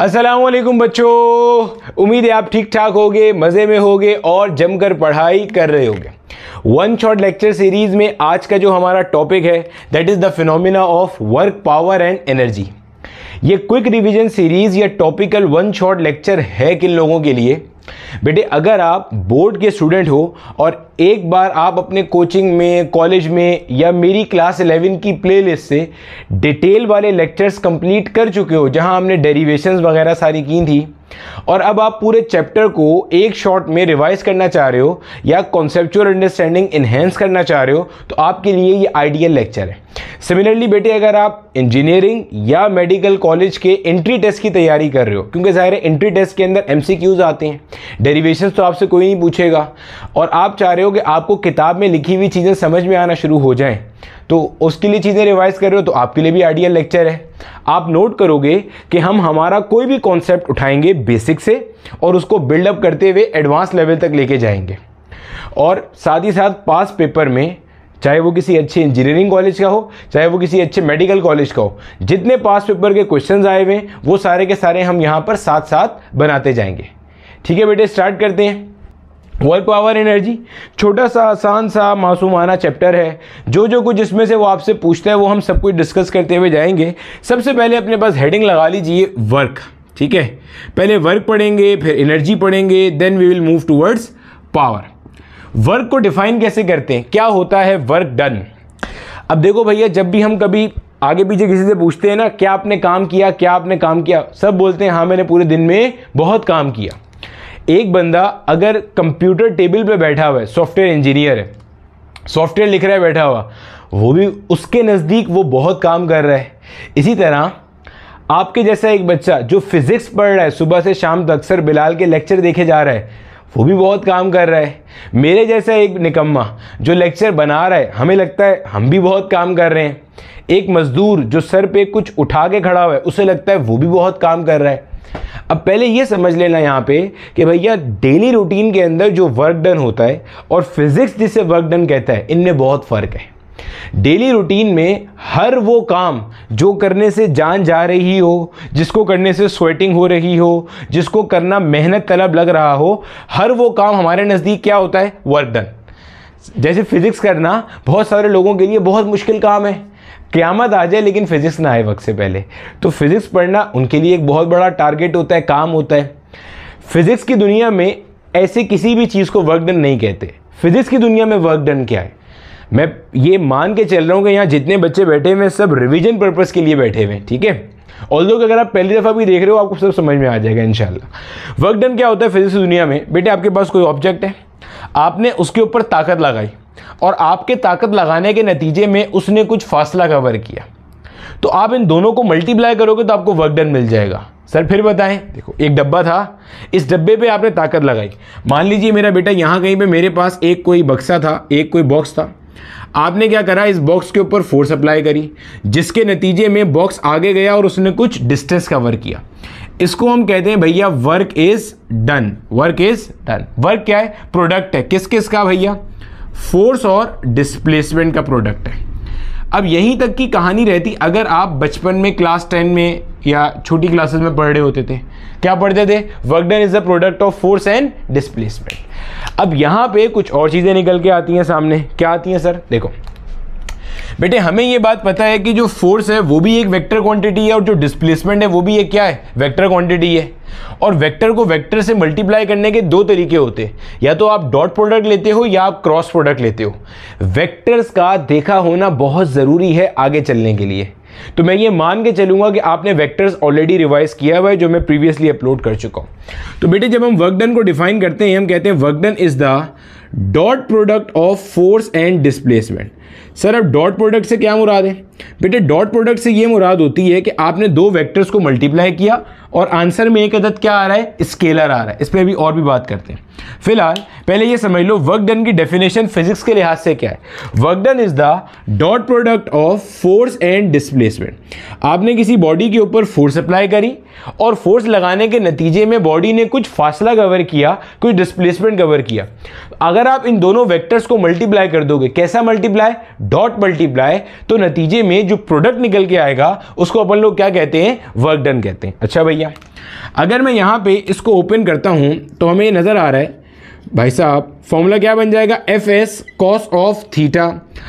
असलकुम बच्चों उम्मीद है आप ठीक ठाक होगे मज़े में होगे और जमकर पढ़ाई कर रहे होगे वन शॉट लेक्चर सीरीज़ में आज का जो हमारा टॉपिक है that is the phenomena of work power and energy ये क्विक रिवीजन सीरीज़ या टॉपिकल वन शॉट लेक्चर है किन लोगों के लिए बेटे अगर आप बोर्ड के स्टूडेंट हो और एक बार आप अपने कोचिंग में कॉलेज में या मेरी क्लास 11 की प्लेलिस्ट से डिटेल वाले लेक्चर्स कंप्लीट कर चुके हो जहां हमने डेरिवेशंस वगैरह सारी की थी और अब आप पूरे चैप्टर को एक शॉट में रिवाइज करना चाह रहे हो या कॉन्सेप्चुअल अंडरस्टैंडिंग इन्हेंस करना चाह रहे हो तो आपके लिए ये आइडियल लेक्चर है सिमिलरली बेटे अगर आप इंजीनियरिंग या मेडिकल कॉलेज के एंट्री टेस्ट की तैयारी कर रहे हो क्योंकि ज़ाहिर है एंट्री टेस्ट के अंदर एम आते हैं डेरीवेशन तो आपसे कोई नहीं पूछेगा और आप चाह रहे हो कि आपको किताब में लिखी हुई चीज़ें समझ में आना शुरू हो जाएं तो उसके लिए चीज़ें रिवाइज कर रहे हो तो आपके लिए भी आइडियल लेक्चर है आप नोट करोगे कि हम हमारा कोई भी कॉन्सेप्ट उठाएंगे बेसिक से और उसको बिल्डअप करते हुए एडवांस लेवल तक लेके जाएंगे और साथ ही साथ पास पेपर में चाहे वो किसी अच्छे इंजीनियरिंग कॉलेज का हो चाहे वो किसी अच्छे मेडिकल कॉलेज का हो जितने पास पेपर के क्वेश्चन आए हुए वो सारे के सारे हम यहाँ पर साथ साथ बनाते जाएंगे ठीक है बेटे स्टार्ट करते हैं वर्क पावर एनर्जी छोटा सा आसान सा मासूमाना चैप्टर है जो जो कुछ इसमें से वो आपसे पूछता है वो हम सब कुछ डिस्कस करते हुए जाएंगे सबसे पहले अपने पास हेडिंग लगा लीजिए वर्क ठीक है पहले वर्क पढ़ेंगे फिर एनर्जी पढ़ेंगे then we will move towards power work को डिफाइन कैसे करते हैं क्या होता है वर्क डन अब देखो भैया जब भी हम कभी आगे पीछे किसी से पूछते हैं ना क्या आपने काम किया क्या आपने काम किया सब बोलते हैं हाँ मैंने पूरे दिन में बहुत काम किया एक बंदा अगर कंप्यूटर टेबल पे बैठा हुआ है सॉफ्टवेयर इंजीनियर है सॉफ्टवेयर लिख रहा है बैठा हुआ वो भी उसके नज़दीक वो बहुत काम कर रहा है इसी तरह आपके जैसा एक बच्चा जो फिज़िक्स पढ़ रहा है सुबह से शाम तक सर बिलाल के लेक्चर देखे जा रहा है वो भी बहुत काम कर रहा है मेरे जैसा एक निकम्मा जो लेक्चर बना रहा है हमें लगता है हम भी बहुत काम कर रहे हैं एक मज़दूर जो सर पे कुछ उठा के खड़ा हुआ है उसे लगता है वो भी बहुत काम कर रहा है अब पहले ये समझ लेना यहाँ पे कि भैया डेली रूटीन के अंदर जो वर्क डन होता है और फिजिक्स जिसे वर्क डन कहता है इनमें बहुत फ़र्क है डेली रूटीन में हर वो काम जो करने से जान जा रही हो जिसको करने से स्वेटिंग हो रही हो जिसको करना मेहनत तलब लग रहा हो हर वो काम हमारे नज़दीक क्या होता है वर्क डन जैसे फिज़िक्स करना बहुत सारे लोगों के लिए बहुत मुश्किल काम है क्यामत आ जाए लेकिन फिज़िक्स ना आए वक्त से पहले तो फिज़िक्स पढ़ना उनके लिए एक बहुत बड़ा टारगेट होता है काम होता है फिज़िक्स की दुनिया में ऐसे किसी भी चीज़ को वर्क डन नहीं कहते फिज़िक्स की दुनिया में वर्क डन क्या है मैं ये मान के चल रहा हूँ कि यहाँ जितने बच्चे बैठे हुए हैं सब रिविजन पर्पज़ के लिए बैठे हुए हैं ठीक है ऑल दो अगर आप पहली दफ़ा भी देख रहे हो आपको सब समझ में आ जाएगा शाला वर्क डन क्या होता है फिजिक्स दुनिया में बेटे आपके पास कोई ऑब्जेक्ट है आपने उसके ऊपर ताकत लगाई और आपके ताकत लगाने के नतीजे में उसने कुछ फासला कवर किया तो आप इन दोनों को मल्टीप्लाई करोगे तो आपको वर्क डन मिल जाएगा सर फिर बताएं देखो एक डब्बा था इस डब्बे पे आपने ताकत लगाई मान लीजिए मेरा बेटा यहाँ कहीं पे मेरे पास एक कोई बक्सा था एक कोई बॉक्स था आपने क्या करा इस बॉक्स के ऊपर फोर्स अप्लाई करी जिसके नतीजे में बॉक्स आगे गया और उसने कुछ डिस्टेंस कवर किया इसको हम कहते हैं भैया work is done work is done work क्या है प्रोडक्ट है किस किस का भैया फोर्स और डिस्प्लेसमेंट का प्रोडक्ट है अब यहीं तक की कहानी रहती अगर आप बचपन में क्लास टेन में या छोटी क्लासेस में पढ़ रहे होते थे क्या पढ़ते थे work done is the product of force and displacement अब यहाँ पे कुछ और चीज़ें निकल के आती हैं सामने क्या आती हैं सर देखो बेटे हमें ये बात पता है कि जो फोर्स है वो भी एक वेक्टर क्वांटिटी है और जो डिस्प्लेसमेंट है वो भी एक क्या है वेक्टर क्वांटिटी है और वेक्टर को वेक्टर से मल्टीप्लाई करने के दो तरीके होते हैं या तो आप डॉट प्रोडक्ट लेते हो या आप क्रॉस प्रोडक्ट लेते हो वेक्टर्स का देखा होना बहुत ज़रूरी है आगे चलने के लिए तो मैं ये मान के चलूंगा कि आपने वेक्टर्स ऑलरेडी रिवाइज किया हुआ है जो मैं प्रीवियसली अपलोड कर चुका हूं तो बेटे जब हम वर्क डन को डिफाइन करते हैं हम कहते हैं work done is the dot product of force and displacement sir अब डॉट प्रोडक्ट से क्या मुराद है बेटे डॉट प्रोडक्ट से ये मुराद होती है कि आपने दो वेक्टर्स को मल्टीप्लाई किया और आंसर में एक अदद क्या आ रहा है स्केलर आ रहा है इस पर अभी और भी बात करते हैं फिलहाल पहले ये समझ लो वर्क डन की डेफिनेशन फिजिक्स के लिहाज से क्या है work done is the dot product of force and displacement आपने किसी बॉडी के ऊपर फोर्स अप्लाई करी और फोर्स लगाने के नतीजे में बॉडी ने कुछ फासला कवर किया कुछ डिस्प्लेसमेंट कवर किया अगर आप इन दोनों वैक्टर्स को मल्टीप्लाई कर दोगे कैसा मल्टीप्लाई डॉट मल्टीप्लाई तो नतीजे में जो प्रोडक्ट निकल के आएगा उसको अपन लोग क्या कहते हैं वर्क डन कहते हैं अच्छा भैया अगर मैं यहाँ पे इसको ओपन करता हूँ तो हमें नज़र आ रहा है भाई साहब फॉर्मूला क्या बन जाएगा F S cos of theta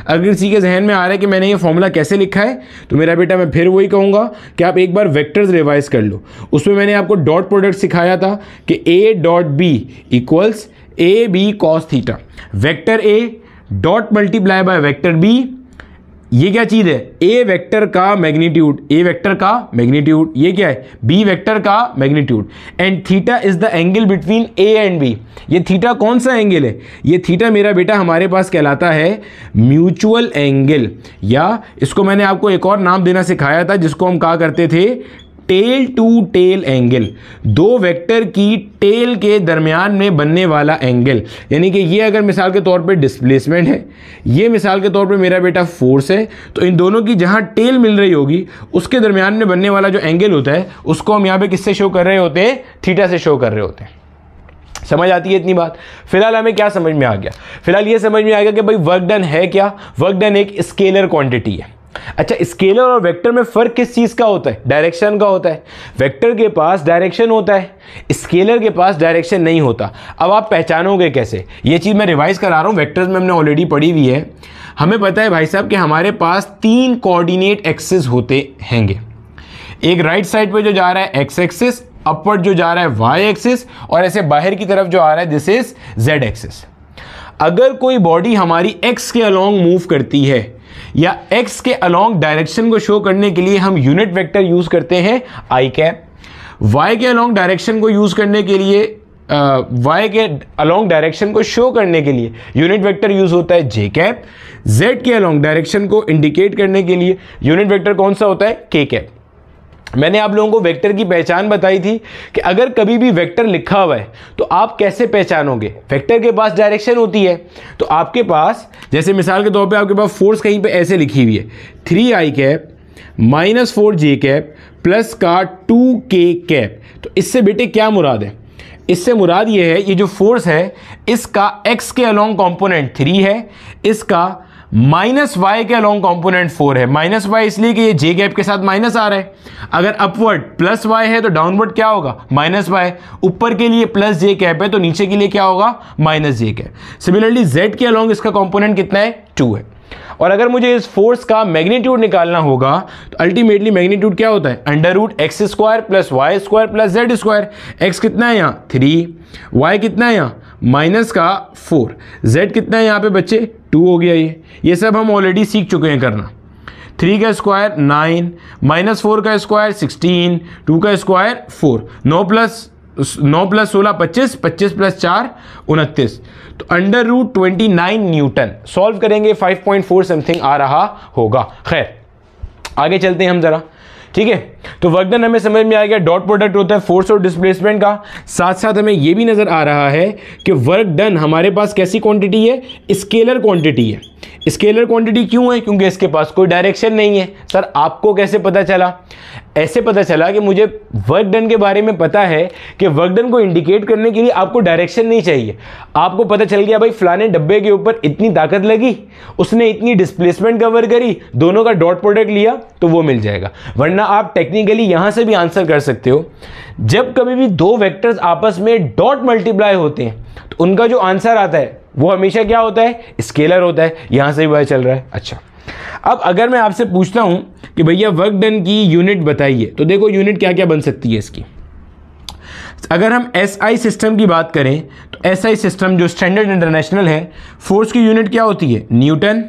अगर किसी के जहन में आ रहा है कि मैंने ये फॉर्मूला कैसे लिखा है तो मेरा बेटा मैं फिर वही कहूँगा कि आप एक बार वेक्टर्स रिवाइज कर लो उसमें मैंने आपको डॉट प्रोडक्ट सिखाया था कि A dot B equals A B cos theta vector A dot multiply by vector B ये क्या चीज़ है ए वेक्टर का मैग्नीट्यूड ए वेक्टर का मैग्नीट्यूड ये क्या है बी वेक्टर का magnitude and theta is the angle between A and B ये थीटा कौन सा एंगल है ये थीटा मेरा बेटा हमारे पास कहलाता है म्यूचुअल एंगल या इसको मैंने आपको एक और नाम देना सिखाया था जिसको हम कहा करते थे टेल टू टेल एंगल दो वेक्टर की टेल के दरमियान में बनने वाला एंगल यानी कि ये अगर मिसाल के तौर पे डिस्प्लेसमेंट है ये मिसाल के तौर पे मेरा बेटा फोर्स है तो इन दोनों की जहाँ टेल मिल रही होगी उसके दरमियान में बनने वाला जो एंगल होता है उसको हम यहाँ पे किससे शो कर रहे होते हैं थीटा से शो कर रहे होते हैं समझ आती है इतनी बात फिलहाल हमें क्या समझ में आ गया फिलहाल ये समझ में आ गया कि भाई वर्क डन है क्या वर्क डन एक स्केलर क्वांटिटी है अच्छा स्केलर और वेक्टर में फ़र्क किस चीज़ का होता है डायरेक्शन का होता है वेक्टर के पास डायरेक्शन होता है स्केलर के पास डायरेक्शन नहीं होता अब आप पहचानोगे कैसे ये चीज़ मैं रिवाइज़ करा रहा हूँ वेक्टर्स में हमने ऑलरेडी पढ़ी हुई है हमें पता है भाई साहब कि हमारे पास तीन कोऑर्डिनेट एक्सेस होते हैंगे एक राइट साइड पर जो जा रहा है एक्स एक्सेस अपवर्ड जो जा रहा है वाई एक्सेस और ऐसे बाहर की तरफ जो आ रहा है दिस इज़ जेड एक्सेस अगर कोई बॉडी हमारी एक्स के अलोंग मूव करती है या एक्स के अलॉन्ग डायरेक्शन को शो करने के लिए हम यूनिट वेक्टर यूज़ करते हैं आई कैप वाई के अलॉन्ग डायरेक्शन को यूज़ करने के लिए वाई के अलॉन्ग डायरेक्शन को शो करने के लिए यूनिट वेक्टर यूज़ होता है जे कैप जेड के अलॉन्ग डायरेक्शन को इंडिकेट करने के लिए यूनिट वेक्टर कौन सा होता है के कैप मैंने आप लोगों को वेक्टर की पहचान बताई थी कि अगर कभी भी वेक्टर लिखा हुआ है तो आप कैसे पहचानोगे वेक्टर के पास डायरेक्शन होती है तो आपके पास जैसे मिसाल के तौर पे आपके पास फोर्स कहीं पे ऐसे लिखी हुई है three I cap minus four J cap plus का टू के कैप तो इससे बेटे क्या मुराद है इससे मुराद ये है ये जो फोर्स है इसका एक्स के अलॉन्ग कॉम्पोनेंट थ्री है इसका माइनस वाई के अलॉन्ग कॉम्पोनेंट फोर है माइनस वाई इसलिए कि ये जे गैप के साथ माइनस आ रहा है अगर अपवर्ड प्लस वाई है तो डाउनवर्ड क्या होगा माइनस वाई ऊपर के लिए प्लस जे कैप है तो नीचे के लिए क्या होगा minus J cap similarly Z के अलॉन्ग इसका कॉम्पोनेंट कितना है टू है और अगर मुझे इस फोर्स का मैग्नीट्यूड निकालना होगा तो अल्टीमेटली मैग्नीट्यूड क्या होता है under root X square plus Y square plus Z square X कितना है यहाँ थ्री वाई कितना है यहाँ माइनस का फोर जेड कितना है यहाँ पे बच्चे टू हो गया ये ये सब हम ऑलरेडी सीख चुके हैं करना थ्री का स्क्वायर नाइन माइनस फोर का स्क्वायर सिक्सटीन टू का स्क्वायर फोर नौ प्लस नौ प्लस सोलह पच्चीस पच्चीस प्लस चार उनतीस तो under root twenty nine newton solve करेंगे फाइव पॉइंट फोर समथिंग आ रहा होगा खैर आगे चलते हैं हम ज़रा ठीक है तो वर्क डन हमें समझ में आ गया डॉट प्रोडक्ट होता है फोर्स और डिस्प्लेसमेंट का साथ साथ हमें यह भी नज़र आ रहा है कि वर्क डन हमारे पास कैसी क्वांटिटी है स्केलर क्वांटिटी है स्केलर क्वांटिटी क्यों है क्योंकि इसके पास कोई डायरेक्शन नहीं है सर आपको कैसे पता चला ऐसे पता चला कि मुझे वर्क डन के बारे में पता है कि वर्क डन को इंडिकेट करने के लिए आपको डायरेक्शन नहीं चाहिए आपको पता चल गया भाई फलाने डब्बे के ऊपर इतनी ताकत लगी उसने इतनी डिस्प्लेसमेंट कवर करी दोनों का डॉट प्रोडक्ट लिया तो वो मिल जाएगा वरना आप टेक्निकली यहाँ से भी आंसर कर सकते हो जब कभी भी दो वैक्टर्स आपस में डॉट मल्टीप्लाई होते हैं तो उनका जो आंसर आता है वो हमेशा क्या होता है स्केलर होता है यहाँ से ही वह चल रहा है अच्छा अब अगर मैं आपसे पूछता हूँ कि भैया वर्क डन की यूनिट बताइए तो देखो यूनिट क्या क्या बन सकती है इसकी अगर हम एस आई सिस्टम की बात करें तो एस आई सिस्टम जो स्टैंडर्ड इंटरनेशनल है फोर्स की यूनिट क्या होती है न्यूटन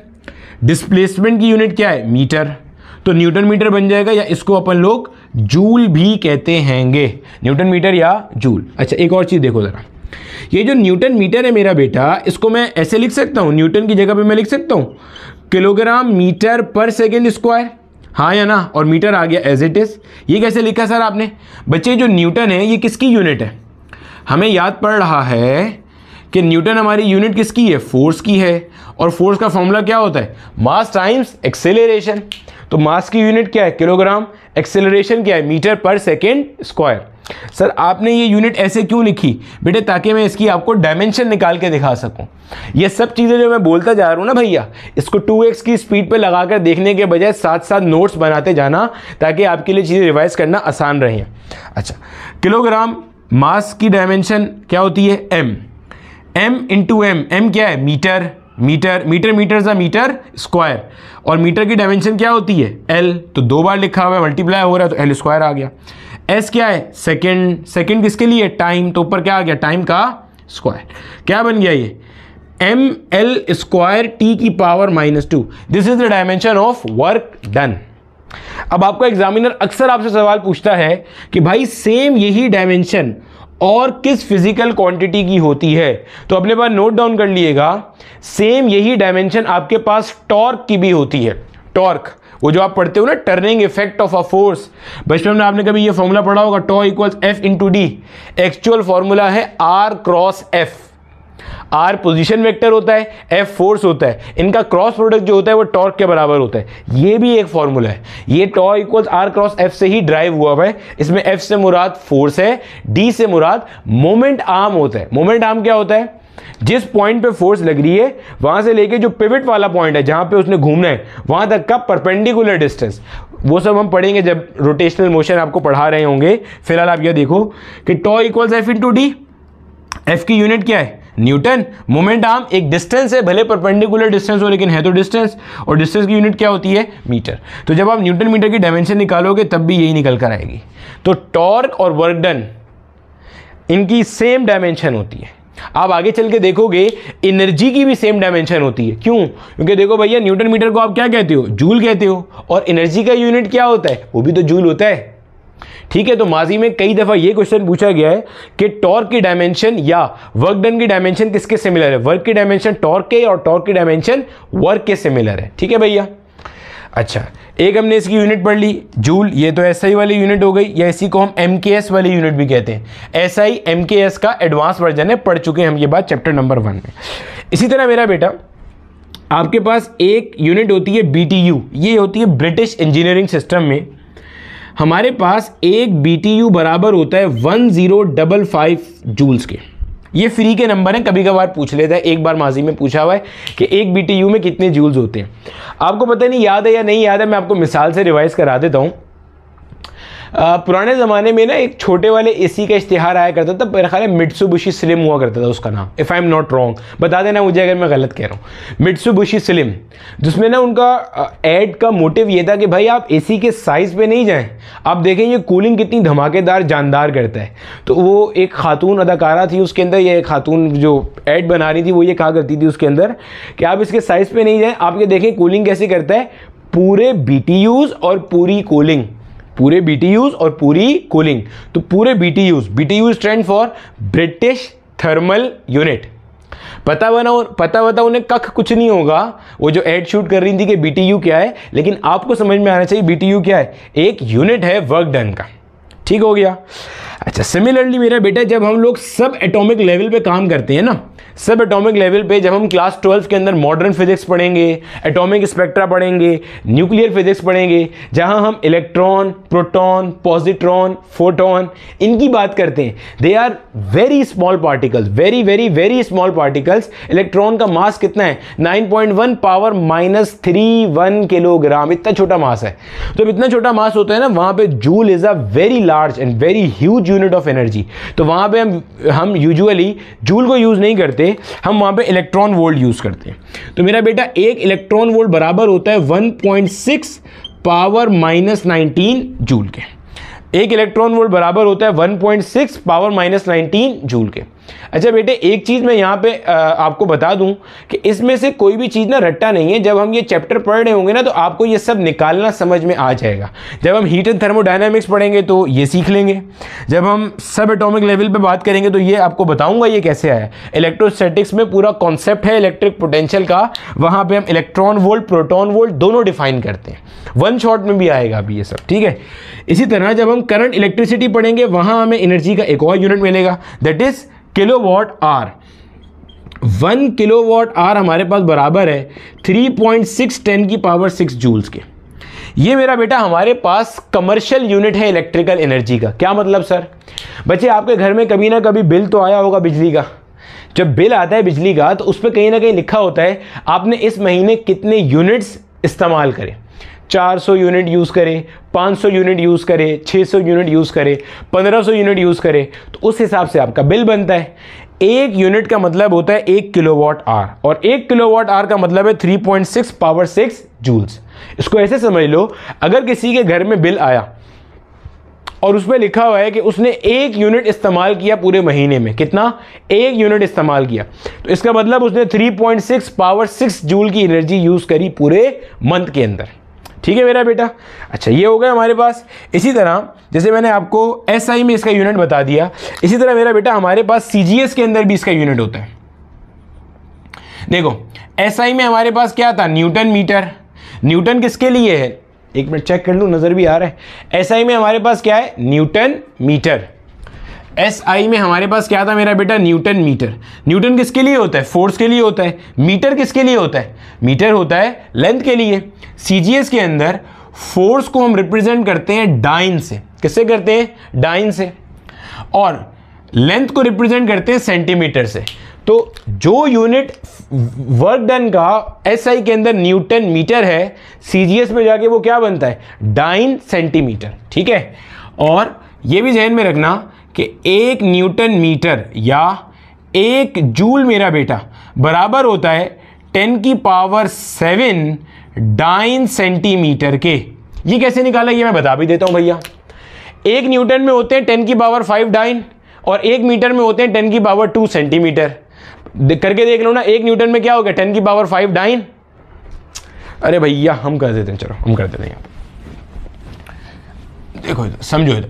डिस्प्लेसमेंट की यूनिट क्या है मीटर तो न्यूटन मीटर बन जाएगा या इसको अपन लोग जूल भी कहते हैंगे न्यूटन मीटर या जूल अच्छा एक और चीज़ देखो ज़रा ये जो न्यूटन मीटर है मेरा बेटा इसको मैं ऐसे लिख सकता हूँ न्यूटन की जगह पे मैं लिख सकता हूँ किलोग्राम मीटर पर सेकेंड स्क्वायर हाँ या ना और मीटर आ गया एज इट इज़ ये कैसे लिखा सर आपने बच्चे जो न्यूटन है ये किसकी यूनिट है हमें याद पड़ रहा है कि न्यूटन हमारी यूनिट किसकी है फोर्स की है और फोर्स का फॉर्मूला क्या होता है मास टाइम्स एक्सेलरेशन तो मास की यूनिट क्या है किलोग्राम एक्सेलरेशन क्या है मीटर पर सेकेंड स्क्वायर सर आपने ये यूनिट ऐसे क्यों लिखी बेटे ताकि मैं इसकी आपको डायमेंशन निकाल के दिखा सकूं ये सब चीज़ें जो मैं बोलता जा रहा हूँ ना भैया इसको 2x की स्पीड पे लगाकर देखने के बजाय साथ साथ नोट्स बनाते जाना ताकि आपके लिए चीज़ें रिवाइज करना आसान रहे अच्छा किलोग्राम मास की डायमेंशन क्या होती है M M into M M क्या है मीटर मीटर मीटर मीटर ज़ा मीटर स्क्वायर और मीटर की डायमेंशन क्या होती है एल तो दो बार लिखा हुआ है मल्टीप्लाई हो रहा है तो एल स्क्वायर आ गया एस क्या है सेकेंड सेकेंड किसके लिए टाइम तो ऊपर क्या आ गया टाइम का स्क्वायर क्या बन गया ये एम एल स्क्वायर टी की power minus two this is the dimension of work done अब आपका एग्जामिनर अक्सर आपसे सवाल पूछता है कि भाई सेम यही डायमेंशन और किस फिजिकल क्वांटिटी की होती है तो अपने पास नोट डाउन कर लिएगा सेम यही डायमेंशन आपके पास टॉर्क की भी होती है टॉर्क वो जो आप पढ़ते हो ना turning effect of a force बचपन में आपने कभी ये फॉर्मूला पढ़ा होगा tau equals F into D actual formula है R cross F R position vector होता है एफ फोर्स होता है इनका क्रॉस प्रोडक्ट जो होता है वो टॉर्क के बराबर होता है ये भी एक फॉर्मूला है ये torque equals R cross F से ही ड्राइव हुआ है इसमें एफ से मुराद फोर्स है डी से मुराद मोमेंट आर्म होता है मोमेंट आर्म क्या होता है जिस पॉइंट पे फोर्स लग रही है वहां से लेके जो पिविट वाला पॉइंट है जहां पे उसने घूमना है वहां तक का परपेंडिकुलर डिस्टेंस वो सब हम पढ़ेंगे जब रोटेशनल मोशन आपको पढ़ा रहे होंगे फिलहाल आप यह देखो कि tau equals F to D F की यूनिट क्या है न्यूटन मोमेंट आर्म एक डिस्टेंस है भले परपेंडिकुलर डिस्टेंस हो लेकिन है तो डिस्टेंस और डिस्टेंस की यूनिट क्या होती है मीटर तो जब आप न्यूटन मीटर की डायमेंशन निकालोगे तब भी यही निकल कर आएगी तो टॉर्क और वर्कडन इनकी सेम डायमेंशन होती है आप आगे चल के देखोगे एनर्जी की भी सेम डायमेंशन होती है क्यों क्योंकि देखो भैया न्यूटन मीटर को आप क्या कहते हो जूल कहते हो और एनर्जी का यूनिट क्या होता है वो भी तो जूल होता है ठीक है तो माजी में कई दफ़ा ये क्वेश्चन पूछा गया है कि टॉर्क की डायमेंशन या वर्क डन की डायमेंशन किसके सिमिलर है वर्क की डायमेंशन टॉर्क के और टॉर्क की डायमेंशन वर्क के सिमिलर है ठीक है भैया अच्छा एक हमने इसकी यूनिट पढ़ ली जूल ये तो एस SI वाली यूनिट हो गई या इसी को हम एम के एस वाली यूनिट भी कहते हैं S I M K S का एडवांस वर्जन है पढ़ चुके हैं हम ये बात चैप्टर नंबर वन में इसी तरह मेरा बेटा आपके पास एक यूनिट होती है बी टी यू ये होती है ब्रिटिश इंजीनियरिंग सिस्टम में हमारे पास एक बी बराबर होता है one zero double five joules के ये फ्री के नंबर हैं कभी कभार पूछ लेता है एक बार माजी में पूछा हुआ है कि एक बी में कितने जूल्स होते हैं आपको पता नहीं याद है या नहीं याद है मैं आपको मिसाल से रिवाइज़ करा देता हूँ पुराने ज़माने में ना एक छोटे वाले एसी का इश्तहार आया करता था मेरा ख्याल है मिट्सुबुशी स्लिम हुआ करता था उसका नाम if I am not wrong बता देना मुझे अगर मैं गलत कह रहा हूँ मिट्सुबुशी स्लिम जिसमें ना उनका एड का मोटिव ये था कि भाई आप एसी के साइज़ पे नहीं जाएं आप देखें ये कूलिंग कितनी धमाकेदार जानदार करता है तो वो एक खातून अदाकारा थी उसके अंदर ये खातून जो एड बना रही थी वो ये कहा करती थी उसके अंदर कि आप इसके साइज़ पर नहीं जाएँ आप ये देखें कूलिंग कैसे करता है पूरे बी और पूरी कूलिंग पूरे बी और पूरी कूलिंग तो पूरे B T U B T U trend for British thermal unit पता बनाओ पता बता उन्हें कख कुछ नहीं होगा वो जो एड शूट कर रही थी कि बी क्या है लेकिन आपको समझ में आना चाहिए बी क्या है एक यूनिट है वर्क डन का ठीक हो गया अच्छा सिमिलरली मेरा बेटा जब हम लोग सब एटॉमिक लेवल पे काम करते हैं ना सब एटॉमिक लेवल पे जब हम क्लास ट्वेल्व के अंदर मॉडर्न फिजिक्स पढ़ेंगे एटॉमिक स्पेक्ट्रा पढ़ेंगे न्यूक्लियर फिजिक्स पढ़ेंगे जहां हम इलेक्ट्रॉन प्रोटॉन पॉजिट्रॉन फोटोन इनकी बात करते हैं they are very small particles very very very small particles electron का मास कितना है 9.1 power minus three one kilogram इतना छोटा मास है तो इतना छोटा मास होता है ना वहां पर joule is a very large and very huge unit of energy तो वहाँ पे हम हम यूजुअली जूल को यूज़ नहीं करते हम वहाँ पे इलेक्ट्रॉन वोल्ट यूज़ करते हैं तो मेरा बेटा एक इलेक्ट्रॉन वोल्ट बराबर होता है 1.6 पावर माइनस नाइनटीन जूल के एक इलेक्ट्रॉन वोल्ट बराबर होता है 1.6 पावर माइनस नाइनटीन जूल के अच्छा बेटे एक चीज़ मैं यहाँ पे आपको बता दूँ कि इसमें से कोई भी चीज़ ना रट्टा नहीं है जब हम ये चैप्टर पढ़ रहे होंगे ना तो आपको ये सब निकालना समझ में आ जाएगा जब हम हीट एंड थर्मोडाइनमिक्स पढ़ेंगे तो ये सीख लेंगे जब हम सब एटोमिक लेवल पर बात करेंगे तो ये आपको बताऊँगा ये कैसे आया इलेक्ट्रोस्टेटिक्स में पूरा कॉन्सेप्ट है इलेक्ट्रिक पोटेंशियल का वहाँ पर हम इलेक्ट्रॉन वोल्ट प्रोटोन वोल्ट दोनों डिफाइन करते हैं वन शॉट में भी आएगा अभी ये सब ठीक है इसी तरह जब हम करंट इलेक्ट्रिसिटी पढ़ेंगे वहाँ हमें एनर्जी का एक और यूनिट मिलेगा that is kilowatt hour one kilowatt hour हमारे पास बराबर है थ्री पॉइंट सिक्स टेन की पावर सिक्स जूल्स के ये मेरा बेटा हमारे पास कमर्शियल यूनिट है इलेक्ट्रिकल एनर्जी का क्या मतलब सर बच्चे आपके घर में कभी ना कभी बिल तो आया होगा बिजली का जब बिल आता है बिजली का तो उस पर कहीं ना कहीं लिखा होता है आपने इस महीने कितने यूनिट्स इस्तेमाल करें 400 यूनिट यूज़ करे 500 यूनिट यूज़ करे 600 यूनिट यूज़ करे 1500 यूनिट यूज़ करे तो उस हिसाब से आपका बिल बनता है एक यूनिट का मतलब होता है एक किलोवाट आर और एक किलोवाट आर का मतलब है 3.6 पावर 6 जूल्स इसको ऐसे समझ लो अगर किसी के घर में बिल आया और उसमें लिखा हुआ है कि उसने एक यूनिट इस्तेमाल किया पूरे महीने में कितना एक यूनिट इस्तेमाल किया तो इसका मतलब उसने 3.6 पावर 6 जूल की एनर्जी यूज़ करी पूरे मंथ के अंदर ठीक है मेरा बेटा अच्छा ये हो गया हमारे पास इसी तरह जैसे मैंने आपको एस SI में इसका यूनिट बता दिया इसी तरह मेरा बेटा हमारे पास सी के अंदर भी इसका यूनिट होता है देखो एस SI में हमारे पास क्या था न्यूटन मीटर न्यूटन किसके लिए है एक मिनट चेक कर लूँ नज़र भी आ रहा है एस SI में हमारे पास क्या है न्यूटन मीटर एस आई में हमारे पास क्या था मेरा बेटा न्यूटन मीटर न्यूटन किसके लिए होता है फोर्स के लिए होता है मीटर किसके लिए होता है मीटर होता है लेंथ के लिए सी जी एस के अंदर फोर्स को हम रिप्रेजेंट करते हैं डाइन से किससे करते हैं डाइन से और लेंथ को रिप्रेजेंट करते हैं सेंटीमीटर से तो जो यूनिट वर्क डन का एसआई के अंदर न्यूटन मीटर है सीजीएस में जाके वो क्या बनता है डाइन सेंटीमीटर ठीक है और ये भी जहन में रखना कि एक न्यूटन मीटर या एक जूल मेरा बेटा बराबर होता है टेन की पावर सेवन डाइन सेंटीमीटर के ये कैसे निकाला ये मैं बता भी देता हूँ भैया एक न्यूटन में होते हैं टेन की पावर फाइव डाइन और एक मीटर में होते हैं टेन की पावर टू सेंटीमीटर करके देख लो ना एक न्यूटन में क्या हो गया टेन की पावर फाइव डाइन अरे भैया हम कर देते हैं चलो हम कर देते हैं देखो समझो इधर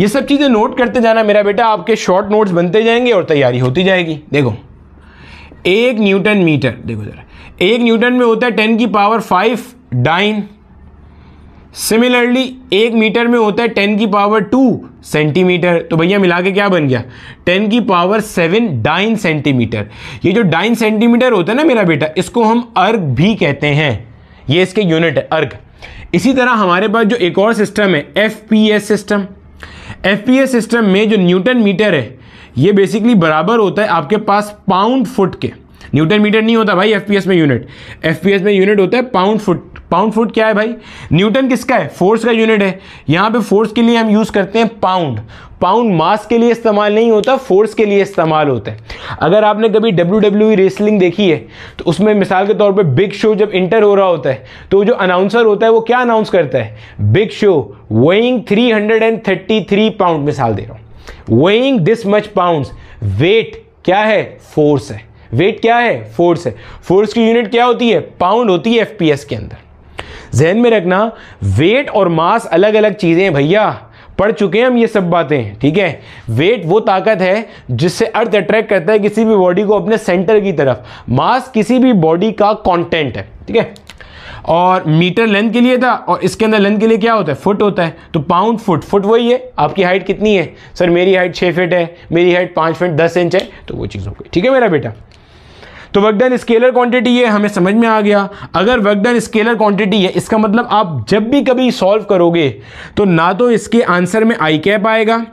ये सब चीज़ें नोट करते जाना मेरा बेटा आपके शॉर्ट नोट्स बनते जाएंगे और तैयारी होती जाएगी देखो एक न्यूटन मीटर देखो ज़रा एक न्यूटन में होता है टेन की पावर फाइव डाइन सिमिलरली एक मीटर में होता है टेन की पावर टू सेंटीमीटर तो भैया मिला के क्या बन गया टेन की पावर सेवन डाइन सेंटीमीटर ये जो डाइन सेंटीमीटर होता है ना मेरा बेटा इसको हम अर्ग भी कहते हैं ये इसके यूनिट है अर्ग इसी तरह हमारे पास जो एक और सिस्टम है एफ सिस्टम एफ सिस्टम में जो न्यूटन मीटर है ये बेसिकली बराबर होता है आपके पास पाउंड फुट के न्यूटन मीटर नहीं होता भाई एफ में यूनिट एफ में यूनिट होता है पाउंड फुट पाउंड फुट क्या है भाई न्यूटन किसका है फोर्स का यूनिट है यहाँ पे फोर्स के लिए हम यूज़ करते हैं पाउंड पाउंड मास के लिए इस्तेमाल नहीं होता फोर्स के लिए इस्तेमाल होता है अगर आपने कभी डब्ल्यू डब्ल्यू रेसलिंग देखी है तो उसमें मिसाल के तौर पे बिग शो जब इंटर हो रहा होता है तो जो अनाउंसर होता है वो क्या अनाउंस करता है बिग शो वेइंग 333 पाउंड मिसाल दे रहा हूँ weighing this much pound weight क्या है फोर्स है वेट क्या है फोर्स है फोर्स की यूनिट क्या होती है पाउंड होती है एफ के अंदर जहन में रखना वेट और मास अलग अलग चीज़ें हैं भैया पढ़ चुके हैं हम ये सब बातें ठीक है वेट वो ताकत है जिससे अर्थ अट्रैक्ट करता है किसी भी बॉडी को अपने सेंटर की तरफ मास किसी भी बॉडी का कॉन्टेंट है ठीक है और मीटर लेंथ के लिए था और इसके अंदर लेंथ के लिए क्या होता है फुट होता है तो पाउंड फुट फुट वही है आपकी हाइट कितनी है सर मेरी हाइट छः फिट है मेरी हाइट पाँच फिट दस इंच है तो वो चीज़ हो गई ठीक है मेरा बेटा तो वर्क डन स्केलर क्वांटिटी ये हमें समझ में आ गया अगर वर्क डन स्केलर क्वांटिटी है इसका मतलब आप जब भी कभी सॉल्व करोगे तो ना तो इसके आंसर में आई कैप आएगा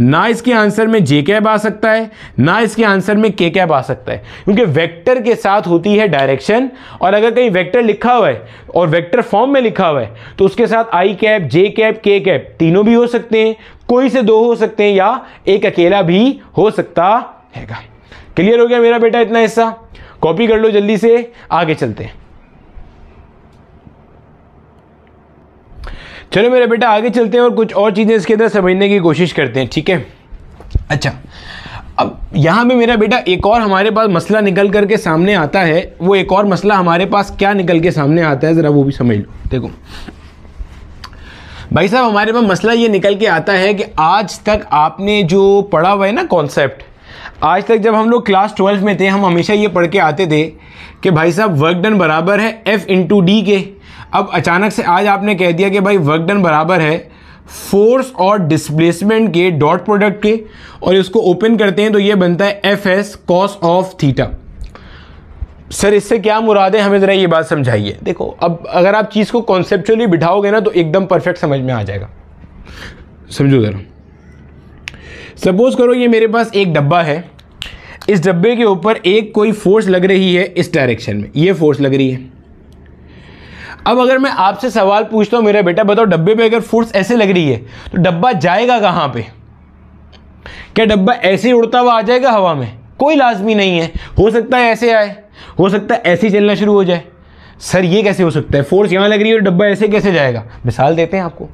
ना इसके आंसर में जे कैप आ सकता है ना इसके आंसर में के कैप आ सकता है क्योंकि वेक्टर के साथ होती है डायरेक्शन और अगर कहीं वेक्टर लिखा हुआ है और वेक्टर फॉर्म में लिखा हुआ है तो उसके साथ I cap J cap K cap तीनों भी हो सकते हैं कोई से दो हो सकते हैं या एक अकेला भी हो सकता है क्लियर हो गया मेरा बेटा इतना हिस्सा कॉपी कर लो जल्दी से आगे चलते हैं चलो मेरे बेटा आगे चलते हैं और कुछ और चीज़ें इसके अंदर समझने की कोशिश करते हैं ठीक है अच्छा अब यहाँ पे मेरा बेटा एक और हमारे पास मसला निकल करके सामने आता है वो एक और मसला हमारे पास क्या निकल के सामने आता है ज़रा वो भी समझ लो देखो भाई साहब हमारे पास मसला ये निकल के आता है कि आज तक आपने जो पढ़ा हुआ है ना कॉन्सेप्ट आज तक जब हम लोग क्लास ट्वेल्थ में थे हम हमेशा ये पढ़ के आते थे कि भाई साहब वर्क डन बराबर है एफ़ इंटू डी के अब अचानक से आज आपने कह दिया कि भाई वर्क डन बराबर है फोर्स और डिस्प्लेसमेंट के डॉट प्रोडक्ट के और इसको ओपन करते हैं तो ये बनता है F S cos of theta sir इससे क्या मुराद है हमें ज़रा ये बात समझाइए देखो अब अगर आप चीज़ को कॉन्सेप्चुअली बिठाओगे ना तो एकदम परफेक्ट समझ में आ जाएगा समझो ज़रा सपोज़ करो ये मेरे पास एक डब्बा है इस डब्बे के ऊपर एक कोई फोर्स लग रही है इस डायरेक्शन में ये फोर्स लग रही है अब अगर मैं आपसे सवाल पूछता हूँ मेरा बेटा बताओ डब्बे पे अगर फोर्स ऐसे लग रही है तो डब्बा जाएगा कहाँ पे क्या डब्बा ऐसे उड़ता हुआ आ जाएगा हवा में कोई लाजमी नहीं है हो सकता है ऐसे आए हो सकता है ऐसे ही चलना शुरू हो जाए सर ये कैसे हो सकता है फोर्स यहाँ लग रही है और डब्बा ऐसे कैसे जाएगा मिसाल देते हैं आपको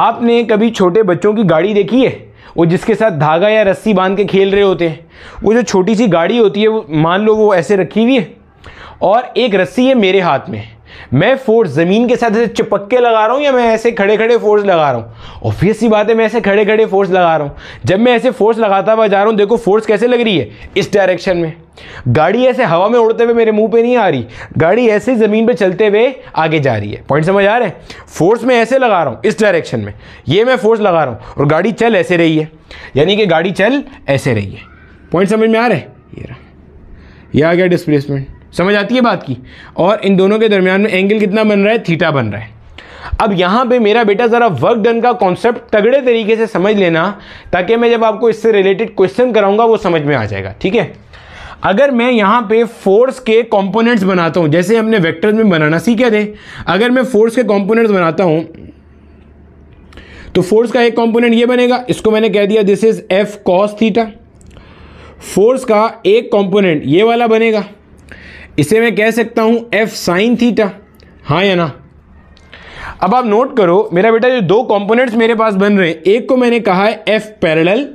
आपने कभी छोटे बच्चों की गाड़ी देखी है वो जिसके साथ धागा या रस्सी बांध के खेल रहे होते हैं वो जो छोटी सी गाड़ी होती है वो मान लो वो ऐसे रखी हुई है और एक रस्सी है मेरे हाथ में मैं फोर्स ज़मीन के साथ ऐसे चिपक्के लगा रहा हूँ या मैं ऐसे खड़े खड़े फोर्स लगा रहा हूँ ऑब्वियस सी बात है मैं ऐसे खड़े खड़े फोर्स लगा रहा हूँ जब मैं ऐसे फोर्स लगाता हुआ जा रहा हूँ देखो फोर्स कैसे लग रही है इस डायरेक्शन में गाड़ी ऐसे हवा में उड़ते हुए मेरे मुंह पे नहीं आ रही गाड़ी ऐसे ज़मीन पे चलते हुए आगे जा रही है पॉइंट समझ आ रहे हैं फोर्स में ऐसे लगा रहा हूं इस डायरेक्शन में ये मैं फोर्स लगा रहा हूं और गाड़ी चल ऐसे रही है यानी कि गाड़ी चल ऐसे रही है पॉइंट समझ में आ रहे ये रहा ये आ गया डिस्प्लेसमेंट समझ आती है बात की और इन दोनों के दरमियान में एंगल कितना बन रहा है थीटा बन रहा है अब यहां पे मेरा बेटा ज़रा वर्क डन का कॉन्सेप्ट तगड़े तरीके से समझ लेना ताकि मैं जब आपको इससे रिलेटेड क्वेश्चन कराऊंगा वो समझ में आ जाएगा ठीक है अगर मैं यहाँ पे फोर्स के कंपोनेंट्स बनाता हूं जैसे हमने वेक्टर्स में बनाना सीखा थे अगर मैं फोर्स के कंपोनेंट्स बनाता हूं तो फोर्स का एक कंपोनेंट ये बनेगा इसको मैंने कह दिया this is F cos theta force का एक कंपोनेंट ये वाला बनेगा इसे मैं कह सकता हूँ एफ साइन थीटा हाँ या ना अब आप नोट करो मेरा बेटा जो दो कंपोनेंट्स मेरे पास बन रहे हैं एक को मैंने कहा है एफ पैरेलल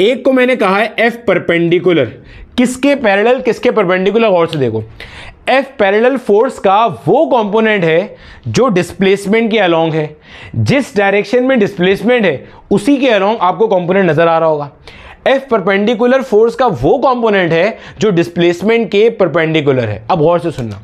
एक को मैंने कहा है एफ परपेंडिकुलर किसके पैरेलल किसके परपेंडिकुलर और से देखो एफ पैरेलल फोर्स का वो कंपोनेंट है जो डिस्प्लेसमेंट के अलोंग है जिस डायरेक्शन में डिस्प्लेसमेंट है उसी के अलोंग आपको कंपोनेंट नज़र आ रहा होगा एफ परपेंडिकुलर फोर्स का वो कंपोनेंट है जो डिस्प्लेसमेंट के परपेंडिकुलर है अब गौर से सुनना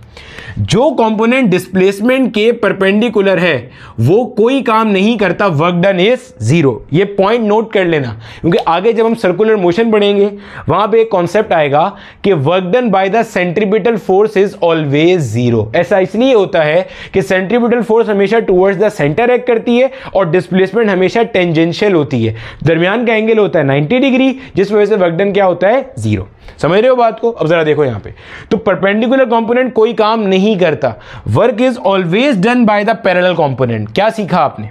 जो कॉम्पोनेंट डिस्प्लेसमेंट के परपेंडिकुलर है वो कोई काम नहीं करता वर्क डन इज ज़ीरो ये पॉइंट नोट कर लेना क्योंकि आगे जब हम सर्कुलर मोशन पढ़ेंगे वहां पे एक कॉन्सेप्ट आएगा कि work done by the centripetal force is always zero ऐसा इसलिए होता है कि सेंट्रीब्यूटल फोर्स हमेशा टूवर्ड्स द सेंटर एक्ट करती है और डिस्प्लेसमेंट हमेशा टेंजेंशियल होती है दरमियान का एंगल होता है नाइन्टी डिग्री जिस वजह से वर्कडन क्या होता है ज़ीरो समझ रहे हो बात को अब जरा देखो यहां पे तो परपेंडिकुलर कंपोनेंट कोई काम नहीं करता work is always done by the parallel component क्या सीखा आपने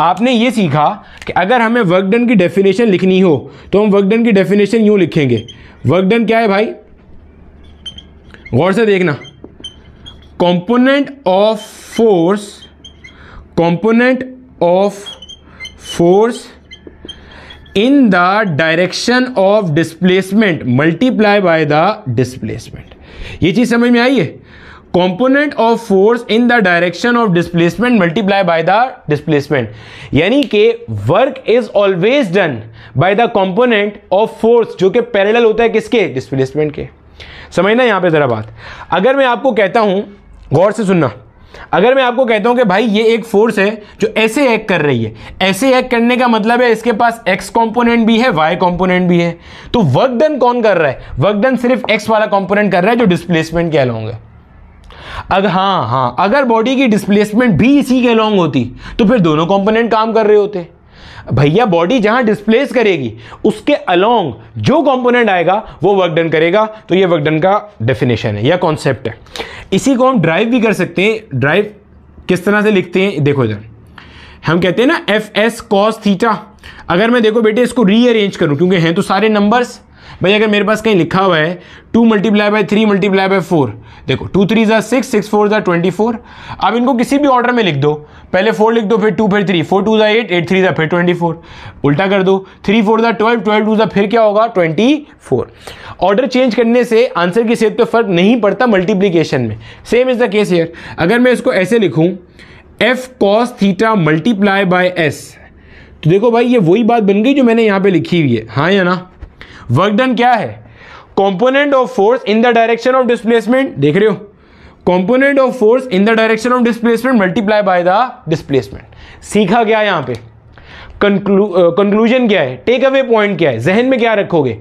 आपने ये सीखा कि अगर हमें वर्क डन की डेफिनेशन लिखनी हो तो हम वर्क डन की डेफिनेशन यूं लिखेंगे वर्क डन क्या है भाई गौर से देखना component of force component of force in the direction of displacement multiply by the displacement ये चीज समझ में आई है component of force in the direction of displacement multiply by the displacement यानी कि work is always done by the component of force जो कि पैरेलल होता है किसके डिस्प्लेसमेंट के समझना यहां पे जरा बात अगर मैं आपको कहता हूं गौर से सुनना अगर मैं आपको कहता हूं कि भाई ये एक फोर्स है जो ऐसे एक्ट कर रही है ऐसे एक्ट करने का मतलब है इसके पास एक्स कंपोनेंट भी है वाई कंपोनेंट भी है तो वर्क डन कौन कर रहा है वर्क डन सिर्फ एक्स वाला कंपोनेंट कर रहा है जो डिस्प्लेसमेंट के अलॉन्ग है अगर हाँ हाँ अगर बॉडी की डिस्प्लेसमेंट भी इसी के अलोंग होती तो फिर दोनों कंपोनेंट काम कर रहे होते भैया बॉडी जहां डिस्प्लेस करेगी उसके अलोंग जो कंपोनेंट आएगा वो वर्क डन करेगा तो ये वर्क डन का डेफिनेशन है या कॉन्सेप्ट है इसी को हम ड्राइव भी कर सकते हैं ड्राइव किस तरह से लिखते हैं देखो इधर हम कहते हैं ना एफ एस कॉस थीटा अगर मैं देखो बेटे इसको रीअरेंज करूं क्योंकि हैं तो सारे नंबर्स भाई अगर मेरे पास कहीं लिखा हुआ है two multiply by three multiply by four देखो टू थ्री ज़ा सिक्स सिक्स फोर ज़ा ट्वेंटी फोर अब इनको किसी भी ऑर्डर में लिख दो पहले फोर लिख दो फिर टू फिर थ्री फोर टू ज़ा एट एट थ्री ज़ा फिर ट्वेंटी फोर उल्टा कर दो थ्री फोर ज़ा ट्वेल्व ट्वेल्व टू ज़ा फिर क्या होगा ट्वेंटी फोर ऑर्डर चेंज करने से आंसर की सेहत पर फर्क नहीं पड़ता मल्टीप्लीकेशन में same is the case here अगर मैं इसको ऐसे लिखूँ F cos theta multiply by S तो देखो भाई ये वही बात बन गई जो मैंने यहाँ पे लिखी हुई है हाँ या ना वर्क डन क्या है component of force in the direction of displacement देख रहे हो component of force in the direction of displacement multiply by the displacement सीखा गया यहां पे कंक्लूजन क्या है टेक अवे पॉइंट क्या है जहन में क्या रखोगे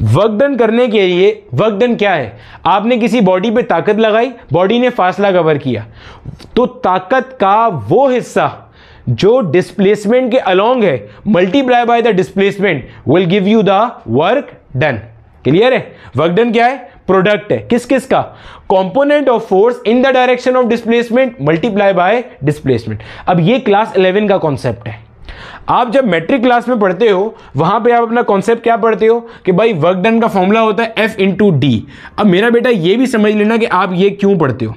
वर्क डन करने के लिए वर्क डन क्या है आपने किसी बॉडी पे ताकत लगाई बॉडी ने फासला कवर किया तो ताकत का वो हिस्सा जो डिस्प्लेसमेंट के अलोंग है multiply by the displacement will give you the work done clear है वर्क डन क्या है प्रोडक्ट है किस किस का component of force in the direction of displacement multiply by displacement अब ये क्लास 11 का कॉन्सेप्ट है आप जब मैट्रिक क्लास में पढ़ते हो वहां पे आप अपना कॉन्सेप्ट क्या पढ़ते हो कि भाई वर्क डन का फॉर्मूला होता है एफ इंटू डी अब मेरा बेटा ये भी समझ लेना कि आप ये क्यों पढ़ते हो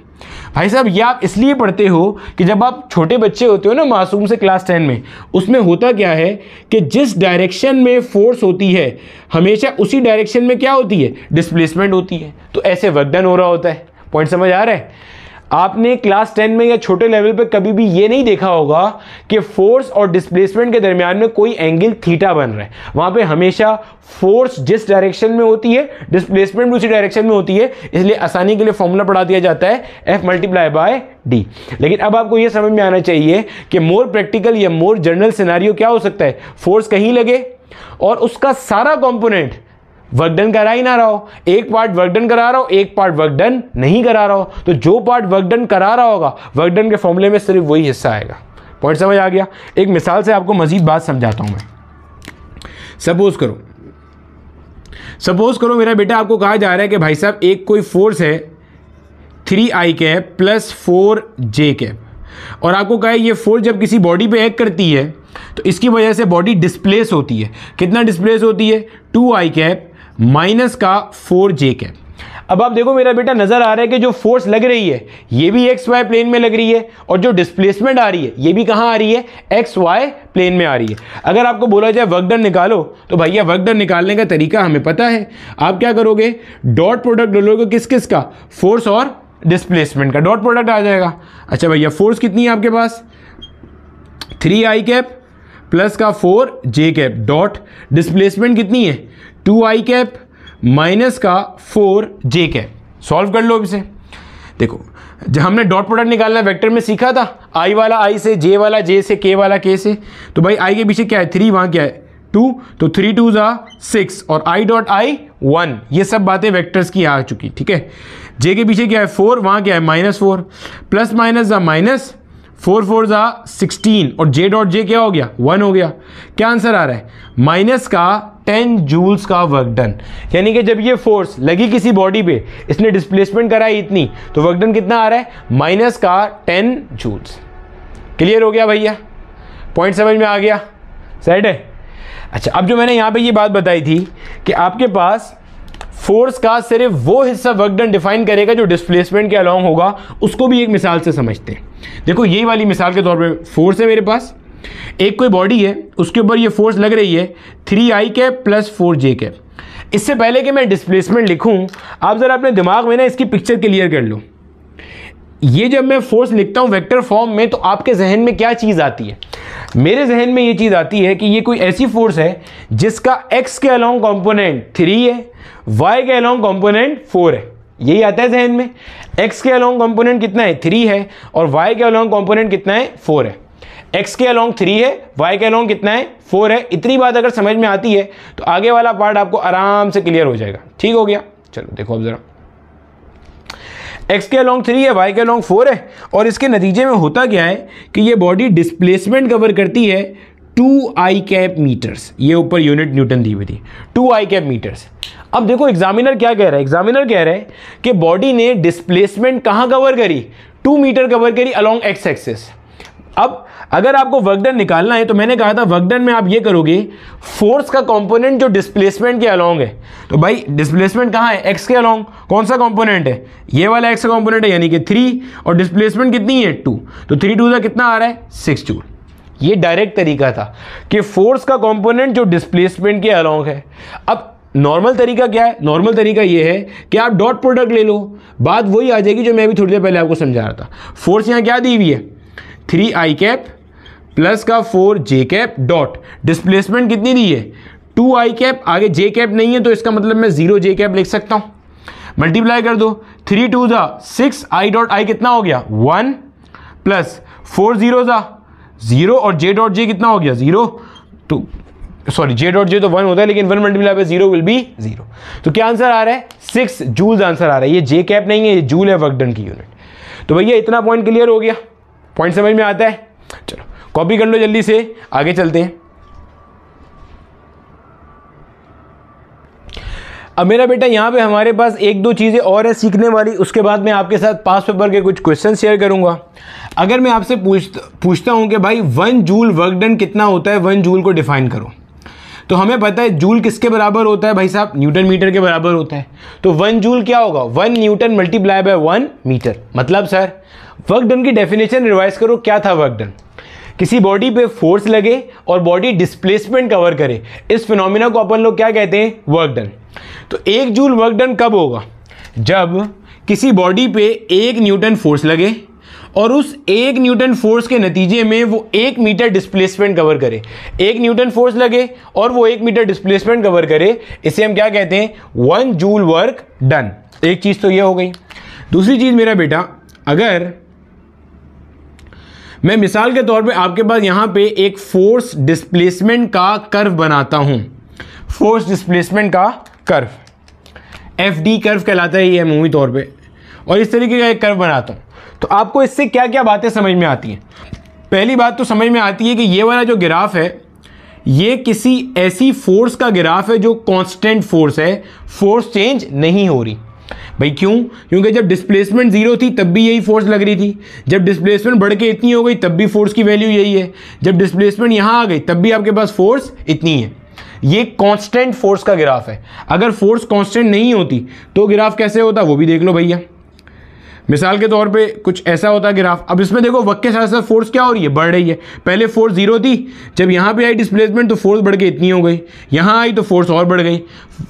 भाई साहब ये आप इसलिए पढ़ते हो कि जब आप छोटे बच्चे होते हो ना मासूम से क्लास टेन में उसमें होता क्या है कि जिस डायरेक्शन में फोर्स होती है हमेशा उसी डायरेक्शन में क्या होती है डिस्प्लेसमेंट होती है तो ऐसे वर्कडन हो रहा होता है पॉइंट समझ आ रहा है आपने क्लास टेन में या छोटे लेवल पर कभी भी ये नहीं देखा होगा कि फोर्स और डिस्प्लेसमेंट के दरमियान में कोई एंगल थीटा बन रहा है वहां पे हमेशा फोर्स जिस डायरेक्शन में होती है डिस्प्लेसमेंट उसी डायरेक्शन में होती है इसलिए आसानी के लिए फॉर्मूला पढ़ा दिया जाता है एफ मल्टीप्लाई बाय डी लेकिन अब आपको यह समझ में आना चाहिए कि मोर प्रैक्टिकल या मोर जनरल सिनारियो क्या हो सकता है फोर्स कहीं लगे और उसका सारा कॉम्पोनेंट वर्कडन करा ही ना रहा हो एक पार्ट वर्कडन करा रहा हो एक पार्ट वर्कडन नहीं करा रहा हो तो जो पार्ट वर्कडन करा रहा होगा वर्कडन के फॉर्मूले में सिर्फ वही हिस्सा आएगा पॉइंट समझ आ गया एक मिसाल से आपको मजीद बात समझाता हूँ मैं सपोज करो सपोज करो मेरा बेटा आपको कहा जा रहा है कि भाई साहब एक कोई फोर्स है three I cap plus four J cap और आपको कहा है ये फोर्स जब किसी बॉडी पे एक्ट करती है तो इसकी वजह से बॉडी डिस्प्लेस होती है कितना डिस्प्लेस होती है टू आई कैप माइनस का फोर जे कैप अब आप देखो मेरा बेटा नजर आ रहा है कि जो फोर्स लग रही है ये भी एक्स वाई प्लेन में लग रही है और जो डिस्प्लेसमेंट आ रही है ये भी कहाँ आ रही है एक्स वाई प्लेन में आ रही है अगर आपको बोला जाए वर्कडर निकालो तो भैया वर्कडर निकालने का तरीका हमें पता है आप क्या करोगे डॉट प्रोडक्ट डोलोगे किस किस का फोर्स और डिस्प्लेसमेंट का डॉट प्रोडक्ट आ जाएगा अच्छा भैया फोर्स कितनी है आपके पास थ्री आई कैप प्लस का four J cap dot displacement कितनी है टू आई कैप माइनस का फोर जे कैप सॉल्व कर लो इसे देखो जब हमने डॉट प्रोडक्ट निकालना वेक्टर में सीखा था आई वाला आई से जे वाला जे से के वाला के से तो भाई आई के पीछे क्या है थ्री वहाँ क्या है टू तो थ्री टू ज़ा सिक्स और आई डॉट आई वन ये सब बातें वेक्टर्स की आ चुकी ठीक है जे के पीछे क्या है फोर वहाँ क्या है माइनस फोर प्लस माइनस ज़ा माइनस फोर फोर ज़ा सिक्सटीन और जे डॉट जे क्या हो गया वन हो गया क्या आंसर आ रहा है माइनस का टेन जूल्स का वर्क डन यानी कि जब ये फोर्स लगी किसी बॉडी पे इसने डिस्प्लेसमेंट कराई इतनी तो वर्क डन कितना आ रहा है माइनस का टेन जूल्स क्लियर हो गया भैया पॉइंट समझ में आ गया सेट है अच्छा अब जो मैंने यहाँ पे ये बात बताई थी कि आपके पास फोर्स का सिर्फ वो हिस्सा वर्क डन डिफाइन करेगा जो डिस्प्लेसमेंट के अलॉन्ग होगा उसको भी एक मिसाल से समझते हैं देखो यही वाली मिसाल के तौर पे फोर्स है मेरे पास एक कोई बॉडी है उसके ऊपर ये फोर्स लग रही है थ्री आई के प्लस फोर जे के इससे पहले कि मैं डिस्प्लेसमेंट लिखूं आप ज़रा अपने दिमाग में ना इसकी पिक्चर क्लियर कर लो ये जब मैं फोर्स लिखता हूँ वेक्टर फॉर्म में तो आपके जहन में क्या चीज़ आती है मेरे जहन में ये चीज़ आती है कि ये कोई ऐसी फोर्स है जिसका एक्स के अलॉन्ग कॉम्पोनेंट थ्री है वाई के अलॉन्ग कॉम्पोनेंट फोर है यही आता है जहन में एक्स के अलॉन्ग कॉम्पोनेंट कितना है थ्री है और वाई के अलॉन्ग कॉम्पोनेंट कितना है फोर है एक्स के अलोंग थ्री है वाई के अलोंग कितना है फोर है इतनी बात अगर समझ में आती है तो आगे वाला पार्ट आपको आराम से क्लियर हो जाएगा ठीक हो गया चलो देखो अब ज़रा एक्स के अलोंग थ्री है वाई के अलोंग फोर है और इसके नतीजे में होता क्या है कि ये बॉडी डिस्प्लेसमेंट कवर करती है टू आई कैप मीटर्स ये ऊपर यूनिट न्यूटन दी हुई थी टू आई कैप मीटर्स अब देखो एग्जामिनर क्या कह रहा है एग्जामिनर कह रहे हैं कि बॉडी ने डिस्प्लेसमेंट कहाँ कवर करी टू मीटर कवर करी अलोंग एक्स एक्सेस अब अगर आपको वर्कडन निकालना है तो मैंने कहा था वर्कडन में आप ये करोगे फोर्स का कंपोनेंट जो डिस्प्लेसमेंट के अलोंग है तो भाई डिस्प्लेसमेंट कहाँ है एक्स के अलोंग कौन सा कंपोनेंट है ये वाला एक्स का कंपोनेंट है यानी कि थ्री और डिस्प्लेसमेंट कितनी है टू तो थ्री टू का कितना आ रहा है सिक्स टू ये डायरेक्ट तरीका था कि फोर्स का कॉम्पोनेंट जो डिस्प्लेसमेंट के अलोंग है अब नॉर्मल तरीका क्या है नॉर्मल तरीका ये है कि आप डॉट प्रोडक्ट ले लो बात वही आ जाएगी जो मैं अभी थोड़ी देर पहले आपको समझा रहा था फोर्स यहाँ क्या दी हुई है थ्री आई कैप प्लस का four J cap dot displacement कितनी दी है टू आई कैप आगे जे कैप नहीं है तो इसका मतलब मैं जीरो जे कैप लिख सकता हूँ मल्टीप्लाई कर दो थ्री टू ज़ा सिक्स आई डॉट आई कितना हो गया वन प्लस फोर जीरो ज़ा जीरो और जे डॉट जे कितना हो गया जीरो तो सॉरी जे डॉट जे तो वन होता है लेकिन one multiply by zero will be zero तो क्या आंसर आ रहा है सिक्स जूल्स आंसर आ रहा है ये जे कैप नहीं है ये जूल है वर्कडन की यूनिट तो भैया इतना पॉइंट क्लियर हो गया पॉइंट समझ में आता है चलो कॉपी कर लो जल्दी से आगे चलते हैं अब मेरा बेटा यहाँ पे हमारे पास एक दो चीज़ें और हैं सीखने वाली उसके बाद मैं आपके साथ पास पेपर के कुछ क्वेश्चन शेयर करूँगा अगर मैं आपसे पूछ पूछता हूँ कि भाई वन जूल वर्क डन कितना होता है वन जूल को डिफाइन करो तो हमें पता है जूल किसके बराबर होता है भाई साहब न्यूटन मीटर के बराबर होता है तो वन जूल क्या होगा one newton multiply by one metre मतलब सर वर्क डन की डेफिनेशन रिवाइज करो क्या था वर्क डन किसी बॉडी पे फोर्स लगे और बॉडी डिस्प्लेसमेंट कवर करे इस फिनोमिना को अपन लोग क्या कहते हैं वर्क डन तो एक जूल वर्क डन कब होगा जब किसी बॉडी पे एक न्यूटन फोर्स लगे और उस एक न्यूटन फोर्स के नतीजे में वो एक मीटर डिस्प्लेसमेंट कवर करे एक न्यूटन फोर्स लगे और वो एक मीटर डिस्प्लेसमेंट कवर करे इसे हम क्या कहते हैं वन जूल वर्क डन एक चीज़ तो ये हो गई दूसरी चीज़ मेरा बेटा अगर मैं मिसाल के तौर पे आपके पास यहाँ पे एक फोर्स डिस्प्लेसमेंट का कर्व बनाता हूँ फोर्स डिस्प्लेसमेंट का कर्व एफ डी कर्व कहलाता है ये मूवी तौर पे और इस तरीके का एक कर्व बनाता हूँ तो आपको इससे क्या क्या बातें समझ में आती हैं पहली बात तो समझ में आती है कि ये वाला जो ग्राफ है ये किसी ऐसी फोर्स का ग्राफ है जो कांस्टेंट फोर्स है फोर्स चेंज नहीं हो रही भाई क्यों क्योंकि जब डिस्प्लेसमेंट जीरो थी तब भी यही फोर्स लग रही थी जब डिस्प्लेसमेंट बढ़ के इतनी हो गई तब भी फोर्स की वैल्यू यही है जब डिस्प्लेसमेंट यहाँ आ गई तब भी आपके पास फोर्स इतनी है ये कांस्टेंट फोर्स का ग्राफ है अगर फोर्स कांस्टेंट नहीं होती तो ग्राफ कैसे होता वो भी देख लो भैया मिसाल के तौर पे कुछ ऐसा होता ग्राफ अब इसमें देखो वक्त के साथ साथ फोर्स क्या हो रही है बढ़ रही है पहले फोर्स जीरो थी जब यहाँ पे आई डिस्प्लेसमेंट तो फोर्स बढ़ के इतनी हो गई यहाँ आई तो फोर्स और बढ़ गई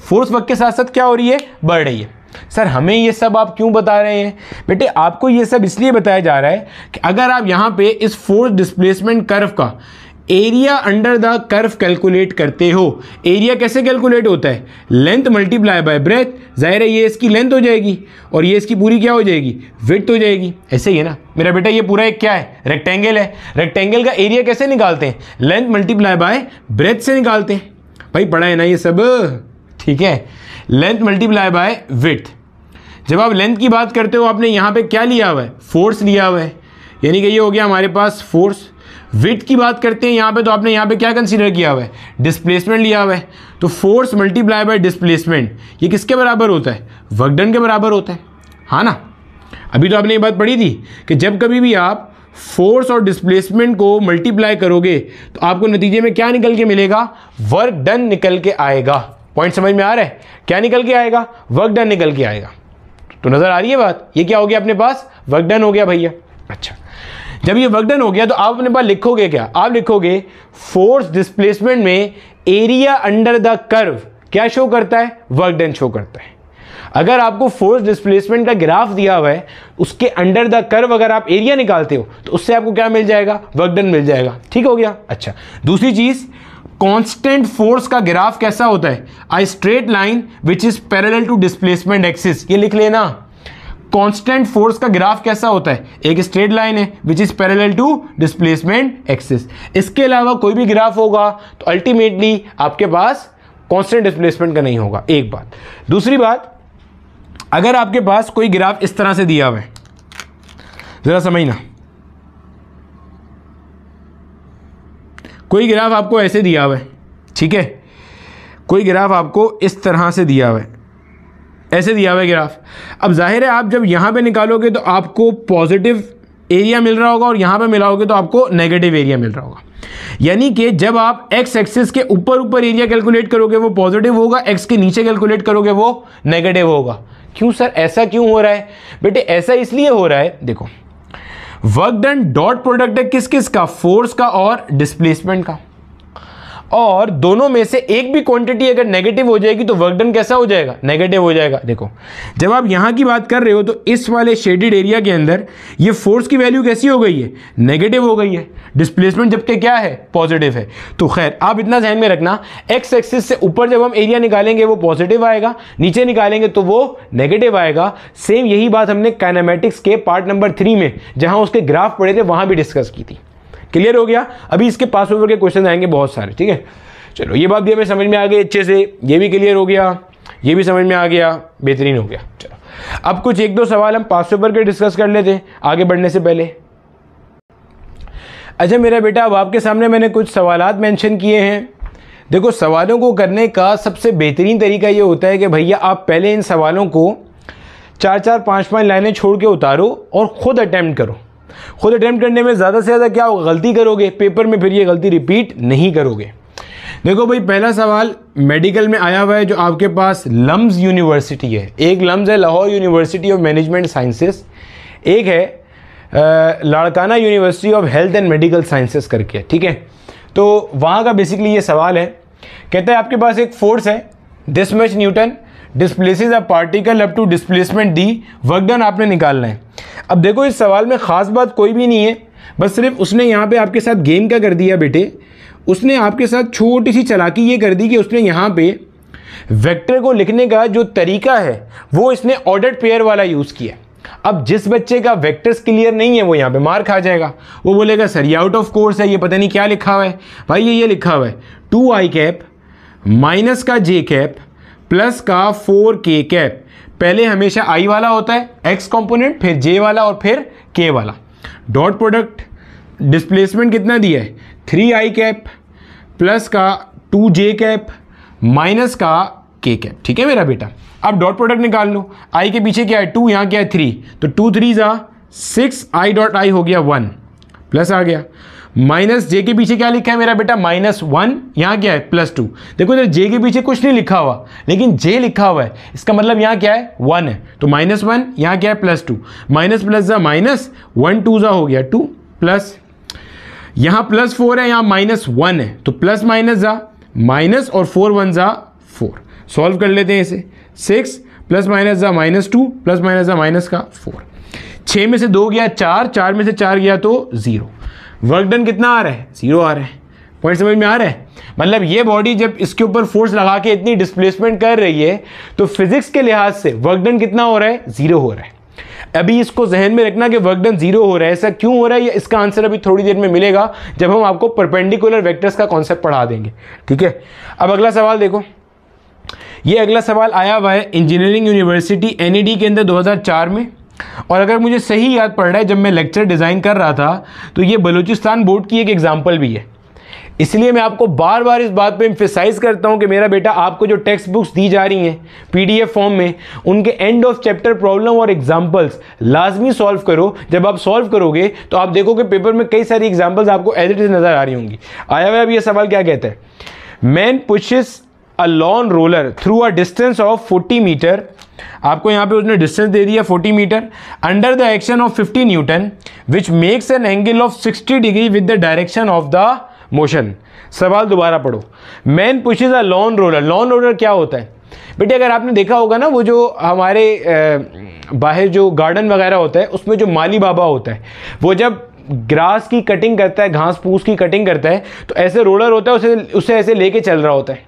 फोर्स वक्त के साथ साथ क्या हो रही है बढ़ रही है सर हमें ये सब आप क्यों बता रहे हैं बेटे आपको ये सब इसलिए बताया जा रहा है कि अगर आप यहाँ पे इस फोर्स डिस्प्लेसमेंट कर्व का area under the curve calculate करते हो एरिया कैसे कैलकुलेट होता है लेंथ मल्टीप्लाई बाय ब्रेथ जाहिर है ये इसकी लेंथ हो जाएगी और ये इसकी पूरी क्या हो जाएगी विथ हो जाएगी ऐसे ही है ना मेरा बेटा ये पूरा एक क्या है रेक्टेंगल है रेक्टेंगल का एरिया कैसे निकालते हैं लेंथ मल्टीप्लाई बाय ब्रेथ से निकालते हैं भाई पढ़ा है ना ये सब ठीक है लेंथ मल्टीप्लाई बाय विथ जब आप लेंथ की बात करते हो आपने यहाँ पे क्या लिया हुआ है फोर्स लिया हुआ है यानी कि ये हो गया हमारे पास फोर्स विथ की बात करते हैं यहाँ पे तो आपने यहाँ पे क्या कंसीडर किया हुआ है डिस्प्लेसमेंट लिया हुआ है तो फोर्स मल्टीप्लाई बाय डिस्प्लेसमेंट ये किसके बराबर होता है वर्कडन के बराबर होता है हाँ ना अभी तो आपने ये बात पढ़ी थी कि जब कभी भी आप फोर्स और डिस्प्लेसमेंट को मल्टीप्लाई करोगे तो आपको नतीजे में क्या निकल के मिलेगा वर्क डन निकल के आएगा पॉइंट समझ में आ रहा है क्या निकल के आएगा वर्क डन निकल के आएगा तो नज़र आ रही है बात ये क्या हो गया अपने पास वर्क डन हो गया भैया अच्छा जब ये वर्क डन हो गया तो आप अपने पास लिखोगे क्या आप लिखोगे फोर्स डिस्प्लेसमेंट में एरिया अंडर द कर्व क्या शो करता है वर्क डन शो करता है अगर आपको फोर्स डिस्प्लेसमेंट का ग्राफ दिया हुआ है उसके अंडर द कर्व अगर आप एरिया निकालते हो तो उससे आपको क्या मिल जाएगा वर्क डन मिल जाएगा ठीक हो गया अच्छा दूसरी चीज़ कांस्टेंट फोर्स का ग्राफ कैसा होता है आई straight line which is parallel to displacement axis ये लिख लेना कांस्टेंट फोर्स का ग्राफ कैसा होता है एक स्ट्रेट लाइन है which is parallel to displacement axis इसके अलावा कोई भी ग्राफ होगा तो अल्टीमेटली आपके पास कॉन्स्टेंट डिस्प्लेसमेंट का नहीं होगा एक बात दूसरी बात अगर आपके पास कोई ग्राफ इस तरह से दिया हुआ है ज़रा समझना कोई ग्राफ आपको ऐसे दिया हुआ है ठीक है कोई ग्राफ आपको इस तरह से दिया हुआ है ऐसे दिया हुआ है ग्राफ अब जाहिर है आप जब यहाँ पे निकालोगे तो आपको पॉजिटिव एरिया मिल रहा होगा और यहाँ पे मिलाओगे तो आपको नेगेटिव एरिया मिल रहा होगा यानी कि जब आप एक्स एक्सिस के ऊपर ऊपर एरिया कैलकुलेट करोगे वो पॉजिटिव होगा एक्स के नीचे कैलकुलेट करोगे वो नेगेटिव होगा क्यों सर ऐसा क्यों हो रहा है बेटे ऐसा इसलिए हो रहा है देखो वर्क डन डॉट प्रोडक्ट है किस किस का फोर्स का और डिस्प्लेसमेंट का और दोनों में से एक भी क्वांटिटी अगर नेगेटिव हो जाएगी तो वर्क डन कैसा हो जाएगा नेगेटिव हो जाएगा देखो जब आप यहाँ की बात कर रहे हो तो इस वाले शेडेड एरिया के अंदर ये फोर्स की वैल्यू कैसी हो गई है नेगेटिव हो गई है डिस्प्लेसमेंट जबकि क्या है पॉजिटिव है तो खैर आप इतना जहन में रखना एक्स एक्सिस से ऊपर जब हम एरिया निकालेंगे वो पॉजिटिव आएगा नीचे निकालेंगे तो वो नेगेटिव आएगा सेम यही बात हमने काइनामेटिक्स के पार्ट नंबर थ्री में जहाँ उसके ग्राफ पड़े थे वहाँ भी डिस्कस की थी क्लियर हो गया अभी इसके पास ओवर के क्वेश्चन आएंगे बहुत सारे ठीक है चलो ये बात भी हमें समझ में आ गई अच्छे से ये भी क्लियर हो गया ये भी समझ में आ गया बेहतरीन हो गया चलो अब कुछ एक दो सवाल हम पास ओवर के डिस्कस कर लेते हैं आगे बढ़ने से पहले अच्छा मेरा बेटा अब आपके सामने मैंने कुछ सवाल मैंशन किए हैं देखो सवालों को करने का सबसे बेहतरीन तरीका ये होता है कि भैया आप पहले इन सवालों को चार चार पाँच पाँच लाइनें छोड़ के उतारो और ख़ुद अटैम्प्ट करो खुद अटैम्प्ट करने में ज़्यादा से ज़्यादा क्या होगा गलती करोगे पेपर में फिर ये गलती रिपीट नहीं करोगे देखो भाई पहला सवाल मेडिकल में आया हुआ है जो आपके पास लम्स यूनिवर्सिटी है एक लम्स है Lahore university of management sciences एक है Larkana university of health and medical sciences करके ठीक है तो वहाँ का बेसिकली ये सवाल है कहते हैं आपके पास एक फोर्स है this much newton displaces a particle up to displacement D work done आपने निकालना है अब देखो इस सवाल में ख़ास बात कोई भी नहीं है बस सिर्फ उसने यहाँ पे आपके साथ गेम क्या कर दिया बेटे उसने आपके साथ छोटी सी चलाकी ये कर दी कि उसने यहाँ पे वेक्टर को लिखने का जो तरीका है वो इसने ऑर्डर पेयर वाला यूज़ किया अब जिस बच्चे का वेक्टर्स क्लियर नहीं है वो यहाँ पे मार खा जाएगा वो बोलेगा सर ये आउट ऑफ कोर्स है ये पता नहीं क्या लिखा हुआ है भाई ये ये लिखा हुआ है टू आई कैप माइनस का जे कैप प्लस का फोर के कैप पहले हमेशा आई वाला होता है एक्स कंपोनेंट फिर जे वाला और फिर के वाला डॉट प्रोडक्ट डिस्प्लेसमेंट कितना दिया है थ्री आई कैप प्लस का टू जे कैप माइनस का के कैप ठीक है मेरा बेटा अब डॉट प्रोडक्ट निकाल लो आई के पीछे क्या है टू यहाँ क्या है थ्री तो टू थ्री ज़ा सिक्स आई डॉट आई हो गया वन प्लस आ गया माइनस जे के पीछे क्या लिखा है मेरा बेटा माइनस वन यहाँ क्या है प्लस टू देखो इधर जे के पीछे कुछ नहीं लिखा हुआ लेकिन जे लिखा हुआ है इसका मतलब यहाँ क्या है वन है तो माइनस वन यहाँ क्या है प्लस टू माइनस प्लस ज़ा माइनस वन टू ज़ा हो गया टू प्लस यहाँ प्लस फोर है यहाँ माइनस वन है तो प्लस माइनस ज़ा माइनस और फोर वन ज़ा फोर सॉल्व कर लेते हैं इसे सिक्स प्लस माइनस ज़ा माइनस टू प्लस माइनस ज़ा माइनस का फोर छः में से दो गया चार चार में से चार गया तो ज़ीरो वर्क डन कितना आ रहा है जीरो आ रहा है पॉइंट समझ में आ रहा है मतलब ये बॉडी जब इसके ऊपर फोर्स लगा के इतनी डिस्प्लेसमेंट कर रही है तो फिजिक्स के लिहाज से वर्क डन कितना हो रहा है जीरो हो रहा है अभी इसको जहन में रखना कि वर्क डन जीरो हो रहा है ऐसा क्यों हो रहा है या इसका आंसर अभी थोड़ी देर में मिलेगा जब हम आपको परपेंडिकुलर वैक्टर्स का कॉन्सेप्ट पढ़ा देंगे ठीक है अब अगला सवाल देखो ये अगला सवाल आया हुआ है इंजीनियरिंग यूनिवर्सिटी एनईडी के अंदर 2004 में और अगर मुझे सही याद पड़ रहा है जब मैं लेक्चर डिज़ाइन कर रहा था तो ये बलूचिस्तान बोर्ड की एक एग्ज़ाम्पल भी है इसलिए मैं आपको बार बार इस बात पे इम्फेसाइज करता हूँ कि मेरा बेटा आपको जो टेक्स्ट बुक्स दी जा रही हैं पीडीएफ फॉर्म में उनके एंड ऑफ चैप्टर प्रॉब्लम और एग्जांपल्स लाजमी सॉल्व करो जब आप सॉल्व करोगे तो आप देखोगे पेपर में कई सारी एग्जांपल्स आपको एज इट इज नज़र आ रही होंगी आया हुआ अब यह सवाल क्या कहता है man pushes a lawn roller through a distance of forty metre आपको यहाँ पे उसने डिस्टेंस दे दिया 40 metre under the action of 50 newton which makes an angle of 60 degree with the direction of the motion सवाल दोबारा पढ़ो man pushes a lawn roller lawn roller क्या होता है बेटे अगर आपने देखा होगा ना वो जो हमारे बाहर जो गार्डन वगैरह होता है उसमें जो माली बाबा होता है वो जब ग्रास की कटिंग करता है घास फूस की कटिंग करता है तो ऐसे रोलर होता है उसे उसे ऐसे लेके चल रहा होता है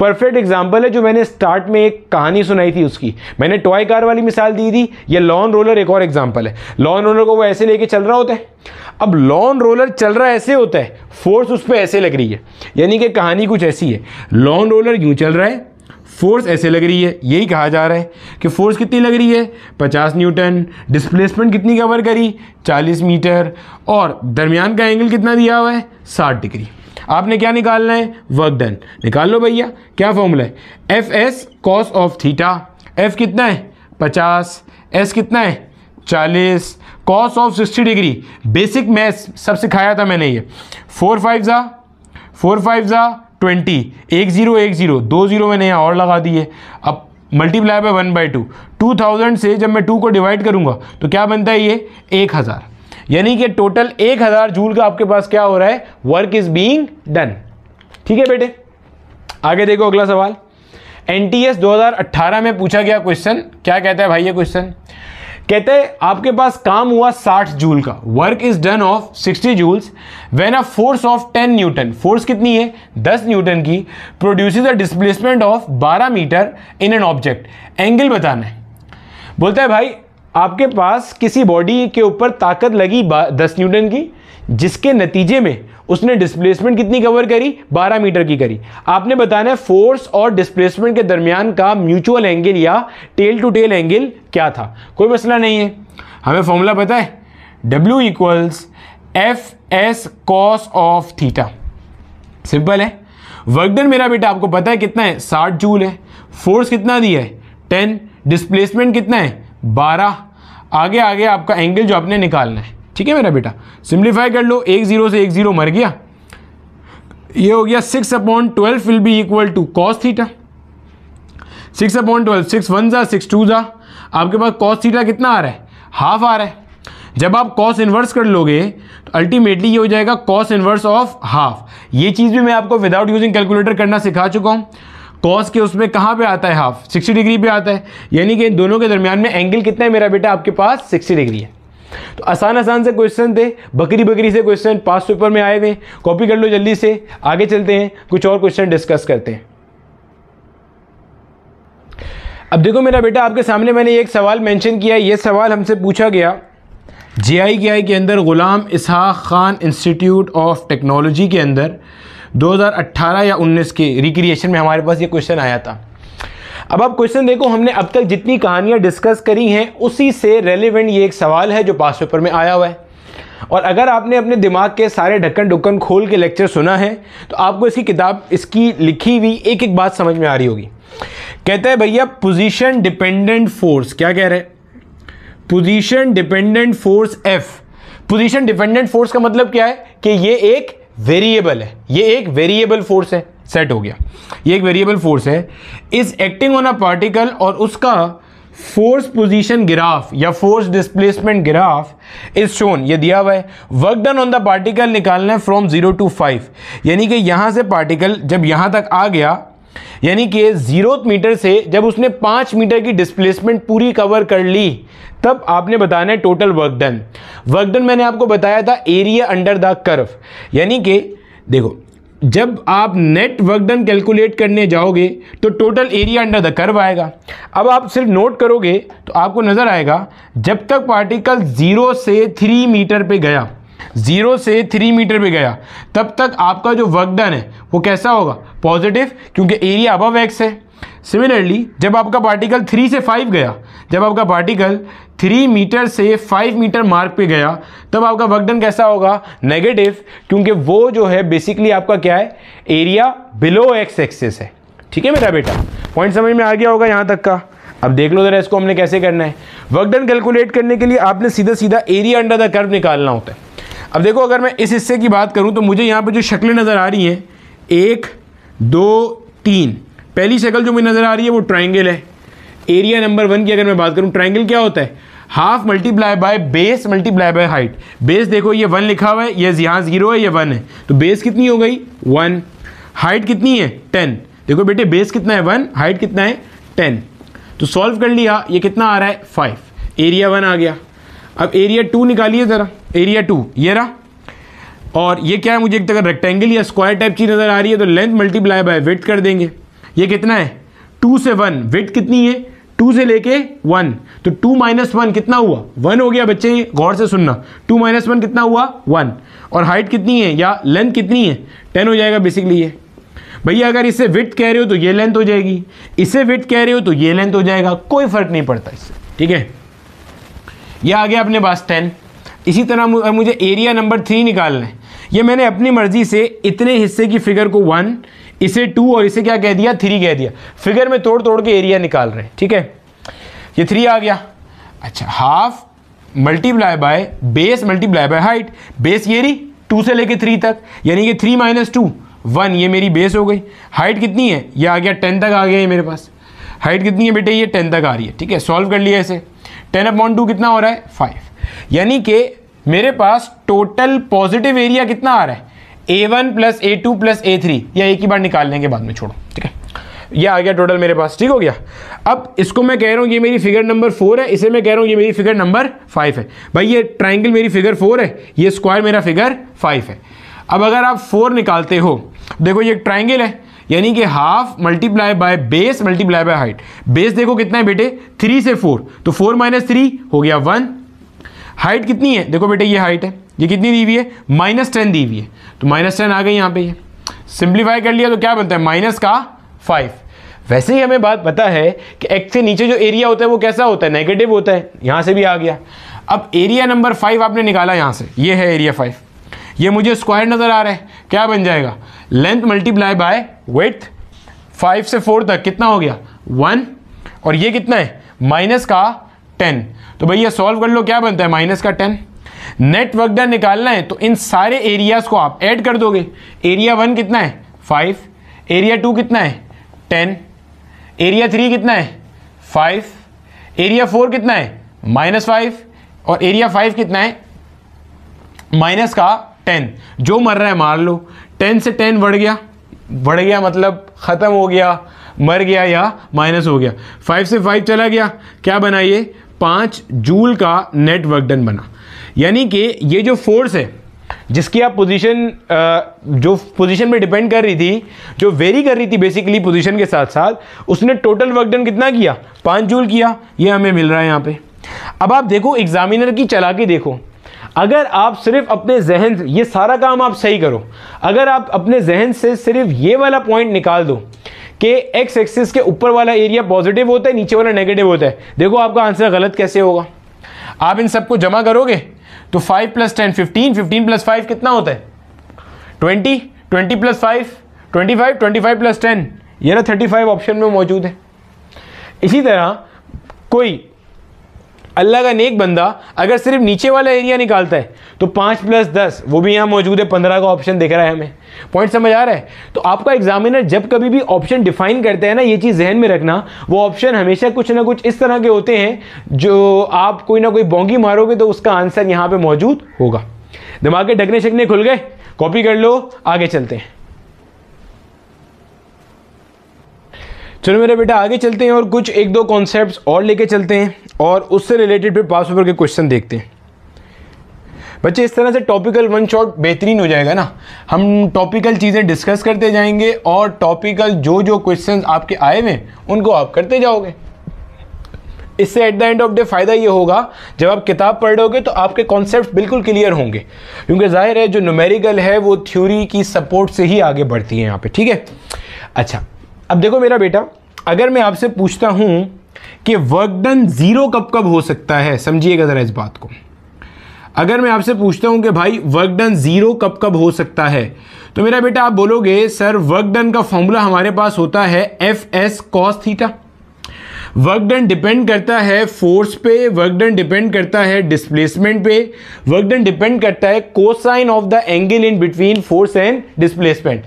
परफेक्ट एग्जाम्पल है जो मैंने स्टार्ट में एक कहानी सुनाई थी उसकी मैंने टॉय कार वाली मिसाल दी थी ये लॉन रोलर एक और एग्जाम्पल है लॉन रोलर को वो ऐसे लेके चल रहा होता है अब लॉन रोलर चल रहा ऐसे होता है फोर्स उस पर ऐसे लग रही है यानी कि कहानी कुछ ऐसी है लॉन रोलर यूँ चल रहा है फोर्स ऐसे लग रही है यही कहा जा रहा है कि फोर्स कितनी लग रही है 50 न्यूटन डिस्प्लेसमेंट कितनी कवर करी 40 मीटर और दरमियान का एंगल कितना दिया हुआ है 60 डिग्री आपने क्या निकालना है वर्क डन निकाल लो भैया क्या फॉर्मूला है F S cos of theta F कितना है पचास एस कितना है चालीस cos of sixty degree basic math सब सिखाया था मैंने ये फोर फाइव ज़ा फोर फाइव ज़ा ट्वेंटी एक ज़ीरो एक ज़ीरो दो ज़ीरो मैंने यहाँ और लगा दिए अब multiply by one by two two thousand से जब मैं टू को डिवाइड करूँगा तो क्या बनता है ये एक हज़ार यानी कि टोटल एक हज़ार जूल का आपके पास क्या हो रहा है वर्क इज बीइंग डन ठीक है बेटे आगे देखो अगला सवाल एन टी एस 2018 में पूछा गया क्वेश्चन क्या कहता है भाई ये क्वेश्चन कहते हैं आपके पास काम हुआ 60 जूल का work is done of 60 joules when a force of 10 newton force कितनी है 10 न्यूटन की produces a displacement of 12 metre in an object angle बताना है बोलता है भाई आपके पास किसी बॉडी के ऊपर ताकत लगी दस न्यूटन की जिसके नतीजे में उसने डिस्प्लेसमेंट कितनी कवर करी 12 मीटर की करी आपने बताना है फोर्स और डिस्प्लेसमेंट के दरमियान का म्यूचुअल एंगल या टेल टू टेल एंगल क्या था कोई मसला नहीं है हमें फॉर्मूला पता है W equals F S cos of theta simple है वर्कडन मेरा बेटा आपको पता है कितना है साठ जूल है फोर्स कितना दिया है टेन डिस्प्लेसमेंट कितना है बारह आगे आगे आपका एंगल जो आपने निकालना है ठीक है मेरा बेटा सिंप्लीफाई कर लो एक जीरो से एक जीरो मर गया ये हो गया six upon twelve will be equal to cos theta six upon twelve six one ज़ा सिक्स टू ज़ा आपके पास कॉस थीटा कितना आ रहा है हाफ आ रहा है जब आप कॉस इन्वर्स कर लोगे तो अल्टीमेटली ये हो जाएगा कॉस इन्वर्स ऑफ हाफ ये चीज़ भी मैं आपको विदाउट यूजिंग कैलकुलेटर करना सिखा चुका हूँ कॉस के उसमें कहाँ पे आता है हाफ 60 डिग्री पे आता है यानी कि इन दोनों के दरमियान में एंगल कितना है मेरा बेटा आपके पास 60 डिग्री है तो आसान आसान से क्वेश्चन थे बकरी बकरी से क्वेश्चन पास पेपर में आए हुए कॉपी कर लो जल्दी से आगे चलते हैं कुछ और क्वेश्चन डिस्कस करते हैं अब देखो मेरा बेटा आपके सामने मैंने एक सवाल मेंशन किया है ये सवाल हमसे पूछा गया जे के अंदर Ghulam Ishaq Khan institute of technology के अंदर 2018 या 19 के रिक्रिएशन में हमारे पास ये क्वेश्चन आया था अब आप क्वेश्चन देखो हमने अब तक जितनी कहानियाँ डिस्कस करी हैं उसी से रेलिवेंट ये एक सवाल है जो पास पेपर में आया हुआ है और अगर आपने अपने दिमाग के सारे ढक्कन डुक्कन खोल के लेक्चर सुना है तो आपको इसकी किताब इसकी लिखी हुई एक एक बात समझ में आ रही होगी कहते हैं भैया पोजीशन डिपेंडेंट फोर्स क्या कह रहे हैं position dependent force F position dependent force का मतलब क्या है कि ये एक वेरिएबल है ये एक वेरिएबल फोर्स है सेट हो गया ये एक वेरिएबल फोर्स है is acting on a particle और उसका फोर्स पोजीशन ग्राफ या force displacement graph is shown ये दिया हुआ है work done on the particle निकालना है फ्रॉम जीरो टू फाइव यानी कि यहाँ से पार्टिकल जब यहां तक आ गया यानी कि ज़ीरो मीटर से जब उसने पांच मीटर की डिस्प्लेसमेंट पूरी कवर कर ली तब आपने बताना है total work done work done मैंने आपको बताया था एरिया अंडर द कर्व यानी कि देखो जब आप नेट वर्क डन कैलकुलेट करने जाओगे तो total area under the curve आएगा अब आप सिर्फ नोट करोगे तो आपको नज़र आएगा जब तक पार्टिकल ज़ीरो से थ्री मीटर पे गया ज़ीरो से थ्री मीटर पे गया तब तक आपका जो वर्क डन है वो कैसा होगा पॉजिटिव क्योंकि एरिया अबव एक्स है सिमिलरली जब आपका पार्टिकल थ्री से फाइव गया जब आपका पार्टिकल थ्री मीटर से फाइव मीटर मार्क पे गया तब आपका वर्क डन कैसा होगा नेगेटिव क्योंकि वो जो है बेसिकली आपका क्या है एरिया बिलो एक्स एक्सेस है ठीक है मेरा बेटा पॉइंट समझ में आ गया होगा यहाँ तक का अब देख लो ज़रा इसको हमने कैसे करना है वर्क डन कैलकुलेट करने के लिए आपने सीधा सीधा एरिया अंडर द कर्व निकालना होता है अब देखो अगर मैं इस हिस्से की बात करूँ तो मुझे यहाँ पर जो शक्लें नज़र आ रही हैं एक दो तीन पहली शक्ल जो मुझे नज़र आ रही है वो ट्राइंगल है एरिया नंबर वन की अगर मैं बात करूँ ट्राइंगल क्या होता है half multiply by base multiply by height base देखो ये वन लिखा हुआ है ये यहाँ जीरो है ये वन है तो बेस कितनी हो गई वन हाइट कितनी है टेन देखो बेटे बेस कितना है वन हाइट कितना है टेन तो सॉल्व कर लिया ये कितना आ रहा है फाइव एरिया वन आ गया अब एरिया टू निकालिए ज़रा एरिया टू ये रहा और ये क्या है मुझे एक तरह रेक्टेंगल या स्क्वायर टाइप चीज़ नज़र आ रही है तो लेंथ मल्टीप्लाई बाय वेट कर देंगे ये कितना है टू से वन विथ कितनी है टू से लेके वन तो टू माइनस वन कितना हुआ वन हो गया बच्चे गौर से सुनना टू माइनस वन कितना हुआ वन और हाइट कितनी है या लेंथ कितनी है टेन हो जाएगा बेसिकली ये भैया अगर इसे विथ कह रहे हो तो ये लेंथ हो जाएगी इसे विथ कह रहे हो तो ये लेंथ हो जाएगा कोई फर्क नहीं पड़ता इससे ठीक है यह आ गया अपने पास टेन इसी तरह मुझे एरिया नंबर थ्री निकालना है ये मैंने अपनी मर्ज़ी से इतने हिस्से की फिगर को वन इसे टू और इसे क्या कह दिया थ्री कह दिया फिगर में तोड़ तोड़ के एरिया निकाल रहे हैं ठीक है ये थ्री आ गया अच्छा half multiply by base multiply by height base ये रही टू से लेके थ्री तक यानी कि थ्री माइनस टू वन ये मेरी बेस हो गई हाइट कितनी है ये आ गया टेन तक आ गया ये मेरे पास हाइट कितनी है बेटे ये टेन तक आ रही है ठीक है सॉल्व कर लिया इसे टेन अपॉन टू कितना हो रहा है फाइव यानी कि मेरे पास टोटल पॉजिटिव एरिया कितना आ रहा है A one plus A two plus A three या एक ही बार निकाल लेंगे बाद में छोड़ो ठीक है ये आ गया टोटल मेरे पास ठीक हो गया अब इसको मैं कह रहा हूँ ये मेरी फिगर नंबर फोर है इसे मैं कह रहा हूँ ये मेरी फिगर नंबर फाइव है भाई ये ट्राइंगल मेरी फिगर फोर है ये स्क्वायर मेरा फिगर फाइव है अब अगर आप फोर निकालते हो देखो ये एक ट्राइंगल है यानी कि half multiply by base multiply by height base देखो कितना है बेटे थ्री से फोर तो फोर माइनस थ्री हो गया वन हाइट कितनी है देखो बेटे ये हाइट है ये कितनी दी हुई है माइनस टेन दी हुई है तो माइनस टेन आ गई यहाँ पे ये सिंप्लीफाई कर लिया तो क्या बनता है माइनस का फाइव वैसे ही हमें बात पता है कि एक्स से नीचे जो एरिया होता है वो कैसा होता है नेगेटिव होता है यहाँ से भी आ गया अब एरिया नंबर फाइव आपने निकाला यहाँ से ये यह है एरिया फाइव ये मुझे स्क्वायर नज़र आ रहा है क्या बन जाएगा length multiply by width five से फोर तक कितना हो गया वन और ये कितना है माइनस का टेन तो भैया सॉल्व कर लो क्या बनता है माइनस का टेन नेट वर्क डन निकालना है तो इन सारे एरियाज को आप ऐड कर दोगे एरिया वन कितना है फाइव एरिया टू कितना है टेन एरिया थ्री कितना है फाइव एरिया फोर कितना है माइनस फाइव और एरिया फाइव कितना है माइनस का टेन जो मर रहा है मार लो टेन से टेन बढ़ गया बढ़ गया मतलब ख़त्म हो गया मर गया या माइनस हो गया फाइव से फाइव चला गया क्या बना ये पाँच जूल का नेट डन बना यानी कि ये जो फोर्स है जिसकी आप पोजीशन जो पोजीशन पे डिपेंड कर रही थी जो वेरी कर रही थी बेसिकली पोजीशन के साथ साथ उसने टोटल वर्क डन कितना किया पाँच जूल किया ये हमें मिल रहा है यहाँ पे अब आप देखो एग्जामिनर की चला के देखो अगर आप सिर्फ अपने जहन ये सारा काम आप सही करो अगर आप अपने जहन से सिर्फ ये वाला पॉइंट निकाल दो कि एक्स एक्सिस के ऊपर वाला एरिया पॉजिटिव होता है नीचे वाला नेगेटिव होता है देखो आपका आंसर गलत कैसे होगा आप इन सबको जमा करोगे तो five plus ten fifteen fifteen plus five कितना होता है twenty twenty plus five twenty five twenty five plus ten ये ना थर्टी फाइव ऑप्शन में मौजूद है इसी तरह कोई अल्लाह का नेक बंदा अगर सिर्फ नीचे वाला एरिया निकालता है तो पाँच प्लस दस वो भी यहाँ मौजूद है पंद्रह का ऑप्शन दिख रहा है हमें पॉइंट समझ आ रहा है तो आपका एग्जामिनर जब कभी भी ऑप्शन डिफाइन करते हैं ना ये चीज़ जहन में रखना वो ऑप्शन हमेशा कुछ ना कुछ इस तरह के होते हैं जो आप कोई ना कोई बोंगी मारोगे तो उसका आंसर यहाँ पर मौजूद होगा दिमाग के ढकने शकने खुल गए कॉपी कर लो आगे चलते हैं चलो मेरे बेटा आगे चलते हैं और कुछ एक दो कॉन्सेप्ट्स और लेके चलते हैं और उससे रिलेटेड फिर पास पेपर के क्वेश्चन देखते हैं बच्चे इस तरह से टॉपिकल वन शॉट बेहतरीन हो जाएगा ना हम टॉपिकल चीज़ें डिस्कस करते जाएंगे और टॉपिकल जो जो क्वेश्चंस आपके आए हुए उनको आप करते जाओगे इससे at the end of day फ़ायदा ये होगा जब आप किताब पढ़ोगे तो आपके कॉन्सेप्ट बिल्कुल क्लियर होंगे क्योंकि जाहिर है जो न्यूमेरिकल है वो थ्योरी की सपोर्ट से ही आगे बढ़ती है यहाँ पे ठीक है अच्छा अब देखो मेरा बेटा अगर मैं आपसे पूछता हूँ कि वर्क डन ज़ीरो कब कब हो सकता है समझिएगा ज़रा इस बात को अगर मैं आपसे पूछता हूं कि भाई वर्क डन ज़ीरो कब कब हो सकता है तो मेरा बेटा आप बोलोगे सर वर्क डन का फॉर्मूला हमारे पास होता है F S cos theta work done depend करता है फोर्स पे वर्क डन डिपेंड करता है डिस्प्लेसमेंट पे वर्क डन डिपेंड करता है cosine of the angle in between force and displacement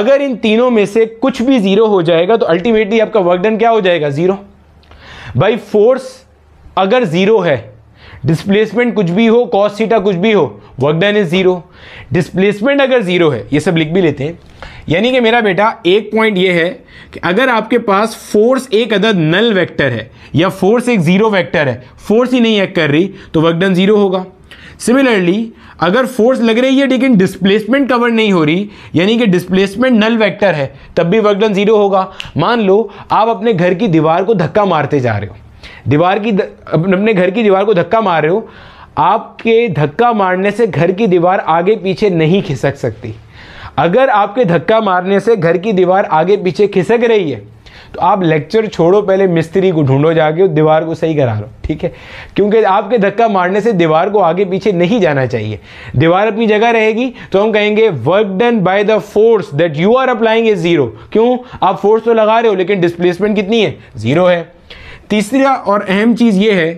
अगर इन तीनों में से कुछ भी ज़ीरो हो जाएगा तो अल्टीमेटली आपका वर्क डन क्या हो जाएगा ज़ीरो भाई फोर्स अगर ज़ीरो है डिस्प्लेसमेंट कुछ भी हो कॉस सीटा कुछ भी हो work done is zero displacement अगर ज़ीरो है ये सब लिख भी लेते हैं यानी कि मेरा बेटा एक पॉइंट ये है कि अगर आपके पास फोर्स एक अदद नल वेक्टर है या फोर्स एक ज़ीरो वेक्टर है फोर्स ही नहीं एक्ट कर रही तो वर्क डन ज़ीरो होगा सिमिलरली अगर फोर्स लग रही है लेकिन डिस्प्लेसमेंट कवर नहीं हो रही यानी कि डिस्प्लेसमेंट नल वेक्टर है तब भी वर्क डन जीरो होगा मान लो आप अपने घर की दीवार को धक्का मारते जा रहे हो दीवार की द, अपने घर की दीवार को धक्का मार रहे हो आपके धक्का मारने से घर की दीवार आगे पीछे नहीं खिसक सकती अगर आपके धक्का मारने से घर की दीवार आगे पीछे खिसक रही है तो आप लेक्चर छोड़ो पहले मिस्त्री को ढूंढो जाके दीवार को सही करा लो ठीक है क्योंकि आपके धक्का मारने से दीवार को आगे पीछे नहीं जाना चाहिए दीवार अपनी जगह रहेगी तो हम कहेंगे work done by the force that you are applying is zero क्यों आप फोर्स तो लगा रहे हो लेकिन डिस्प्लेसमेंट कितनी है जीरो है तीसरा और अहम चीज़ ये है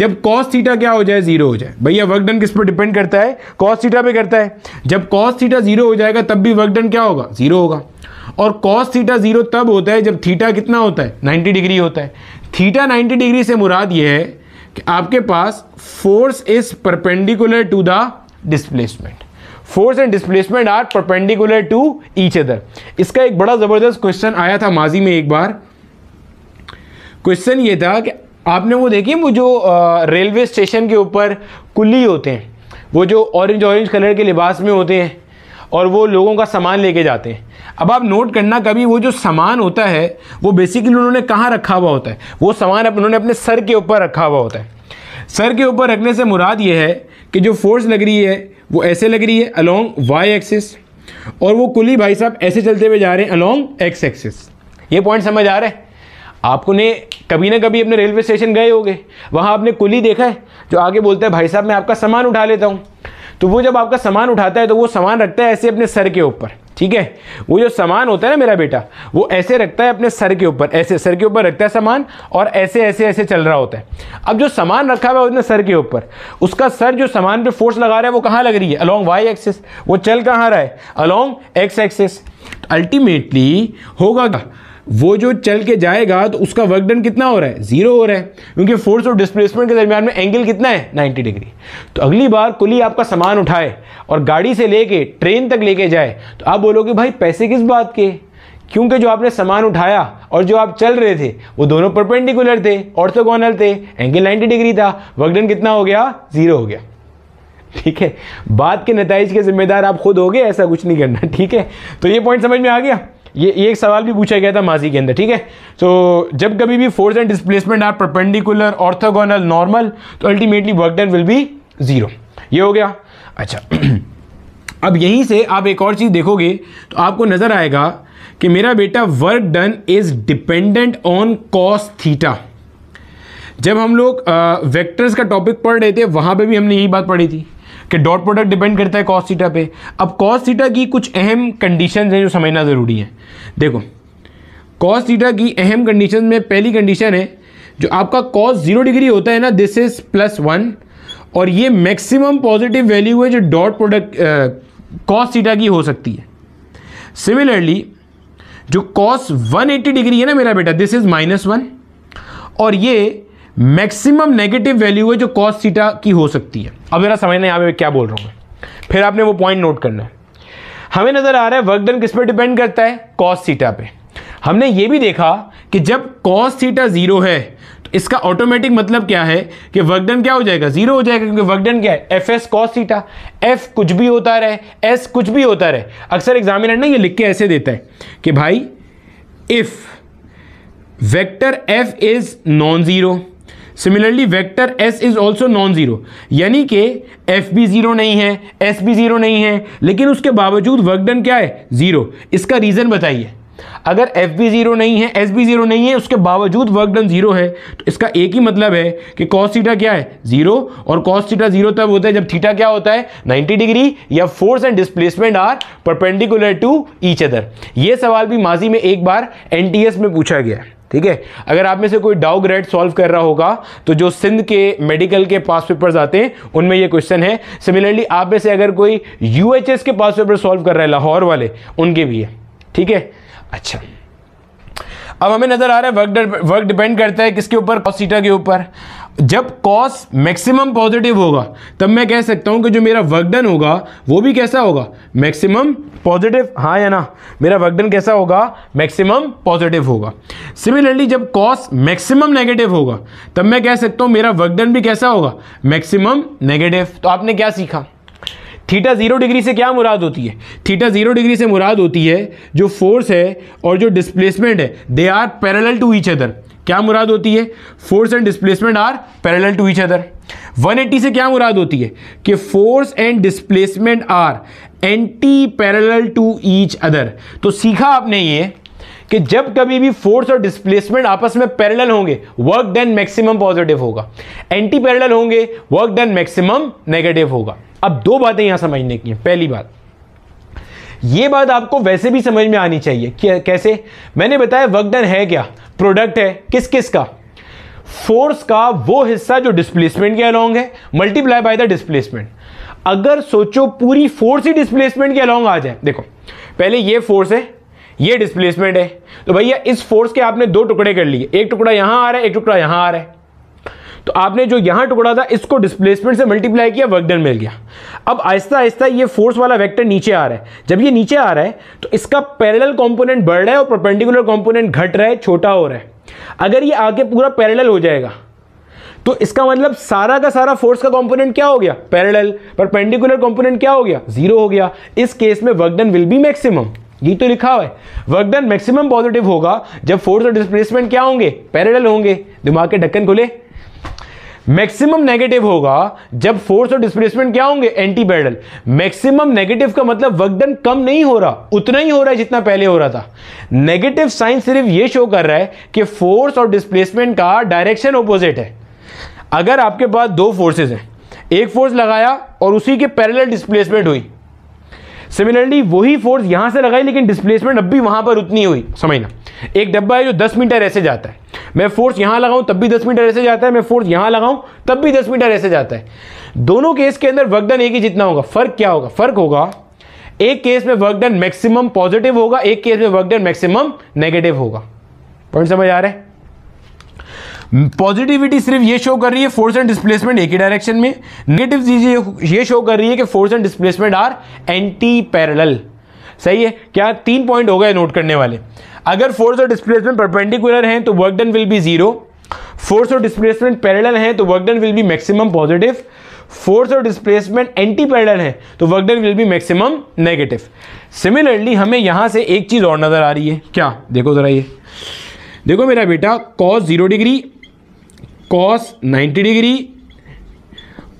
जब कॉस थीटा क्या हो जाए जीरो हो जाए भैया वर्क डन किस पर डिपेंड करता है कॉस थीटा पे करता है जब कॉस थीटा जीरो हो जाएगा तब भी वर्क डन क्या होगा जीरो होगा और कॉस थीटा ज़ीरो तब होता है जब थीटा कितना होता है 90 डिग्री होता है थीटा 90 डिग्री से मुराद ये है कि आपके पास force is perpendicular to the displacement force and displacement are perpendicular to each other इसका एक बड़ा ज़बरदस्त क्वेश्चन आया था माजी में एक बार क्वेश्चन ये था कि आपने वो देखी वो जो रेलवे स्टेशन के ऊपर कुली होते हैं वो जो ऑरेंज ऑरेंज कलर के लिबास में होते हैं और वो लोगों का सामान लेके जाते हैं अब आप नोट करना कभी वो जो सामान होता है वो बेसिकली उन्होंने कहाँ रखा हुआ होता है वो सामान अब उन्होंने अपने सर के ऊपर रखा हुआ होता है सर के ऊपर रखने से मुराद ये है कि जो फोर्स लग रही है वो ऐसे लग रही है अलोंग वाई एक्सिस और वो कुली भाई साहब ऐसे चलते हुए जा रहे हैं अलोंग एक्स एक्सिस ये पॉइंट समझ आ रहा है ने कभी ना कभी अपने रेलवे स्टेशन गए होंगे वहाँ आपने कुली देखा है जो आगे बोलते हैं भाई साहब मैं आपका सामान उठा लेता हूँ तो वो जब आपका सामान उठाता है तो वो सामान रखता है ऐसे अपने सर के ऊपर ठीक है वो जो सामान होता है ना मेरा बेटा वो ऐसे रखता है अपने सर के ऊपर ऐसे सर के ऊपर रखता है सामान और ऐसे ऐसे ऐसे चल रहा होता है अब जो सामान रखा हुआ है उसने सर के ऊपर उसका सर जो सामान पे फोर्स लगा रहा है वो कहाँ लग रही है अलोंग वाई एक्सेस वो चल कहाँ रहा है अलोंग एक्स एक्सेस अल्टीमेटली होगा वो जो चल के जाएगा तो उसका वर्क डन कितना हो रहा है जीरो हो रहा है क्योंकि फोर्स और डिस्प्लेसमेंट के दरमियान में एंगल कितना है 90 डिग्री तो अगली बार कुली आपका सामान उठाए और गाड़ी से लेके ट्रेन तक लेके जाए तो आप बोलोगे भाई पैसे किस बात के क्योंकि जो आपने सामान उठाया और जो आप चल रहे थे वो दोनों परपेंडिकुलर थे ऑर्थोगोनल थे एंगल 90 डिग्री था वर्कडन कितना हो गया जीरो हो गया ठीक है बात के नतज के जिम्मेदार आप खुद हो गए ऐसा कुछ नहीं करना ठीक है तो ये पॉइंट समझ में आ गया ये एक सवाल भी पूछा गया था माजी के अंदर ठीक है तो जब कभी भी force and displacement are perpendicular orthogonal normal तो ultimately work done will be zero ये हो गया अच्छा अब यहीं से आप एक और चीज़ देखोगे तो आपको नज़र आएगा कि मेरा बेटा work done is dependent on cos theta जब हम लोग वेक्टर्स का टॉपिक पढ़ रहे थे वहां पे भी हमने यही बात पढ़ी थी कि डॉट प्रोडक्ट डिपेंड करता है कॉस थीटा पे अब कॉस थीटा की कुछ अहम कंडीशन हैं जो समझना ज़रूरी है देखो कॉस थीटा की अहम कंडीशन में पहली कंडीशन है जो आपका कॉस ज़ीरो डिग्री होता है ना दिस इज़ प्लस वन और ये मैक्सिमम पॉजिटिव वैल्यू है जो डॉट प्रोडक्ट कॉस थीटा की हो सकती है सिमिलरली जो कॉस 180 डिग्री है ना मेरा बेटा दिस इज़ माइनस वन और ये मैक्सिमम नेगेटिव वैल्यू है जो कॉस सीटा की हो सकती है अब मेरा समझना यहाँ पे क्या बोल रहा हूँ फिर आपने वो पॉइंट नोट करना है हमें नज़र आ रहा है वर्क डन किस पर डिपेंड करता है कॉस सीटा पे हमने ये भी देखा कि जब कॉस सीटा ज़ीरो है तो इसका ऑटोमेटिक मतलब क्या है कि वर्क डन क्या हो जाएगा ज़ीरो हो जाएगा क्योंकि वर्क डन क्या है F S cos theta F कुछ भी होता रहे एस कुछ भी होता रहे अक्सर एग्जामिनर ना ये लिख के ऐसे देता है कि भाई if vector F is non zero similarly vector S is also non zero यानी कि एफ भी ज़ीरो नहीं है एस भी ज़ीरो नहीं है लेकिन उसके बावजूद वर्क डन क्या है ज़ीरो इसका रीज़न बताइए अगर एफ भी ज़ीरो नहीं है एस भी ज़ीरो नहीं है उसके बावजूद वर्क डन ज़ीरो है तो इसका एक ही मतलब है कि कॉस थीटा क्या है ज़ीरो और कॉस थीटा ज़ीरो तब होता है जब थीटा क्या होता है 90 डिग्री या force and displacement are perpendicular to each other ये सवाल भी माजी में एक बार एन में पूछा गया है ठीक है अगर आप में से कोई डाउ ग्रेड सॉल्व कर रहा होगा तो जो सिंध के मेडिकल के पास पेपर्स आते हैं उनमें ये क्वेश्चन है सिमिलरली आप में से अगर कोई यूएचएस के पास पेपर सॉल्व कर रहा है लाहौर वाले उनके भी है ठीक है अच्छा अब हमें नज़र आ रहा है वर्क वर्क डिपेंड करता है किसके ऊपर कॉस सीटा के ऊपर जब कॉस मैक्सिमम पॉजिटिव होगा तब मैं कह सकता हूँ कि जो मेरा वर्क डन होगा वो भी कैसा होगा मैक्सिमम पॉजिटिव हाँ या ना मेरा वर्क डन कैसा होगा मैक्सिमम पॉजिटिव होगा सिमिलरली जब कॉस मैक्सिमम नेगेटिव होगा तब मैं कह सकता हूँ मेरा वर्कडन भी कैसा होगा मैक्सिमम नेगेटिव तो आपने क्या सीखा थीटा ज़ीरो डिग्री से क्या मुराद होती है थीटा ज़ीरो डिग्री से मुराद होती है जो फोर्स है और जो डिस्प्लेसमेंट है they are parallel to each other क्या मुराद होती है force and displacement are parallel to each other 180 से क्या मुराद होती है कि force and displacement are anti parallel to each other तो सीखा आपने ये कि जब कभी भी फोर्स और डिस्प्लेसमेंट आपस में पैरेलल होंगे वर्क डन मैक्सिमम पॉजिटिव होगा एंटी पैरेलल होंगे वर्क डन मैक्सिमम नेगेटिव होगा अब दो बातें यहां समझने की हैं पहली बात यह बात आपको वैसे भी समझ में आनी चाहिए कैसे मैंने बताया वर्क डन है क्या प्रोडक्ट है किस किस का फोर्स का वो हिस्सा जो डिस्प्लेसमेंट के अलॉन्ग है मल्टीप्लाई बाय द डिस्प्लेसमेंट अगर सोचो पूरी फोर्स ही डिस्प्लेसमेंट के अलॉन्ग आ जाए देखो पहले ये फोर्स है ये डिस्प्लेसमेंट है तो भैया इस फोर्स के आपने दो टुकड़े कर लिए एक टुकड़ा यहां आ रहा है एक टुकड़ा यहां आ रहा है तो आपने जो यहां टुकड़ा था इसको डिस्प्लेसमेंट से मल्टीप्लाई किया वर्कडन मिल गया अब आहिस्ता आहिस्ता ये फोर्स वाला वेक्टर नीचे आ रहा है जब ये नीचे आ रहा है तो इसका पैरेलल कंपोनेंट बढ़ रहा है और परपेंडिकुलर कंपोनेंट घट रहा है छोटा हो रहा है अगर ये आगे पूरा पैरेलल हो जाएगा तो इसका मतलब सारा का सारा फोर्स का कॉम्पोनेंट क्या हो गया पैरेलल परपेंडिकुलर कॉम्पोनेंट क्या हो गया जीरो हो गया इस केस में वर्कडन विल बी मैक्सिमम ये तो लिखा हुआ है वर्क डन मैक्सिमम पॉजिटिव होगा जब फोर्स और डिस्प्लेसमेंट क्या होंगे पैरेलल होंगे दिमाग के ढक्कन खुले मैक्सिमम नेगेटिव होगा जब फोर्स और डिस्प्लेसमेंट क्या होंगे एंटी पैडल मैक्सिमम नेगेटिव का मतलब वर्कडन कम नहीं हो रहा उतना ही हो रहा है जितना पहले हो रहा था नेगेटिव साइन सिर्फ ये शो कर रहा है कि फोर्स और डिस्प्लेसमेंट का डायरेक्शन ऑपोजिट है अगर आपके पास दो फोर्सेज हैं एक फोर्स लगाया और उसी के पैरेलल डिस्प्लेसमेंट हुई सिमिलरली वही फोर्स यहां से लगाई लेकिन डिस्प्लेसमेंट अब भी वहां पर उतनी हुई समझना एक डब्बा है जो दस मीटर ऐसे जाता है मैं फोर्स यहां लगाऊं तब भी दस मीटर ऐसे जाता है मैं फोर्स यहां लगाऊं तब भी दस मीटर ऐसे जाता है दोनों केस के अंदर वर्कडन एक ही जितना होगा फर्क क्या होगा फर्क होगा एक केस में वर्कडन मैक्सिमम पॉजिटिव होगा एक केस में वर्कडन मैक्सिमम नेगेटिव होगा पॉइंट समझ आ रहा है पॉजिटिविटी सिर्फ ये शो कर रही है फोर्स एंड डिस्प्लेसमेंट एक ही डायरेक्शन में नेगेटिव चीज़ ये शो कर रही है कि force and displacement are anti parallel सही है क्या तीन पॉइंट हो गए नोट करने वाले अगर फोर्स और डिस्प्लेसमेंट परपेंडिकुलर हैं तो work done will be zero force और डिस्प्लेसमेंट पैरेलल हैं तो work done will be maximum positive force और डिस्प्लेसमेंट एंटी पैरेलल है तो work done will be maximum negative similarly हमें यहाँ से एक चीज़ और नज़र आ रही है क्या देखो ज़रा ये देखो मेरा बेटा cos zero degree cos 90 degree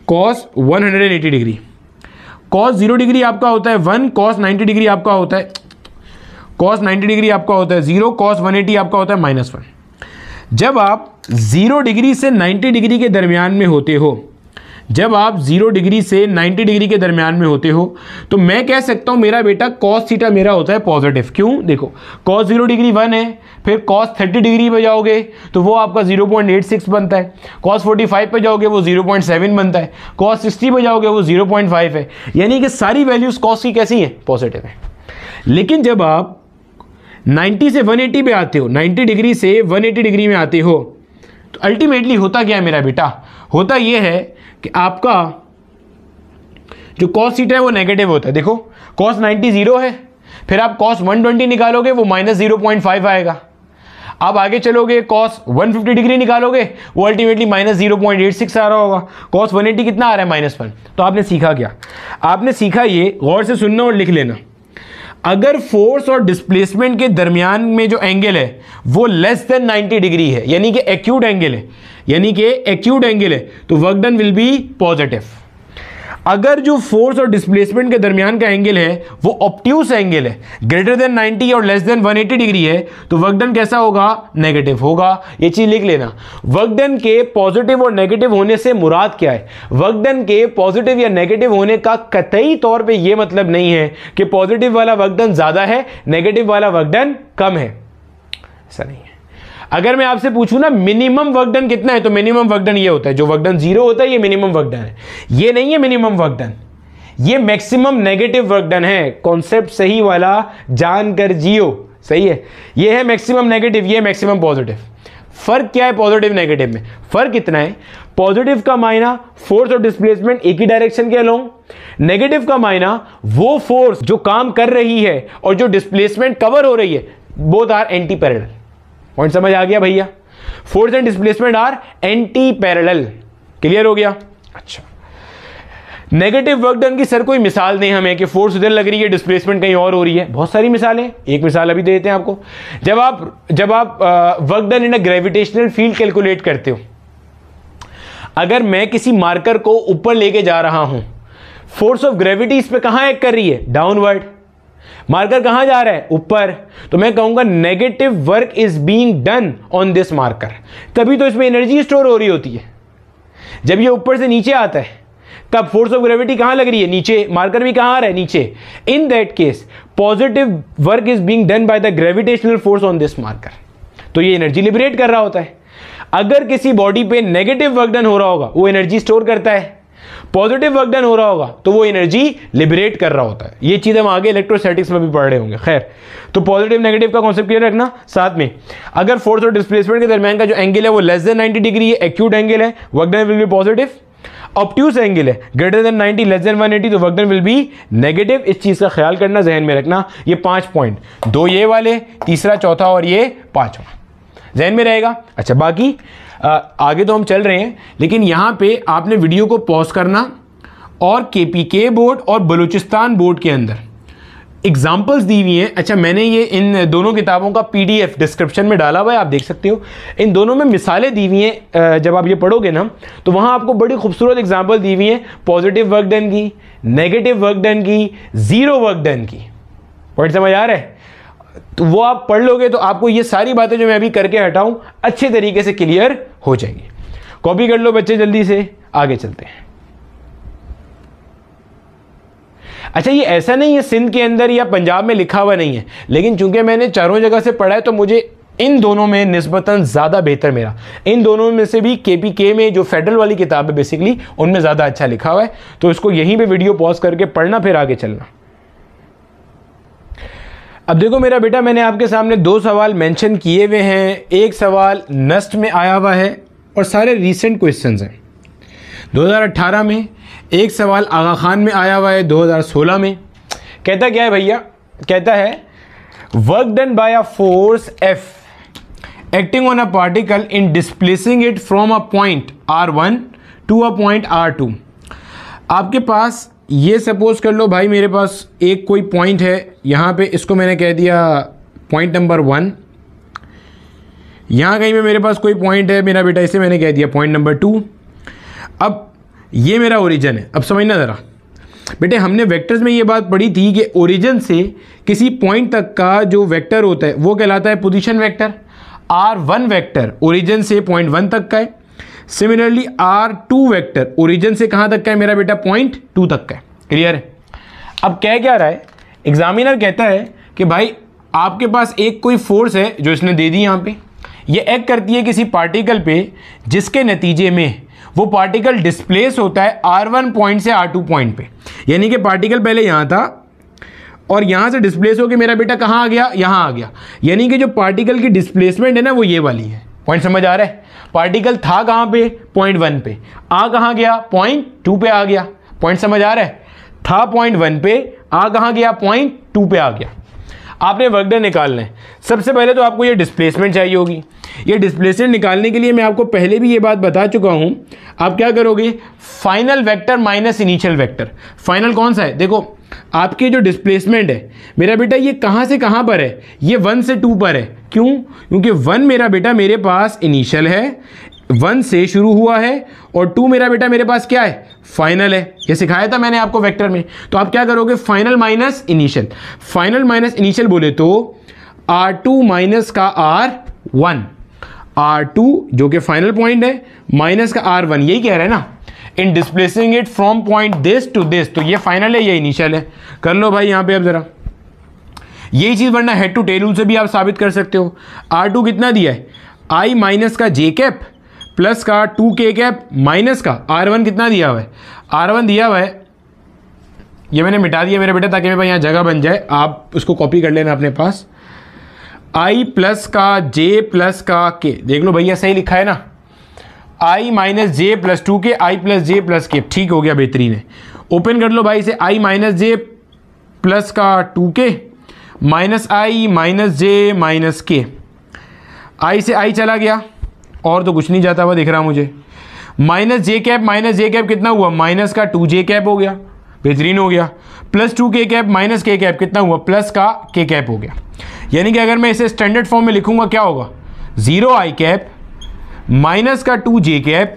cos 180 degree cos zero degree आपका होता है वन कॉस 90 डिग्री आपका होता है कॉस 90 डिग्री आपका होता है जीरो कॉस 180 आपका होता है माइनस वन जब आप जीरो डिग्री से 90 डिग्री के दरमियान में होते हो जब आप जीरो डिग्री से नाइन्टी डिग्री के दरमियान में होते हो तो मैं कह सकता हूँ मेरा बेटा कॉस थीटा मेरा होता है पॉजिटिव क्यों देखो कॉस जीरो डिग्री वन है फिर कॉस थर्टी डिग्री पे जाओगे तो वो आपका जीरो पॉइंट एट सिक्स बनता है कॉस फोर्टी फाइव पर जाओगे वो जीरो पॉइंट सेवन बनता है कॉस सिक्सटी पर जाओगे वो जीरो पॉइंट फाइव है यानी कि सारी वैल्यूज कॉस की कैसी हैं पॉजिटिव है लेकिन जब आप 90 से 180 पे आते हो 90 डिग्री से 180 डिग्री में आते हो तो अल्टीमेटली होता क्या है मेरा बेटा होता यह है कि आपका जो कॉस सीटा है वो नेगेटिव होता है देखो कॉस 90 जीरो है फिर आप कॉस 120 निकालोगे वो माइनस जीरो पॉइंट फाइव आएगा आप आगे चलोगे कॉस 150 डिग्री निकालोगे वो ultimately minus zero point eight six आ रहा होगा कॉस 180 कितना आ रहा है माइनस वन तो आपने सीखा क्या आपने सीखा ये गौर से सुनना और लिख लेना अगर फोर्स और डिस्प्लेसमेंट के दरमियान में जो एंगल है वो लेस देन नाइन्टी डिग्री है यानी कि एक्यूट एंगल है यानी कि एक्यूट एंगल है तो work done will be positive अगर जो फोर्स और डिस्प्लेसमेंट के दरमियान का एंगल है वो ऑप्ट्यूस एंगल है ग्रेटर देन 90 और लेस देन 180 डिग्री है तो वर्क डन कैसा होगा नेगेटिव होगा ये चीज़ लिख लेना वर्क डन के पॉजिटिव और नेगेटिव होने से मुराद क्या है वर्क डन के पॉजिटिव या नेगेटिव होने का कतई तौर पे ये मतलब नहीं है कि पॉजिटिव वाला वर्कडन ज़्यादा है नेगेटिव वाला वर्कडन कम है ऐसा नहीं है अगर मैं आपसे पूछूं ना मिनिमम वर्कडन कितना है तो मिनिमम वर्कडन ये होता है जो वर्कडन जीरो होता है ये मिनिमम वर्कडन है ये नहीं है मिनिमम वर्कडन ये मैक्सिमम नेगेटिव वर्कडन है कॉन्सेप्ट सही वाला जानकर जियो सही है ये है मैक्सिमम नेगेटिव ये मैक्सिमम पॉजिटिव फर्क क्या है पॉजिटिव नेगेटिव में फर्क कितना है पॉजिटिव का मायना फोर्स ऑफ डिस्प्लेसमेंट एक ही डायरेक्शन के अलोंग नेगेटिव का मायना वो फोर्स जो काम कर रही है और जो डिस्प्लेसमेंट कवर हो रही है both are anti parallel point समझ आ गया भैया force and displacement are anti parallel clear हो गया अच्छा नेगेटिव वर्क डन की सर कोई मिसाल दें हमें कि फोर्स उधर लग रही है डिस्प्लेसमेंट कहीं और हो रही है बहुत सारी मिसालें एक मिसाल अभी दे देते हैं आपको जब आप जब आप work done in a gravitational field calculate करते हो अगर मैं किसी मार्कर को ऊपर लेके जा रहा हूं फोर्स ऑफ ग्रेविटी इस पर कहां एक्ट कर रही है डाउनवर्ड मार्कर कहां जा रहा है ऊपर तो मैं कहूंगा negative work is being done on this marker तभी तो इसमें एनर्जी स्टोर हो रही होती है जब ये ऊपर से नीचे आता है तब फोर्स ऑफ ग्रेविटी कहां लग रही है नीचे मार्कर भी कहां आ रहा है नीचे in that case positive work is being done by the gravitational force on this marker तो ये एनर्जी लिबरेट कर रहा होता है अगर किसी बॉडी पे नेगेटिव वर्क डन हो रहा होगा वो एनर्जी स्टोर करता है पॉजिटिव वर्क डन हो रहा होगा तो वो एनर्जी लिबरेट कर रहा होता है ये चीज़ हम आगे इलेक्ट्रोस्टैटिक्स में भी पढ़ रहे होंगे खैर तो पॉजिटिव नेगेटिव का कॉन्सेप्ट क्लियर रखना साथ में अगर फोर्स और डिस्प्लेसमेंट के दरमियान का जो एंगल है वो लेस देन 90 डिग्री है एक्यूट एंगल है work done will be positive obtuse angle है ग्रेटर देन 90 लेस देन 180 तो work done will be negative इस चीज़ का ख्याल करना जहन में रखना ये पांच पॉइंट दो ये वाले तीसरा चौथा और ये पांचवा जहन में रहेगा अच्छा बाकी आगे तो हम चल रहे हैं लेकिन यहाँ पे आपने वीडियो को पॉज करना और के पी के बोर्ड और बलूचिस्तान बोर्ड के अंदर एग्जाम्पल्स दी हुई हैं अच्छा मैंने ये इन दोनों किताबों का पी डी एफ डिस्क्रिप्शन में डाला हुआ है आप देख सकते हो इन दोनों में मिसालें दी हुई हैं जब आप ये पढ़ोगे ना तो वहाँ आपको बड़ी खूबसूरत एग्जाम्पल दी हुई हैं पॉजिटिव वर्क डन की नेगेटिव वर्क डन की ज़ीरो वर्क डन की पॉइंट समझ आ रहा है तो वो आप पढ़ लोगे तो आपको ये सारी बातें जो मैं अभी करके हटाऊं अच्छे तरीके से क्लियर हो जाएंगी कॉपी कर लो बच्चे जल्दी से आगे चलते हैं अच्छा ये ऐसा नहीं है सिंध के अंदर या पंजाब में लिखा हुआ नहीं है लेकिन चूंकि मैंने चारों जगह से पढ़ा है तो मुझे इन दोनों में नस्बता ज़्यादा बेहतर मेरा इन दोनों में से भी के पी के में जो फेडरल वाली किताब है बेसिकली उनमें ज़्यादा अच्छा लिखा हुआ है तो इसको यहीं पे वीडियो पॉज करके पढ़ना फिर आगे चलना अब देखो मेरा बेटा मैंने आपके सामने दो सवाल मेंशन किए हुए हैं एक सवाल नस्ट में आया हुआ है और सारे रीसेंट क्वेश्चन हैं 2018 में एक सवाल आगा खान में आया हुआ है 2016 में कहता क्या है भैया कहता है work done by a force F acting on a particle in displacing it from a point R one to a point R two आपके पास ये सपोज़ कर लो भाई मेरे पास एक कोई पॉइंट है यहाँ पे इसको मैंने कह दिया पॉइंट नंबर वन यहाँ कहीं पे मेरे पास कोई पॉइंट है मेरा बेटा इसे मैंने कह दिया पॉइंट नंबर टू अब ये मेरा ओरिजन है अब समझना ज़रा बेटे हमने वेक्टर्स में ये बात पढ़ी थी कि ओरिजन से किसी पॉइंट तक का जो वेक्टर होता है वो कहलाता है position vector R one vector origin से पॉइंट वन तक का है similarly R two vector origin से कहाँ तक का है मेरा बेटा पॉइंट टू तक का है क्लियर है अब कह क्या रहा है एग्जामिनर कहता है कि भाई आपके पास एक कोई फोर्स है जो इसने दे दी यहाँ पे ये एक्ट करती है किसी पार्टिकल पे जिसके नतीजे में वो पार्टिकल डिस्प्लेस होता है आर वन पॉइंट से आर टू पॉइंट पे यानी कि पार्टिकल पहले यहाँ था और यहाँ से डिस्प्लेस होकर मेरा बेटा कहाँ आ गया यहाँ आ गया यानी कि जो पार्टिकल की डिस्प्लेसमेंट है ना वो ये वाली है पॉइंट समझ आ रहा है पार्टिकल था कहाँ पे पॉइंट वन पे आ कहाँ गया पॉइंट टू पे आ गया पॉइंट समझ आ रहा है था पॉइंट वन पे आ कहाँ गया पॉइंट टू पे आ गया आपने वर्कडे निकालना है सबसे पहले तो आपको ये डिस्प्लेसमेंट चाहिए होगी ये डिस्प्लेसमेंट निकालने के लिए मैं आपको पहले भी ये बात बता चुका हूँ आप क्या करोगे final vector minus initial vector final कौन सा है देखो आपकी जो डिस्प्लेसमेंट है मेरा बेटा ये कहाँ से कहाँ पर है ये वन से टू पर है क्यों क्योंकि वन मेरा बेटा मेरे पास इनिशियल है वन से शुरू हुआ है और टू मेरा बेटा मेरे पास क्या है फाइनल है ये सिखाया था मैंने आपको वेक्टर में तो आप क्या करोगे final minus initial final minus initial बोले तो आर टू माइनस का आर वन आर टू जो कि फाइनल पॉइंट है माइनस का आर वन यही कह रहे हैं ना in displacing it from point this to this तो ये फाइनल है ये इनिशियल है कर लो भाई यहाँ पे अब ज़रा यही चीज़ वरना हेड टू टेल से भी आप साबित कर सकते हो आर टू कितना दिया है आई माइनस का जे कैप प्लस का टू के कैप माइनस का आर वन कितना दिया हुआ है आर वन दिया हुआ है ये मैंने मिटा दिया मेरे बेटा ताकि मेरे पास यहाँ जगह बन जाए आप उसको कॉपी कर लेना अपने पास आई प्लस का जे प्लस का के देख लो भैया सही लिखा है ना I minus J plus two K I plus J plus के ठीक हो गया बेहतरीन है ओपन कर लो भाई इसे आई माइनस जे प्लस का two K minus I minus J minus K I से आई चला गया और तो कुछ नहीं जाता हुआ दिख रहा मुझे minus J cap minus J cap कितना हुआ माइनस का टू जे कैप हो गया बेहतरीन हो गया plus two K cap minus K cap कितना हुआ प्लस का के कैप हो गया यानी कि अगर मैं इसे स्टैंडर्ड फॉर्म में लिखूंगा क्या होगा ज़ीरो आई कैप माइनस का टू जे कैप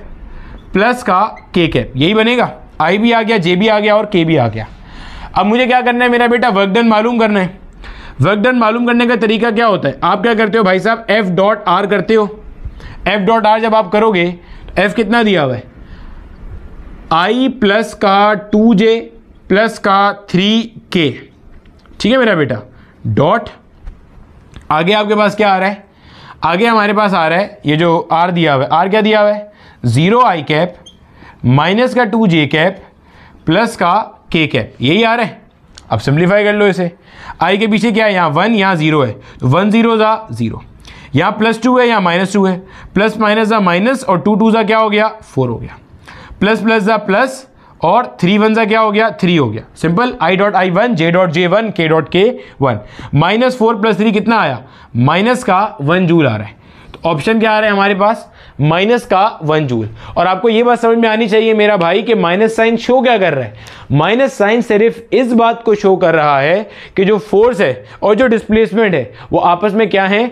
प्लस का के कैप यही बनेगा आई भी आ गया जे भी आ गया और के भी आ गया अब मुझे क्या करना है मेरा बेटा वर्क डन मालूम करना है वर्क डन मालूम करने का तरीका क्या होता है आप क्या करते हो भाई साहब एफ डॉट आर करते हो एफ डॉट आर जब आप करोगे तो एफ कितना दिया हुआ है आई प्लस का टू जे प्लस का थ्री के ठीक है मेरा बेटा डॉट आगे आपके पास क्या आ रहा है आगे हमारे पास आ रहा है ये जो आर दिया हुआ है आर क्या दिया हुआ है ज़ीरो आई कैप माइनस का टू जे कैप प्लस का के कैप यही आ रहा है अब सिंप्लीफाई कर लो इसे आई के पीछे क्या है यहाँ वन यहाँ ज़ीरो है तो वन ज़ीरो ज़ा ज़ीरो यहाँ प्लस टू है यहाँ माइनस टू है प्लस माइनस या माइनस और टू टू सा क्या हो गया फोर हो गया प्लस प्लस या प्लस और थ्री वन सा क्या हो गया थ्री हो गया simple I dot I one J dot J one K dot K one minus four plus three कितना आया माइनस का वन जूल आ रहा है तो ऑप्शन क्या आ रहा है हमारे पास माइनस का वन जूल और आपको यह बात समझ में आनी चाहिए मेरा भाई कि माइनस साइन शो क्या कर रहा है माइनस साइन सिर्फ इस बात को शो कर रहा है कि जो फोर्स है और जो डिस्प्लेसमेंट है वो आपस में क्या है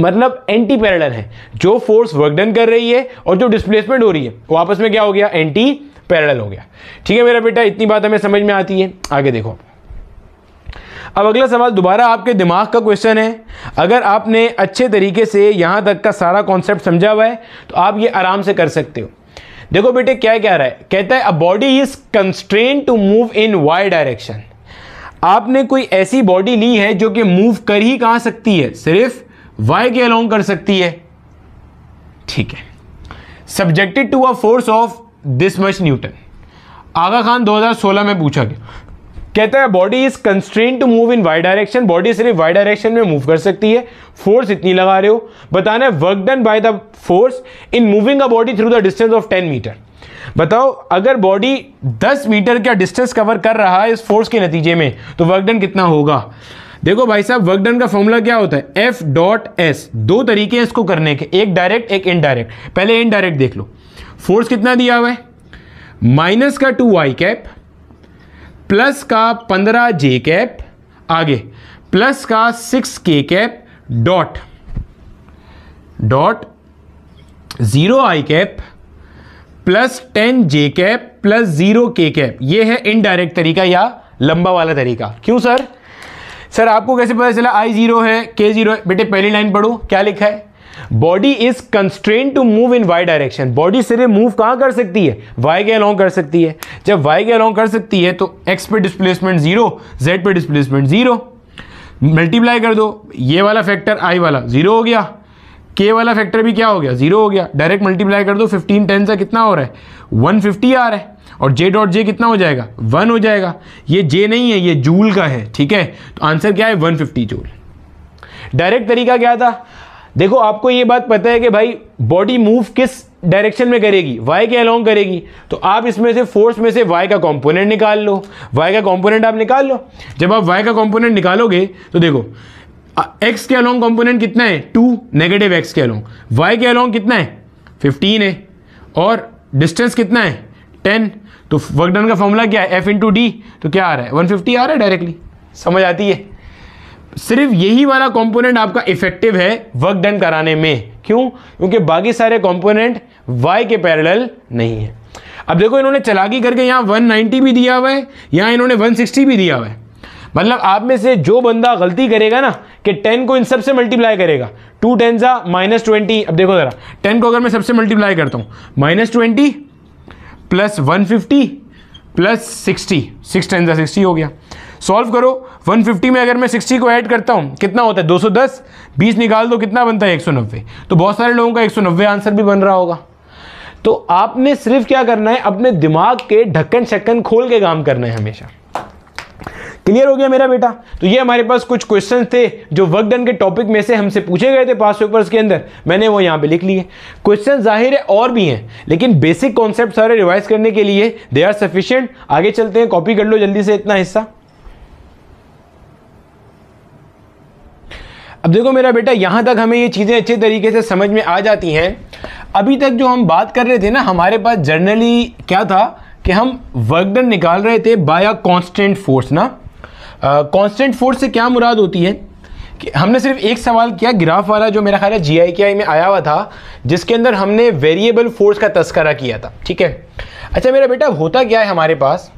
मतलब एंटी पैरेलल है जो फोर्स वर्क डन कर रही है और जो डिस्प्लेसमेंट हो रही है वो आपस में क्या हो गया एंटी पैरेलल हो गया ठीक है मेरा बेटा इतनी बात हमें समझ में आती है आगे देखो अब अगला सवाल दोबारा आपके दिमाग का क्वेश्चन है अगर आपने अच्छे तरीके से यहाँ तक का सारा कॉन्सेप्ट समझा हुआ है तो आप ये आराम से कर सकते हो देखो बेटे क्या कह रहा है कहता है a body is constrain to move in Y direction आपने कोई ऐसी बॉडी ली है जो कि मूव कर ही कहाँ सकती है सिर्फ वाई के अलोंग कर सकती है ठीक है subjected to a force of this much newton Aga Khan 2016 में पूछा गया कहता है body is constrain to move in Y direction body सिर्फ वाई डायरेक्शन में मूव कर सकती है फोर्स इतनी लगा रहे हो बताना है work done by the force in moving a body through the distance of 10 meter बताओ अगर बॉडी 10 मीटर का डिस्टेंस कवर कर रहा है इस फोर्स के नतीजे में तो वर्क डन कितना होगा देखो भाई साहब वर्क डन का फॉर्मूला क्या होता है एफ डॉट एस दो तरीके हैं इसको करने के एक डायरेक्ट एक इनडायरेक्ट पहले इनडायरेक्ट देख लो फोर्स कितना दिया हुआ है माइनस का टू वाई कैप प्लस का पंद्रह जे कैप आगे प्लस का six K cap dot dot zero I cap plus ten J cap plus zero K cap ये है इनडायरेक्ट तरीका या लंबा वाला तरीका क्यों सर सर आपको कैसे पता चला आई जीरो है के जीरो है बेटे पहली लाइन पढ़ो क्या लिखा है body is constrain to move in Y direction body सिर्फ मूव कहाँ कर सकती है वाई के अलॉन्ग कर सकती है जब वाई के अलॉन्ग कर सकती है तो एक्स पे डिस्प्लेसमेंट जीरो जेड पे डिस्प्लेसमेंट जीरो मल्टीप्लाई कर दो ये वाला फैक्टर आई वाला जीरो हो गया के वाला फैक्टर भी क्या हो गया जीरो हो गया डायरेक्ट मल्टीप्लाई कर दो फिफ्टीन टेन से कितना हो रहा है वन फिफ्टी आ रहा है और जे डॉट जे कितना हो जाएगा वन हो जाएगा ये जे नहीं है ये जूल का है ठीक है तो आंसर क्या है वन फिफ्टी जूल डायरेक्ट तरीका क्या था देखो आपको ये बात पता है कि भाई बॉडी मूव किस डायरेक्शन में करेगी वाई के अलोंग करेगी तो आप इसमें से फोर्स में से वाई का कंपोनेंट निकाल लो वाई का कंपोनेंट आप निकाल लो जब आप वाई का कंपोनेंट निकालोगे तो देखो एक्स के अलोंग कंपोनेंट कितना है टू नेगेटिव एक्स के अलोंग वाई के अलोंग कितना है फिफ्टीन है और डिस्टेंस कितना है टेन तो वर्क डन का फॉर्मूला क्या है एफ इंटू डी तो क्या आ रहा है वन फिफ्टी आ रहा है डायरेक्टली समझ आती है सिर्फ यही वाला कंपोनेंट आपका इफेक्टिव है वर्क डन कराने में क्यों क्योंकि बाकी सारे कंपोनेंट वाई के पैरेलल नहीं है अब देखो इन्होंने चलाकी करके यहाँ नाइन्टी भी दिया हुआ है यहाँ इन्होंने सिक्सटी भी दिया हुआ है मतलब आप में से जो बंदा गलती करेगा ना कि 10 को इन सबसे मल्टीप्लाई करेगा टू टेन जा माइनस ट्वेंटी अब देखो ज़रा 10 को अगर मैं सबसे मल्टीप्लाई करता हूँ minus twenty plus one fifty plus sixty six ten sixty हो गया सॉल्व करो 150 में अगर मैं 60 को ऐड करता हूँ कितना होता है 210 20 निकाल दो कितना बनता है 190 तो बहुत सारे लोगों का 190 आंसर भी बन रहा होगा तो आपने सिर्फ क्या करना है अपने दिमाग के ढक्कन शक्कन खोल के काम करना है हमेशा क्लियर हो गया मेरा बेटा तो ये हमारे पास कुछ क्वेश्चन थे जो वर्क डन के टॉपिक में से हमसे पूछे गए थे पास पेपर्स के अंदर मैंने वो यहाँ पे लिख लिए क्वेश्चन जाहिर है और भी हैं लेकिन बेसिक कॉन्सेप्ट सारे रिवाइज करने के लिए दे आर सफिशियंट आगे चलते हैं कॉपी कर लो जल्दी से इतना हिस्सा अब देखो मेरा बेटा यहाँ तक हमें ये चीज़ें अच्छे तरीके से समझ में आ जाती हैं अभी तक जो हम बात कर रहे थे ना हमारे पास जर्नली क्या था कि हम वर्क डन निकाल रहे थे बाय अ कांस्टेंट फोर्स ना कांस्टेंट फोर्स से क्या मुराद होती है कि हमने सिर्फ एक सवाल किया ग्राफ वाला जो मेरा ख्याल है जी आई में आया हुआ था जिसके अंदर हमने वेरिएबल फोर्स का तस्करा किया था ठीक है अच्छा मेरा बेटा होता क्या है हमारे पास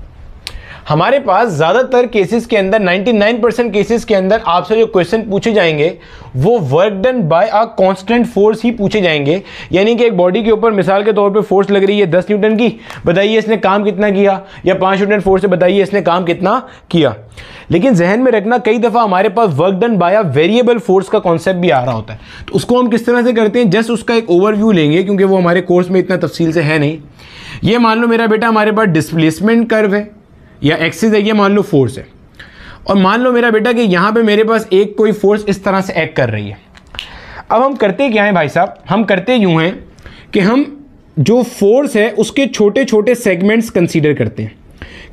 हमारे पास ज़्यादातर केसेस के अंदर 99 परसेंट केसेस के अंदर आपसे जो क्वेश्चन पूछे जाएंगे वो work done by a constant force ही पूछे जाएंगे यानी कि एक बॉडी के ऊपर मिसाल के तौर पे फोर्स लग रही है दस न्यूटन की बताइए इसने काम कितना किया या पाँच न्यूटन फोर्स से बताइए इसने काम कितना किया लेकिन जहन में रखना कई दफ़ा हमारे पास work done by a variable force का कॉन्सेप्ट भी आ रहा होता है तो उसको हम किस तरह से करते हैं जस्ट उसका एक ओवरव्यू लेंगे क्योंकि वो हमारे कोर्स में इतना तफसील से है नहीं ये मान लो मेरा बेटा हमारे पास डिस्प्लेसमेंट कर्व है या एक्सिस है ये मान लो फोर्स है और मान लो मेरा बेटा कि यहाँ पे मेरे पास एक कोई फोर्स इस तरह से एक्ट कर रही है अब हम करते क्या हैं भाई साहब हम करते यूँ हैं कि हम जो फोर्स है उसके छोटे छोटे सेगमेंट्स कंसीडर करते हैं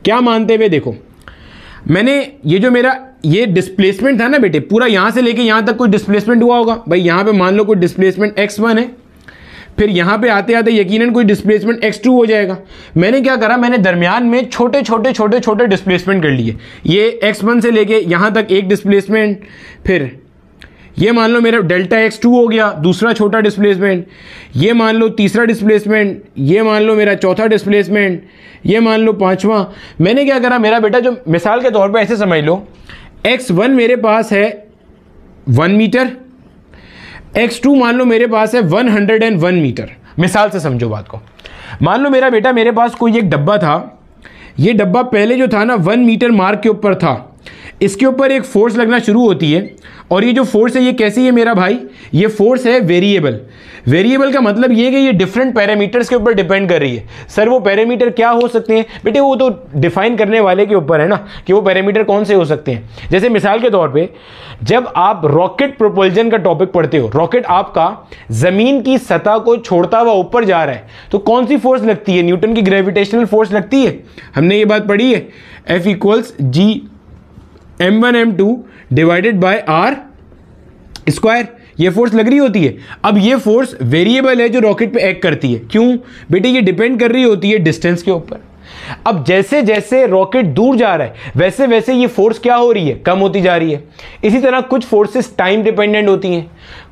क्या मानते हुए देखो मैंने ये जो मेरा ये डिस्प्लेसमेंट था ना बेटे पूरा यहाँ से लेके यहाँ तक कोई डिस्प्लेसमेंट हुआ होगा भाई यहाँ पे मान लो कोई डिस्प्लेसमेंट एक्स वन है फिर यहाँ पे आते आते यकीनन कोई डिस्प्लेसमेंट एक्स टू हो जाएगा मैंने क्या करा मैंने दरमियान में छोटे छोटे छोटे छोटे डिस्प्लेसमेंट कर लिए ये एक्स वन से लेके यहाँ तक एक डिस्प्लेसमेंट फिर ये मान लो मेरा डेल्टा एक्स टू हो गया दूसरा छोटा डिस्प्लेसमेंट ये मान लो तीसरा डिस्प्लेसमेंट ये मान लो मेरा चौथा डिस्प्लेसमेंट ये मान लो पांचवा मैंने क्या करा मेरा बेटा जो मिसाल के तौर पर ऐसे समझ लो एक्स वन मेरे पास है वन मीटर एक्स टू मान लो मेरे पास है one hundred and one meter मिसाल से समझो बात को मान लो मेरा बेटा मेरे पास कोई एक डब्बा था ये डब्बा पहले जो था ना वन मीटर मार्क के ऊपर था इसके ऊपर एक फोर्स लगना शुरू होती है और ये जो फोर्स है ये कैसी है मेरा भाई ये फोर्स है वेरिएबल वेरिएबल का मतलब ये कि ये डिफरेंट पैरामीटर्स के ऊपर डिपेंड कर रही है सर वो पैरामीटर क्या हो सकते हैं बेटे वो तो डिफाइन करने वाले के ऊपर है ना कि वो पैरामीटर कौन से हो सकते हैं जैसे मिसाल के तौर पे जब आप रॉकेट प्रोपल्जन का टॉपिक पढ़ते हो रॉकेट आपका ज़मीन की सतह को छोड़ता हुआ ऊपर जा रहा है तो कौन सी फोर्स लगती है न्यूटन की ग्रेविटेशनल फोर्स लगती है हमने ये बात पढ़ी है F equals G M one M two divided by R square ये फोर्स लग रही होती है अब ये फोर्स वेरिएबल है जो रॉकेट पे एक्ट करती है क्यों बेटे ये डिपेंड कर रही होती है डिस्टेंस के ऊपर अब जैसे जैसे रॉकेट दूर जा रहा है वैसे वैसे ये फोर्स क्या हो रही है कम होती जा रही है इसी तरह कुछ फोर्सेस टाइम डिपेंडेंट होती हैं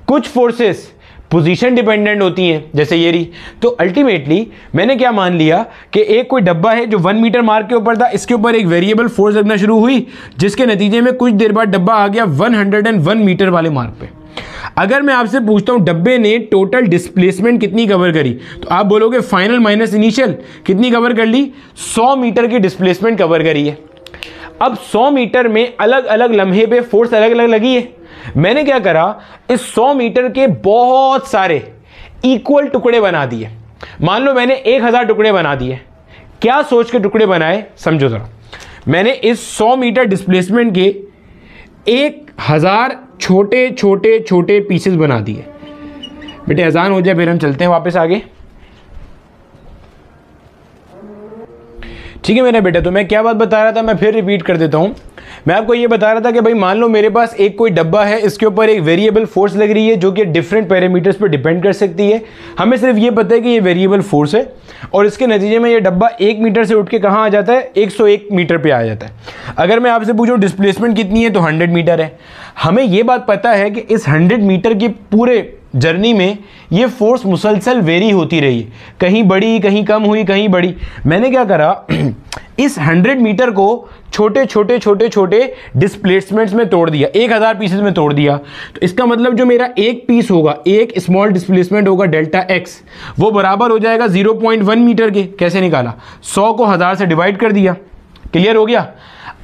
कुछ फोर्सेस पोजीशन डिपेंडेंट होती हैं जैसे ये रही तो अल्टीमेटली मैंने क्या मान लिया कि एक कोई डब्बा है जो वन मीटर मार्क के ऊपर था इसके ऊपर एक वेरिएबल फोर्स लगना शुरू हुई जिसके नतीजे में कुछ देर बाद डब्बा आ गया one hundred and one meter वाले मार्क पे अगर मैं आपसे पूछता हूँ डब्बे ने टोटल डिस्प्लेसमेंट कितनी कवर करी तो आप बोलोगे फाइनल माइनस इनिशियल कितनी कवर कर ली सौ मीटर की डिस्प्लेसमेंट कवर करी है अब 100 मीटर में अलग अलग लम्हे पे फोर्स अलग अलग लगी है मैंने क्या करा इस 100 मीटर के बहुत सारे इक्वल टुकड़े बना दिए मान लो मैंने 1000 टुकड़े बना दिए क्या सोच के टुकड़े बनाए समझो ज़रा मैंने इस 100 मीटर डिस्प्लेसमेंट के एक हज़ार छोटे छोटे छोटे पीसेस बना दिए बेटे अजान हो जाए फिर हम चलते हैं वापस आगे ठीक है मेरा बेटा तो मैं क्या बात बता रहा था मैं फिर रिपीट कर देता हूँ मैं आपको ये बता रहा था कि भाई मान लो मेरे पास एक कोई डब्बा है इसके ऊपर एक वेरिएबल फोर्स लग रही है जो कि डिफरेंट पैरामीटर्स पर डिपेंड कर सकती है हमें सिर्फ ये पता है कि ये वेरिएबल फोर्स है और इसके नतीजे में ये डब्बा एक मीटर से उठ के कहाँ आ जाता है एक एक मीटर पर आ जाता है अगर मैं आपसे पूछूँ डिस्प्लेसमेंट कितनी है तो हंड्रेड मीटर है हमें ये बात पता है कि इस हंड्रेड मीटर के पूरे जर्नी में ये फ़ोर्स मुसलसल वेरी होती रही कहीं बड़ी कहीं कम हुई कहीं बड़ी मैंने क्या करा इस हंड्रेड मीटर को छोटे छोटे छोटे छोटे डिस्प्लेसमेंट्स में तोड़ दिया एक हज़ार पीसेज में तोड़ दिया तो इसका मतलब जो मेरा एक पीस होगा एक स्मॉल डिस्प्लेसमेंट होगा डेल्टा एक्स वो बराबर हो जाएगा ज़ीरो पॉइंट वन मीटर के कैसे निकाला सौ को हज़ार से डिवाइड कर दिया क्लियर हो गया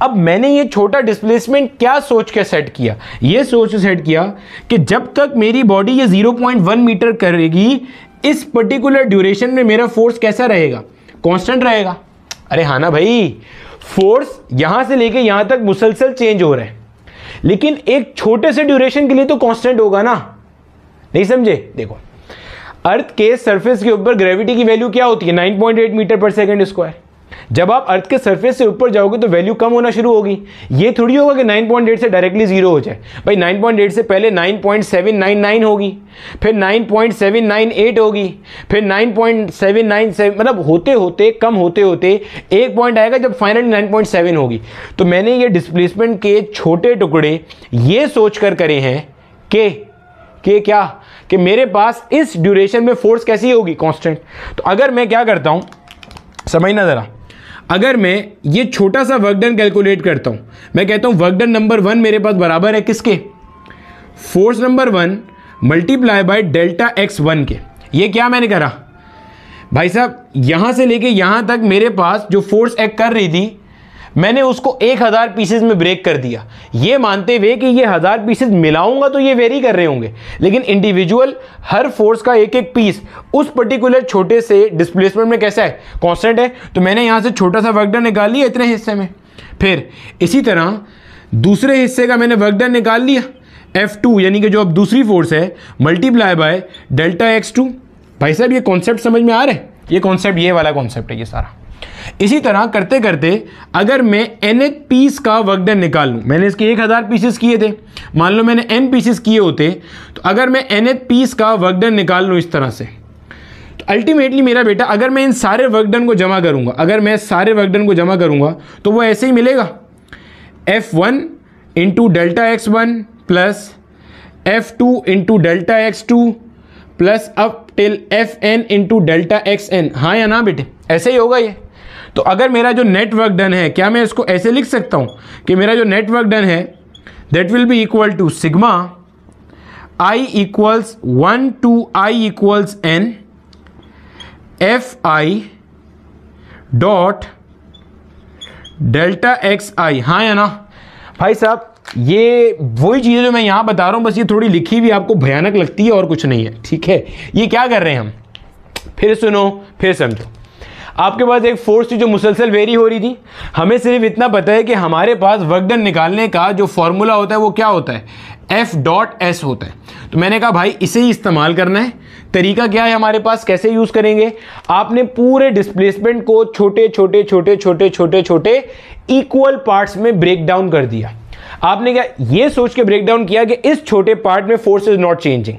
अब मैंने ये छोटा डिस्प्लेसमेंट क्या सोच के सेट किया ये सोच सेट किया कि जब तक मेरी बॉडी ये 0.1 मीटर करेगी इस पर्टिकुलर ड्यूरेशन में मेरा फोर्स कैसा रहेगा कांस्टेंट रहेगा अरे हाँ ना भाई फोर्स यहाँ से लेके यहाँ तक मुसलसल चेंज हो रहा है लेकिन एक छोटे से ड्यूरेशन के लिए तो कॉन्स्टेंट होगा ना नहीं समझे देखो अर्थ के सरफेस के ऊपर ग्रेविटी की वैल्यू क्या होती है 9.8 मीटर पर सेकंड स्क्वायर जब आप अर्थ के सरफेस से ऊपर जाओगे तो वैल्यू कम होना शुरू होगी ये थोड़ी होगा कि 9.8 से डायरेक्टली जीरो हो जाए भाई 9.8 से पहले 9.799 होगी फिर 9.798 होगी फिर 9.797 मतलब होते होते कम होते होते एक पॉइंट आएगा जब फाइनल 9.7 होगी तो मैंने ये डिस्प्लेसमेंट के छोटे टुकड़े ये सोच कर करे हैं कि के क्या कि मेरे पास इस ड्यूरेशन में फोर्स कैसी होगी कॉन्स्टेंट तो अगर मैं क्या करता हूँ समझना ज़रा अगर मैं ये छोटा सा वर्क डन कैलकुलेट करता हूँ मैं कहता हूँ वर्क डन नंबर वन मेरे पास बराबर है किसके force number one multiply by delta X one के ये क्या मैंने करा भाई साहब यहाँ से लेके यहाँ तक मेरे पास जो फोर्स एक्ट कर रही थी मैंने उसको एक हज़ार पीसेज में ब्रेक कर दिया ये मानते हुए कि ये हज़ार पीसेज मिलाऊंगा तो ये वेरी कर रहे होंगे लेकिन इंडिविजुअल हर फोर्स का एक एक पीस उस पर्टिकुलर छोटे से डिस्प्लेसमेंट में कैसा है कॉन्स्टेंट है तो मैंने यहाँ से छोटा सा वर्कडन निकाल लिया इतने हिस्से में फिर इसी तरह दूसरे हिस्से का मैंने वर्कडन निकाल लिया एफ टू यानी कि जो अब दूसरी फोर्स है multiply by delta X two भाई साहब ये कॉन्सेप्ट समझ में आ रहा है ये कॉन्सेप्ट ये वाला कॉन्सेप्ट है ये सारा इसी तरह करते करते अगर मैं एन एच पीस का वर्कडन निकाल लूँ मैंने इसके एक हज़ार पीसेस किए थे मान लो मैंने एन पीसेस किए होते तो अगर मैं एन एच पीस का वर्कडन निकाल लूँ इस तरह से तो अल्टीमेटली मेरा बेटा अगर मैं इन सारे वर्कडन को जमा करूँगा अगर मैं सारे वर्कडन को जमा करूँगा तो वो ऐसे ही मिलेगा F one into delta X one plus F two into delta X two plus up till F N into delta X N हाँ या ना बेटे ऐसे ही होगा ये तो अगर मेरा जो नेटवर्क डन है क्या मैं इसको ऐसे लिख सकता हूँ कि मेरा जो नेटवर्क डन है that will be equal to sigma I equals one to I equals N F I dot delta X I हाँ या ना भाई साहब ये वही चीजें जो मैं यहाँ बता रहा हूँ बस ये थोड़ी लिखी भी आपको भयानक लगती है और कुछ नहीं है ठीक है ये क्या कर रहे हैं हम फिर सुनो फिर समझो आपके पास एक फोर्स थी जो मुसलसल वेरी हो रही थी हमें सिर्फ इतना पता है कि हमारे पास वर्कडन निकालने का जो फॉर्मूला होता है वो क्या होता है एफ डॉट एस होता है तो मैंने कहा भाई इसे ही इस्तेमाल करना है तरीका क्या है हमारे पास कैसे यूज़ करेंगे आपने पूरे डिस्प्लेसमेंट को छोटे छोटे छोटे छोटे छोटे छोटे इक्वल पार्ट्स में ब्रेक डाउन कर दिया आपने क्या ये सोच के ब्रेक डाउन किया कि इस छोटे पार्ट में फोर्स इज नॉट चेंजिंग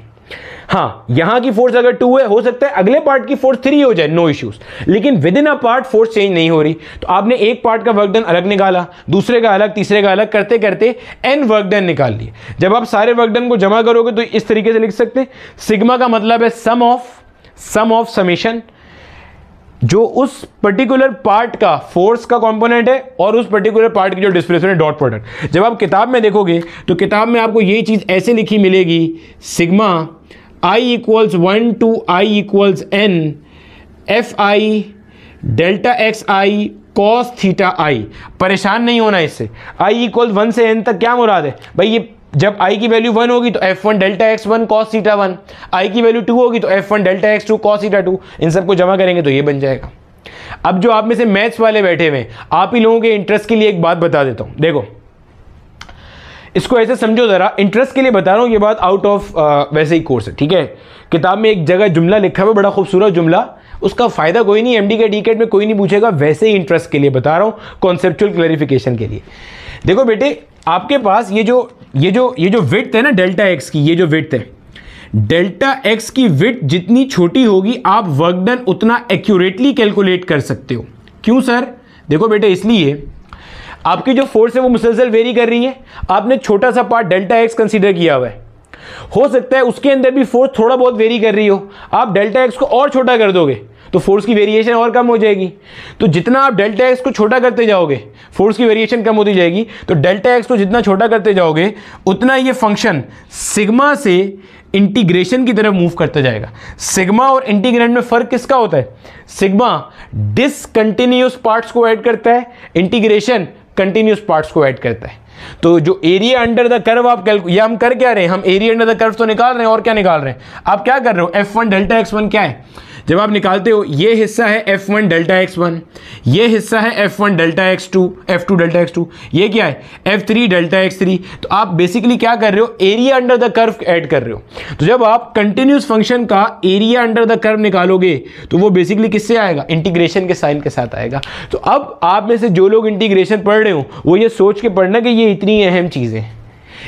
हाँ यहां की फोर्स अगर टू है हो सकता है अगले पार्ट की फोर्स थ्री हो जाए नो इश्यूज लेकिन within a part force change नहीं हो रही तो आपने एक पार्ट का वर्कडन अलग निकाला दूसरे का अलग तीसरे का अलग करते करते एन वर्कडन निकाल लिए जब आप सारे वर्कडन को जमा करोगे तो इस तरीके से लिख सकते हैं सिग्मा का मतलब है sum of sum of summation जो उस पर्टिकुलर पार्ट का फोर्स का कंपोनेंट है और उस पर्टिकुलर पार्ट की जो डिस्प्लेसमेंट डॉट प्रोडक्ट जब आप किताब में देखोगे तो किताब में आपको ये चीज़ ऐसे लिखी मिलेगी sigma I equals one to I equals N F I delta X I cos theta I परेशान नहीं होना इससे आई इक्वल वन से एन तक क्या मुराद है भाई ये जब आई की वैल्यू वन होगी तो F one delta X one cos theta one I की वैल्यू टू होगी तो F one delta X two cos theta two इन सबको जमा करेंगे तो ये बन जाएगा अब जो आप में से मैथ्स वाले बैठे हुए हैं आप ही लोगों के इंटरेस्ट के लिए एक बात बता देता हूँ देखो इसको ऐसे समझो ज़रा इंटरेस्ट के लिए बता रहा हूँ ये बात आउट ऑफ uh, वैसे ही कोर्स है ठीक है किताब में एक जगह जुमला लिखा हुआ बड़ा खूबसूरत जुमला उसका फ़ायदा कोई नहीं एमडी के डीकेट में कोई नहीं पूछेगा वैसे ही इंटरेस्ट के लिए बता रहा हूँ कॉन्सेप्चुअल क्लैरिफिकेशन के लिए देखो बेटे आपके पास ये जो ये जो ये जो विथ है ना डेल्टा एक्स की ये जो विथ है डेल्टा एक्स की विथ जितनी छोटी होगी आप वर्कडन उतना एक्यूरेटली कैलकुलेट कर सकते हो क्यों सर देखो बेटे इसलिए आपकी जो फोर्स है वो मुसलसल वेरी कर रही है आपने छोटा सा पार्ट डेल्टा एक्स कंसीडर किया हुआ है हो सकता है उसके अंदर भी फोर्स थोड़ा बहुत वेरी कर रही हो आप डेल्टा एक्स को और छोटा कर दोगे तो फोर्स की वेरिएशन और कम हो जाएगी तो जितना आप डेल्टा एक्स को छोटा करते जाओगे फोर्स की वेरिएशन कम होती जाएगी तो डेल्टा एक्स को जितना छोटा करते जाओगे उतना ये फंक्शन सिग्मा से इंटीग्रेशन की तरफ मूव करता जाएगा सिग्मा और इंटीग्रेंट में फर्क किसका होता है सिग्मा डिसकंटिन्यूस पार्ट्स को ऐड करता है इंटीग्रेशन कंटिन्यूस पार्ट्स को ऐड करता है तो जो एरिया अंडर द कर्व आप कैल ये हम कर क्या रहे हैं हम एरिया अंडर द कर्व तो निकाल रहे हैं और क्या निकाल रहे हैं आप क्या कर रहे हो F one delta X one क्या है जब आप निकालते हो ये हिस्सा है F one delta X one ये हिस्सा है F one delta X two F two delta X two ये क्या है F three delta X three तो आप बेसिकली क्या कर रहे हो area under the curve add कर रहे हो तो जब आप कंटिन्यूस फंक्शन का एरिया अंडर द कर्व निकालोगे तो वो बेसिकली किससे आएगा इंटीग्रेशन के साइन के साथ आएगा तो अब आप में से जो लोग इंटीग्रेशन पढ़ रहे हो वो ये सोच के पढ़ना कि ये इतनी अहम चीज़ है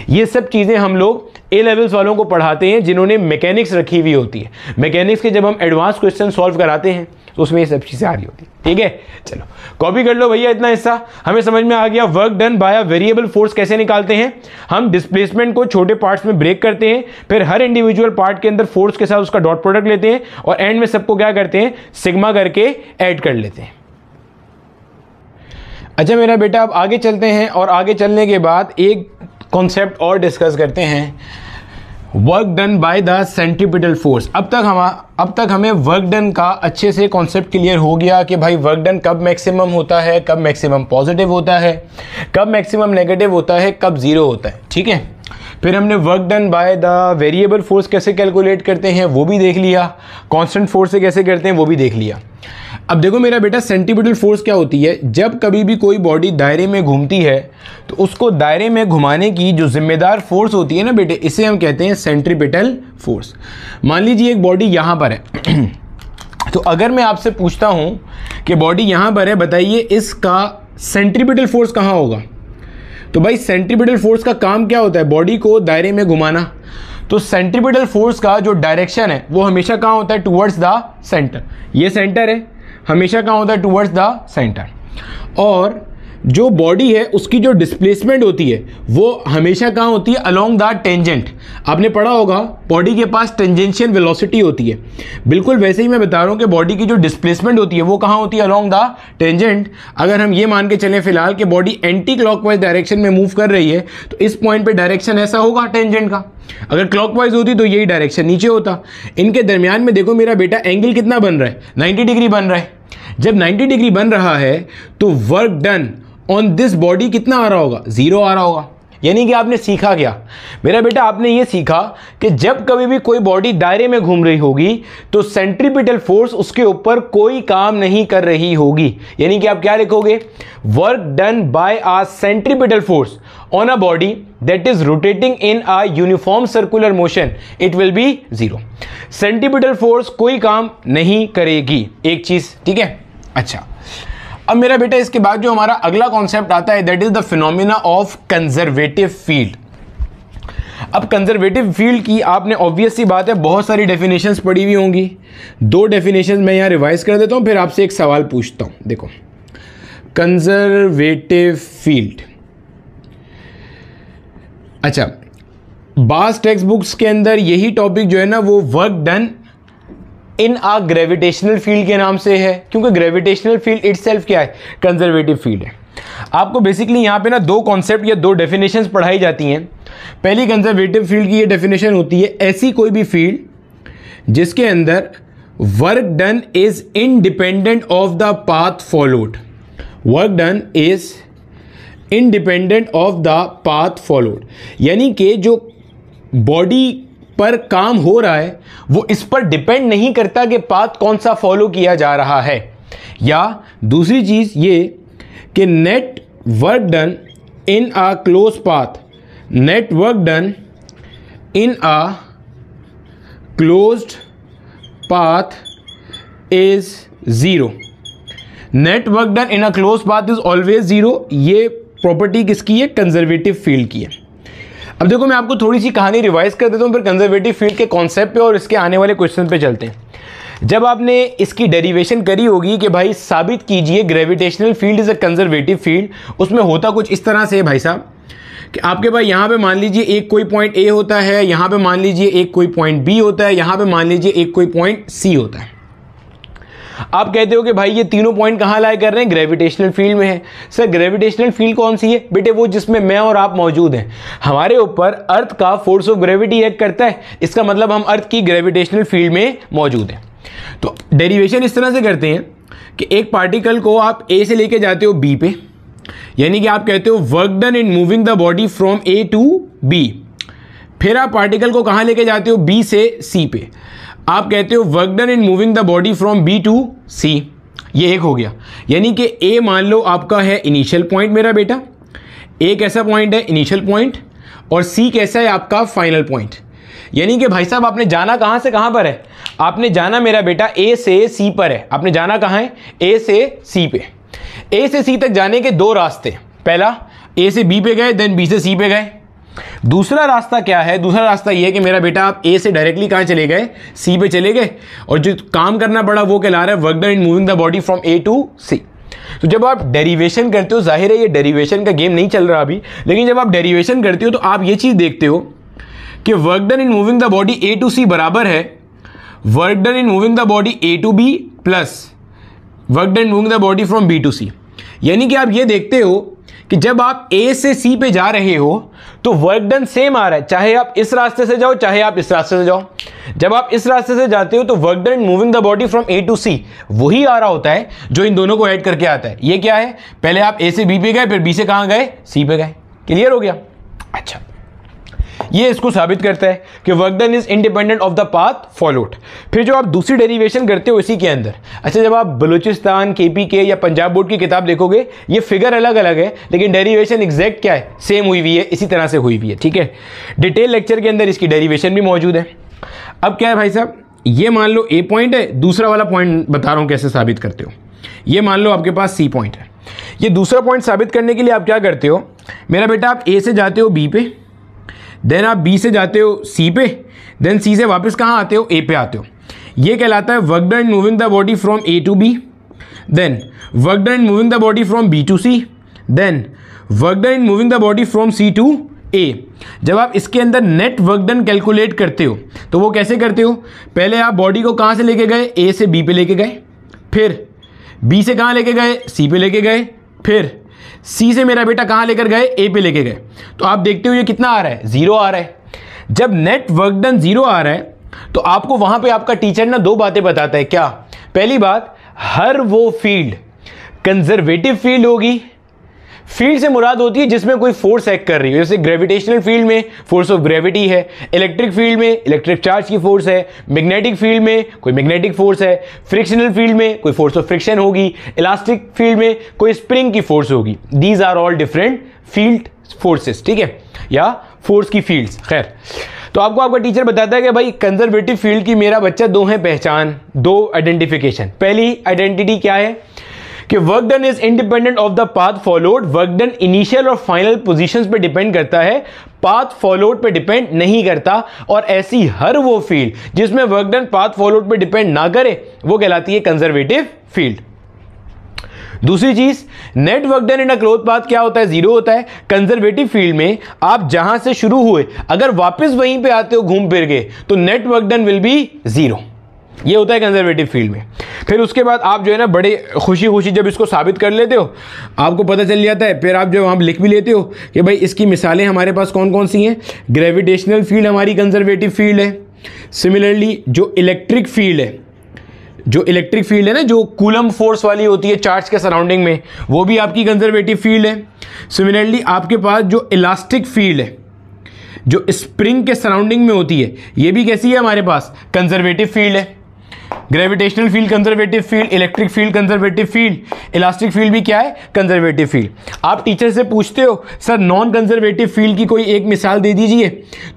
ये सब चीज़ें हम लोग ए लेवल्स वालों को पढ़ाते हैं जिन्होंने मैकेनिक्स रखी हुई होती है मैकेनिक्स के जब हम एडवांस क्वेश्चन सॉल्व कराते हैं तो उसमें ये सब चीज़ें आ रही होती है ठीक है चलो कॉपी कर लो भैया इतना हिस्सा हमें समझ में आ गया work done by variable force कैसे निकालते हैं हम डिस्प्लेसमेंट को छोटे पार्ट्स में ब्रेक करते हैं फिर हर इंडिविजुअल पार्ट के अंदर फोर्स के साथ उसका डॉट प्रोडक्ट लेते हैं और एंड में सबको क्या करते हैं सिग्मा करके ऐड कर लेते हैं अच्छा मेरा बेटा अब आगे चलते हैं और आगे चलने के बाद एक कॉन्सेप्ट और डिस्कस करते हैं work done by the centripetal force अब तक हम अब तक हमें वर्क डन का अच्छे से कॉन्सेप्ट क्लियर हो गया कि भाई वर्क डन कब मैक्सिमम होता है कब मैक्सिमम पॉजिटिव होता है कब मैक्सिमम नेगेटिव होता है कब ज़ीरो होता है ठीक है फिर हमने work done by the variable force कैसे कैलकुलेट करते हैं वो भी देख लिया कांस्टेंट फोर्स से कैसे करते हैं वो भी देख लिया अब देखो मेरा बेटा सेंटीपिटल फोर्स क्या होती है जब कभी भी कोई बॉडी दायरे में घूमती है तो उसको दायरे में घुमाने की जो जिम्मेदार फोर्स होती है ना बेटे इसे हम कहते हैं सेंट्रीपिटल फोर्स मान लीजिए एक बॉडी यहाँ पर है तो अगर मैं आपसे पूछता हूँ कि बॉडी यहाँ पर है बताइए इसका सेंट्रीपिटल फोर्स कहाँ होगा तो भाई सेंट्रीपिटल फोर्स का काम क्या होता है बॉडी को दायरे में घुमाना तो सेंट्रीपिटल फोर्स का जो डायरेक्शन है वो हमेशा कहाँ होता है टूवर्ड्स द सेंटर ये सेंटर है हमेशा कहाँ होता है टूवर्ड्स द सेंटर और जो बॉडी है उसकी जो डिस्प्लेसमेंट होती है वो हमेशा कहाँ होती है अलोंग द टेंजेंट आपने पढ़ा होगा बॉडी के पास टेंजेंशियल वेलोसिटी होती है बिल्कुल वैसे ही मैं बता रहा हूँ कि बॉडी की जो डिस्प्लेसमेंट होती है वो कहाँ होती है अलोंग द टेंजेंट अगर हम ये मान के चलें फिलहाल कि बॉडी एंटी क्लॉक डायरेक्शन में मूव कर रही है तो इस पॉइंट पर डायरेक्शन ऐसा होगा टेंजेंट का अगर क्लॉक होती तो यही डायरेक्शन नीचे होता इनके दरमियान में देखो मेरा बेटा एंगल कितना बन रहा है नाइन्टी डिग्री बन रहा है जब 90 डिग्री बन रहा है तो work done on this body कितना आ रहा होगा ज़ीरो आ रहा होगा यानी कि आपने सीखा क्या मेरा बेटा आपने ये सीखा कि जब कभी भी कोई बॉडी दायरे में घूम रही होगी तो सेंट्रीपिटल फोर्स उसके ऊपर कोई काम नहीं कर रही होगी यानी कि आप क्या लिखोगे work done by a centripetal force on a body that is rotating in a uniform circular motion it will be zero centripetal force कोई काम नहीं करेगी एक चीज़ ठीक है अच्छा अब मेरा बेटा इसके बाद जो हमारा अगला कॉन्सेप्ट आता है that is the phenomena of conservative field अब कंजर्वेटिव फील्ड की आपने ऑब्वियस सी बात है बहुत सारी डेफिनेशंस पढ़ी हुई होंगी दो डेफिनेशन मैं यहाँ रिवाइज कर देता हूँ फिर आपसे एक सवाल पूछता हूँ देखो कंजर्वेटिव फील्ड अच्छा बास टेक्स्ट बुक्स के अंदर यही टॉपिक जो है ना वो work done in a gravitational field के नाम से है क्योंकि ग्रेविटेशनल फील्ड इट क्या है कंजर्वेटिव फील्ड है आपको बेसिकली यहाँ पे ना दो कॉन्सेप्ट या दो डेफिनेशन पढ़ाई जाती हैं पहली कंजर्वेटिव फील्ड की ये डेफिनेशन होती है ऐसी कोई भी फील्ड जिसके अंदर work done is independent of the path followed work done is independent of the path followed यानी कि जो बॉडी पर काम हो रहा है वो इस पर डिपेंड नहीं करता कि पाथ कौन सा फॉलो किया जा रहा है या दूसरी चीज़ ये कि net work done in a close path net work done in a close path is zero net work done in a close path is always zero ये प्रॉपर्टी किसकी है कंजर्वेटिव फील्ड की है अब देखो मैं आपको थोड़ी सी कहानी रिवाइज कर देता हूँ फिर कंजर्वेटिव फील्ड के कॉन्सेप्ट पे और इसके आने वाले क्वेश्चन पे चलते हैं जब आपने इसकी डेरिवेशन करी होगी कि भाई साबित कीजिए gravitational field is a conservative field उसमें होता कुछ इस तरह से है भाई साहब कि आपके पास यहाँ पे मान लीजिए एक कोई पॉइंट ए होता है यहाँ पे मान लीजिए एक कोई पॉइंट बी होता है यहाँ पे मान लीजिए एक कोई पॉइंट सी होता है आप कहते हो कि भाई ये तीनों पॉइंट कहाँ लाए कर रहे हैं ग्रेविटेशनल फील्ड में है सर ग्रेविटेशनल फील्ड कौन सी है बेटे वो जिसमें मैं और आप मौजूद हैं हमारे ऊपर अर्थ का फोर्स ऑफ ग्रेविटी एक्ट करता है इसका मतलब हम अर्थ की ग्रेविटेशनल फील्ड में मौजूद हैं तो डेरिवेशन इस तरह से करते हैं कि एक पार्टिकल को आप ए से लेके जाते हो बी पे यानी कि आप कहते हो work done in moving the body from A to B फिर आप पार्टिकल को कहाँ लेके जाते हो बी से सी पे आप कहते हो work done in moving the body from B to C ये एक हो गया यानी कि ए मान लो आपका है इनिशियल पॉइंट मेरा बेटा ए कैसा पॉइंट है इनिशियल पॉइंट और सी कैसा है आपका फाइनल पॉइंट यानी कि भाई साहब आपने जाना कहाँ से कहाँ पर है आपने जाना मेरा बेटा ए से सी पर है आपने जाना कहाँ है ए से सी पे ए से सी तक जाने के दो रास्ते पहला ए से बी पे गए देन बी से सी पे गए दूसरा रास्ता क्या है दूसरा रास्ता यह है कि मेरा बेटा आप ए से डायरेक्टली कहाँ चले गए सी पे चले गए और जो काम करना पड़ा वो कहला रहा है work done in moving the body from A to C तो जब आप डेरिवेशन करते हो जाहिर है ये डेरिवेशन का गेम नहीं चल रहा अभी लेकिन जब आप डेरिवेशन करते हो तो आप ये चीज़ देखते हो कि work done in moving the body A to C बराबर है work done in moving the body A to B plus work done moving the body from B to C यानी कि आप ये देखते हो कि जब आप ए से सी पे जा रहे हो तो वर्क डन सेम आ रहा है चाहे आप इस रास्ते से जाओ चाहे आप इस रास्ते से जाओ जब आप इस रास्ते से जाते हो तो work done moving the body from A to C वही आ रहा होता है जो इन दोनों को ऐड करके आता है ये क्या है पहले आप ए से बी पे गए फिर बी से कहाँ गए सी पे गए क्लियर हो गया अच्छा ये इसको साबित करता है कि work done is independent of the path followed फिर जो आप दूसरी डेरिवेशन करते हो इसी के अंदर अच्छा जब आप बलूचिस्तान के पी के या पंजाब बोर्ड की किताब देखोगे ये फिगर अलग अलग है लेकिन डेरिवेशन एग्जैक्ट क्या है सेम हुई हुई है इसी तरह से हुई हुई है ठीक है डिटेल लेक्चर के अंदर इसकी डेरीवेशन भी मौजूद है अब क्या है भाई साहब ये मान लो ए पॉइंट है दूसरा वाला पॉइंट बता रहा हूँ कैसे साबित करते हो ये मान लो आपके पास सी पॉइंट है ये दूसरा पॉइंट साबित करने के लिए आप क्या करते हो मेरा बेटा आप ए से जाते हो बी पे देन आप बी से जाते हो सी पे देन सी से वापस कहाँ आते हो ए पे आते हो ये कहलाता है work done moving the body from A to B then work done moving the body from B to C then work done moving the body from C to A जब आप इसके अंदर नेट वर्क डन कैलकुलेट करते हो तो वो कैसे करते हो पहले आप बॉडी को कहाँ से लेके गए ए से बी पे लेके गए फिर बी से कहाँ लेके गए सी पे लेके गए फिर सी से मेरा बेटा कहां लेकर गए ए पे लेके गए तो आप देखते हुए कितना आ रहा है जीरो आ रहा है जब नेट वर्क डन जीरो आ रहा है तो आपको वहां पे आपका टीचर ना दो बातें बताता है क्या पहली बात हर वो फील्ड कंजर्वेटिव फील्ड होगी फील्ड से मुराद होती है जिसमें कोई फोर्स एक्ट कर रही है जैसे ग्रेविटेशनल फील्ड में फोर्स ऑफ ग्रेविटी है इलेक्ट्रिक फील्ड में इलेक्ट्रिक चार्ज की फोर्स है मैग्नेटिक फील्ड में कोई मैग्नेटिक फोर्स है फ्रिक्शनल फील्ड में कोई फोर्स ऑफ फ्रिक्शन होगी इलास्टिक फील्ड में कोई स्प्रिंग की फोर्स होगी these are all different field forces ठीक है या फोर्स की फील्ड्स खैर तो आपको आपका टीचर बताता है कि भाई कंजर्वेटिव फील्ड की मेरा बच्चा दो है पहचान दो आइडेंटिफिकेशन पहली आइडेंटिटी क्या है कि work done is independent of the path followed work done initial और फाइनल पोजिशन पर डिपेंड करता है पाथ फॉलोड पे डिपेंड नहीं करता और ऐसी हर वो फील्ड जिसमें वर्क डन पाथ फॉलोड पे डिपेंड ना करे वो कहलाती है कंजर्वेटिव फील्ड दूसरी चीज net work done in a close path क्या होता है जीरो होता है कंजर्वेटिव फील्ड में आप जहां से शुरू हुए अगर वापस वहीं पे आते हो घूम फिर के तो net work done will be zero ये होता है कंजर्वेटिव फील्ड में फिर उसके बाद आप जो है ना बड़े खुशी खुशी जब इसको साबित कर लेते हो आपको पता चल जाता है फिर आप जो वहाँ लिख भी लेते हो कि भाई इसकी मिसालें हमारे पास कौन कौन सी हैं ग्रेविटेशनल फील्ड हमारी कंजर्वेटिव फील्ड है सिमिलरली जो इलेक्ट्रिक फील्ड है जो इलेक्ट्रिक फील्ड है ना जो कूलम फोर्स वाली होती है चार्ज के सराउंडिंग में वो भी आपकी कंजर्वेटिव फील्ड है सिमिलरली आपके पास जो इलास्टिक फील्ड है जो स्प्रिंग के सराउंडिंग में होती है ये भी कैसी है हमारे पास कंजर्वेटिव फील्ड है gravitational field conservative field electric field conservative field elastic field भी क्या है कंजर्वेटिव फील्ड आप टीचर से पूछते हो सर नॉन कंजर्वेटिव फील्ड की कोई एक मिसाल दे दीजिए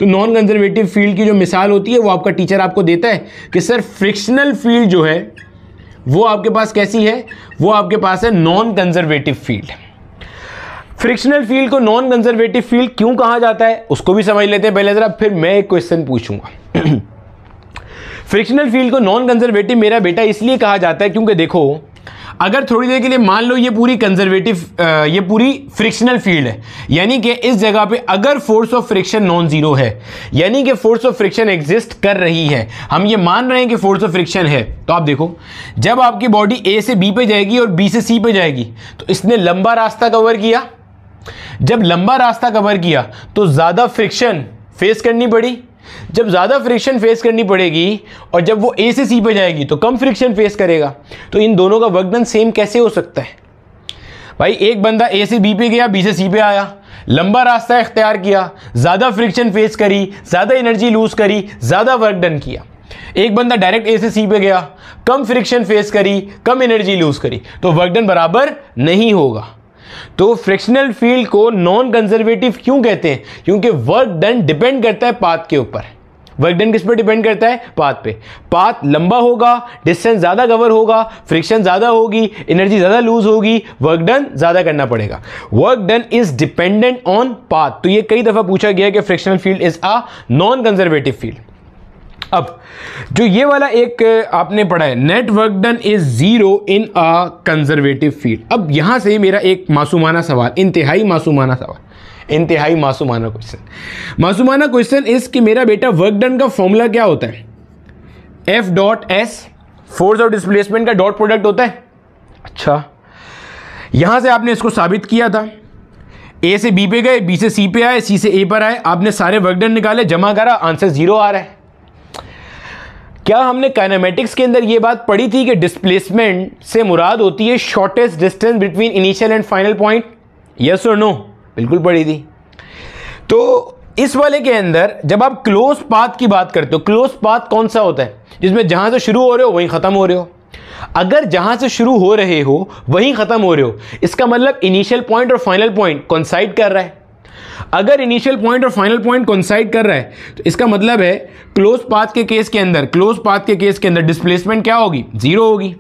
तो नॉन कंजर्वेटिव फील्ड की जो मिसाल होती है वो आपका टीचर आपको देता है कि सर फ्रिक्शनल फील्ड जो है वो आपके पास कैसी है वो आपके पास है non conservative field frictional field को नॉन कंजर्वेटिव फील्ड क्यों कहा जाता है उसको भी समझ लेते हैं पहले ज़रा फिर मैं एक क्वेश्चन पूछूंगा फ्रिक्शनल फील्ड को नॉन कंजर्वेटिव मेरा बेटा इसलिए कहा जाता है क्योंकि देखो अगर थोड़ी देर के लिए मान लो ये पूरी कंजर्वेटिव ये पूरी फ्रिक्शनल फील्ड है यानी कि इस जगह पे अगर force of friction non zero है यानी कि फोर्स ऑफ फ्रिक्शन एग्जिस्ट कर रही है हम ये मान रहे हैं कि फोर्स ऑफ फ्रिक्शन है तो आप देखो जब आपकी बॉडी ए से बी पे जाएगी और बी से सी पे जाएगी तो इसने लंबा रास्ता कवर किया जब लंबा रास्ता कवर किया तो ज़्यादा फ्रिक्शन फेस करनी पड़ी जब ज़्यादा फ्रिक्शन फेस करनी पड़ेगी और जब वो ए से सी पे जाएगी तो कम फ्रिक्शन फेस करेगा तो इन दोनों का वर्क डन सेम कैसे हो सकता है भाई एक बंदा ए से बी पे गया बी से सी पे आया लंबा रास्ता इख्तियार किया ज़्यादा फ्रिक्शन फेस करी ज़्यादा एनर्जी लूज़ करी ज़्यादा वर्क डन किया एक बंदा डायरेक्ट ए से सी पे गया कम फ्रिक्शन फेस करी कम एनर्जी लूज़ करी तो वर्क डन बराबर नहीं होगा तो फ्रिक्शनल फील्ड को नॉन कंजर्वेटिव क्यों कहते हैं क्योंकि वर्क डन डिपेंड करता है पाथ के ऊपर वर्क डन किस पर डिपेंड करता है पाथ पे पाथ लंबा होगा डिस्टेंस ज़्यादा कवर होगा फ्रिक्शन ज़्यादा होगी एनर्जी ज़्यादा लूज होगी वर्क डन ज़्यादा करना पड़ेगा work done is dependent on path तो ये कई दफ़ा पूछा गया कि frictional field is a non conservative field अब जो ये वाला एक आपने पढ़ा है net work done is zero in a conservative field अब यहाँ से मेरा एक मासूमाना सवाल इंतहाई मासूमाना सवाल इंतहाई मासूमाना क्वेश्चन मासूमाना क्वेश्चन इस कि मेरा बेटा वर्क डन का फॉर्मूला क्या होता है F dot S force of displacement का डॉट प्रोडक्ट होता है अच्छा यहाँ से आपने इसको साबित किया था ए से बी पे गए बी से सी पे आए सी से ए पर आए आपने सारे वर्कडन निकाले जमा करा आंसर जीरो आ रहा है क्या हमने काइनामेटिक्स के अंदर ये बात पढ़ी थी कि डिस्प्लेसमेंट से मुराद होती है shortest distance between initial and final point yes और नो बिल्कुल पढ़ी थी तो इस वाले के अंदर जब आप क्लोज पाथ की बात करते हो क्लोज पाथ कौन सा होता है जिसमें जहाँ से शुरू हो रहे हो वहीं ख़त्म हो रहे हो अगर जहाँ से शुरू हो रहे हो वहीं ख़त्म हो रहे हो इसका मतलब इनिशियल पॉइंट और फाइनल पॉइंट कॉन्साइड कर रहा है अगर इनिशियल पॉइंट और फाइनल पॉइंट कॉन्साइड कर रहा है तो इसका मतलब है क्लोज पाथ के केस के अंदर क्लोज पाथ के केस के अंदर डिस्प्लेसमेंट क्या होगी जीरो होगी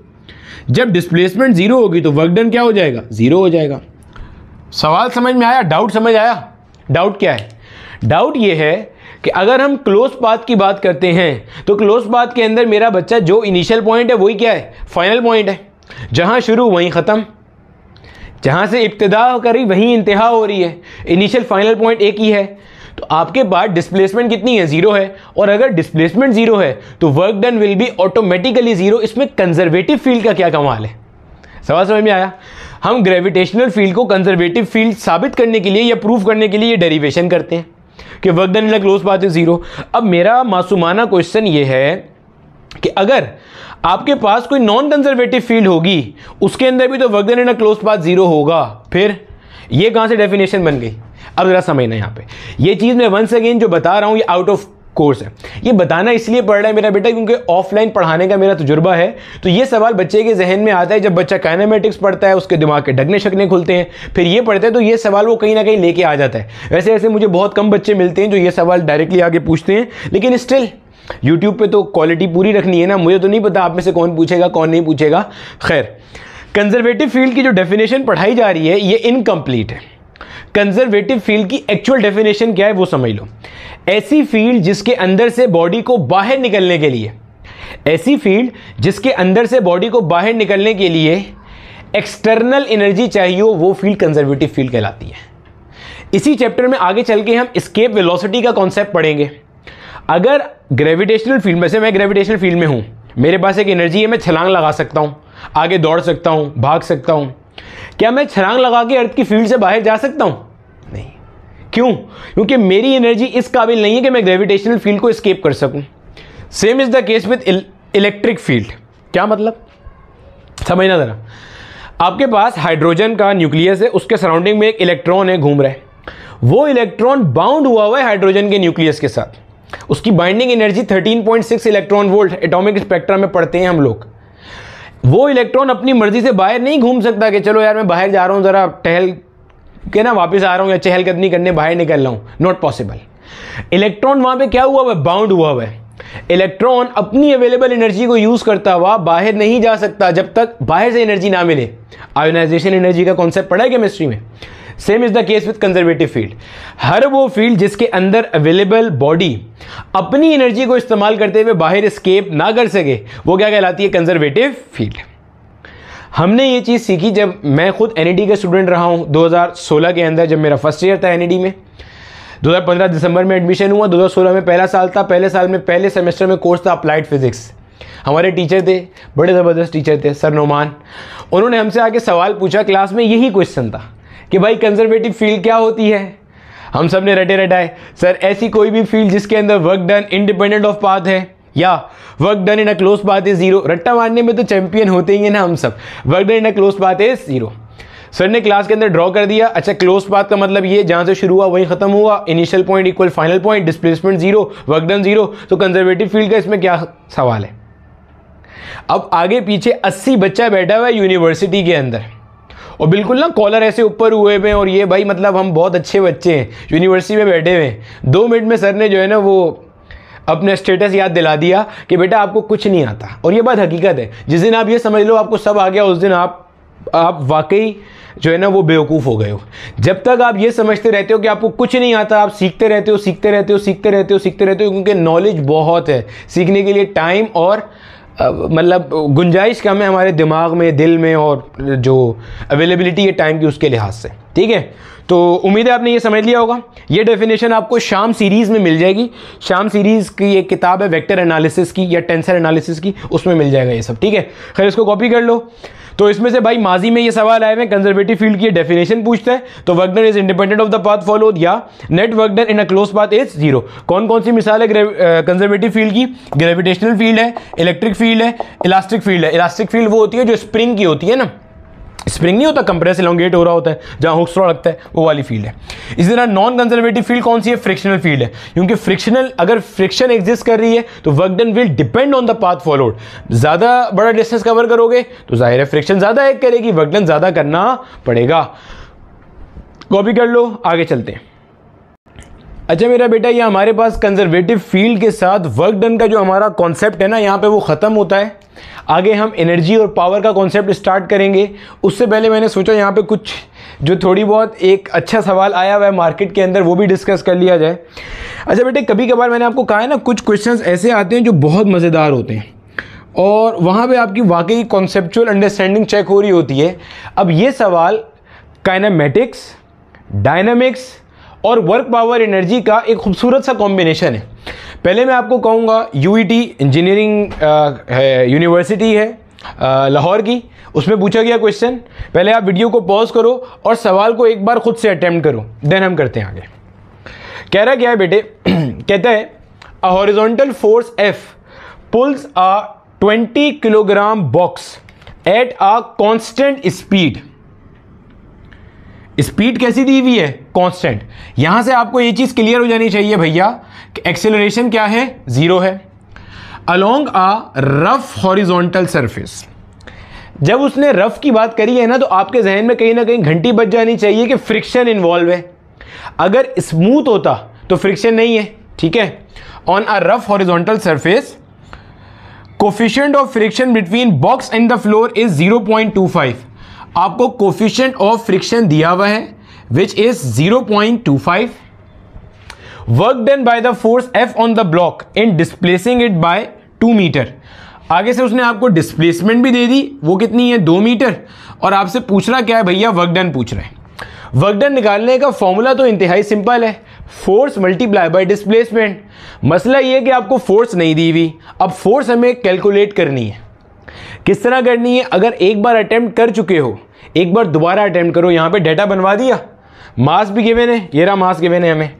जब डिस्प्लेसमेंट जीरो होगी तो वर्क डन क्या हो जाएगा जीरो हो जाएगा सवाल समझ में आया डाउट समझ आया डाउट क्या है डाउट ये है कि अगर हम क्लोज पाथ की बात करते हैं तो क्लोज पाथ के अंदर मेरा बच्चा जो इनिशियल पॉइंट है वही क्या है फाइनल पॉइंट है जहां शुरू वहीं ख़त्म जहाँ से इब्तदा करी वहीं इंतहा हो रही है इनिशियल फाइनल पॉइंट एक ही है तो आपके बाद डिस्प्लेसमेंट कितनी है ज़ीरो है और अगर डिस्प्लेसमेंट ज़ीरो है तो work done will be automatically zero इसमें कंजर्वेटिव फील्ड का क्या कमाल है सवाल समझ में आया हम ग्रेविटेशनल फील्ड को कंजर्वेटिव फील्ड साबित करने के लिए या प्रूफ करने के लिए ये डेरिवेशन करते हैं कि वर्क डन इन क्लोज बात है ज़ीरो अब मेरा मासूमाना क्वेश्चन ये है कि अगर आपके पास कोई नॉन कंजर्वेटिव फील्ड होगी उसके अंदर भी तो वर्क देने इन क्लोज पाथ जीरो होगा फिर ये कहां से डेफिनेशन बन गई अब ज़रा समझना यहां पे ये चीज़ मैं वंस अगेन जो बता रहा हूं ये आउट ऑफ कोर्स है ये बताना इसलिए पड़ रहा है मेरा बेटा क्योंकि ऑफलाइन पढ़ाने का मेरा तजुर्बा है तो ये सवाल बच्चे के जहन में आता है जब बच्चा काइनामेटिक्स पढ़ता है उसके दिमाग के डगने शकने खुलते हैं फिर ये पढ़ते हैं तो ये सवाल वो कहीं ना कहीं लेके आ जाता है वैसे वैसे मुझे बहुत कम बच्चे मिलते हैं जो ये सवाल डायरेक्टली आगे पूछते हैं लेकिन स्टिल यूट्यूब पे तो क्वालिटी पूरी रखनी है ना मुझे तो नहीं पता आप में से कौन पूछेगा कौन नहीं पूछेगा खैर कंजर्वेटिव फील्ड की जो डेफिनेशन पढ़ाई जा रही है ये इनकम्प्लीट है कंजर्वेटिव फील्ड की एक्चुअल डेफिनेशन क्या है वो समझ लो ऐसी फील्ड जिसके अंदर से बॉडी को बाहर निकलने के लिए ऐसी फील्ड जिसके अंदर से बॉडी को बाहर निकलने के लिए एक्सटर्नल एनर्जी चाहिए हो वो फील्ड कंजर्वेटिव फील्ड कहलाती है इसी चैप्टर में आगे चल के हम स्केप वेलोसिटी का कॉन्सेप्ट पढ़ेंगे अगर ग्रेविटेशनल फील्ड में से मैं ग्रेविटेशनल फील्ड में हूँ मेरे पास एक एनर्जी है मैं छलांग लगा सकता हूँ आगे दौड़ सकता हूँ भाग सकता हूँ क्या मैं छलांग लगा के अर्थ की फील्ड से बाहर जा सकता हूँ नहीं क्यों क्योंकि मेरी एनर्जी इस काबिल नहीं है कि मैं ग्रेविटेशनल फील्ड को स्केप कर सकूँ same is the case with electric field क्या मतलब समझना ज़रा आपके पास हाइड्रोजन का न्यूक्लियस है उसके सराउंडिंग में एक इलेक्ट्रॉन है घूम रहा है वो इलेक्ट्रॉन बाउंड हुआ हुआ है हाइड्रोजन के न्यूक्लियस के साथ उसकी binding energy 13.6 electron volt atomic spectra में पढ़ते हैं हम लोग वो इलेक्ट्रॉन अपनी मर्जी से बाहर नहीं घूम सकता कि चलो यार मैं बाहर जा रहा हूँ ज़रा टहल के ना वापस आ रहा हूँ या चहलकदमी करने बाहर निकल रहा हूँ नॉट पॉसिबल इलेक्ट्रॉन वहाँ पे क्या हुआ हुआ बाउंड हुआ हुआ है इलेक्ट्रॉन अपनी अवेलेबल एनर्जी को यूज़ करता हुआ बाहर नहीं जा सकता जब तक बाहर से एनर्जी ना मिले आयोनाइजेशन एनर्जी का कॉन्सेप्ट पढ़ा है केमिस्ट्री में same is the case with conservative field हर वो फील्ड जिसके अंदर अवेलेबल बॉडी अपनी एनर्जी को इस्तेमाल करते हुए बाहर स्केप ना कर सके वो क्या कहलाती है कंजर्वेटिव फील्ड हमने ये चीज़ सीखी जब मैं खुद एन e का स्टूडेंट रहा हूँ 2016 के अंदर जब मेरा फर्स्ट ईयर था एन e में 2015 दिसंबर में एडमिशन हुआ 2016 में पहला साल था पहले साल में पहले सेमेस्टर में कोर्स था अप्लाइड फिजिक्स हमारे टीचर थे बड़े ज़बरदस्त टीचर थे सर नोमान उन्होंने हमसे आके सवाल पूछा क्लास में यही क्वेश्चन था कि भाई कंजर्वेटिव फील्ड क्या होती है हम सब ने रटे रटाए सर ऐसी कोई भी फील्ड जिसके अंदर work done independent of path है या work done in a close path is zero रट्टा मारने में तो चैंपियन होते ही है ना हम सब work done in a close path is zero sir ने क्लास के अंदर ड्रॉ कर दिया अच्छा क्लोज पाथ का मतलब ये जहाँ से शुरू हुआ वहीं खत्म हुआ initial point equal final point displacement zero work done zero तो कंजर्वेटिव फील्ड का इसमें क्या सवाल है अब आगे पीछे अस्सी बच्चा बैठा हुआ है यूनिवर्सिटी के अंदर और बिल्कुल ना कॉलर ऐसे ऊपर हुए हुए हैं और ये भाई मतलब हम बहुत अच्छे बच्चे हैं यूनिवर्सिटी में बैठे हुए हैं दो मिनट में सर ने जो है ना वो अपने स्टेटस याद दिला दिया कि बेटा आपको कुछ नहीं आता और ये बात हकीकत है जिस दिन आप ये समझ लो आपको सब आ गया उस दिन आप आप वाकई जो है ना वो बेवकूफ़ हो गए हो जब तक आप ये समझते रहते हो कि आपको कुछ नहीं आता आप सीखते रहते हो सीखते रहते हो सीखते रहते हो सीखते रहते हो क्योंकि नॉलेज बहुत है सीखने के लिए टाइम और मतलब गुंजाइश कम है हमारे दिमाग में दिल में और जो अवेलेबिलिटी है टाइम की उसके लिहाज से ठीक है तो उम्मीद है आपने ये समझ लिया होगा ये डेफिनेशन आपको शाम सीरीज़ में मिल जाएगी शाम सीरीज़ की एक किताब है वेक्टर एनालिसिस की या टेंसर एनालिसिस की उसमें मिल जाएगा ये सब ठीक है खैर इसको कॉपी कर लो तो इसमें से भाई माजी में ये सवाल आए हुए कंजर्वेटिव फील्ड की डेफिनेशन पूछता है तो work done is independent of the path follow या net work done in a close path is zero कौन कौन सी मिसाल है कंजर्वेटिव फील्ड की ग्रेविटेशनल फील्ड है इलेक्ट्रिक फील्ड है इलास्टिक फील्ड है इलास्टिक फील्ड वो होती है जो स्प्रिंग की होती है ना स्प्रिंग नहीं होता कंप्रेस इलांगेट हो रहा होता है जहाँ हुक्स रॉ लगता है वो वाली फील्ड है इसी तरह नॉन कंजर्वेटिव फील्ड कौन सी है फ्रिक्शनल फील्ड है क्योंकि फ्रिक्शनल अगर फ्रिक्शन एग्जिस्ट कर रही है तो work done will depend on the path followed ज़्यादा बड़ा डिस्टेंस कवर करोगे तो जाहिर है फ्रिक्शन ज़्यादा एक करेगी वर्क डन ज़्यादा करना पड़ेगा कॉपी कर लो आगे चलते हैं अच्छा मेरा बेटा ये हमारे पास कंजर्वेटिव फील्ड के साथ वर्क डन का जो हमारा कॉन्सेप्ट है ना यहाँ पे वो ख़त्म होता है आगे हम एनर्जी और पावर का कॉन्सेप्ट स्टार्ट करेंगे उससे पहले मैंने सोचा यहाँ पे कुछ जो थोड़ी बहुत एक अच्छा सवाल आया हुआ है मार्केट के अंदर वो भी डिस्कस कर लिया जाए अच्छा बेटे कभी कभार मैंने आपको कहा है ना कुछ क्वेश्चन ऐसे आते हैं जो बहुत मज़ेदार होते हैं और वहाँ पर आपकी वाकई कॉन्सेप्चुअल अंडरस्टैंडिंग चेक हो रही होती है अब ये सवाल काइनामेटिक्स डायनामिक्स और वर्क पावर एनर्जी का एक खूबसूरत सा कॉम्बिनेशन है पहले मैं आपको कहूँगा यू इंजीनियरिंग है यूनिवर्सिटी है लाहौर की उसमें पूछा गया क्वेश्चन पहले आप वीडियो को पॉज करो और सवाल को एक बार खुद से अटैम्प्ट करो देन हम करते हैं आगे कह रहा क्या है बेटे कहता है a horizontal force F pulls a 20 kilogram box at a constant speed speed कैसी दी हुई है कांस्टेंट यहां से आपको ये चीज क्लियर हो जानी चाहिए भैया कि एक्सेलरेशन क्या है जीरो है along a rough horizontal surface जब उसने रफ की बात करी है ना तो आपके जहन में कहीं ना कहीं घंटी बच जानी चाहिए कि फ्रिक्शन इन्वॉल्व है अगर स्मूथ होता तो फ्रिक्शन नहीं है ठीक है on a rough horizontal surface coefficient of friction between box and the floor is 0.25 आपको कोफिशियंट ऑफ फ्रिक्शन दिया हुआ है which is 0.25 work done by the force F on the block in displacing it by two metre आगे से उसने आपको displacement भी दे दी वो कितनी है दो मीटर और आपसे पूछ रहा क्या है भैया वर्क डन पूछ रहे हैं वर्क डन निकालने का फॉर्मूला तो इंतहाई सिंपल है फोर्स मल्टीप्लाई बाय डिस्प्लेसमेंट मसला ये है कि आपको फोर्स नहीं दी हुई अब फोर्स हमें कैलकुलेट करनी है किस तरह करनी है अगर एक बार अटैम्प्ट कर चुके हो एक बार दोबारा अटैम्प्ट करो यहाँ पे डेटा बनवा दिया मास भी गिवेन है ये रहा मास गिवेन है हमें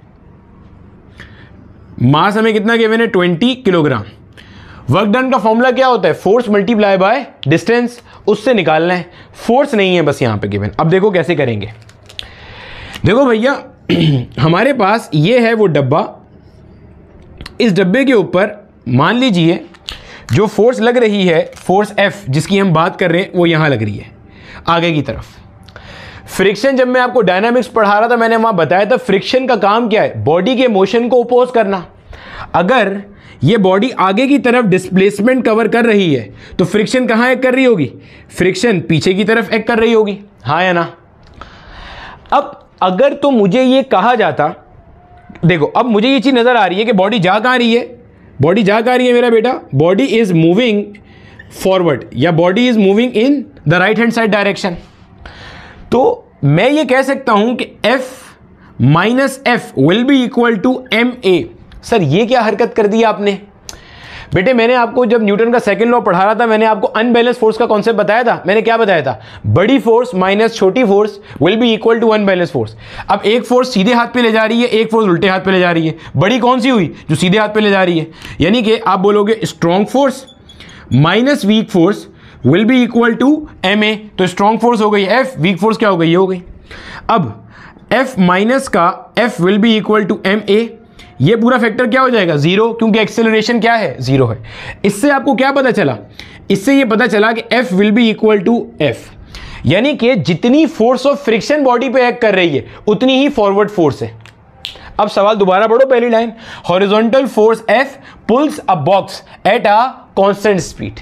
मास हमें कितना गिवेन है ट्वेंटी किलोग्राम वर्क डन का फॉर्मूला क्या होता है फोर्स मल्टीप्लाई बाय डिस्टेंस उससे निकालना है फोर्स नहीं है बस यहाँ पे गिवेन अब देखो कैसे करेंगे देखो भैया हमारे पास ये है वो डब्बा इस डब्बे के ऊपर मान लीजिए जो फोर्स लग रही है फोर्स एफ जिसकी हम बात कर रहे हैं वो यहाँ लग रही है आगे की तरफ फ्रिक्शन जब मैं आपको डायनामिक्स पढ़ा रहा था मैंने वहां बताया था फ्रिक्शन का काम क्या है बॉडी के मोशन को अपोज करना अगर ये बॉडी आगे की तरफ डिस्प्लेसमेंट कवर कर रही है तो फ्रिक्शन कहाँ एक कर रही होगी फ्रिक्शन पीछे की तरफ एक कर रही होगी हाँ या ना अब अगर तो मुझे ये कहा जाता देखो अब मुझे ये चीज़ नज़र आ रही है कि बॉडी जा कहाँ रही है बॉडी जा कहाँ रही है मेरा बेटा बॉडी इज़ मूविंग फॉरवर्ड या body is moving in the right hand side direction तो मैं ये कह सकता हूं कि F minus F will be equal to M A sir ये क्या हरकत कर दी आपने बेटे मैंने आपको जब न्यूटन का सेकंड लॉ पढ़ा रहा था मैंने आपको अनबैलेंस फोर्स का कॉन्सेप्ट बताया था मैंने क्या बताया था बड़ी फोर्स माइनस छोटी force will be equal to unbalance force अब एक फोर्स सीधे हाथ पे ले जा रही है एक फोर्स उल्टे हाथ पे ले जा रही है बड़ी कौन सी हुई जो सीधे हाथ पे ले जा रही है यानी कि आप बोलोगे strong force minus weak force will be equal to M A तो स्ट्रॉन्ग फोर्स हो गई एफ वीक फोर्स क्या हो गई ये हो गई अब एफ माइनस का F will be equal to M A ये पूरा फैक्टर क्या हो जाएगा जीरो क्योंकि एक्सेलरेशन क्या है जीरो है इससे आपको क्या पता चला इससे ये पता चला कि F will be equal to F यानी कि जितनी फोर्स ऑफ फ्रिक्शन बॉडी पे एक्ट कर रही है उतनी ही फॉरवर्ड फोर्स है अब सवाल दोबारा पढ़ो पहली line horizontal force F pulls a box at a constant speed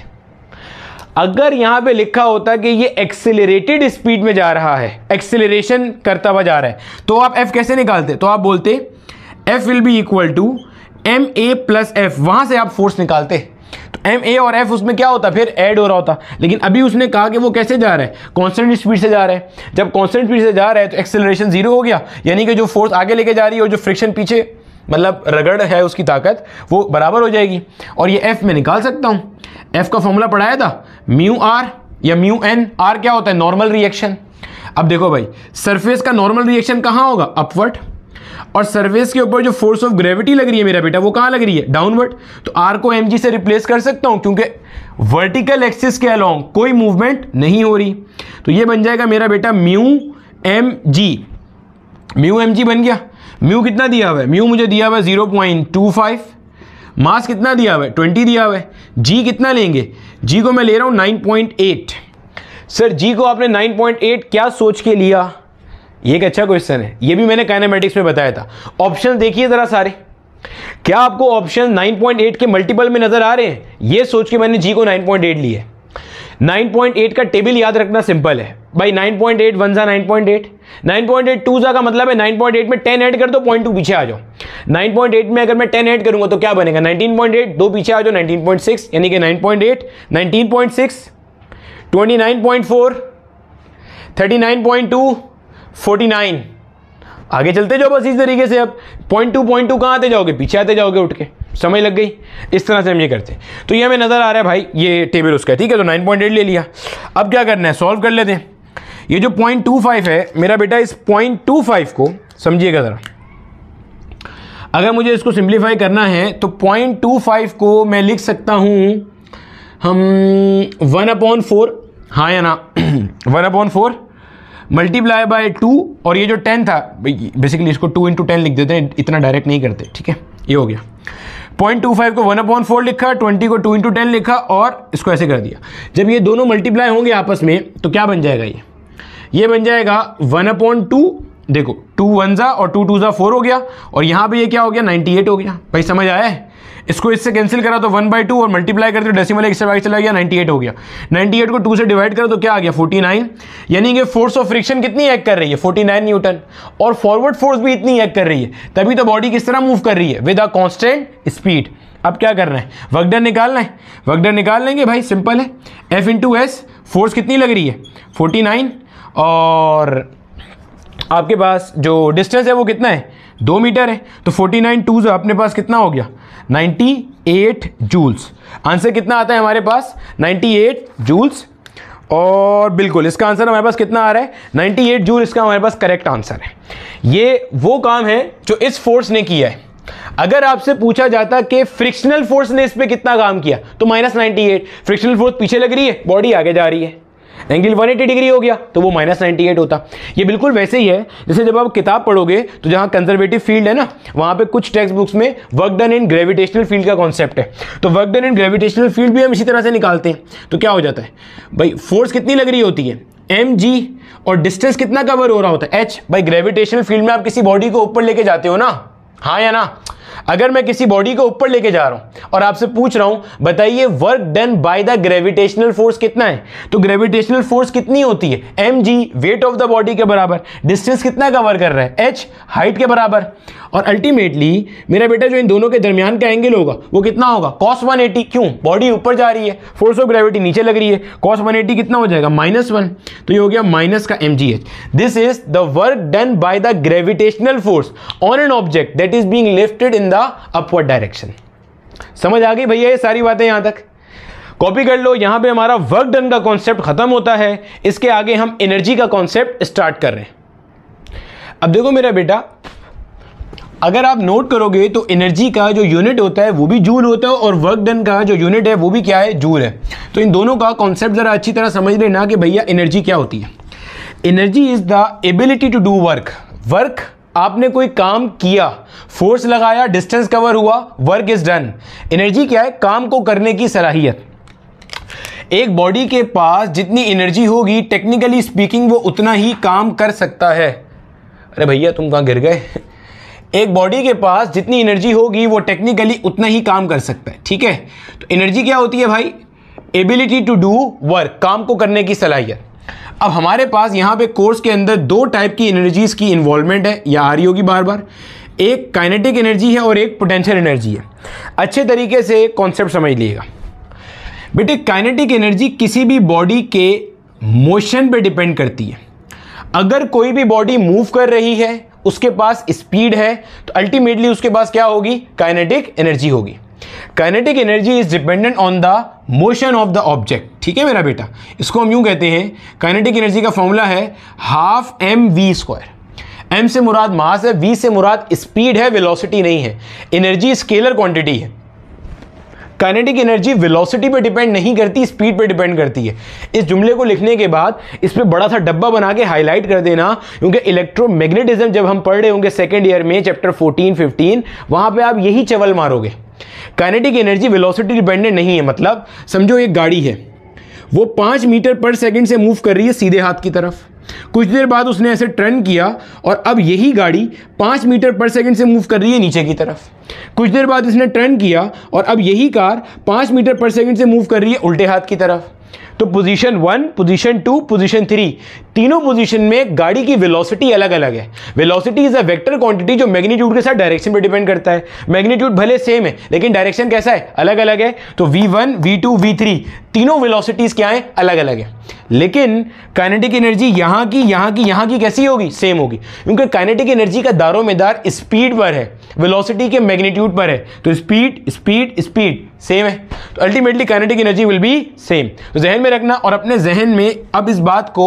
अगर यहाँ पे लिखा होता कि ये एक्सेलरेटेड स्पीड में जा रहा है एक्सेलरेशन करता हुआ जा रहा है तो आप एफ कैसे निकालते तो आप बोलते F will be equal to M A plus F वहां से आप फोर्स निकालते तो एम ए और एफ उसमें क्या होता फिर ऐड हो रहा होता लेकिन अभी उसने कहा कि वो कैसे जा रहा है कॉन्स्टेंट स्पीड से जा रहा है जब कॉन्स्टेंट स्पीड से जा रहा है तो एक्सेलरेशन जीरो हो गया यानी कि जो फोर्स आगे लेके जा रही है और जो फ्रिक्शन पीछे मतलब रगड़ है उसकी ताकत वो बराबर हो जाएगी और ये एफ में निकाल सकता हूँ एफ का फॉर्मूला पढ़ाया था म्यू आर या म्यू एन आर क्या होता है नॉर्मल रिएक्शन अब देखो भाई सरफेस का नॉर्मल रिएक्शन कहाँ होगा अपवर्ड और सरफेस के ऊपर जो फोर्स ऑफ ग्रेविटी लग रही है मेरा बेटा वो कहाँ लग रही है डाउनवर्ड तो आर को एम से रिप्लेस कर सकता हूँ क्योंकि वर्टिकल एक्सिस के अलॉन्ग कोई मूवमेंट नहीं हो रही तो ये बन जाएगा मेरा बेटा mu M G mu M G बन गया म्यू कितना दिया हुआ है म्यू मुझे दिया हुआ है zero point two five mass कितना दिया हुआ है ट्वेंटी दिया हुआ है जी कितना लेंगे जी को मैं ले रहा हूँ nine point eight sir G को आपने नाइन पॉइंट एट क्या सोच के लिया ये एक अच्छा क्वेश्चन है ये भी मैंने काइनामेटिक्स में बताया था ऑप्शन देखिए ज़रा सारे क्या आपको ऑप्शन 9.8 के मल्टीपल में नज़र आ रहे हैं ये सोच के मैंने जी को 9.8 लिया एट का टेबल याद रखना सिंपल है भाई 9.8 वन ज़ा एट 9.8 टू का मतलब है 9.8 में 10 ऐड कर दो पॉइंट टू पीछे आ जाओ 9.8 में अगर मैं 10 ऐड करूंगा तो क्या बनेगा 19.8 दो पीछे आ जाओ 19.6 यानी कि 9.8 19.6 29.4 39.2 49 आगे चलते जाओ बस इस तरीके से अब पॉइंट टू पॉइंट टू कहाँ आते जाओगे पीछे आते जाओगे उठ के समझ लग गई इस तरह से हम ये करते हैं तो ये हमें नज़र आ रहा है भाई ये टेबल उसका ठीक है तो 9.8 ले लिया अब क्या करना है सॉल्व कर लेते हैं ये जो पॉइंट टू फाइव है मेरा बेटा इस पॉइंट टू फाइव को समझिएगा ज़रा अगर मुझे इसको सिंप्लीफाई करना है तो पॉइंट टू फाइव को मैं लिख सकता हूँ हम वन अपॉन फोर हाँ या ना one upon four multiply by two और ये जो टेन था बेसिकली इसको टू इंटू टेन लिख देते हैं इतना डायरेक्ट नहीं करते ठीक है ये हो गया पॉइंट टू फाइव को वन अपॉन फोर लिखा ट्वेंटी को टू इंटू टेन लिखा और इसको ऐसे कर दिया जब ये दोनों मल्टीप्लाई होंगे आपस में तो क्या बन जाएगा ये ये बन जाएगा वन अपॉन टू देखो टू वन ज़ा और टू टू ज़ा फोर हो गया और यहां पे ये क्या हो गया नाइन्टी एट हो गया भाई समझ आया है इसको इससे कैंसिल करा तो वन बाई टू और मल्टीप्लाई करते डेसिमल एक से बाई चला गया नाइन्टी एट हो गया नाइन्टी एट को टू से डिवाइड करो तो क्या आ गया फोर्टी नाइन यानी कि फोर्स ऑफ फ्रिक्शन कितनी एक्ट कर रही है फोर्टी नाइन न्यूटन और फॉरवर्ड फोर्स भी इतनी एक्ट कर रही है तभी तो बॉडी किस तरह मूव कर रही है विद अ कॉन्स्टेंट स्पीड अब क्या करना है वगडर निकालना है वगडर निकाल लेंगे भाई सिंपल है एफ इंटू एस फोर्स कितनी लग रही है फोर्टी नाइन और आपके पास जो डिस्टेंस है वो कितना है दो मीटर है तो फोर्टी नाइन टू से अपने पास कितना हो गया नाइन्टी एट जूल्स आंसर कितना आता है हमारे पास नाइन्टी एट जूल्स और बिल्कुल इसका आंसर हमारे पास कितना आ रहा है 98 जूल इसका हमारे पास करेक्ट आंसर है ये वो काम है जो इस फोर्स ने किया है अगर आपसे पूछा जाता कि फ्रिक्शनल फोर्स ने इस पर कितना काम किया तो माइनस नाइन्टी फ्रिक्शनल फोर्स पीछे लग रही है बॉडी आगे जा रही है एंगल 180 डिग्री हो गया तो वो माइनस नाइन्टी होता ये बिल्कुल वैसे ही है जैसे जब आप किताब पढ़ोगे तो जहाँ कंजर्वेटिव फील्ड है ना वहाँ पे कुछ टेक्स्ट बुक्स में work done in gravitational field का कॉन्सेप्ट है तो work done in gravitational field भी हम इसी तरह से निकालते हैं तो क्या हो जाता है भाई फोर्स कितनी लग रही होती है एम जी और डिस्टेंस कितना कवर हो रहा होता है एच भाई ग्रेविटेशनल फील्ड में आप किसी बॉडी को ऊपर लेके जाते हो ना हाँ या ना अगर मैं किसी बॉडी को ऊपर लेके जा रहा हूं और आपसे पूछ रहा हूं बताइए work done by the gravitational force कितना है तो ग्रेविटेशनल फोर्स कितनी होती है M G weight of the body के बराबर डिस्टेंस कितना कवर कर रहा है एच हाइट के बराबर और अल्टीमेटली मेरा बेटा जो इन दोनों के दरमियान का एंगल होगा वो कितना होगा कॉस वन क्यों बॉडी ऊपर जा रही है फोर्स ऑफ ग्रेविटी नीचे लग रही है कॉस वन कितना हो जाएगा माइनस तो ये हो गया माइनस का M this is the work done by the gravitational force on an object that is being lifted in the upward direction समझ आ गई भैया ये सारी बातें यहां तक कॉपी कर लो यहां पे हमारा वर्क डन का कॉन्सेप्ट ख़त्म होता है इसके आगे हम एनर्जी का कॉन्सेप्ट स्टार्ट कर रहे हैं अब देखो मेरा बेटा अगर आप नोट करोगे तो एनर्जी का जो यूनिट होता है वो भी जूल होता है और वर्क डन का जो यूनिट है वो भी क्या है जूल है तो इन दोनों का कॉन्सेप्ट ज़रा अच्छी तरह समझ लेना कि भैया एनर्जी क्या होती है energy is the ability to do work work आपने कोई काम किया फोर्स लगाया डिस्टेंस कवर हुआ वर्क इज डन एनर्जी क्या है काम को करने की सलाहियत एक बॉडी के पास जितनी एनर्जी होगी टेक्निकली स्पीकिंग वो उतना ही काम कर सकता है अरे भैया तुम कहाँ गिर गए एक बॉडी के पास जितनी एनर्जी होगी वो टेक्निकली उतना ही काम कर सकता है ठीक है तो एनर्जी क्या होती है भाई एबिलिटी टू डू वर्क काम को करने की सलाहियत अब हमारे पास यहाँ पे कोर्स के अंदर दो टाइप की एनर्जीज की इन्वॉल्वमेंट है या आ रही होगी बार बार एक काइनेटिक एनर्जी है और एक पोटेंशियल एनर्जी है अच्छे तरीके से कॉन्सेप्ट समझ लीजिएगा बेटे काइनेटिक एनर्जी किसी भी बॉडी के मोशन पे डिपेंड करती है अगर कोई भी बॉडी मूव कर रही है उसके पास स्पीड है तो अल्टीमेटली उसके पास क्या होगी काइनेटिक एनर्जी होगी kinetic energy is dependent on the motion of the object ठीक है मेरा बेटा इसको हम यूं कहते हैं काइनेटिक एनर्जी का फॉर्मूला है half M V square M से मुराद मास है वी से मुराद स्पीड है वेलोसिटी नहीं है एनर्जी स्केलर क्वांटिटी है काइनेटिक एनर्जी वेलोसिटी पे डिपेंड नहीं करती स्पीड पे डिपेंड करती है इस जुमले को लिखने के बाद इस पर बड़ा सा डब्बा बना के हाईलाइट कर देना क्योंकि इलेक्ट्रोमैग्नेटिज्म जब हम पढ़ रहे होंगे सेकेंड ईयर में चैप्टर फोर्टीन फिफ्टीन वहाँ पर आप यही चवल मारोगे काइनेटिक एनर्जी वेलोसिटी डिपेंडेंट नहीं है मतलब समझो एक गाड़ी है वो पाँच मीटर पर सेकंड से मूव कर रही है सीधे हाथ की तरफ कुछ देर बाद उसने ऐसे टर्न किया और अब यही गाड़ी पाँच मीटर पर सेकंड से मूव कर रही है नीचे की तरफ कुछ देर बाद इसने टर्न किया और अब यही कार पाँच मीटर पर सेकंड से मूव कर रही है उल्टे हाथ की तरफ तो position one position two position three तीनों पोजीशन में गाड़ी की वेलोसिटी अलग अलग है velocity is a vector quantity जो मैग्नीट्यूड के साथ डायरेक्शन पर डिपेंड करता है मैग्नीट्यूड भले सेम है लेकिन डायरेक्शन कैसा है अलग अलग है तो V one V two V three तीनों वेलोसिटीज क्या है अलग अलग है लेकिन काइनेटिक एनर्जी यहां की यहां की यहां की कैसी होगी सेम होगी क्योंकि काइनेटिक एनर्जी का दारो मेदार स्पीड पर है वेलोसिटी के मैग्नीट्यूड पर है तो स्पीड स्पीड स्पीड सेम है तो ultimately kinetic energy will be same तो जहन में में रखना और अपने जहन में अब इस बात को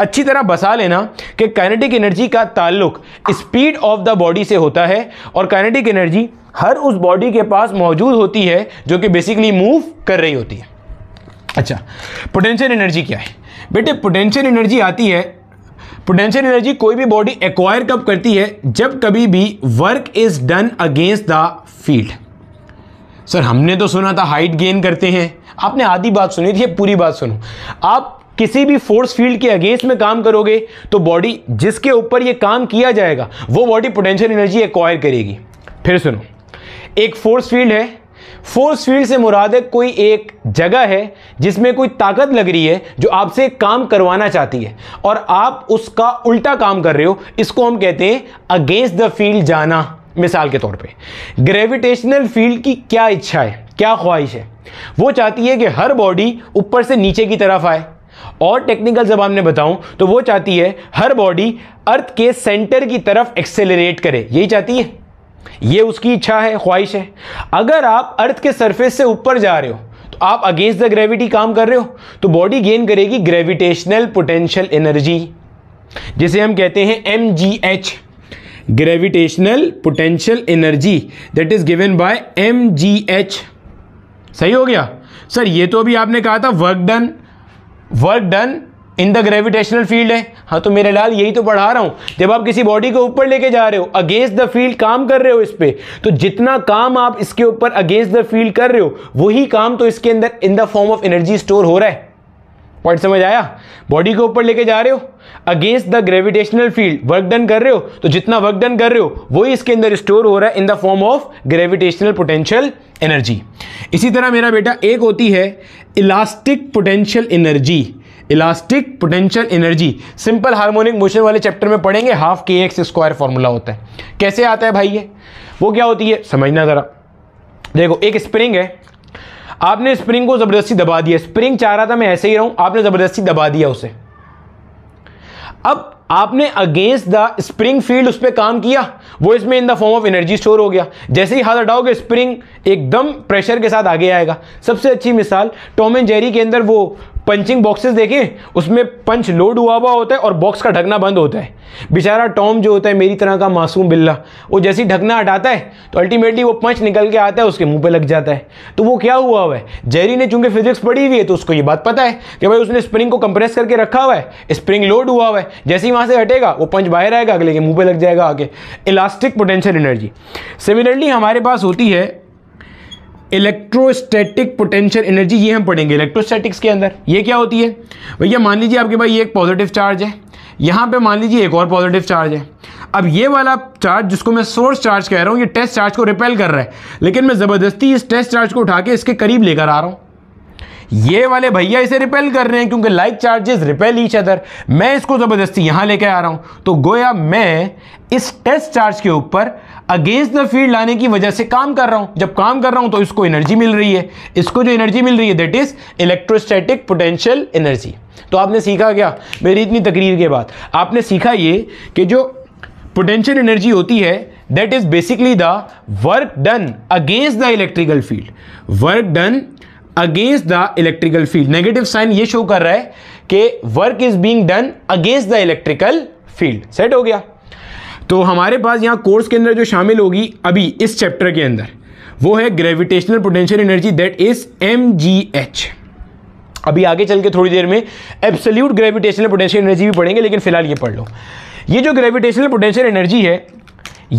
अच्छी तरह बसा लेना कि काइनेटिक एनर्जी का ताल्लुक स्पीड ऑफ द बॉडी से होता है और काइनेटिक एनर्जी हर उस बॉडी के पास मौजूद होती है जो कि बेसिकली मूव कर रही होती है अच्छा पोटेंशियल एनर्जी क्या है बेटे पोटेंशियल एनर्जी आती है पोटेंशियल एनर्जी कोई भी बॉडी एक्वायर कब करती है जब कभी भी work is done against the field sir हमने तो सुना था हाइट गेन करते हैं आपने आधी बात सुनी थी पूरी बात सुनो आप किसी भी फोर्स फील्ड के अगेंस्ट में काम करोगे तो बॉडी जिसके ऊपर ये काम किया जाएगा वो बॉडी पोटेंशियल एनर्जी एक्वायर करेगी फिर सुनो एक फोर्स फील्ड है फोर्स फील्ड से मुराद है कोई एक जगह है जिसमें कोई ताकत लग रही है जो आपसे काम करवाना चाहती है और आप उसका उल्टा काम कर रहे हो इसको हम कहते हैं अगेंस्ट द फील्ड जाना मिसाल के तौर पे ग्रेविटेशनल फील्ड की क्या इच्छा है क्या ख्वाहिश है वो चाहती है कि हर बॉडी ऊपर से नीचे की तरफ आए और टेक्निकल जबान में बताऊं तो वो चाहती है हर बॉडी अर्थ के सेंटर की तरफ एक्सेलरेट करे यही चाहती है ये उसकी इच्छा है ख्वाहिश है अगर आप अर्थ के सरफेस से ऊपर जा रहे हो तो आप अगेंस्ट द ग्रेविटी काम कर रहे हो तो बॉडी गेन करेगी ग्रेविटेशनल पोटेंशियल एनर्जी जिसे हम कहते हैं M G H gravitational potential energy that is given by M G H सही हो गया सर ये तो अभी आपने कहा था work done work done in the gravitational field है हाँ तो मेरे लाल यही तो पढ़ा रहा हूँ जब आप किसी बॉडी को ऊपर लेके जा रहे हो अगेंस्ट द फील्ड काम कर रहे हो इस पर तो जितना काम आप इसके ऊपर अगेंस्ट द फील्ड कर रहे हो वही काम तो इसके अंदर in the form of energy store हो रहा है पॉइंट समझ आया बॉडी के ऊपर लेके जा रहे हो against the gravitational field work done कर रहे हो तो जितना वर्क डन कर रहे हो वही इसके अंदर स्टोर हो रहा है in the form of gravitational potential energy इसी तरह मेरा बेटा एक होती है elastic potential energy elastic potential energy simple harmonic motion वाले चैप्टर में पढ़ेंगे हाफ के एक्स स्क्वायर फॉर्मूला होता है कैसे आता है भाई ये वो क्या होती है समझना ज़रा देखो एक स्प्रिंग है आपने स्प्रिंग को ज़बरदस्ती दबा दिया स्प्रिंग चाह रहा था मैं ऐसे ही रहूं आपने ज़बरदस्ती दबा दिया उसे अब आपने अगेंस्ट द स्प्रिंग फील्ड उस पर काम किया वो इसमें in the form of energy store हो गया जैसे ही हाथ हटाओगे स्प्रिंग एकदम प्रेशर के साथ आगे आएगा सबसे अच्छी मिसाल टॉम एंड जेरी के अंदर वो पंचिंग बॉक्सेस देखें उसमें पंच लोड हुआ हुआ होता है और बॉक्स का ढकना बंद होता है बेचारा टॉम जो होता है मेरी तरह का मासूम बिल्ला वो जैसे ही ढकना हटाता है तो अल्टीमेटली वो पंच निकल के आता है उसके मुंह पे लग जाता है तो वो क्या हुआ हुआ है जेरी ने चूंकि फिजिक्स पढ़ी हुई है तो उसको ये बात पता है कि भाई उसने स्प्रिंग को कंप्रेस करके रखा हुआ है स्प्रिंग लोड हुआ हुआ है जैसे ही कहाँ से हटेगा वो पंच बाहर आएगा अगले के मुंह पे लग जाएगा आगे इलास्टिक पोटेंशियल एनर्जी सिमिलरली हमारे पास होती है इलेक्ट्रोस्टैटिक पोटेंशियल एनर्जी ये हम पढ़ेंगे इलेक्ट्रोस्टैटिक्स के अंदर ये क्या होती है भैया मान लीजिए आपके पास ये एक पॉजिटिव चार्ज है यहाँ पे मान लीजिए एक और पॉजिटिव चार्ज है अब ये वाला चार्ज जिसको मैं सोर्स चार्ज कह रहा हूँ ये टेस्ट चार्ज को रिपेल कर रहा है लेकिन मैं ज़बरदस्ती इस टेस्ट चार्ज को उठा के इसके करीब लेकर आ रहा हूँ ये वाले भैया इसे रिपेल कर रहे हैं क्योंकि like charges repel each other मैं इसको ज़बरदस्ती यहां लेके आ रहा हूं तो गोया मैं इस टेस्ट चार्ज के ऊपर अगेंस्ट द फील्ड लाने की वजह से काम कर रहा हूं जब काम कर रहा हूं तो इसको एनर्जी मिल रही है इसको जो एनर्जी मिल रही है that is electrostatic potential energy तो आपने सीखा क्या मेरी इतनी तकरीर के बाद आपने सीखा ये कि जो पोटेंशियल एनर्जी होती है that is basically the work done against the electrical field work done against the electrical field negative sign ये शो कर रहा है कि work is being done against the electrical field set हो गया तो हमारे पास यहाँ कोर्स के अंदर जो शामिल होगी अभी इस चैप्टर के अंदर वो है gravitational potential energy that is M G H अभी आगे चल के थोड़ी देर में एब्सोल्यूट ग्रेविटेशनल पोटेंशियल एनर्जी भी पढ़ेंगे लेकिन फिलहाल ये पढ़ लो ये जो ग्रेविटेशनल पोटेंशियल एनर्जी है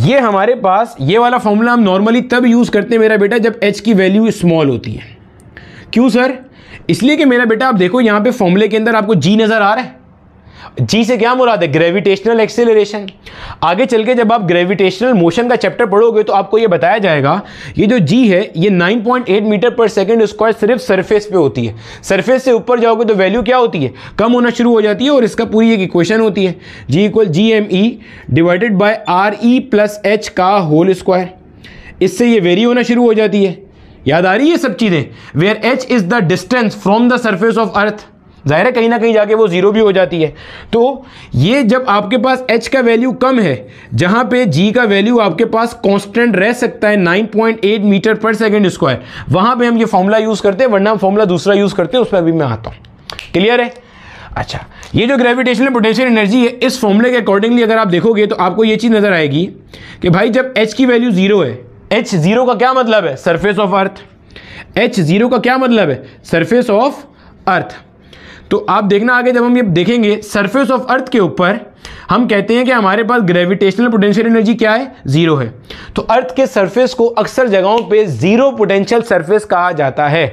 ये हमारे पास ये वाला फॉर्मूला हम नॉर्मली तब यूज़ करते हैं मेरा बेटा जब एच की वैल्यू स्मॉल होती है क्यों सर इसलिए कि मेरा बेटा आप देखो यहाँ पे फॉर्मूले के अंदर आपको जी नज़र आ रहा है जी से क्या मुराद है ग्रेविटेशनल एक्सेलरेशन आगे चल के जब आप ग्रेविटेशनल मोशन का चैप्टर पढ़ोगे तो आपको ये बताया जाएगा ये जो जी है ये 9.8 मीटर पर सेकंड स्क्वायर सिर्फ सरफेस पे होती है सरफेस से ऊपर जाओगे तो वैल्यू क्या होती है कम होना शुरू हो जाती है और इसका पूरी एक इक्वेशन होती है G equal G M E divided by R E plus H का होल स्क्वायर इससे ये वेरी होना शुरू हो जाती है याद आ रही है सब चीज़ें where H is the distance from the surface of earth ज़ाहिर है कहीं ना कहीं जाके वो ज़ीरो भी हो जाती है तो ये जब आपके पास h का वैल्यू कम है जहां पे g का वैल्यू आपके पास कांस्टेंट रह सकता है 9.8 मीटर पर सेकंड स्क्वायर वहां पे हम ये फॉर्मूला यूज़ करते हैं वरना फॉर्मूला दूसरा यूज़ करते हैं उस पर अभी मैं आता हूँ क्लियर है अच्छा ये जो ग्रेविटेशनल पोटेंशियल एनर्जी है इस फॉर्मूले के अकॉर्डिंगली अगर आप देखोगे तो आपको ये चीज़ नज़र आएगी कि भाई जब एच की वैल्यू ज़ीरो है एच जीरो का क्या मतलब है surface of earth H zero का क्या मतलब है सरफेस ऑफ अर्थ तो आप देखना आगे जब हम ये देखेंगे सरफेस ऑफ अर्थ के ऊपर हम कहते हैं कि हमारे पास ग्रेविटेशनल पोटेंशियल एनर्जी क्या है ज़ीरो है तो अर्थ के सरफेस को अक्सर जगहों पे ज़ीरो पोटेंशियल सरफेस कहा जाता है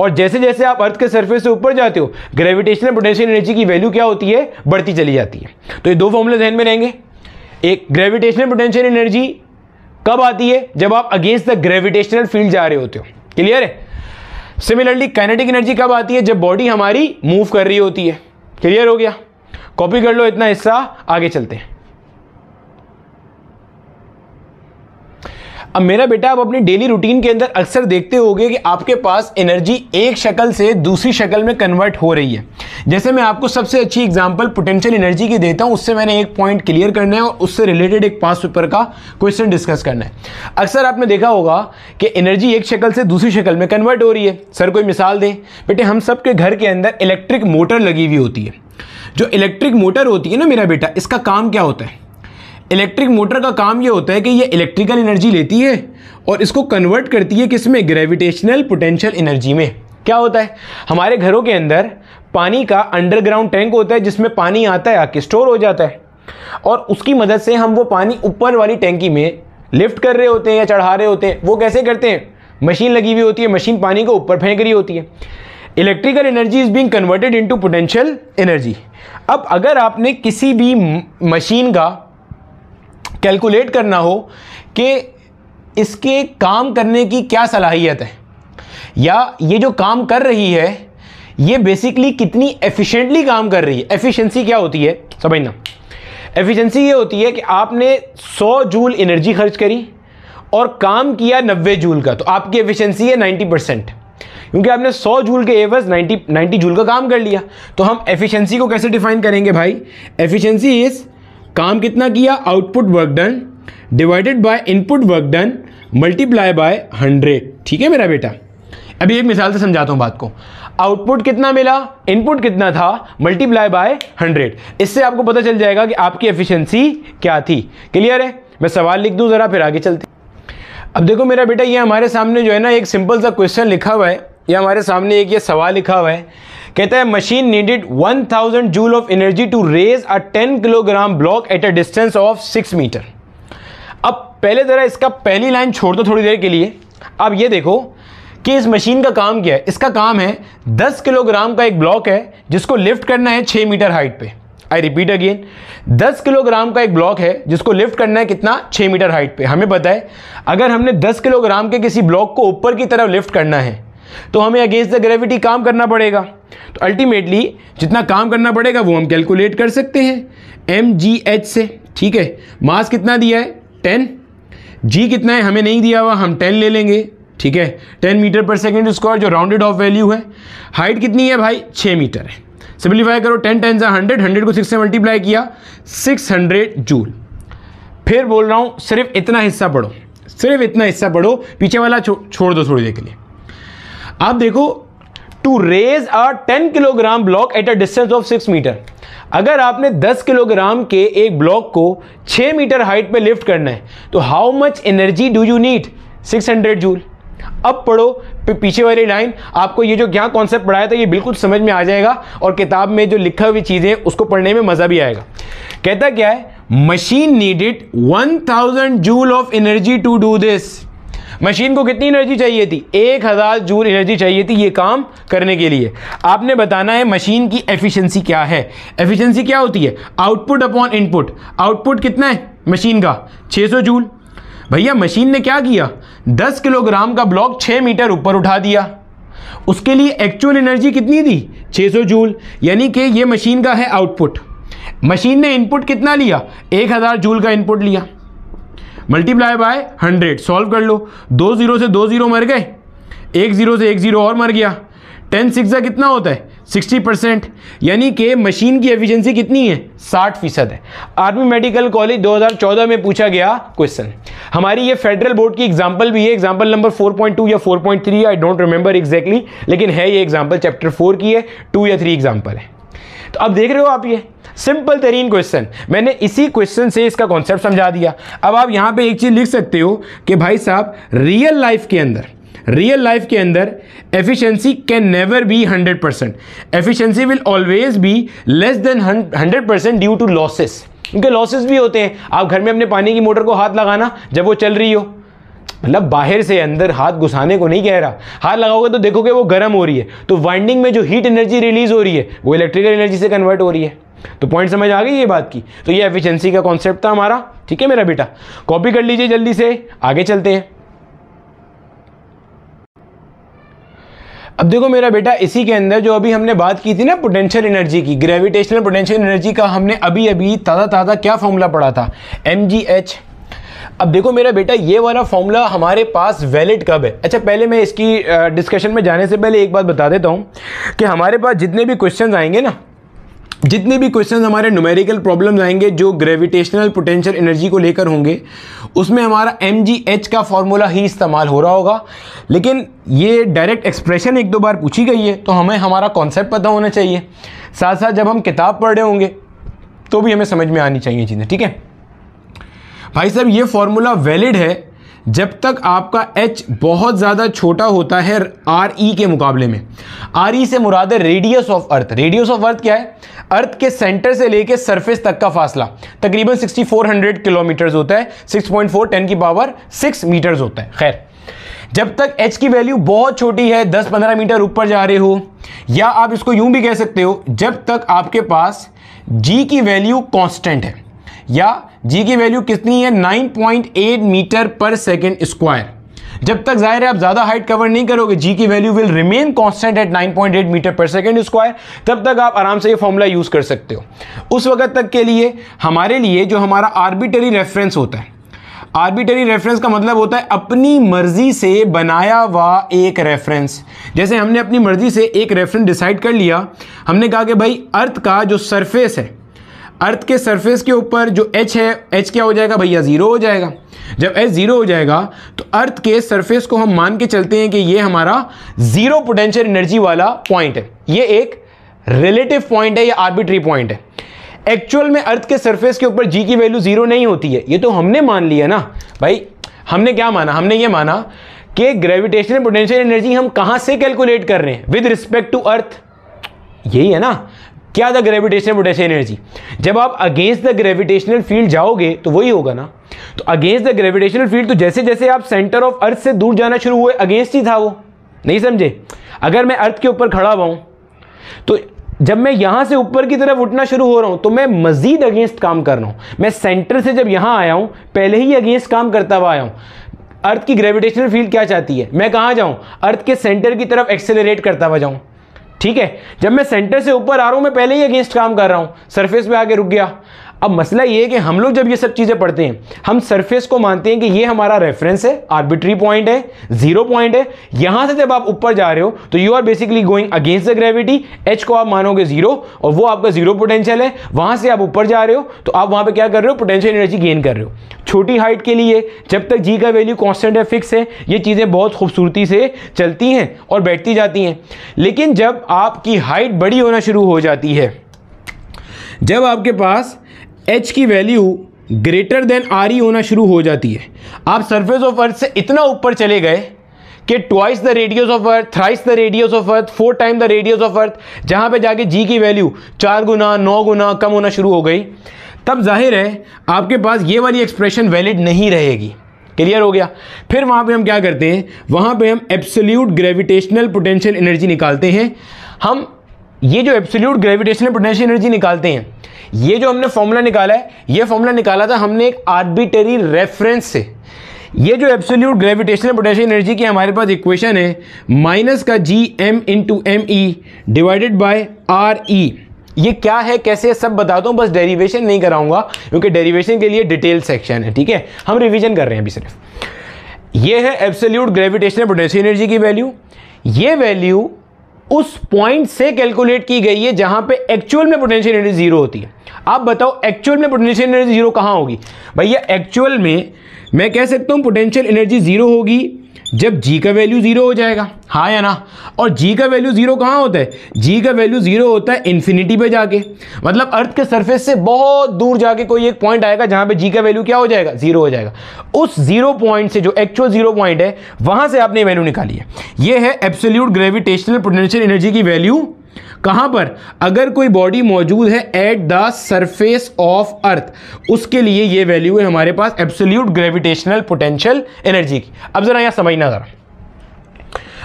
और जैसे जैसे आप अर्थ के सरफेस से ऊपर जाते हो ग्रेविटेशनल पोटेंशियल एनर्जी की वैल्यू क्या होती है बढ़ती चली जाती है तो ये दो फॉर्मूले जहन में रहेंगे एक ग्रेविटेशनल पोटेंशियल एनर्जी कब आती है जब आप अगेंस्ट द ग्रेविटेशनल फील्ड जा रहे होते हो क्लियर है सिमिलरली काइनेटिक एनर्जी कब आती है जब बॉडी हमारी मूव कर रही होती है क्लियर हो गया कॉपी कर लो इतना हिस्सा आगे चलते हैं अब मेरा बेटा आप अपनी डेली रूटीन के अंदर अक्सर देखते होगे कि आपके पास एनर्जी एक शक्ल से दूसरी शक्ल में कन्वर्ट हो रही है जैसे मैं आपको सबसे अच्छी एग्जांपल पोटेंशियल एनर्जी की देता हूँ उससे मैंने एक पॉइंट क्लियर करना है और उससे रिलेटेड एक पास पेपर का क्वेश्चन डिस्कस करना है अक्सर आपने देखा होगा कि एनर्जी एक शक्ल से दूसरी शक्ल में कन्वर्ट हो रही है सर कोई मिसाल दें बेटे हम सब के घर के अंदर इलेक्ट्रिक मोटर लगी हुई होती है जो इलेक्ट्रिक मोटर होती है ना मेरा बेटा इसका काम क्या होता है इलेक्ट्रिक मोटर का काम ये होता है कि ये इलेक्ट्रिकल एनर्जी लेती है और इसको कन्वर्ट करती है किस में ग्रेविटेशनल पोटेंशियल एनर्जी में क्या होता है हमारे घरों के अंदर पानी का अंडरग्राउंड टैंक होता है जिसमें पानी आता है आके स्टोर हो जाता है और उसकी मदद से हम वो पानी ऊपर वाली टैंकी में लिफ्ट कर रहे होते हैं या चढ़ा रहे होते हैं वो कैसे करते हैं मशीन लगी हुई होती है मशीन पानी को ऊपर फेंक रही होती है electrical energy is being converted into potential energy अब अगर आपने किसी भी मशीन का कैलकुलेट करना हो कि इसके काम करने की क्या सलाहियत है या ये जो काम कर रही है ये बेसिकली कितनी एफिशिएंटली काम कर रही है एफिशिएंसी क्या होती है समझना एफिशिएंसी ये होती है कि आपने 100 जूल एनर्जी खर्च करी और काम किया 90 जूल का तो आपकी एफिशिएंसी है 90 परसेंट क्योंकि आपने 100 जूल के एवज 90 90 जूल का काम कर लिया तो हम एफिशिएंसी को कैसे डिफाइन करेंगे भाई एफिशिएंसी इज़ काम कितना किया output work done divided by input work done multiply by hundred ठीक है मेरा बेटा अभी एक मिसाल से समझाता हूँ बात को आउटपुट कितना मिला इनपुट कितना था मल्टीप्लाई बाय हंड्रेड इससे आपको पता चल जाएगा कि आपकी एफिशिएंसी क्या थी क्लियर है मैं सवाल लिख दूँ ज़रा फिर आगे चलते अब देखो मेरा बेटा ये हमारे सामने जो है ना एक सिंपल सा क्वेश्चन लिखा हुआ है या हमारे सामने एक ये सवाल लिखा हुआ है कहता है machine needed 1000 joule of energy to raise a 10 kilogram block at a distance of 6 metre अब पहले ज़रा इसका पहली लाइन छोड़ दो थोड़ी देर के लिए अब ये देखो कि इस मशीन का काम क्या है इसका काम है 10 किलोग्राम का एक ब्लॉक है जिसको लिफ्ट करना है 6 मीटर हाइट पे आई रिपीट अगेन 10 किलोग्राम का एक ब्लॉक है जिसको लिफ्ट करना है कितना 6 मीटर हाइट पे हमें पता है अगर हमने 10 किलोग्राम के किसी ब्लॉक को ऊपर की तरफ लिफ्ट करना है तो हमें अगेंस्ट द ग्रेविटी काम करना पड़ेगा तो अल्टीमेटली जितना काम करना पड़ेगा वो हम कैलकुलेट कर सकते हैं एम जी एच से ठीक है मास कितना दिया है टेन जी कितना है हमें नहीं दिया हुआ हम टेन ले लेंगे ठीक है टेन मीटर पर सेकेंड स्क्वायर जो राउंडेड ऑफ वैल्यू है हाइट कितनी है भाई छः मीटर है सिंप्लीफाई करो टेन टेन से हंड्रेड हंड्रेड को सिक्स से मल्टीप्लाई किया सिक्स हंड्रेड जूल फिर बोल रहा हूँ सिर्फ इतना हिस्सा पढ़ो सिर्फ इतना हिस्सा पढ़ो पीछे वाला छो, छोड़ दो थोड़ी देर के लिए आप देखो to raise a ten kilogram block at a distance of six metre अगर आपने 10 किलोग्राम के एक ब्लॉक को 6 मीटर हाइट पे लिफ्ट करना है तो how much energy do you need 600 joule अब पढ़ो पीछे वाली लाइन आपको ये जो क्या कॉन्सेप्ट पढ़ाया था ये बिल्कुल समझ में आ जाएगा और किताब में जो लिखा हुई चीज़ें उसको पढ़ने में मज़ा भी आएगा कहता क्या है machine one 1000 joule of energy to do this machine को कितनी एनर्जी चाहिए थी एक हज़ार जूल एनर्जी चाहिए थी ये काम करने के लिए आपने बताना है मशीन की एफिशिएंसी क्या है एफिशिएंसी क्या होती है आउटपुट अपॉन इनपुट आउटपुट कितना है मशीन का 600 जूल भैया मशीन ने क्या किया 10 किलोग्राम का ब्लॉक 6 मीटर ऊपर उठा दिया उसके लिए एक्चुअल एनर्जी कितनी थी 600 जूल यानी कि ये मशीन का है आउटपुट मशीन ने इनपुट कितना लिया 1000 जूल का इनपुट लिया मल्टीप्लाई बाय हंड्रेड सॉल्व कर लो दो जीरो से दो जीरो मर गए एक जीरो से एक जीरो और मर गया टेन सिक्सा कितना होता है सिक्सटी परसेंट यानी कि मशीन की एफिशिएंसी कितनी है साठ फीसद है आर्मी मेडिकल कॉलेज 2014 में पूछा गया क्वेश्चन हमारी ये फेडरल बोर्ड की एग्जाम्पल भी है एग्जाम्पल नंबर 4.2 या 4.3 आई डोंट रिमेंबर एग्जैक्टली लेकिन है ये एग्जाम्पल चैप्टर फोर की है टू या थ्री एग्जाम्पल है तो अब देख रहे हो आप ये सिंपल तरीन क्वेश्चन मैंने इसी क्वेश्चन से इसका कॉन्सेप्ट समझा दिया अब आप यहाँ पे एक चीज़ लिख सकते हो कि भाई साहब रियल लाइफ के अंदर रियल लाइफ के अंदर efficiency can never be 100 percent efficiency will always be less than 100 percent due to losses क्योंकि लॉसेस भी होते हैं आप घर में अपने पानी की मोटर को हाथ लगाना जब वो चल रही हो मतलब बाहर से अंदर हाथ घुसाने को नहीं कह रहा हाथ लगाओगे तो देखोगे वो गर्म हो रही है तो वाइंडिंग में जो हीट एनर्जी रिलीज हो रही है वो इलेक्ट्रिकल एनर्जी से कन्वर्ट हो रही है तो पॉइंट समझ आ गई ये बात की तो ये एफिशिएंसी का कॉन्सेप्ट था हमारा ठीक है मेरा बेटा कॉपी कर लीजिए जल्दी से आगे चलते हैं अब देखो मेरा बेटा इसी के अंदर जो अभी हमने बात की थी ना पोटेंशियल एनर्जी की ग्रेविटेशनल पोटेंशियल एनर्जी का हमने अभी अभी ताज़ा ताज़ा क्या फॉर्मूला पढ़ा था एम जी एच अब देखो मेरा बेटा ये वाला फॉर्मूला हमारे पास वैलिड कब है अच्छा पहले मैं इसकी डिस्कशन में जाने से पहले एक बात बता देता हूँ कि हमारे पास जितने भी क्वेश्चन आएंगे ना जितने भी क्वेश्चन हमारे न्यूमेरिकल प्रॉब्लम्स आएंगे जो ग्रेविटेशनल पोटेंशियल एनर्जी को लेकर होंगे उसमें हमारा एम जी एच का फार्मूला ही इस्तेमाल हो रहा होगा लेकिन ये डायरेक्ट एक्सप्रेशन एक दो बार पूछी गई है तो हमें हमारा कॉन्सेप्ट पता होना चाहिए साथ साथ जब हम किताब पढ़ रहे होंगे तो भी हमें समझ में आनी चाहिए चीज़ें ठीक है भाई साहब ये फॉर्मूला वैलिड है जब तक आपका एच बहुत ज़्यादा छोटा होता है आर ई e के मुकाबले में आर ई e से मुराद है radius of earth radius of earth क्या है अर्थ के सेंटर से लेके सरफेस तक का फासला तकरीबन 6400 किलोमीटर्स होता है 6.4 10 की पावर 6 मीटर्स होता है खैर जब तक h की वैल्यू बहुत छोटी है 10-15 मीटर ऊपर जा रहे हो या आप इसको यूं भी कह सकते हो जब तक आपके पास g की वैल्यू कांस्टेंट है या जी की वैल्यू कितनी है 9.8 मीटर पर सेकेंड स्क्वायर जब तक जाहिर है आप ज्यादा हाइट कवर नहीं करोगे जी की value will remain constant at 9.8 metre पर सेकेंड स्क्वायर तब तक आप आराम से ये फॉर्मूला यूज कर सकते हो उस वक्त तक के लिए हमारे लिए जो हमारा आर्बिटरी रेफरेंस होता है आर्बिटरी रेफरेंस का मतलब होता है अपनी मर्जी से बनाया हुआ एक रेफरेंस जैसे हमने अपनी मर्जी से एक रेफरेंस डिसाइड कर लिया हमने कहा कि भाई अर्थ का जो सरफेस है अर्थ के सरफेस के ऊपर जो एच है एच क्या हो जाएगा भैया ज़ीरो हो जाएगा जब एच ज़ीरो हो जाएगा तो अर्थ के सरफेस को हम मान के चलते हैं कि ये हमारा ज़ीरो पोटेंशियल एनर्जी वाला पॉइंट है ये एक रिलेटिव पॉइंट है या आर्बिट्री पॉइंट है एक्चुअल में अर्थ के सरफेस के ऊपर जी की वैल्यू ज़ीरो नहीं होती है ये तो हमने मान लिया ना भाई हमने क्या माना हमने ये माना कि ग्रेविटेशनल पोटेंशियल एनर्जी हम कहां से कैलकुलेट कर रहे हैं विद रिस्पेक्ट टू अर्थ यही है ना क्या द ग्रेविटेशनल पोटेंशियल एनर्जी जब आप अगेंस्ट द ग्रेविटेशनल फील्ड जाओगे तो वही होगा ना तो अगेंस्ट द ग्रेविटेशनल फील्ड तो जैसे जैसे आप सेंटर ऑफ अर्थ से दूर जाना शुरू हुए अगेंस्ट ही था वो नहीं समझे अगर मैं अर्थ के ऊपर खड़ा हुआ तो जब मैं यहाँ से ऊपर की तरफ उठना शुरू हो रहा हूँ तो मैं मज़ीद अगेंस्ट काम कर रहा हूँ मैं सेंटर से जब यहाँ आया हूँ पहले ही अगेंस्ट काम करता हुआ आया हूँ अर्थ की ग्रेविटेशनल फील्ड क्या चाहती है मैं कहाँ जाऊँ अर्थ के सेंटर की तरफ एक्सेलरेट करता हुआ जाऊँ ठीक है जब मैं सेंटर से ऊपर आ रहा हूं मैं पहले ही अगेंस्ट काम कर रहा हूं सरफेस में आके रुक गया अब मसला ये है कि हम लोग जब ये सब चीज़ें पढ़ते हैं हम सरफेस को मानते हैं कि ये हमारा रेफरेंस है आर्बिट्री पॉइंट है जीरो पॉइंट है यहाँ से जब आप ऊपर जा रहे हो तो you are basically going against the gravity H को आप मानोगे जीरो और वो आपका जीरो पोटेंशियल है वहाँ से आप ऊपर जा रहे हो तो आप वहाँ पर क्या कर रहे हो पोटेंशियल एनर्जी गेन कर रहे हो छोटी हाइट के लिए जब तक जी का वैल्यू कॉन्स्टेंट है फिक्स है ये चीज़ें बहुत खूबसूरती से चलती हैं और बैठती जाती हैं लेकिन जब आपकी हाइट बड़ी होना शुरू हो जाती है जब आपके पास एच की value greater than R E होना शुरू हो जाती है आप सरफेस ऑफ अर्थ से इतना ऊपर चले गए कि twice the radius of earth thrice the radius of earth four time the radius of earth जहाँ पे जाके जी की वैल्यू चार गुना नौ गुना कम होना शुरू हो गई तब जाहिर है आपके पास ये वाली एक्सप्रेशन वैलिड नहीं रहेगी क्लियर हो गया फिर वहाँ पे हम क्या करते हैं वहाँ पे हम एब्सोल्यूट ग्रेविटेशनल पोटेंशियल एनर्जी निकालते हैं हम ये जो एब्सोल्यूट ग्रेविटेशनल पोटेंशियल एनर्जी निकालते हैं ये जो हमने फॉर्मूला निकाला है ये फॉर्मूला निकाला था हमने एक आर्बिटरी रेफरेंस से ये जो एब्सोल्यूट ग्रेविटेशनल पोटेंशियल एनर्जी की हमारे पास इक्वेशन है माइनस का G M into M E divided by R E ये क्या है कैसे है सब बता दूँ बस डेरिवेशन नहीं कराऊंगा क्योंकि डेरिवेशन के लिए डिटेल सेक्शन है ठीक है हम रिविजन कर रहे हैं अभी सिर्फ ये है एब्सोल्यूट ग्रेविटेशनल पोटेंशियल एनर्जी की वैल्यू ये वैल्यू उस पॉइंट से कैलकुलेट की गई है जहां पे एक्चुअल में पोटेंशियल एनर्जी जीरो होती है आप बताओ एक्चुअल में पोटेंशियल एनर्जी जीरो कहां होगी भैया एक्चुअल में मैं कह सकता हूं पोटेंशियल एनर्जी जीरो होगी जब जी का वैल्यू ज़ीरो हो जाएगा हाँ या ना और जी का वैल्यू ज़ीरो कहाँ होता है जी का वैल्यू ज़ीरो होता है इन्फिनिटी पे जाके मतलब अर्थ के सरफेस से बहुत दूर जाके कोई एक पॉइंट आएगा जहाँ पे जी का वैल्यू क्या हो जाएगा ज़ीरो हो जाएगा उस ज़ीरो पॉइंट से जो एक्चुअल ज़ीरो पॉइंट है वहाँ से आपने वैल्यू निकाली है ये है एब्सोल्यूट ग्रेविटेशनल पोटेंशियल एनर्जी की वैल्यू कहाँ पर अगर कोई बॉडी मौजूद है at the surface of earth उसके लिए ये वैल्यू है हमारे पास एब्सोल्यूट ग्रेविटेशनल पोटेंशियल एनर्जी की अब ज़रा यहाँ समझना ज़रा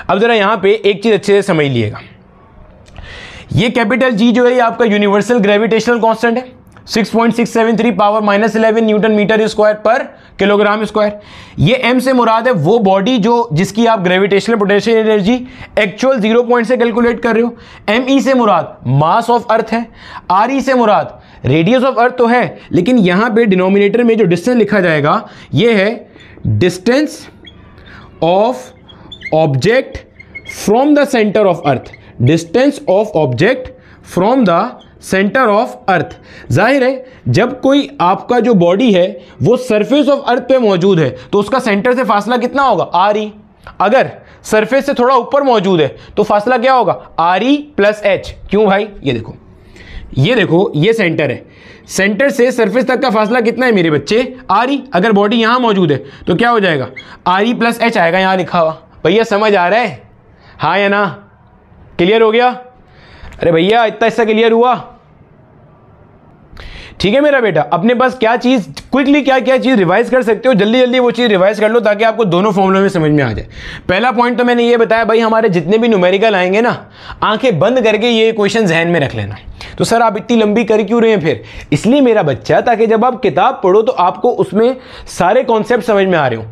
अब ज़रा यहाँ पे एक चीज़ अच्छे से समझ लिएगा ये कैपिटल जी जो है ये आपका यूनिवर्सल ग्रेविटेशनल कॉन्स्टेंट है 6.673 power minus eleven newton metre square per kilogram square ये एम से मुराद है वो बॉडी जो जिसकी आप gravitational potential energy actual zero point से कैलकुलेट कर रहे हो एम ई e से मुराद मास ऑफ अर्थ है आर ई e से मुराद रेडियस ऑफ अर्थ तो है लेकिन यहाँ पे डिनोमिनेटर में जो डिस्टेंस लिखा जाएगा ये है distance of object from the centre of earth distance of object from the centre of earth जाहिर है जब कोई आपका जो बॉडी है वो सरफेस ऑफ अर्थ पे मौजूद है तो उसका सेंटर से फासला कितना होगा आर ई अगर सरफेस से थोड़ा ऊपर मौजूद है तो फासला क्या होगा आर ई प्लस एच क्यों भाई ये देखो ये देखो ये सेंटर है सेंटर से सरफेस तक का फासला कितना है मेरे बच्चे आर ई अगर बॉडी यहाँ मौजूद है तो क्या हो जाएगा आर ई प्लस एच आएगा यहाँ लिखा हुआ भैया समझ आ रहा है हाँ या ना क्लियर हो गया अरे भैया इतना हिस्सा क्लियर हुआ ठीक है मेरा बेटा अपने पास क्या चीज़ क्विकली क्या क्या चीज़ रिवाइज कर सकते हो जल्दी जल्दी वो चीज़ रिवाइज कर लो ताकि आपको दोनों फॉर्मुलों में समझ में आ जाए पहला पॉइंट तो मैंने ये बताया भाई हमारे जितने भी न्यूमेरिकल आएंगे ना आंखें बंद करके ये क्वेश्चन जहन में रख लेना तो सर आप इतनी लंबी कर क्यों रहे हैं फिर इसलिए मेरा बच्चा ताकि जब आप किताब पढ़ो तो आपको उसमें सारे कॉन्सेप्ट समझ में आ रहे हो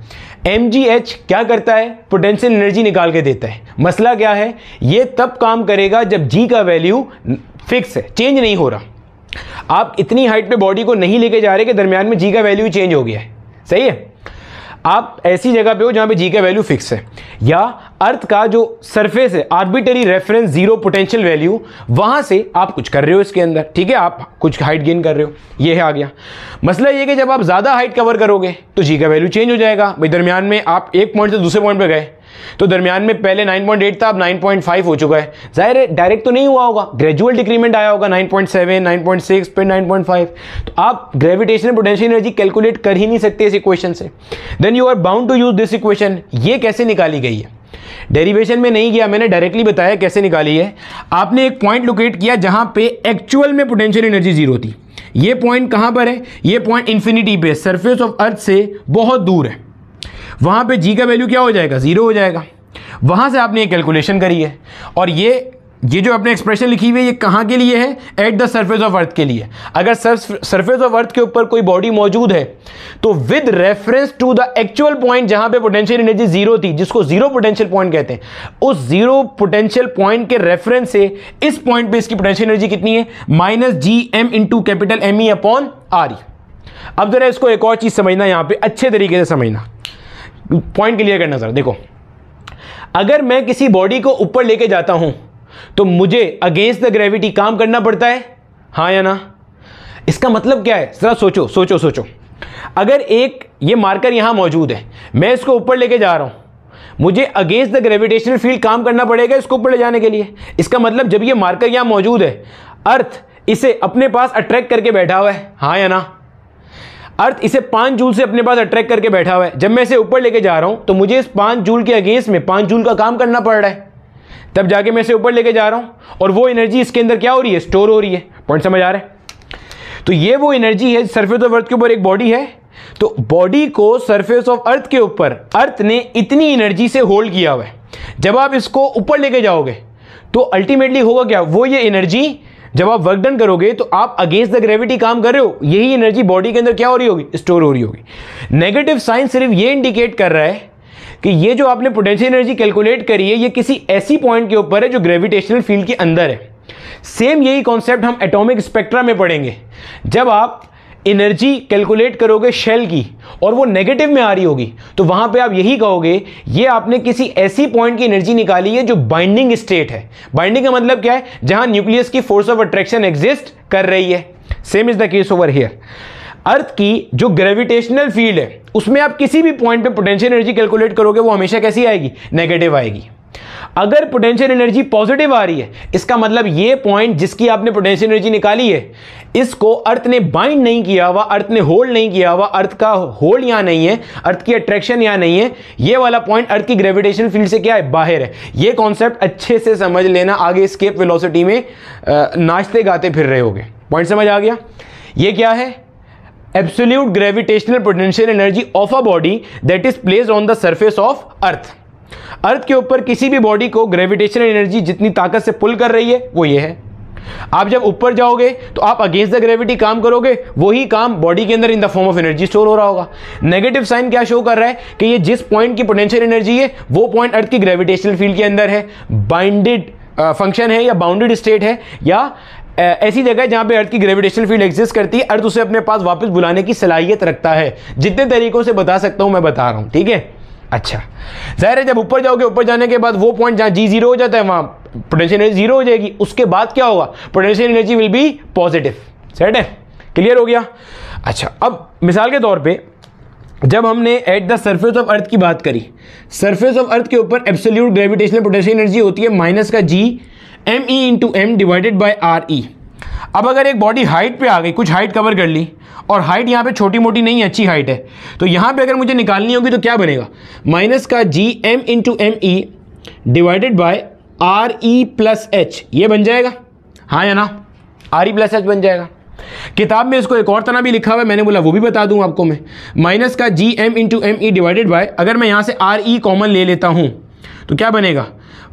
एम क्या करता है पोटेंशियल एनर्जी निकाल के देता है मसला क्या है ये तब काम करेगा जब जी का वैल्यू फिक्स है चेंज नहीं हो रहा आप इतनी हाइट पे बॉडी को नहीं लेके जा रहे कि दरमियान में जी का वैल्यू चेंज हो गया है सही है आप ऐसी जगह पे हो जहां पे जी का वैल्यू फिक्स है या अर्थ का जो सरफेस है arbitrary reference zero potential value वहां से आप कुछ कर रहे हो इसके अंदर ठीक है आप कुछ हाइट गेन कर रहे हो ये है आ गया मसला ये कि जब आप ज़्यादा हाइट कवर करोगे तो जी का वैल्यू चेंज हो जाएगा भाई दरमियान में आप एक पॉइंट से दूसरे पॉइंट पर गए तो दरमियान में पहले 9.8 था अब 9.5 हो चुका है जाहिर है डायरेक्ट तो नहीं हुआ होगा ग्रेजुअल डिक्रीमेंट आया होगा 9.7 9.6 फिर 9.5 तो आप ग्रेविटेशनल पोटेंशियल एनर्जी कैलकुलेट कर ही नहीं सकते इस इक्वेशन से then you are bound to use this equation ये कैसे निकाली गई है डेरिवेशन में नहीं गया मैंने डायरेक्टली बताया कैसे निकाली है आपने एक पॉइंट लोकेट किया जहां पे एक्चुअल में पोटेंशियल एनर्जी जीरो थी ये पॉइंट कहां पर है ये पॉइंट इंफिनिटी पे सरफेस ऑफ अर्थ से बहुत दूर है वहाँ पे जी का वैल्यू क्या हो जाएगा ज़ीरो हो जाएगा वहाँ से आपने ये कैलकुलेशन करी है और ये ये जो आपने एक्सप्रेशन लिखी हुई है ये कहाँ के लिए है at the surface of earth के लिए अगर सर्फेस ऑफ अर्थ के ऊपर कोई बॉडी मौजूद है तो with reference to the actual point जहां पे पोटेंशियल एनर्जी जीरो थी जिसको जीरो पोटेंशियल पॉइंट कहते हैं उस जीरो पोटेंशियल पॉइंट के रेफरेंस से इस पॉइंट पे इसकी पोटेंशियल एनर्जी कितनी है minus G M into capital M E upon R अब जरा इसको एक और चीज समझना यहां पर अच्छे तरीके से समझना पॉइंट क्लियर करना सर देखो अगर मैं किसी बॉडी को ऊपर लेके जाता हूं तो मुझे अगेंस्ट द ग्रेविटी काम करना पड़ता है हाँ या ना इसका मतलब क्या है जरा सोचो सोचो सोचो अगर एक ये मार्कर यहाँ मौजूद है मैं इसको ऊपर लेके जा रहा हूँ मुझे अगेंस्ट द ग्रेविटेशनल फील्ड काम करना पड़ेगा इसको ऊपर ले जाने के लिए इसका मतलब जब ये मार्कर यहाँ मौजूद है अर्थ इसे अपने पास अट्रैक्ट करके बैठा हुआ है हाँ या ना अर्थ इसे पांच जूल से अपने पास अट्रैक्ट करके बैठा हुआ है जब मैं इसे ऊपर लेके जा रहा हूं तो मुझे इस पांच जूल के अगेंस्ट में पांच जूल का काम करना पड़ रहा है तब जाके मैं इसे ऊपर लेके जा रहा हूं और वो एनर्जी इसके अंदर क्या हो रही है स्टोर हो रही है पॉइंट समझ आ रहा है तो ये वो एनर्जी है सरफेस ऑफ अर्थ के ऊपर एक बॉडी है तो बॉडी को सरफेस ऑफ अर्थ के ऊपर अर्थ ने इतनी एनर्जी से होल्ड किया हुआ है जब आप इसको ऊपर लेके जाओगे तो अल्टीमेटली होगा क्या वो ये एनर्जी जब आप वर्क डन करोगे तो आप अगेंस्ट द ग्रेविटी काम कर रहे हो यही एनर्जी बॉडी के अंदर क्या हो रही होगी स्टोर हो रही होगी नेगेटिव साइन सिर्फ ये इंडिकेट कर रहा है कि ये जो आपने पोटेंशियल एनर्जी कैलकुलेट करी है ये किसी ऐसी पॉइंट के ऊपर है जो ग्रेविटेशनल फील्ड के अंदर है सेम यही कॉन्सेप्ट हम एटॉमिक स्पेक्ट्रा में पढ़ेंगे जब आप एनर्जी कैलकुलेट करोगे शेल की और वो नेगेटिव में आ रही होगी तो वहां पे आप यही कहोगे ये आपने किसी ऐसी पॉइंट की एनर्जी निकाली है जो बाइंडिंग स्टेट है बाइंडिंग का मतलब क्या है जहां न्यूक्लियस की फोर्स ऑफ अट्रैक्शन एग्जिस्ट कर रही है same is the case over here earth की जो ग्रेविटेशनल फील्ड है उसमें आप किसी भी पॉइंट पे पोटेंशियल एनर्जी कैलकुलेट करोगे वो हमेशा कैसी आएगी नेगेटिव आएगी अगर पोटेंशियल एनर्जी पॉजिटिव आ रही है इसका मतलब ये पॉइंट जिसकी आपने पोटेंशियल एनर्जी निकाली है इसको अर्थ ने बाइंड नहीं किया हुआ अर्थ ने होल्ड नहीं किया हुआ अर्थ का होल्ड यहां नहीं है अर्थ की अट्रैक्शन यहां नहीं है ये वाला पॉइंट अर्थ की ग्रेविटेशन फील्ड से क्या है बाहर है ये कॉन्सेप्ट अच्छे से समझ लेना आगे स्केप वेलोसिटी में नाचते गाते फिर रहे हो पॉइंट समझ आ गया ये क्या है absolute gravitational potential energy of a body that is place on the surface of earth earth के ऊपर किसी भी बॉडी को ग्रेविटेशनल एनर्जी जितनी ताकत से पुल कर रही है वो ये है आप जब ऊपर जाओगे तो आप अगेंस्ट द ग्रेविटी काम करोगे वही काम बॉडी के अंदर in the form of energy store हो रहा होगा नेगेटिव साइन क्या शो कर रहा है कि ये जिस पॉइंट की पोटेंशियल एनर्जी है वो पॉइंट अर्थ की ग्रेविटेशनल फील्ड के अंदर है बाइंडेड फंक्शन है या बाउंडेड स्टेट है या ऐसी जगह है जहां पे अर्थ की ग्रेविटेशनल फील्ड एग्जिस्ट करती है अर्थ उसे अपने पास वापस बुलाने की सलाहियत रखता है जितने तरीकों से बता सकता हूं मैं बता रहा हूं ठीक है अच्छा जाहिर है जब ऊपर जाओगे ऊपर जाने के बाद वो पॉइंट जहां जी जीरो हो जाता है वहां पोटेंशियल एनर्जी जीरो हो जाएगी उसके बाद क्या होगा potential energy will be positive set है क्लियर हो गया अच्छा अब मिसाल के तौर पे जब हमने at the surface of earth की बात करी सरफेस ऑफ अर्थ के ऊपर एब्सोल्यूट ग्रेविटेशनल पोटेंशियल एनर्जी होती है माइनस का G M E into M divided by R E अब अगर एक बॉडी हाइट पे आ गई कुछ हाइट कवर कर ली और हाइट यहाँ पे छोटी मोटी नहीं है अच्छी हाइट है तो यहाँ पे अगर मुझे निकालनी होगी तो क्या बनेगा माइनस का G M into M E divided by R E plus H ये बन जाएगा हाँ या ना आर ई प्लस एच बन जाएगा किताब में इसको एक और तरह भी लिखा हुआ है मैंने बोला वो भी बता दूं आपको मैं माइनस का G M into M E divided by अगर मैं यहाँ से आर ई कॉमन ले लेता हूँ तो क्या बनेगा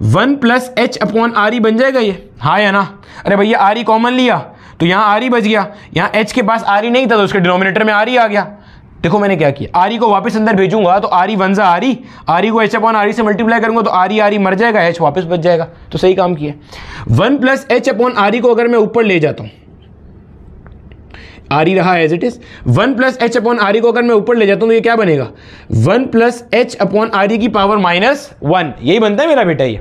one plus H upon R E बन जाएगा ये हाँ या ना अरे भैया आर ई कॉमन लिया तो यहाँ आर ई बच गया यहाँ एच के पास आर ई नहीं था तो उसके डिनोमिनेटर में आर ई आ गया देखो मैंने क्या किया आर ई को वापस अंदर भेजूंगा तो आर ई वन सा आर ई आर ई को एच अपॉन आर ई से मल्टीप्लाई करूंगा तो आर ई आर ई मर जाएगा एच वापस बच जाएगा तो सही काम किया one plus H upon R E को अगर मैं ऊपर ले जाता हूँ आर ई रहा as it is one plus H upon R को अगर मैं ऊपर ले जाता हूँ तो ये क्या बनेगा one plus H upon R की पावर माइनस वन यही बनता है मेरा बेटा ये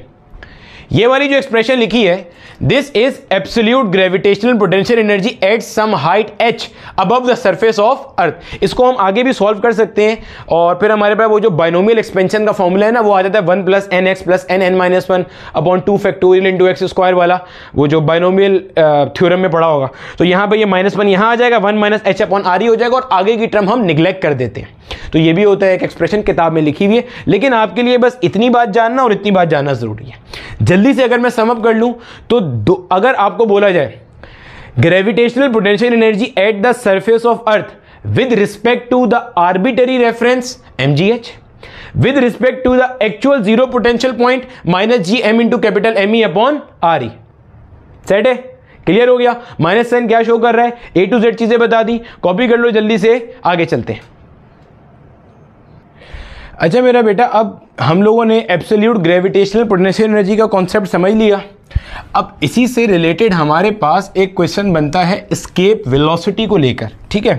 ये वाली जो एक्सप्रेशन लिखी है this is absolute gravitational potential energy at some height H above the surface of earth इसको हम आगे भी सॉल्व कर सकते हैं और फिर हमारे पास वो जो बाइनोमियल एक्सपेंशन का फॉर्मूला है ना वो आ जाता है one plus n x plus n n minus one upon two factorial in two x square वाला वो जो बाइनोमियल थ्योरम में पड़ा होगा तो यहाँ पर ये माइनस वन यहाँ आ जाएगा one minus H upon R ही हो जाएगा और आगे की टर्म हम निग्लेक्ट कर देते हैं तो ये भी होता है एक एक्सप्रेशन किताब में लिखी हुई है लेकिन आपके लिए बस इतनी बात जानना और इतनी बात जानना ज़रूरी है जल्दी से अगर मैं समअप कर लूँ तो दो अगर आपको बोला जाए gravitational potential energy at the surface of earth with respect to the with respect to the actual zero potential point minus G M into capital M E upon R E set है clear हो गया minus sign क्या show कर रहा है ए to Z चीजें बता दी copy कर लो जल्दी से आगे चलते अच्छा मेरा बेटा अब हम लोगों ने एब्सोल्यूट ग्रेविटेशनल पोटेंशियल एनर्जी का कॉन्सेप्ट समझ लिया अब इसी से रिलेटेड हमारे पास एक क्वेश्चन बनता है स्केप वेलोसिटी को लेकर ठीक है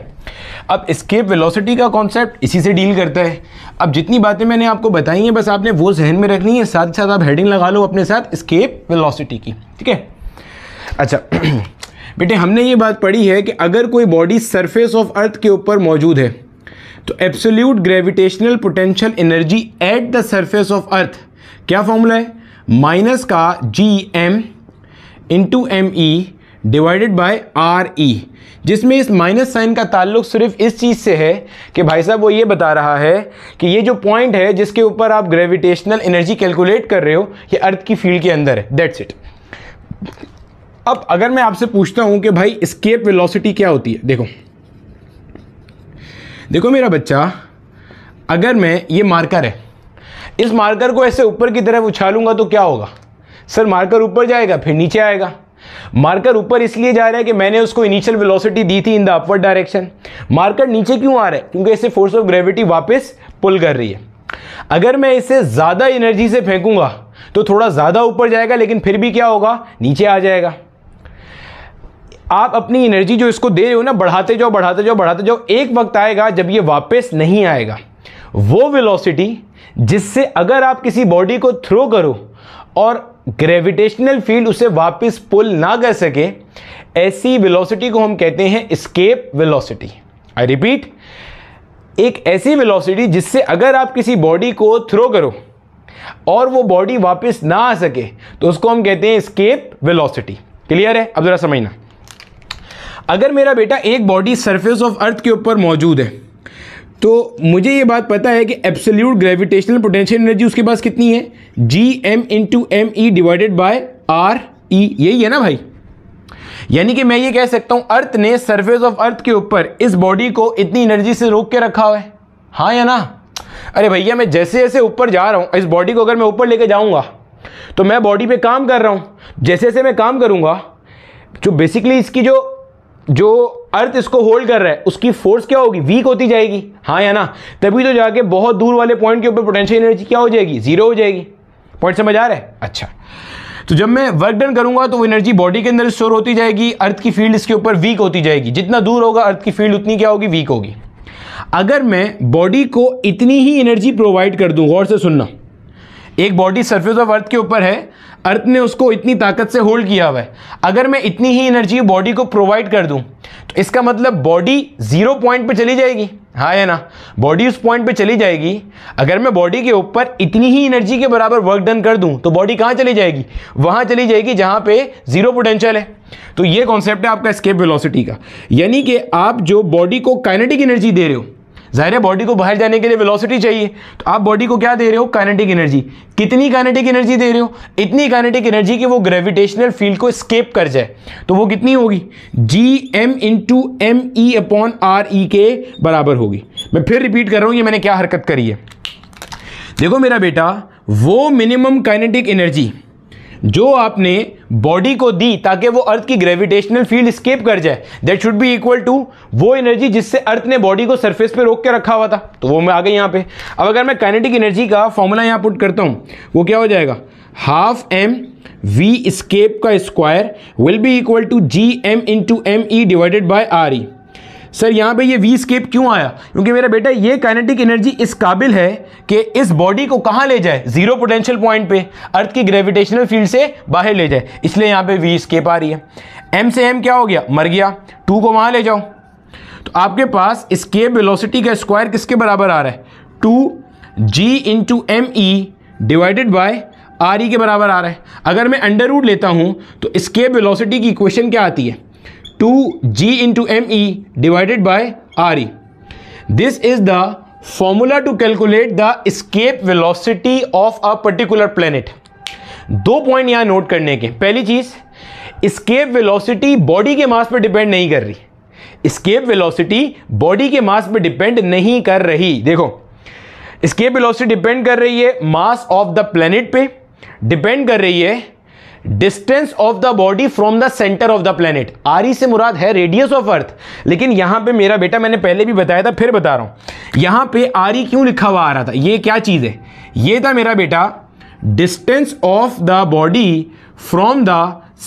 अब स्केप वेलोसिटी का कॉन्सेप्ट इसी से डील करता है अब जितनी बातें मैंने आपको बताई हैं बस आपने वो जहन में रखनी है साथ ही साथ आप हेडिंग लगा लो अपने साथ स्केप वेलोसिटी की ठीक है अच्छा बेटे हमने ये बात पढ़ी है कि अगर कोई बॉडी सरफेस ऑफ अर्थ के ऊपर मौजूद है तो absolute gravitational potential energy at the surface of earth क्या फॉर्मूला है माइनस का G M into M E divided by R E जिसमें इस माइनस साइन का ताल्लुक सिर्फ इस चीज़ से है कि भाई साहब वो ये बता रहा है कि ये जो पॉइंट है जिसके ऊपर आप ग्रेविटेशनल एनर्जी कैलकुलेट कर रहे हो ये अर्थ की फील्ड के अंदर है दैट्स इट अब अगर मैं आपसे पूछता हूं कि भाई स्केप वेलोसिटी क्या होती है देखो देखो मेरा बच्चा अगर मैं ये मार्कर है इस मार्कर को ऐसे ऊपर की तरफ उछालूंगा तो क्या होगा सर मार्कर ऊपर जाएगा फिर नीचे आएगा मार्कर ऊपर इसलिए जा रहा है कि मैंने उसको इनिशियल वेलोसिटी दी थी in the upward direction marker नीचे क्यों आ रहा है क्योंकि इसे फोर्स ऑफ ग्रेविटी वापस पुल कर रही है अगर मैं इसे ज़्यादा एनर्जी से फेंकूंगा तो थोड़ा ज़्यादा ऊपर जाएगा लेकिन फिर भी क्या होगा नीचे आ जाएगा आप अपनी एनर्जी जो इसको दे रहे हो ना बढ़ाते जाओ बढ़ाते जाओ बढ़ाते जाओ एक वक्त आएगा जब ये वापस नहीं आएगा वो वेलोसिटी जिससे अगर आप किसी बॉडी को थ्रो करो और ग्रेविटेशनल फील्ड उसे वापस पुल ना कर सके ऐसी वेलोसिटी को हम कहते हैं स्केप वेलोसिटी आई रिपीट एक ऐसी वेलोसिटी जिससे अगर आप किसी बॉडी को थ्रो करो और वो बॉडी वापस ना आ सके तो उसको हम कहते हैं स्केप वेलोसिटी क्लियर है अब ज़रा समझना अगर मेरा बेटा एक बॉडी सरफेस ऑफ अर्थ के ऊपर मौजूद है तो मुझे ये बात पता है कि एब्सोल्यूट ग्रेविटेशनल पोटेंशियल एनर्जी उसके पास कितनी है G M into M E divided by R E यही है ना भाई यानी कि मैं ये कह सकता हूं अर्थ ने सरफेस ऑफ अर्थ के ऊपर इस बॉडी को इतनी एनर्जी से रोक के रखा हुआ है हाँ या ना अरे भैया मैं जैसे जैसे ऊपर जा रहा हूं इस बॉडी को अगर मैं ऊपर लेके जाऊंगा तो मैं बॉडी पे काम कर रहा हूं जैसे जैसे मैं काम करूंगा जो बेसिकली इसकी जो जो अर्थ इसको होल्ड कर रहा है उसकी फोर्स क्या होगी वीक होती जाएगी हाँ या ना तभी तो जाके बहुत दूर वाले पॉइंट के ऊपर पोटेंशियल एनर्जी क्या हो जाएगी जीरो हो जाएगी पॉइंट समझ आ रहा है अच्छा तो जब मैं वर्क डन करूंगा तो वो एनर्जी बॉडी के अंदर स्टोर होती जाएगी अर्थ की फील्ड इसके ऊपर वीक होती जाएगी जितना दूर होगा अर्थ की फील्ड उतनी क्या होगी वीक होगी अगर मैं बॉडी को इतनी ही एनर्जी प्रोवाइड कर दूँ गौर से सुनना एक बॉडी सरफेस ऑफ अर्थ के ऊपर है अर्थ ने उसको इतनी ताकत से होल्ड किया हुआ है अगर मैं इतनी ही एनर्जी बॉडी को प्रोवाइड कर दूं तो इसका मतलब बॉडी जीरो पॉइंट पे चली जाएगी हाँ या ना बॉडी उस पॉइंट पे चली जाएगी अगर मैं बॉडी के ऊपर इतनी ही एनर्जी के बराबर वर्क डन कर दूं तो बॉडी कहाँ चली जाएगी वहाँ चली जाएगी जहाँ पे जीरो पोटेंशियल है तो ये कॉन्सेप्ट है आपका स्केप वेलोसिटी का यानी कि आप जो बॉडी को काइनेटिक एनर्जी दे रहे हो ज़ाहिर है बॉडी को बाहर जाने के लिए वेलोसिटी चाहिए तो आप बॉडी को क्या दे रहे हो काइनेटिक एनर्जी कितनी काइनेटिक एनर्जी दे रहे हो इतनी काइनेटिक एनर्जी कि वो ग्रेविटेशनल फील्ड को स्केप कर जाए तो वो कितनी होगी G M into M E upon R E के बराबर होगी मैं फिर रिपीट कर रहा हूँ ये मैंने क्या हरकत करी है देखो मेरा बेटा वो मिनिमम काइनेटिक एनर्जी जो आपने बॉडी को दी ताकि वो अर्थ की ग्रेविटेशनल फील्ड स्केप कर जाए that should be equal to वो एनर्जी जिससे अर्थ ने बॉडी को सरफेस पे रोक के रखा हुआ था तो वो मैं आ गई यहाँ पे अब अगर मैं काइनेटिक एनर्जी का फॉर्मूला यहाँ पुट करता हूँ वो क्या हो जाएगा हाफ एम वी स्केप का square will be equal to G M into M E divided by R E sir यहाँ पे ये वी स्केप क्यों आया क्योंकि मेरा बेटा ये काइनेटिक एनर्जी इस काबिल है कि इस बॉडी को कहाँ ले जाए जीरो पोटेंशियल पॉइंट पे अर्थ की ग्रेविटेशनल फील्ड से बाहर ले जाए इसलिए यहाँ पे वी स्केप आ रही है एम से एम क्या हो गया मर गया टू को वहाँ ले जाओ तो आपके पास स्केप वेलोसिटी का स्क्वायर किसके बराबर आ रहा है two G into M E divided by R E के बराबर आ रहा है अगर मैं अंडर रूट लेता हूँ तो स्केप वेलोसिटी की इक्वेशन क्या आती है two G into M E divided by R E this is the formula to calculate the escape velocity of a particular planet दो पॉइंट यहां नोट करने के पहली चीज स्केप वेलोसिटी बॉडी के मास पर डिपेंड नहीं कर रही स्केप वेलोसिटी बॉडी के मास पर डिपेंड नहीं कर रही देखो स्केप वेलोसिटी डिपेंड कर रही है मास ऑफ द प्लेनेट पे डिपेंड कर रही है distance of the body from the centre of the planet R से मुराद है रेडियस ऑफ अर्थ लेकिन यहां पे मेरा बेटा मैंने पहले भी बताया था फिर बता रहा हूं यहां पे आर क्यों लिखा हुआ आ रहा था ये क्या चीज है ये था मेरा बेटा distance of the body from the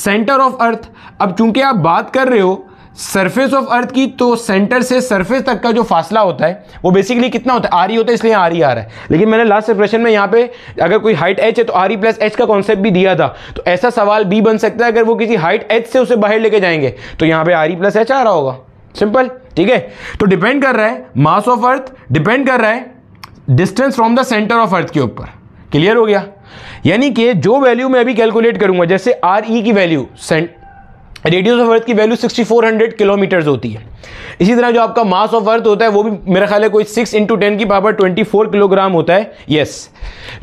centre of earth अब चूंकि आप बात कर रहे हो सरफेस ऑफ अर्थ की तो सेंटर से सरफेस तक का जो फासला होता है वो बेसिकली कितना होता है आर ही e होता है इसलिए आर ही e आ रहा है लेकिन मैंने लास्ट सेप्रेशन में यहाँ पे अगर कोई हाइट एच है तो आर ई प्लस एच का कॉन्सेप्ट भी दिया था तो ऐसा सवाल बी बन सकता है अगर वो किसी हाइट एच से उसे बाहर लेके जाएंगे तो यहाँ पे आर ई प्लस एच आ रहा होगा सिंपल ठीक है तो डिपेंड कर रहा है मास ऑफ अर्थ डिपेंड कर रहा है distance from the centre of earth के ऊपर क्लियर हो गया यानी कि जो वैल्यू मैं अभी कैलकुलेट करूंगा जैसे आर ई e की वैल्यू रेडियस ऑफ अर्थ की वैल्यू 6400 किलोमीटर्स होती है इसी तरह जो आपका मास ऑफ अर्थ होता है वो भी मेरा ख्याल है कोई 6 इंटू टेन की पावर 24 किलोग्राम होता है यस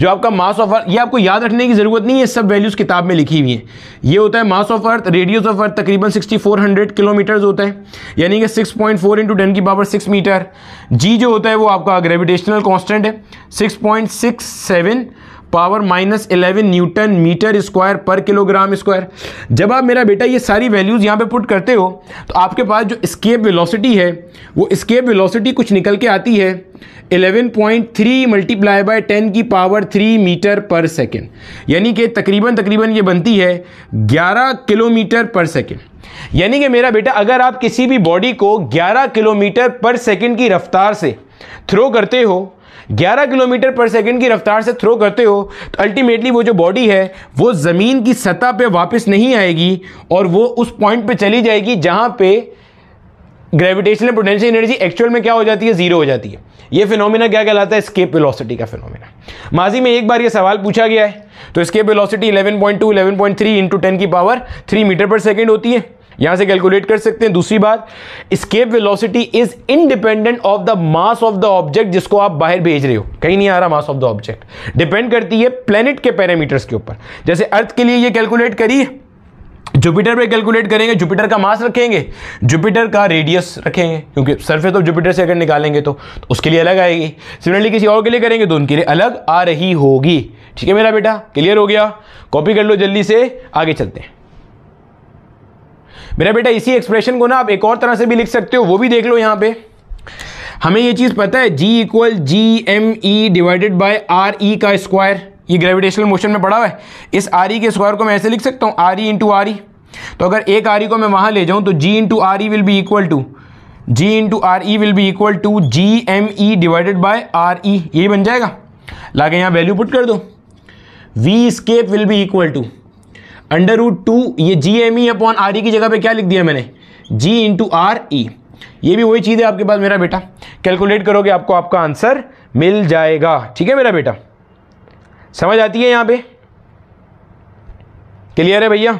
जो आपका मास ऑफ अर्थ ये आपको याद रखने की ज़रूरत नहीं है सब वैल्यूज़ किताब में लिखी हुई हैं ये होता है mass of earth radius of earth तकरीबन 6400 किलोमीटर्स होता है यानी कि 6.4 पॉइंट फोर इंटू टेन की पावर सिक्स मीटर जी जो होता है वो आपका ग्रेविटेशनल कॉन्स्टेंट है six point six seven power minus eleven newton metre square per kilogram square जब आप मेरा बेटा ये सारी वैल्यूज़ यहाँ पे पुट करते हो तो आपके पास जो स्केप वेलोसिटी है वो स्केप वेलोसिटी कुछ निकल के आती है 11.3 point three multiply by ten की पावर थ्री मीटर पर सेकेंड यानी कि तकरीबन तकरीबन ये बनती है 11 किलोमीटर पर सेकेंड यानी कि मेरा बेटा अगर आप किसी भी बॉडी को 11 किलोमीटर पर सेकेंड की रफ्तार से थ्रो करते हो 11 किलोमीटर पर सेकंड की रफ्तार से थ्रो करते हो तो अल्टीमेटली वो जो बॉडी है वो ज़मीन की सतह पे वापस नहीं आएगी और वो उस पॉइंट पे चली जाएगी जहाँ पे ग्रेविटेशनल पोटेंशियल एनर्जी एक्चुअल में क्या हो जाती है जीरो हो जाती है ये फिनोमिना क्या कहलाता है स्केप वेलोसिटी का फिनोमिना माजी में एक बार ये सवाल पूछा गया है तो स्केप वेलोसिटी 11.2 11.3 इंटू टेन की पावर 3 मीटर पर सेकंड होती है यहां से कैलकुलेट कर सकते हैं दूसरी बात escape velocity is independent of the mass of the object जिसको आप बाहर भेज रहे हो कहीं नहीं आ रहा mass of the object depend करती है प्लेनेट के पैरामीटर्स के ऊपर जैसे अर्थ के लिए ये कैलकुलेट करिए जुपिटर पे कैलकुलेट करेंगे जुपिटर का मास रखेंगे जुपिटर का रेडियस रखेंगे क्योंकि सरफेस ऑफ जुपिटर से अगर निकालेंगे तो, तो उसके लिए अलग आएगी सिमिलरली किसी और के लिए करेंगे तो उनके लिए अलग आ रही होगी ठीक है मेरा बेटा क्लियर हो गया कॉपी कर लो जल्दी से आगे चलते हैं मेरा बेटा इसी एक्सप्रेशन को ना आप एक और तरह से भी लिख सकते हो वो भी देख लो यहाँ पे हमें ये चीज़ पता है G equal G M E divided by R E का स्क्वायर ये ग्रेविटेशनल मोशन में पड़ा हुआ है इस आर ई e के स्क्वायर को मैं ऐसे लिख सकता हूँ R E into R E तो अगर एक आर ई e को मैं वहाँ ले जाऊँ तो G into R E will be equal to G into R E will be equal to G M E divided by R E यही बन जाएगा लागे यहाँ वैल्यू पुट कर दो V escape will be equal to under root two ये G M E upon R E की जगह पे क्या लिख दिया मैंने जी इंटू आर ई ये भी वही चीज़ है आपके पास मेरा बेटा कैलकुलेट करोगे आपको आपका आंसर मिल जाएगा ठीक है मेरा बेटा समझ आती है यहाँ पे क्लियर है भैया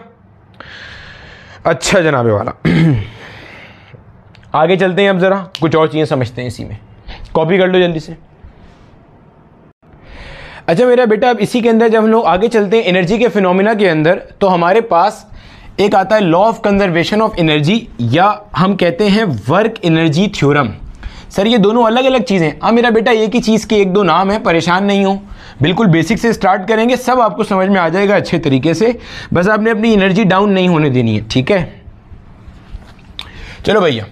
अच्छा जनाबे वाला आगे चलते हैं अब ज़रा कुछ और चीज़ें समझते हैं इसी में कॉपी कर लो जल्दी से अच्छा मेरा बेटा अब इसी के अंदर जब हम लोग आगे चलते हैं एनर्जी के फिनोमिना के अंदर तो हमारे पास एक आता है law of conservation of energy या हम कहते हैं वर्क एनर्जी थ्योरम सर ये दोनों अलग अलग चीज़ें हैं हाँ मेरा बेटा एक ही चीज़ के एक दो नाम है परेशान नहीं हो बिल्कुल बेसिक से स्टार्ट करेंगे सब आपको समझ में आ जाएगा अच्छे तरीके से बस आपने अपनी एनर्जी डाउन नहीं होने देनी है ठीक है चलो भैया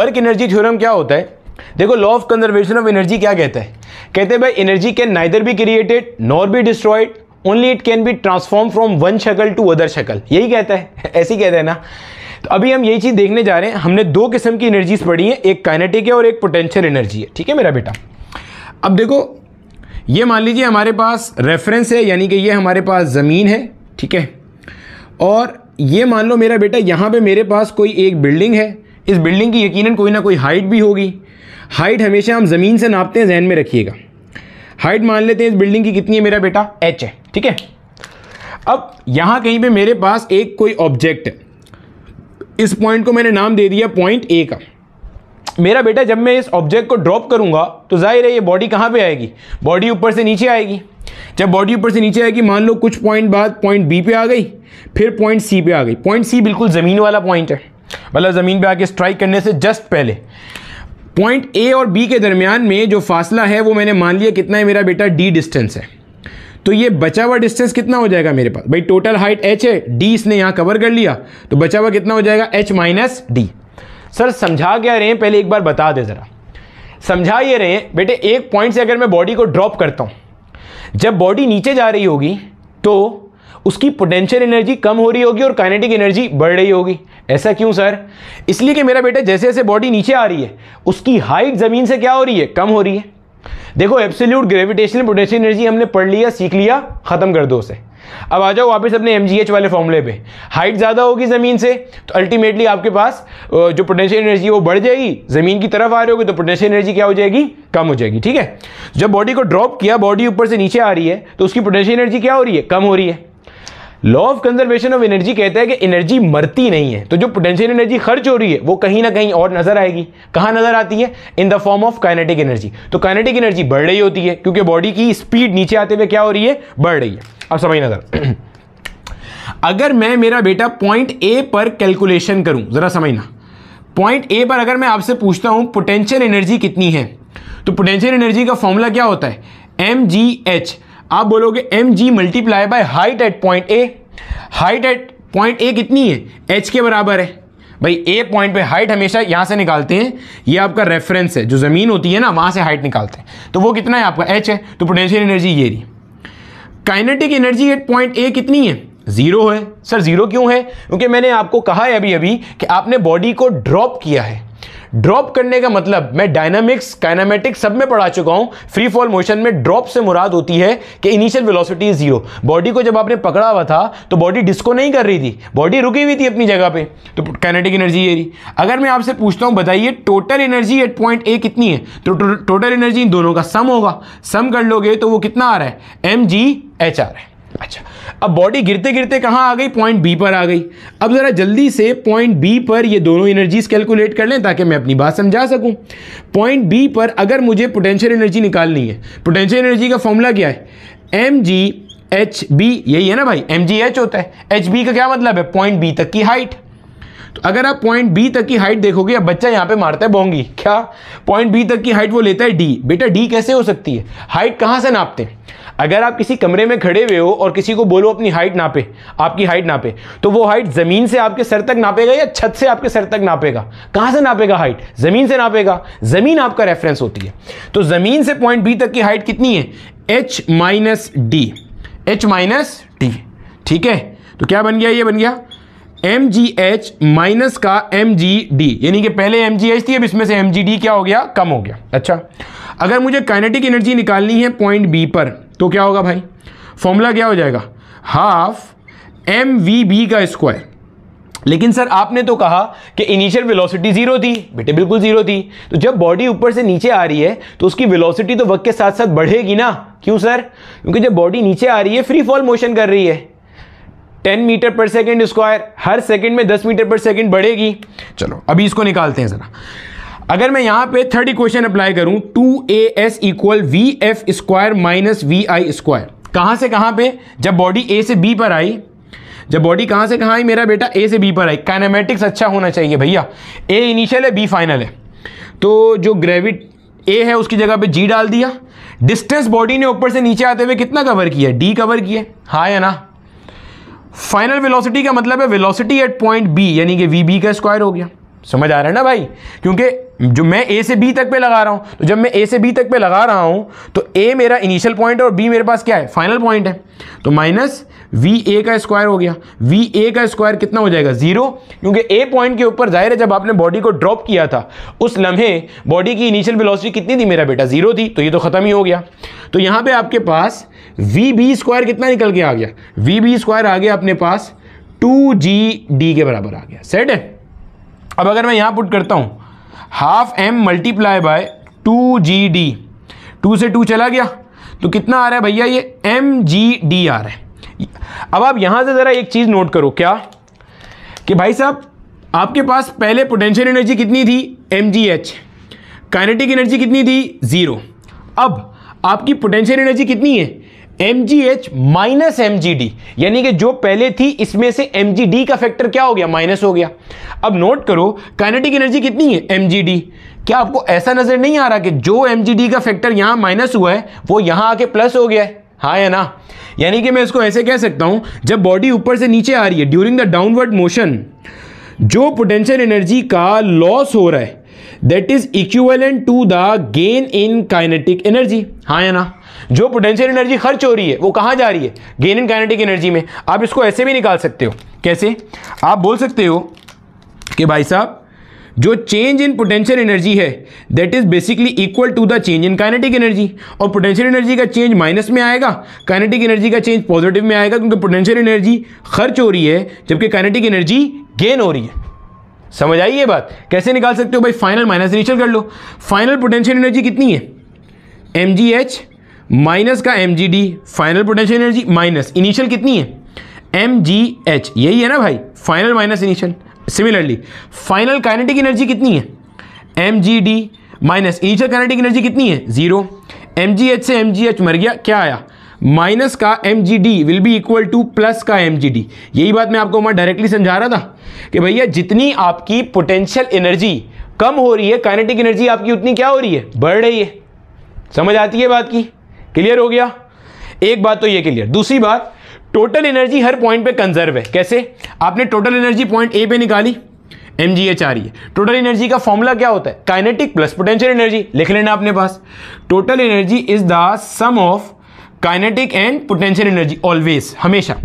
वर्क एनर्जी थ्योरम क्या होता है देखो law of conservation of energy क्या कहता है कहते हैं भाई energy can neither be created nor be destroyed only it can be transform from one शक्ल टू अदर शकल यही कहता है ऐसी कहते हैं ना तो अभी हम यही चीज़ देखने जा रहे हैं हमने दो किस्म की एनर्जीज पढ़ी हैं एक काइनेटिक है और एक पोटेंशियल एनर्जी है ठीक है मेरा बेटा अब देखो ये मान लीजिए हमारे पास रेफरेंस है यानी कि ये हमारे पास ज़मीन है ठीक है और ये मान लो मेरा बेटा यहाँ पे मेरे पास कोई एक बिल्डिंग है इस बिल्डिंग की यकीनन कोई ना कोई हाइट भी होगी हाइट हमेशा हम ज़मीन से नापते हैं जहन में रखिएगा हाइट मान लेते हैं इस बिल्डिंग की कितनी है मेरा बेटा एच है ठीक है अब यहाँ कहीं पे मेरे पास एक कोई ऑब्जेक्ट है इस पॉइंट को मैंने नाम दे दिया पॉइंट ए का मेरा बेटा जब मैं इस ऑब्जेक्ट को ड्रॉप करूँगा तो जाहिर है ये बॉडी कहाँ पे आएगी बॉडी ऊपर से नीचे आएगी जब बॉडी ऊपर से नीचे आएगी मान लो कुछ पॉइंट बाद पॉइंट बी पे आ गई फिर पॉइंट सी पे आ गई पॉइंट सी बिल्कुल ज़मीन वाला पॉइंट है मतलब ज़मीन पे आके स्ट्राइक करने से जस्ट पहले पॉइंट ए और बी के दरमियान में जो फासला है वो मैंने मान लिया कितना है मेरा बेटा डी डिस्टेंस है तो ये बचा हुआ डिस्टेंस कितना हो जाएगा मेरे पास भाई टोटल हाइट एच है डी इसने यहाँ कवर कर लिया तो बचा हुआ कितना हो जाएगा एच माइनस डी सर समझा क्या रहे हैं पहले एक बार बता दे ज़रा समझा ये रहे हैं बेटे एक पॉइंट से अगर मैं बॉडी को ड्रॉप करता हूँ जब बॉडी नीचे जा रही होगी तो उसकी पोटेंशियल एनर्जी कम हो रही होगी और काइनेटिक एनर्जी बढ़ रही होगी ऐसा क्यों सर इसलिए कि मेरा बेटा जैसे जैसे बॉडी नीचे आ रही है उसकी हाइट ज़मीन से क्या हो रही है कम हो रही है देखो एब्सोल्यूट ग्रेविटेशनल पोटेंशियल एनर्जी हमने पढ़ लिया सीख लिया ख़त्म कर दो उसे अब आ जाओ वापस अपने एम वाले फॉर्मूले पे हाइट ज़्यादा होगी ज़मीन से तो अल्टीमेटली आपके पास जो पोटेंशियल एनर्जी वो बढ़ जाएगी ज़मीन की तरफ आ रही होगी तो पोटेंशियल एनर्जी क्या हो जाएगी कम हो जाएगी ठीक है जब बॉडी को ड्रॉप किया बॉडी ऊपर से नीचे आ रही है तो उसकी पोटेंशियल एनर्जी क्या हो रही है कम हो रही है law of conservation of energy कहता है कि एनर्जी मरती नहीं है तो जो पोटेंशियल एनर्जी खर्च हो रही है वो कहीं ना कहीं और नजर आएगी कहां नजर आती है in the form of kinetic energy तो काइनेटिक एनर्जी बढ़ रही होती है क्योंकि बॉडी की स्पीड नीचे आते हुए क्या हो रही है बढ़ रही है अब समझ नजर अगर मैं मेरा बेटा पॉइंट ए पर कैलकुलेशन करूं जरा समझना पॉइंट ए पर अगर मैं आपसे पूछता हूं पोटेंशियल एनर्जी कितनी है तो पोटेंशियल एनर्जी का फॉर्मूला क्या होता है एम जी एच आप बोलोगे M G multiply by height at point A height at point A कितनी है एच के बराबर है भाई ए पॉइंट पे हाइट हमेशा यहाँ से निकालते हैं ये आपका रेफरेंस है जो ज़मीन होती है ना वहां से हाइट निकालते हैं तो वो कितना है आपका एच है तो पोटेंशियल एनर्जी ये रही kinetic energy at point A कितनी है ज़ीरो है सर ज़ीरो क्यों है क्योंकि मैंने आपको कहा है अभी अभी कि आपने बॉडी को ड्रॉप किया है ड्रॉप करने का मतलब मैं डायनामिक्स काइनामेटिक्स सब में पढ़ा चुका हूँ फ्री फॉल मोशन में ड्रॉप से मुराद होती है कि इनिशियल वेलोसिटी जीरो बॉडी को जब आपने पकड़ा हुआ था तो बॉडी डिस्को नहीं कर रही थी बॉडी रुकी हुई थी अपनी जगह पे तो काइनेटिक एनर्जी ये रही अगर मैं आपसे पूछता हूँ बताइए total energy at point A कितनी है तो टोटल एनर्जी इन दोनों का सम होगा सम कर लोगे तो वो कितना आ रहा है एम जी एच आर है अच्छा अब बॉडी गिरते गिरते कहाँ आ गई पॉइंट बी पर आ गई अब ज़रा जल्दी से पॉइंट बी पर ये दोनों एनर्जीज कैलकुलेट कर लें ताकि मैं अपनी बात समझा सकूँ पॉइंट बी पर अगर मुझे पोटेंशियल एनर्जी निकालनी है पोटेंशियल एनर्जी का फॉर्मूला क्या है एम जी एच बी यही है ना भाई एम जी एच होता है एच बी का क्या मतलब है पॉइंट बी तक की हाइट तो अगर आप पॉइंट बी तक की हाइट देखोगे अब बच्चा यहाँ पे मारता है बोंगी क्या पॉइंट बी तक की हाइट वो लेता है डी बेटा डी कैसे हो सकती है हाइट कहाँ से नापते हैं अगर आप किसी कमरे में खड़े हुए हो और किसी को बोलो अपनी हाइट नापे आपकी हाइट नापे तो वो हाइट ज़मीन से आपके सर तक नापेगा या छत से आपके सर तक नापेगा कहां से नापेगा हाइट ज़मीन से नापेगा ज़मीन आपका रेफरेंस होती है तो ज़मीन से पॉइंट बी तक की हाइट कितनी है H minus D H minus D ठीक है तो क्या बन गया ये बन गया एम जी एच माइनस का एम जी डी यानी कि पहले एम जी एच थी अब इसमें से एम जी डी क्या हो गया कम हो गया अच्छा अगर मुझे काइनेटिक एनर्जी निकालनी है पॉइंट बी पर तो क्या होगा भाई फॉर्मूला क्या हो जाएगा हाफ एम वी बी का स्क्वायर लेकिन सर आपने तो कहा कि इनिशियल वेलोसिटी जीरो थी बेटे बिल्कुल जीरो थी तो जब बॉडी ऊपर से नीचे आ रही है तो उसकी वेलोसिटी तो वक्त के साथ साथ बढ़ेगी ना क्यों सर क्योंकि जब बॉडी नीचे आ रही है फ्री फॉल मोशन कर रही है 10 मीटर पर सेकेंड स्क्वायर हर सेकेंड में 10 मीटर पर सेकेंड बढ़ेगी चलो अभी इसको निकालते हैं ज़रा अगर मैं यहां पे थर्ड इक्वेशन अप्लाई करूं two A S equal V F square minus V I square कहां से कहां पे जब बॉडी ए से बी पर आई जब बॉडी कहां से कहां आई मेरा बेटा ए से बी पर आई काइनेमेटिक्स अच्छा होना चाहिए भैया ए इनिशियल है बी फाइनल है तो जो ग्रेविट ए है उसकी जगह पे जी डाल दिया डिस्टेंस बॉडी ने ऊपर से नीचे आते हुए कितना कवर किया डी कवर किया हाँ या ना फाइनल वेलोसिटी का मतलब है वेलोसिटी एट पॉइंट बी यानी कि वी बी का स्क्वायर हो गया समझ आ रहा है ना भाई क्योंकि जो मैं ए से बी तक पे लगा रहा हूँ तो जब मैं ए से बी तक पे लगा रहा हूँ तो ए मेरा इनिशियल पॉइंट है और बी मेरे पास क्या है फाइनल पॉइंट है तो माइनस वी ए का स्क्वायर हो गया वी ए का स्क्वायर कितना हो जाएगा जीरो क्योंकि ए पॉइंट के ऊपर जाहिर है जब आपने बॉडी को ड्रॉप किया था उस लम्हे बॉडी की इनिशियल वेलोसिटी कितनी थी मेरा बेटा जीरो थी तो ये तो ख़त्म ही हो गया तो यहाँ पर आपके पास वी बी स्क्वायर कितना निकल के आ गया वी बी स्क्वायर आ गया अपने पास टू जी डी के बराबर आ गया सेट है अब अगर मैं यहाँ पुट करता हूँ half M multiply by two G D two से टू चला गया तो कितना आ रहा है भैया ये एम जी डी आ रहा है अब आप यहाँ से ज़रा एक चीज़ नोट करो क्या कि भाई साहब आपके पास पहले पोटेंशियल एनर्जी कितनी थी M G H kinetic energy कितनी थी ज़ीरो अब आपकी पोटेंशियल एनर्जी कितनी है M G H minus M G D यानी कि जो पहले थी इसमें से एम जी डी का फैक्टर क्या हो गया माइनस हो गया अब नोट करो काइनेटिक एनर्जी कितनी है एम जी डी क्या आपको ऐसा नजर नहीं आ रहा कि जो एम जी डी का फैक्टर यहां माइनस हुआ है वो यहां आके प्लस हो गया है हाँ या ना यानी कि मैं इसको ऐसे कह सकता हूँ जब बॉडी ऊपर से नीचे आ रही है ड्यूरिंग द डाउनवर्ड मोशन जो पोटेंशियल एनर्जी का लॉस हो रहा है that is equivalent to the gain in kinetic energy हाँ या ना जो पोटेंशियल एनर्जी खर्च हो रही है वो कहां जा रही है गेन इन काइनेटिक एनर्जी में आप इसको ऐसे भी निकाल सकते हो कैसे आप बोल सकते हो कि भाई साहब जो चेंज इन पोटेंशियल एनर्जी है that is basically equal to the change in kinetic energy और पोटेंशियल एनर्जी का चेंज माइनस में आएगा काइनेटिक एनर्जी का चेंज पॉजिटिव में आएगा क्योंकि पोटेंशियल एनर्जी खर्च हो रही है जबकि काइनेटिक एनर्जी गेन हो रही है समझ आई ये बात कैसे निकाल सकते हो भाई फाइनल माइनस इनिशियल कर लो फाइनल पोटेंशियल एनर्जी कितनी है एम जी एच माइनस का M final potential energy minus initial कितनी है एम यही है ना भाई final minus initial similarly final kinetic energy कितनी है M minus initial kinetic energy कितनी है जीरो एम से एम मर गया क्या आया माइनस का M G D will be equal to plus का एम जी डी यही बात मैं आपको मैं डायरेक्टली समझा रहा था कि भैया जितनी आपकी पोटेंशियल एनर्जी कम हो रही है काइनेटिक एनर्जी आपकी उतनी क्या हो रही है बढ़ रही है समझ आती है बात की क्लियर हो गया एक बात तो ये क्लियर दूसरी बात टोटल एनर्जी हर पॉइंट पे कंजर्व है कैसे आपने टोटल एनर्जी पॉइंट ए पे निकाली एम जी एच आ रही है टोटल एनर्जी का फॉर्मूला क्या होता है काइनेटिक प्लस पोटेंशियल एनर्जी लिख लेना अपने पास total energy is the sum of kinetic and potential energy always हमेशा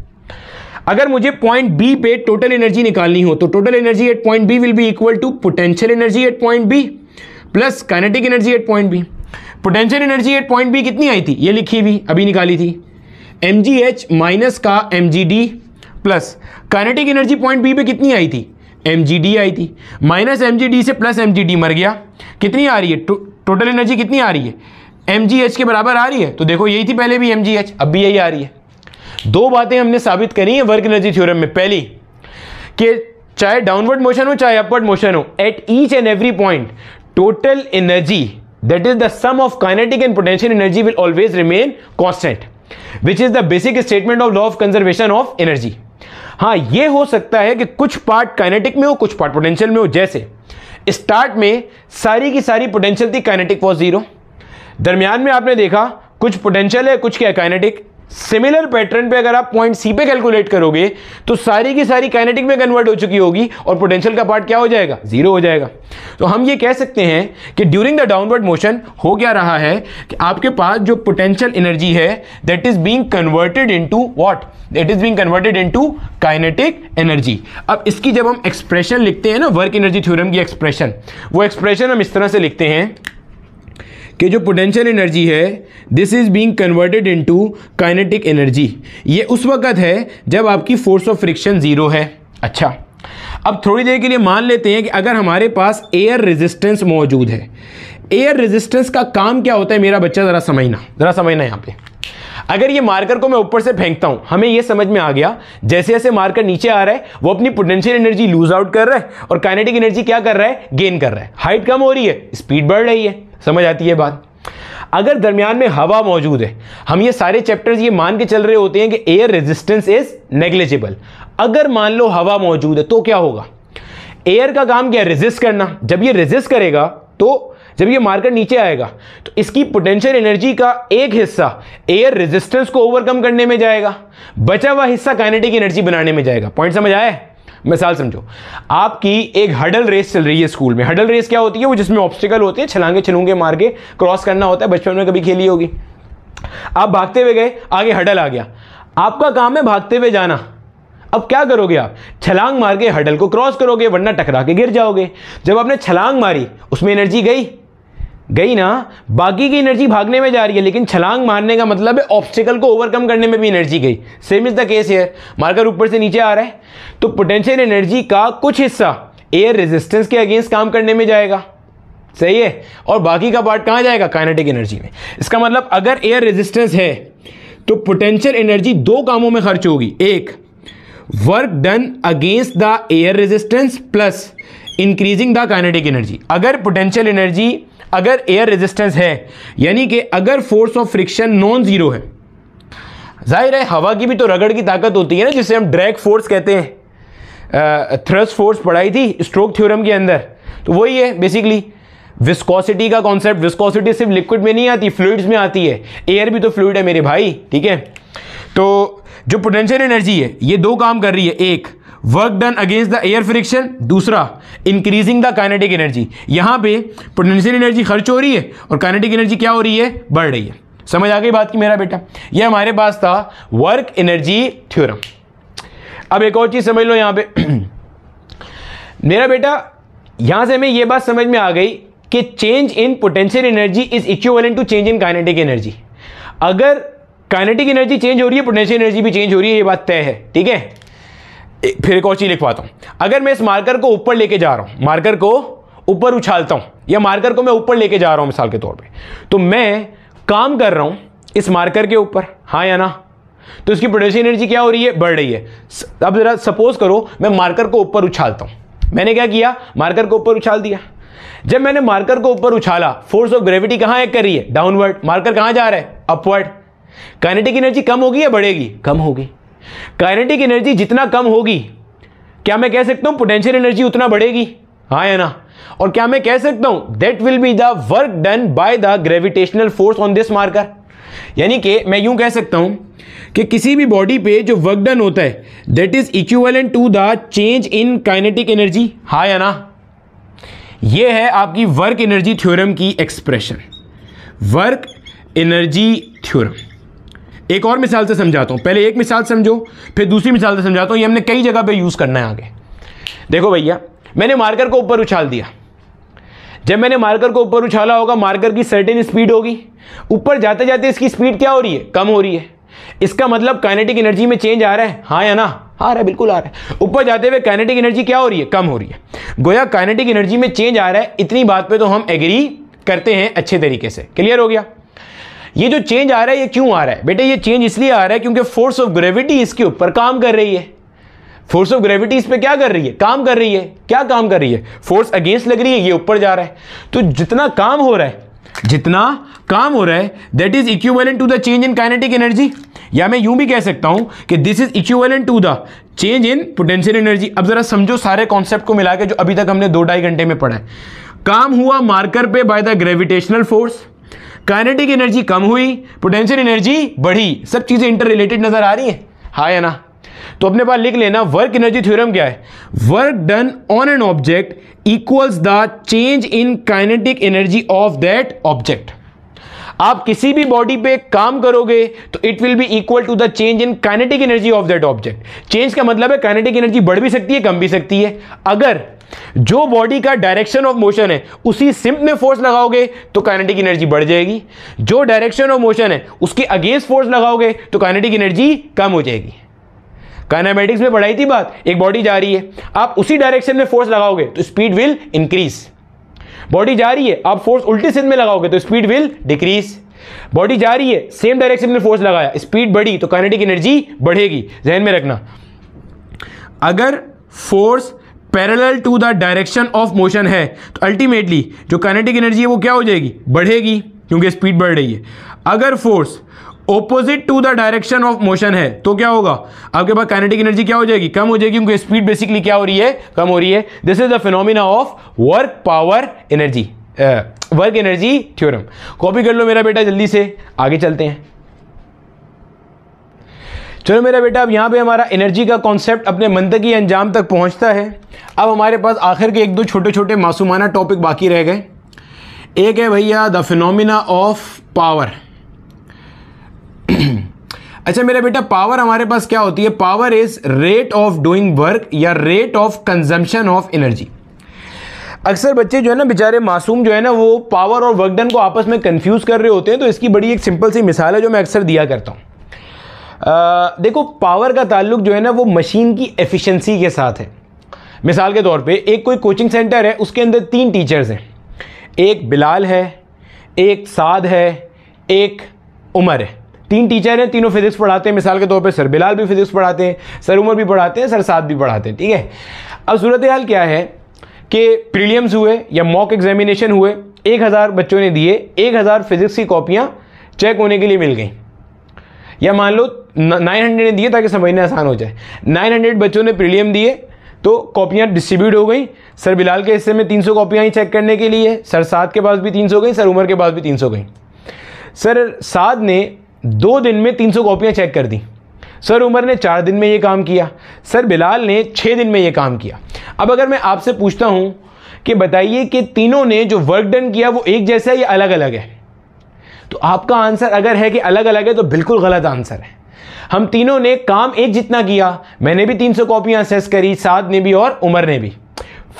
अगर मुझे पॉइंट बी पे टोटल एनर्जी निकालनी हो तो total energy at point B will be equal to potential energy at point B plus kinetic energy at point B potential energy at point B कितनी आई थी ये लिखी हुई अभी निकाली थी एम जी एच माइनस का M G D plus kinetic energy point B पे कितनी आई थी एम जी डी आई थी माइनस एम जी डी से प्लस एम जी डी मर गया कितनी आ रही है टो, टोटल एनर्जी कितनी आ रही है एम जी एच के बराबर आ रही है तो देखो यही थी पहले भी एम जी एच अब भी यही आ रही है दो बातें हमने साबित करी हैं वर्क एनर्जी थ्योरम में पहली कि चाहे डाउनवर्ड मोशन हो चाहे अपवर्ड मोशन हो at each and every point total energy that is the sum of kinetic and potential energy will always remain constant which is the basic statement of law of conservation of energy हाँ ये हो सकता है कि कुछ part kinetic में हो कुछ पार्ट पोटेंशियल में हो जैसे स्टार्ट में सारी की सारी पोटेंशियल थी काइनेटिक वॉज जीरो दरमियान में आपने देखा कुछ पोटेंशियल है कुछ क्या काइनेटिक सिमिलर पैटर्न पे अगर आप पॉइंट सी पे कैलकुलेट करोगे तो सारी की सारी काइनेटिक में कन्वर्ट हो चुकी होगी और पोटेंशियल का पार्ट क्या हो जाएगा जीरो हो जाएगा तो हम ये कह सकते हैं कि ड्यूरिंग द डाउनवर्ड मोशन हो क्या रहा है कि आपके पास जो पोटेंशियल एनर्जी है that is being converted into what that is being converted into kinetic energy अब इसकी जब हम एक्सप्रेशन लिखते हैं ना वर्क एनर्जी थ्योरम की एक्सप्रेशन वो एक्सप्रेशन हम इस तरह से लिखते हैं कि जो पोटेंशियल एनर्जी है this is being converted into kinetic energy ये उस वक्त है जब आपकी फोर्स ऑफ फ्रिक्शन ज़ीरो है अच्छा अब थोड़ी देर के लिए मान लेते हैं कि अगर हमारे पास एयर रेजिस्टेंस मौजूद है एयर रेजिस्टेंस का काम क्या होता है मेरा बच्चा ज़रा समझना ज़रा समझना यहाँ पे अगर ये मार्कर को मैं ऊपर से फेंकता हूँ हमें ये समझ में आ गया जैसे जैसे मार्कर नीचे आ रहा है वो अपनी पोटेंशियल एनर्जी लूज आउट कर रहा है और काइनेटिक एनर्जी क्या कर रहा है गेन कर रहा है हाइट कम हो रही है स्पीड बढ़ रही है समझ आती है बात अगर दरमियान में हवा मौजूद है हम ये सारे चैप्टर्स ये मान के चल रहे होते हैं कि एयर रेजिस्टेंस इज नेग्लिजिबल अगर मान लो हवा मौजूद है तो क्या होगा एयर का काम क्या है रेजिस्ट करना जब ये रेजिस्ट करेगा तो जब ये मार्कर नीचे आएगा तो इसकी पोटेंशियल एनर्जी का एक हिस्सा एयर रेजिस्टेंस को ओवरकम करने में जाएगा बचा हुआ हिस्सा काइनेटिक एनर्जी बनाने में जाएगा पॉइंट समझ आया मिसाल समझो आपकी एक हडल रेस चल रही है स्कूल में हडल रेस क्या होती है वो जिसमें ऑब्स्टिकल होते हैं छलांगे छलूंगे मार के क्रॉस करना होता है बचपन में कभी खेली होगी आप भागते हुए गए आगे हडल आ गया आपका काम है भागते हुए जाना अब क्या करोगे आप छलांग मार के हडल को क्रॉस करोगे वरना टकरा के गिर जाओगे जब आपने छलांग मारी उसमें एनर्जी गई गई ना बाकी की एनर्जी भागने में जा रही है लेकिन छलांग मारने का मतलब है ऑब्स्टिकल को ओवरकम करने में भी एनर्जी गई same is the case air मारकर ऊपर से नीचे आ रहा है तो पोटेंशियल एनर्जी का कुछ हिस्सा एयर रेजिस्टेंस के अगेंस्ट काम करने में जाएगा सही है और बाकी का पार्ट कहाँ जाएगा काइनेटिक एनर्जी में इसका मतलब अगर एयर रेजिस्टेंस है तो पोटेंशियल एनर्जी दो कामों में खर्च होगी एक work done against the air resistance plus increasing the kinetic energy अगर पोटेंशियल एनर्जी अगर एयर रेजिस्टेंस है यानी कि अगर force of friction non zero है जाहिर है हवा की भी तो रगड़ की ताकत होती है ना जिसे हम ड्रैग फोर्स कहते हैं थ्रस्ट फोर्स पढ़ाई थी स्ट्रोक थ्योरम के अंदर तो वही है बेसिकली विस्कोसिटी का कॉन्सेप्ट विस्कोसिटी सिर्फ लिक्विड में नहीं आती फ्लूड्स में आती है एयर भी तो फ्लूड है मेरे भाई ठीक है तो जो पोटेंशियल एनर्जी है ये दो काम कर रही है एक work done against the air friction दूसरा इंक्रीजिंग द काइनेटिक एनर्जी यहां पे पोटेंशियल एनर्जी खर्च हो रही है और काइनेटिक एनर्जी क्या हो रही है बढ़ रही है समझ आ गई बात की मेरा बेटा ये हमारे पास था वर्क एनर्जी थ्योरम अब एक और चीज़ समझ लो यहां पे मेरा बेटा यहां से हमें यह बात समझ में आ गई कि change in potential energy is equivalent to change in kinetic energy अगर काइनेटिक एनर्जी चेंज हो रही है पोटेंशियल एनर्जी भी चेंज हो रही है ये बात तय है ठीक है फिर एक और चीज़ लिखवाता हूँ अगर मैं इस मार्कर को ऊपर लेके जा रहा हूँ मार्कर को ऊपर उछालता हूँ या मार्कर को मैं ऊपर लेके जा रहा हूँ मिसाल के तौर पे तो मैं काम कर रहा हूँ इस मार्कर के ऊपर हाँ या ना तो इसकी पोटेंशियल एनर्जी क्या हो रही है बढ़ रही है अब ज़रा सपोज करो मैं मार्कर को ऊपर उछालता हूँ मैंने क्या किया मार्कर को ऊपर उछाल दिया जब मैंने मार्कर को ऊपर उछाला फोर्स ऑफ ग्रेविटी कहाँ एक कर रही है डाउनवर्ड मार्कर कहाँ जा रहा है अपवर्ड काइनेटिक एनर्जी कम होगी या बढ़ेगी कम होगी काइनेटिक एनर्जी जितना कम होगी क्या मैं कह सकता हूं पोटेंशियल एनर्जी उतना बढ़ेगी हा है ना और क्या मैं कह सकता हूं that will be the work done by the gravitational force on this marker यानी कि मैं यूं कह सकता हूं कि किसी भी बॉडी पे जो वर्क डन होता है that is equivalent to the change in kinetic energy हा या ना ये है आपकी वर्क एनर्जी थ्योरम की एक्सप्रेशन वर्क एनर्जी थ्योरम एक और मिसाल से समझाता हूँ पहले एक मिसाल समझो फिर दूसरी मिसाल से समझाता हूँ ये हमने कई जगह पे यूज़ करना है आगे देखो भैया मैंने मार्कर को ऊपर उछाल दिया जब मैंने मार्कर को ऊपर उछाला होगा मार्कर की सर्टेन स्पीड होगी ऊपर जाते जाते इसकी स्पीड क्या हो रही है कम हो रही है इसका मतलब काइनेटिक एनर्जी में चेंज आ रहा है हाँ या ना आ रहा है बिल्कुल आ रहा है ऊपर जाते हुए काइनेटिक एनर्जी क्या हो रही है कम हो रही है गोया काइनेटिक एनर्जी में चेंज आ रहा है इतनी बात पे तो हम एग्री करते हैं अच्छे तरीके से क्लियर हो गया ये जो चेंज आ रहा है ये क्यों आ रहा है बेटे ये चेंज इसलिए आ रहा है क्योंकि फोर्स ऑफ ग्रेविटी इसके ऊपर काम कर रही है फोर्स ऑफ ग्रेविटी इस पर क्या कर रही है काम कर रही है क्या काम कर रही है फोर्स अगेंस्ट लग रही है ये ऊपर जा रहा है तो जितना काम हो रहा है जितना काम हो रहा है that is equivalent to the change in kinetic energy या मैं यूं भी कह सकता हूं कि this is equivalent to the change in potential energy अब जरा समझो सारे कॉन्सेप्ट को मिला के जो अभी तक हमने दो ढाई घंटे में पढ़ा है काम हुआ मार्कर पे by the gravitational force kinetic energy कम हुई पोटेंशियल एनर्जी बढ़ी सब चीज़ें इंटर रिलेटेड नज़र आ रही हैं हाँ या ना तो अपने पास लिख लेना वर्क एनर्जी थ्योरम क्या है work done on an object equals the change in kinetic energy of that object आप किसी भी बॉडी पे काम करोगे तो it will be equal to the change in kinetic energy of that object change का मतलब है काइनेटिक एनर्जी बढ़ भी सकती है कम भी सकती है अगर जो बॉडी का डायरेक्शन ऑफ मोशन है उसी सिंप में फोर्स लगाओगे तो काइनेटिक एनर्जी बढ़ जाएगी जो डायरेक्शन ऑफ मोशन है उसके अगेंस्ट फोर्स लगाओगे तो काइनेटिक एनर्जी कम हो जाएगी काइनामेटिक्स में बढ़ाई थी बात एक बॉडी जा रही है आप उसी डायरेक्शन में फोर्स लगाओगे तो स्पीड विल इंक्रीज बॉडी जा रही है आप फोर्स उल्टी सिंध में लगाओगे तो स्पीड विल डिक्रीज बॉडी जा रही है सेम डायरेक्शन में फोर्स लगाया स्पीड बढ़ी तो काइनेटिक एनर्जी बढ़ेगी जहन में रखना अगर force parallel to the direction of motion है तो अल्टीमेटली जो काइनेटिक एनर्जी है वो क्या हो जाएगी बढ़ेगी क्योंकि स्पीड बढ़ रही है अगर force opposite to the direction of motion है तो क्या होगा आपके पास काइनेटिक एनर्जी क्या हो जाएगी कम हो जाएगी क्योंकि स्पीड बेसिकली क्या हो रही है कम हो रही है this is the phenomena of work power energy work energy theorem copy कर लो मेरा बेटा जल्दी से आगे चलते हैं चलो मेरा बेटा अब यहाँ पे हमारा एनर्जी का कॉन्सेप्ट अपने मंतकी अंजाम तक पहुँचता है अब हमारे पास आखिर के एक दो छोटे छोटे मासूमाना टॉपिक बाकी रह गए एक है भैया द फिनोमिना ऑफ पावर अच्छा मेरा बेटा पावर हमारे पास क्या होती है power is rate of doing work या rate of consumption of energy अक्सर बच्चे जो है ना बेचारे मासूम जो है ना वो पावर और वर्कडन को आपस में कंफ्यूज कर रहे होते हैं तो इसकी बड़ी एक सिंपल सी मिसाल है जो मैं अक्सर दिया करता हूँ आ, देखो पावर का ताल्लुक जो है ना वो मशीन की एफिशिएंसी के साथ है मिसाल के तौर पे एक कोई कोचिंग सेंटर है उसके अंदर तीन टीचर्स हैं एक बिलाल है एक साद है एक उमर है तीन टीचर हैं तीनों फिज़िक्स पढ़ाते हैं मिसाल के तौर पे सर बिलाल भी फिज़िक्स पढ़ाते हैं सर उमर भी पढ़ाते हैं सर साद भी पढ़ाते हैं ठीक है अब सूरत हाल क्या है कि प्रीलियम्स हुए या मॉक एग्जामिनेशन हुए एक हज़ार बच्चों ने दिए एक हज़ार फिज़िक्स की कॉपियाँ चेक होने के लिए मिल गई या मान लो नाइन हंड्रेड दिए ताकि समझने आसान हो जाए नाइन हंड्रेड बच्चों ने प्रीलियम दिए तो कॉपियां डिस्ट्रीब्यूट हो गई सर बिलाल के हिस्से में तीन सौ कॉपियाँ ही चेक करने के लिए सर साद के पास भी तीन सौ गई सर उमर के पास भी तीन सौ गई सर साद ने दो दिन में तीन सौ कॉपियाँ चेक कर दी सर उमर ने चार दिन में ये काम किया सर बिलाल ने छः दिन में ये काम किया अब अगर मैं आपसे पूछता हूँ कि बताइए कि तीनों ने जो वर्क डन किया वो एक जैसा है या अलग अलग है तो आपका आंसर अगर है कि अलग अलग है तो बिल्कुल गलत आंसर है हम तीनों ने काम एक जितना किया मैंने भी 300 कॉपियां असेस करी साद ने भी और उमर ने भी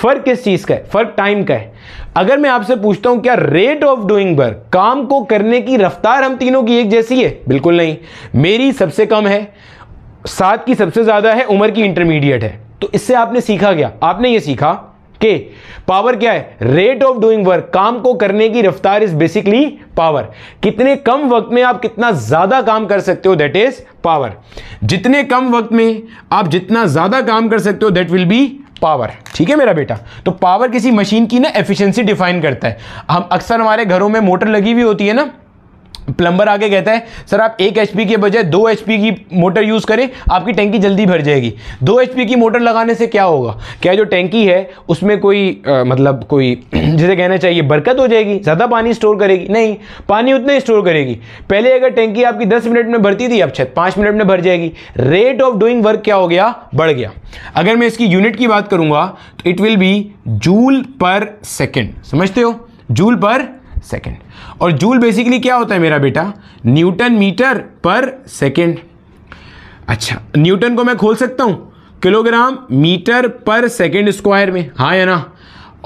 फर्क किस चीज का है फर्क टाइम का है अगर मैं आपसे पूछता हूं क्या रेट ऑफ डूइंग वर्क काम को करने की रफ्तार हम तीनों की एक जैसी है बिल्कुल नहीं मेरी सबसे कम है साथ की सबसे ज्यादा है उम्र की इंटरमीडिएट है तो इससे आपने सीखा क्या आपने ये सीखा के पावर क्या है रेट ऑफ डूइंग वर्क काम को करने की रफ्तार इज बेसिकली पावर कितने कम वक्त में आप कितना ज्यादा काम कर सकते हो दैट इज पावर जितने कम वक्त में आप जितना ज्यादा काम कर सकते हो दैट विल बी पावर ठीक है मेरा बेटा तो पावर किसी मशीन की ना एफिशिएंसी डिफाइन करता है हम अक्सर हमारे घरों में मोटर लगी हुई होती है ना प्लम्बर आके कहता है सर आप एक एच के बजाय दो एच की मोटर यूज़ करें आपकी टैंकी जल्दी भर जाएगी दो एच की मोटर लगाने से क्या होगा क्या जो टैंकी है उसमें कोई आ, मतलब कोई जिसे कहना चाहिए बरकत हो जाएगी ज़्यादा पानी स्टोर करेगी नहीं पानी उतना ही स्टोर करेगी पहले अगर टैंकी आपकी दस मिनट में भरती थी अब छत पाँच मिनट में भर जाएगी रेट ऑफ डूइंग वर्क क्या हो गया बढ़ गया अगर मैं इसकी यूनिट की बात करूँगा तो it will be joule per second समझते हो जूल पर सेकेंड और जूल बेसिकली क्या होता है मेरा बेटा न्यूटन मीटर पर सेकेंड अच्छा न्यूटन को मैं खोल सकता हूँ किलोग्राम मीटर पर सेकेंड स्क्वायर में हाँ या ना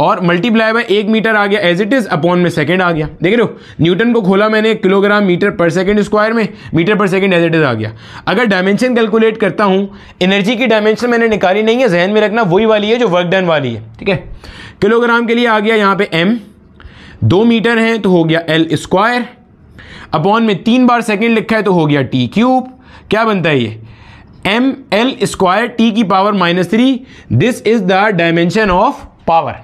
और मल्टीप्लाई बाय एक मीटर आ गया एज इट इज़ अपॉन में सेकेंड आ गया देख रहे हो न्यूटन को खोला मैंने किलोग्राम मीटर पर सेकेंड स्क्वायर में मीटर पर सेकेंड एज इट इज़ आ गया अगर डायमेंशन कैलकुलेट करता हूँ एनर्जी की डायमेंशन मैंने निकाली नहीं है जहन में रखना वही वाली है जो वर्क डन वाली है ठीक है किलोग्राम के लिए आ गया यहाँ पे एम दो मीटर हैं तो हो गया एल स्क्वायर अपॉन में तीन बार सेकेंड लिखा है तो हो गया टी क्यूब क्या बनता है ये एम एल स्क्वायर टी की power minus three this is the dimension of power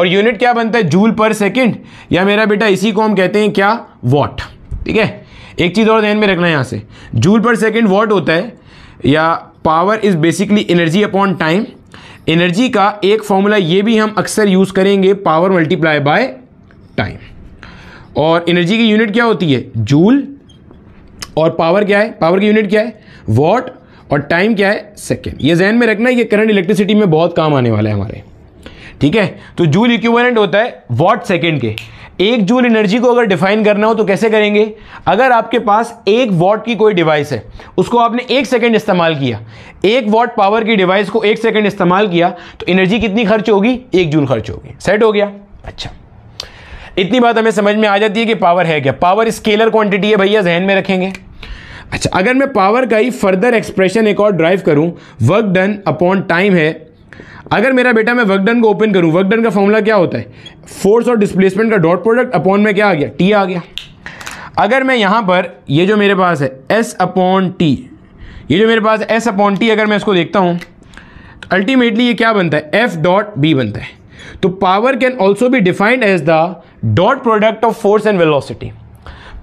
और यूनिट क्या बनता है जूल पर सेकेंड या मेरा बेटा इसी को हम कहते हैं क्या वॉट ठीक है एक चीज़ और ध्यान में रखना है यहाँ से जूल पर सेकेंड वॉट होता है या power is basically energy upon time energy का एक फॉर्मूला ये भी हम अक्सर यूज़ करेंगे पावर मल्टीप्लाई बाय टाइम और एनर्जी की यूनिट क्या होती है जूल और पावर क्या है पावर की यूनिट क्या है वॉट और टाइम क्या है सेकेंड ये जहन में रखना है ये करंट इलेक्ट्रिसिटी में बहुत काम आने वाला है हमारे ठीक है तो जूल इक्विवेलेंट होता है वॉट सेकेंड के एक जूल एनर्जी को अगर डिफाइन करना हो तो कैसे करेंगे अगर आपके पास एक वॉट की कोई डिवाइस है उसको आपने एक सेकेंड इस्तेमाल किया एक वॉट पावर की डिवाइस को एक सेकेंड इस्तेमाल किया तो एनर्जी कितनी खर्च होगी एक जूल खर्च होगी सेट हो गया अच्छा इतनी बात हमें समझ में आ जाती है कि पावर है क्या पावर स्केलर क्वांटिटी है भैया जहन में रखेंगे अच्छा अगर मैं पावर का ही फर्दर एक्सप्रेशन एक और ड्राइव करूं वर्क डन अपॉन टाइम है अगर मेरा बेटा मैं वर्क डन को ओपन करूं वर्क डन का फॉर्मूला क्या होता है फोर्स और डिस्प्लेसमेंट का डॉट प्रोडक्ट अपॉन में क्या आ गया टी आ गया अगर मैं यहाँ पर ये जो मेरे पास है एस अपॉन टी ये जो मेरे पास एस अपॉन टी अगर मैं इसको देखता हूँ तो अल्टीमेटली ये क्या बनता है एफ डॉट बी बनता है तो पावर कैन ऑल्सो भी defined as the dot product of force and velocity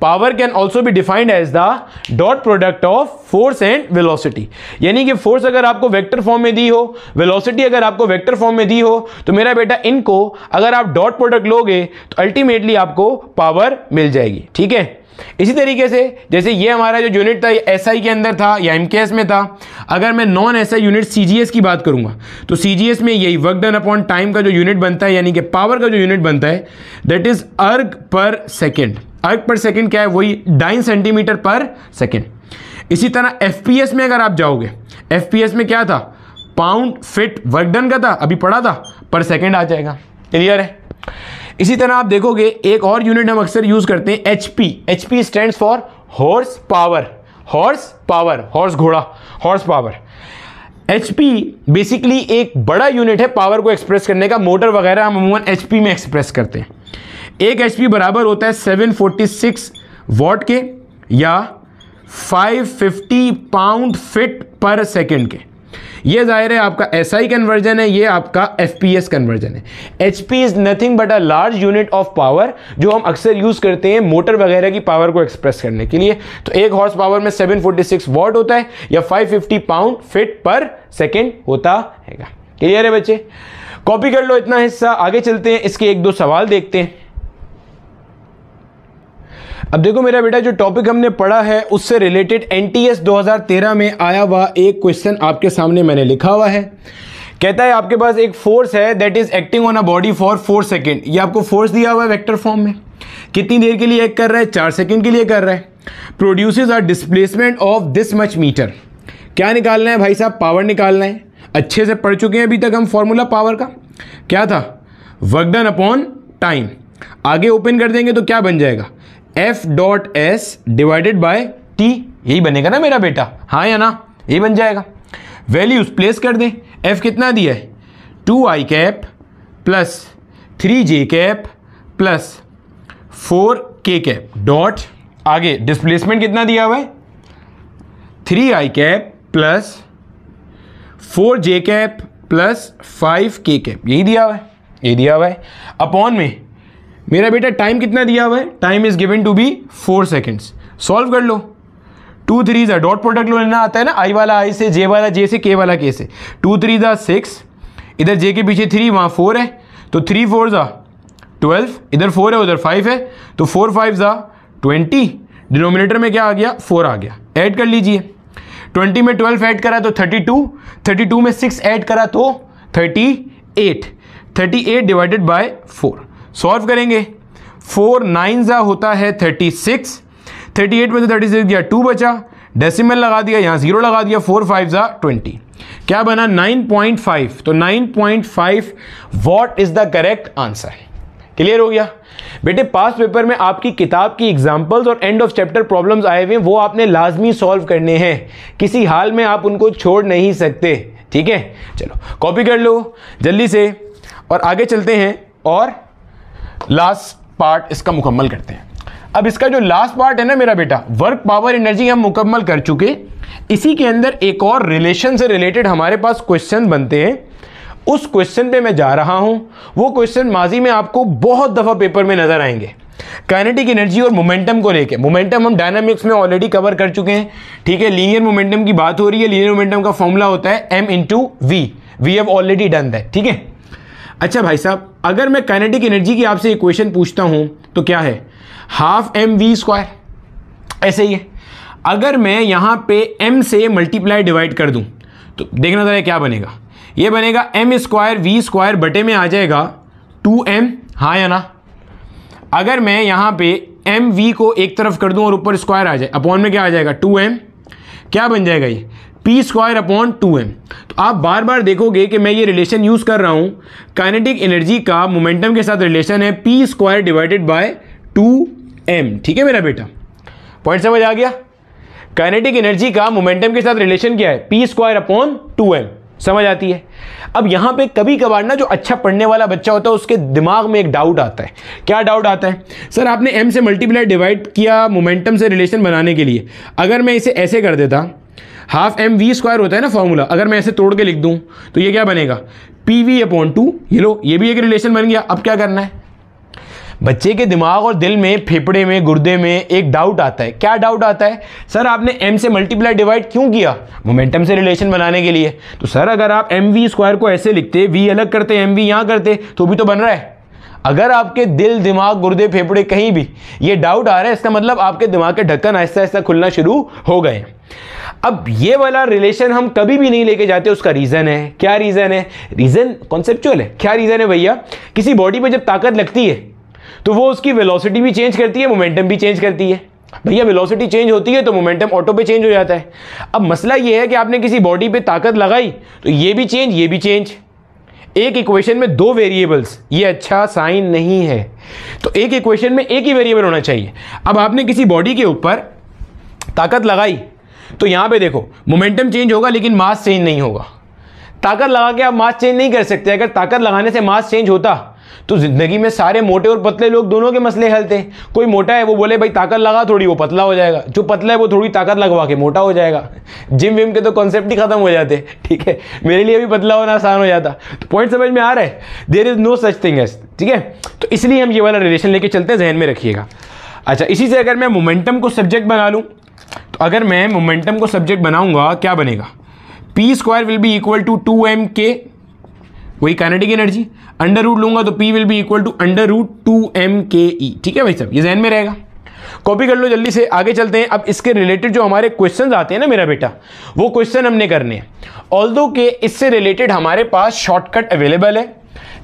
power can also भी defined as the dot product of force and velocity यानी कि फोर्स अगर आपको वेक्टर फॉर्म में दी हो वेलोसिटी अगर आपको वेक्टर फॉर्म में दी हो तो मेरा बेटा इनको अगर आप डॉट प्रोडक्ट लोगे तो अल्टीमेटली आपको पावर मिल जाएगी ठीक है इसी तरीके से जैसे ये हमारा जो यूनिट था एस SI के अंदर था या एम में था अगर मैं नॉन एस SI यूनिट सी की बात करूंगा तो सी में यही वर्क डन अपॉन टाइम का जो यूनिट बनता है यानी कि पावर का जो यूनिट बनता है दैट इज़ अर्ग पर सेकेंड अर्ग पर सेकेंड क्या है वही डाइन सेंटीमीटर पर सेकेंड इसी तरह एफ में अगर आप जाओगे एफ में क्या था पाउंड फिट वर्क डन का था अभी पढ़ा था पर सेकेंड आ जाएगा क्लियर है इसी तरह आप देखोगे एक और यूनिट हम अक्सर यूज़ करते हैं H P H P stand for horse power horse power horse घोड़ा horse power H P basically एक बड़ा यूनिट है पावर को एक्सप्रेस करने का मोटर वगैरह हम अमूमन एच पी में एक्सप्रेस करते हैं एक एच पी बराबर होता है सेवन फोर्टी सिक्स वॉट के या five fifty pound feet per second के ये जाहिर है आपका एस SI कन्वर्जन है ये आपका एफ कन्वर्जन है H is nothing but a large unit of power जो हम अक्सर यूज़ करते हैं मोटर वगैरह की पावर को एक्सप्रेस करने के लिए तो एक हॉर्स पावर में 746 वॉट होता है या 550 पाउंड फिट पर सेकेंड होता है क्लियर है बच्चे कॉपी कर लो इतना हिस्सा आगे चलते हैं इसके एक दो सवाल देखते हैं अब देखो मेरा बेटा जो टॉपिक हमने पढ़ा है उससे रिलेटेड एनटीएस 2013 में आया हुआ एक क्वेश्चन आपके सामने मैंने लिखा हुआ है कहता है आपके पास एक फोर्स है that is acting on a body for four second ये आपको फोर्स दिया हुआ है वेक्टर फॉर्म में कितनी देर के लिए एक कर रहा है चार सेकेंड के लिए कर रहा है produces or displacement of this much metre क्या निकालना है भाई साहब पावर निकालना है अच्छे से पढ़ चुके हैं अभी तक हम फॉर्मूला पावर का क्या था वर्कडन अपॉन टाइम आगे ओपन कर देंगे तो क्या बन जाएगा F dot S divided by T यही बनेगा ना मेरा बेटा हाँ या ना ये बन जाएगा वैल्यूज प्लेस कर दें एफ कितना दिया है two I cap plus three J cap plus four K cap dot आगे डिस्प्लेसमेंट कितना दिया हुआ है three I cap plus four J cap plus five K cap यही दिया हुआ है ये दिया हुआ है अपॉन में मेरा बेटा टाइम कितना दिया हुआ है time is given to be four seconds solve कर लो टू थ्री ज़ा डॉट प्रोडक्ट लेना आता है ना आई वाला आई से जे वाला जे से के वाला के से टू थ्री ज़ा सिक्स इधर जे के पीछे थ्री वहाँ फोर है तो थ्री फोर ज़ा ट्वेल्व इधर फोर है उधर फाइव है तो फोर फाइव ज़ा ट्वेंटी डिनोमिनेटर में क्या आ गया फोर आ गया ऐड कर लीजिए ट्वेंटी में ट्वेल्व ऐड करा तो थर्टी टू थर्टी टू में सिक्स ऐड करा तो thirty eight thirty eight divided by four solve करेंगे फोर नाइन ज़ा होता है थर्टी सिक्स थर्टी एट में से तो थर्टी सिक्स दिया टू बचा डेसिमल लगा दिया यहाँ ज़ीरो लगा दिया फोर फाइव ज़ा ट्वेंटी क्या बना नाइन पॉइंट फाइव तो nine point five watt is the correct answer clear हो गया बेटे पास पेपर में आपकी किताब की एग्जाम्पल्स और एंड ऑफ चैप्टर प्रॉब्लम्स आए हुए हैं वो आपने लाजमी सॉल्व करने हैं किसी हाल में आप उनको छोड़ नहीं सकते ठीक है चलो कॉपी कर लो जल्दी से और आगे चलते हैं और लास्ट पार्ट इसका मुकम्मल करते हैं अब इसका जो लास्ट पार्ट है ना मेरा बेटा वर्क पावर एनर्जी हम मुकम्मल कर चुके इसी के अंदर एक और रिलेशन से रिलेटेड हमारे पास क्वेश्चन बनते हैं उस क्वेश्चन पे मैं जा रहा हूँ वो क्वेश्चन माजी में आपको बहुत दफ़ा पेपर में नज़र आएंगे काइनेटिक एनर्जी और मोमेंटम को लेके मोमेंटम हम डायनामिक्स में ऑलरेडी कवर कर चुके हैं ठीक है लीनियर मोमेंटम की बात हो रही है लीनियर मोमेंटम का फॉर्मूला होता है M into V we have already done that ठीक है अच्छा भाई साहब अगर मैं काइनेटिक एनर्जी की आपसे इक्वेशन पूछता हूं तो क्या है हाफ एम वी स्क्वायर ऐसे ही है अगर मैं यहां पे एम से मल्टीप्लाई डिवाइड कर दूं तो देखना ज़रा क्या बनेगा ये बनेगा एम स्क्वायर वी स्क्वायर बटे में आ जाएगा टू एम हाँ या ना अगर मैं यहां पे एम वी को एक तरफ कर दूं और ऊपर स्क्वायर आ जाए अपॉन में क्या आ जाएगा टू एम क्या बन जाएगा ये P square upon two M तो आप बार बार देखोगे कि मैं ये रिलेशन यूज़ कर रहा हूँ काइनेटिक एनर्जी का मोमेंटम के साथ रिलेशन है P square divided by two M ठीक है मेरा बेटा पॉइंट समझ आ गया काइनेटिक एनर्जी का मोमेंटम के साथ रिलेशन क्या है P square upon two M समझ आती है अब यहाँ पे कभी कभार ना जो अच्छा पढ़ने वाला बच्चा होता है उसके दिमाग में एक डाउट आता है क्या डाउट आता है सर आपने एम से मल्टीप्लाई डिवाइड किया मोमेंटम से रिलेशन बनाने के लिए अगर मैं इसे ऐसे कर देता हाफ एम वी स्क्वायर होता है ना फॉर्मूला अगर मैं ऐसे तोड़ के लिख दूँ तो ये क्या बनेगा पी वी अपॉन टू ये लो ये भी एक रिलेशन बन गया अब क्या करना है बच्चे के दिमाग और दिल में फेफड़े में गुर्दे में एक डाउट आता है क्या डाउट आता है सर आपने एम से मल्टीप्लाई डिवाइड क्यों किया मोमेंटम से रिलेशन बनाने के लिए तो सर अगर आप एम वी स्क्वायर को ऐसे लिखते वी अलग करते एम वी यहाँ करते तो भी तो बन रहा है अगर आपके दिल दिमाग गुर्दे फेफड़े कहीं भी ये डाउट आ रहा है इसका मतलब आपके दिमाग के ढक्कन आहिस्ता आहिस्ता खुलना शुरू हो गए अब ये वाला रिलेशन हम कभी भी नहीं लेके जाते उसका रीज़न है क्या रीज़न है रीज़न कॉन्सेप्चुअल है क्या रीज़न है भैया किसी बॉडी पर जब ताकत लगती है तो वो उसकी वेलोसिटी भी चेंज करती है मोमेंटम भी चेंज करती है भैया वेलोसिटी चेंज होती है तो मोमेंटम ऑटो पे चेंज हो जाता है अब मसला ये है कि आपने किसी बॉडी पे ताकत लगाई तो ये भी चेंज ये भी चेंज एक इक्वेशन में दो वेरिएबल्स ये अच्छा साइन नहीं है तो एक इक्वेशन में एक ही वेरिएबल होना चाहिए अब आपने किसी बॉडी के ऊपर ताकत लगाई तो यहां पे देखो मोमेंटम चेंज होगा लेकिन मास चेंज नहीं होगा ताकत लगा के आप मास चेंज नहीं कर सकते अगर ताकत लगाने से मास चेंज होता तो ज़िंदगी में सारे मोटे और पतले लोग दोनों के मसले हल थे कोई मोटा है वो बोले भाई ताकत लगा थोड़ी वो पतला हो जाएगा जो पतला है वो थोड़ी ताकत लगवा के मोटा हो जाएगा जिम विम के तो कॉन्सेप्ट ही खत्म हो जाते ठीक है मेरे लिए भी पतला होना आसान हो जाता तो पॉइंट समझ में आ रहा है there is no such thing as ठीक है तो इसलिए हम ये वाला रिलेशन लेके चलते हैं जहन में रखिएगा अच्छा इसी से अगर मैं मोमेंटम को सब्जेक्ट बना लूँ अगर मैं मोमेंटम को सब्जेक्ट बनाऊंगा क्या बनेगा P square will be equal to two M K वही कैनेटिक एनर्जी अंडर रूट लूंगा तो P will be equal to under root two M K E ठीक है भाई साहब ये जहन में रहेगा कॉपी कर लो जल्दी से आगे चलते हैं अब इसके रिलेटेड जो हमारे क्वेश्चन आते हैं ना मेरा बेटा वो क्वेश्चन हमने करने हैं ऑल दो के इससे रिलेटेड हमारे पास शॉर्टकट अवेलेबल है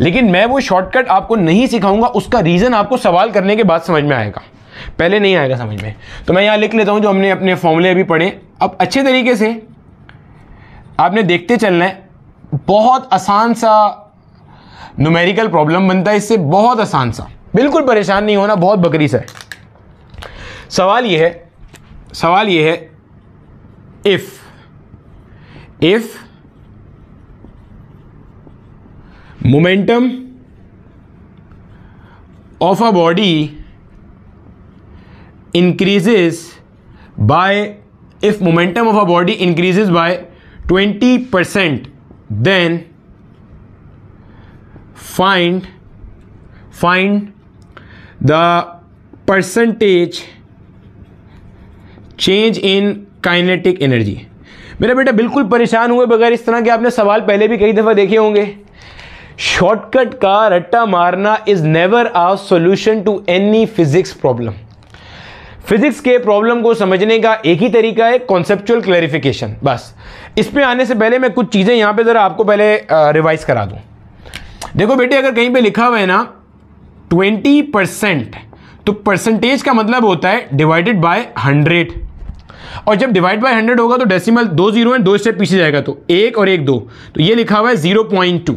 लेकिन मैं वो शॉर्टकट आपको नहीं सिखाऊंगा उसका रीज़न आपको सवाल करने के बाद समझ में आएगा पहले नहीं आएगा समझ में तो मैं यहाँ लिख लेता हूँ जो हमने अपने फॉर्मूले अभी पढ़े अब अच्छे तरीके से आपने देखते चलना है बहुत आसान सा नुमेरिकल प्रॉब्लम बनता है इससे बहुत आसान सा बिल्कुल परेशान नहीं होना बहुत बकरी सा है सवाल ये है सवाल ये है if if momentum of a body by if momentum of a body body by twenty 20% then find find the percentage change in kinetic energy मेरा बेटा बिल्कुल परेशान हुए बगैर इस तरह के आपने सवाल पहले भी कई दफ़ा देखे होंगे शॉर्टकट का रट्टा मारना is never a solution to any physics problem physics के प्रॉब्लम को समझने का एक ही तरीका है कॉन्सेप्चुअल क्लैरिफिकेशन बस इस पर आने से पहले मैं कुछ चीज़ें यहाँ पे ज़रा आपको पहले रिवाइज करा दूँ देखो बेटे अगर कहीं पे लिखा हुआ है ना ट्वेंटी परसेंट तो परसेंटेज का मतलब होता है डिवाइडेड बाय हंड्रेड और जब डिवाइड बाय हंड्रेड होगा तो डेसिमल दो जीरो है दो स्टेप पीछे जाएगा तो एक और एक दो तो ये लिखा हुआ है zero point two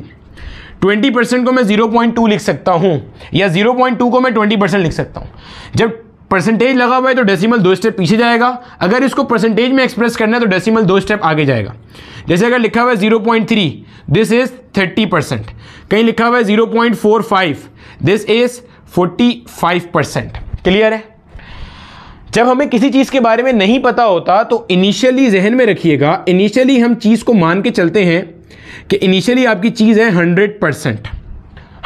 twenty percent को मैं जीरो पॉइंट टू लिख सकता हूँ या जीरो पॉइंट टू को मैं ट्वेंटी परसेंट लिख सकता हूँ जब परसेंटेज लगा हुआ है तो डेसिमल दो स्टेप पीछे जाएगा अगर इसको परसेंटेज में एक्सप्रेस करना है तो डेसिमल दो स्टेप आगे जाएगा जैसे अगर लिखा हुआ है zero point three this is thirty percent कहीं लिखा हुआ है zero point four five this is forty five percent clear है जब हमें किसी चीज़ के बारे में नहीं पता होता तो इनिशियली जहन में रखिएगा इनिशियली हम चीज़ को मान के चलते हैं कि इनिशियली आपकी चीज़ है हंड्रेड परसेंट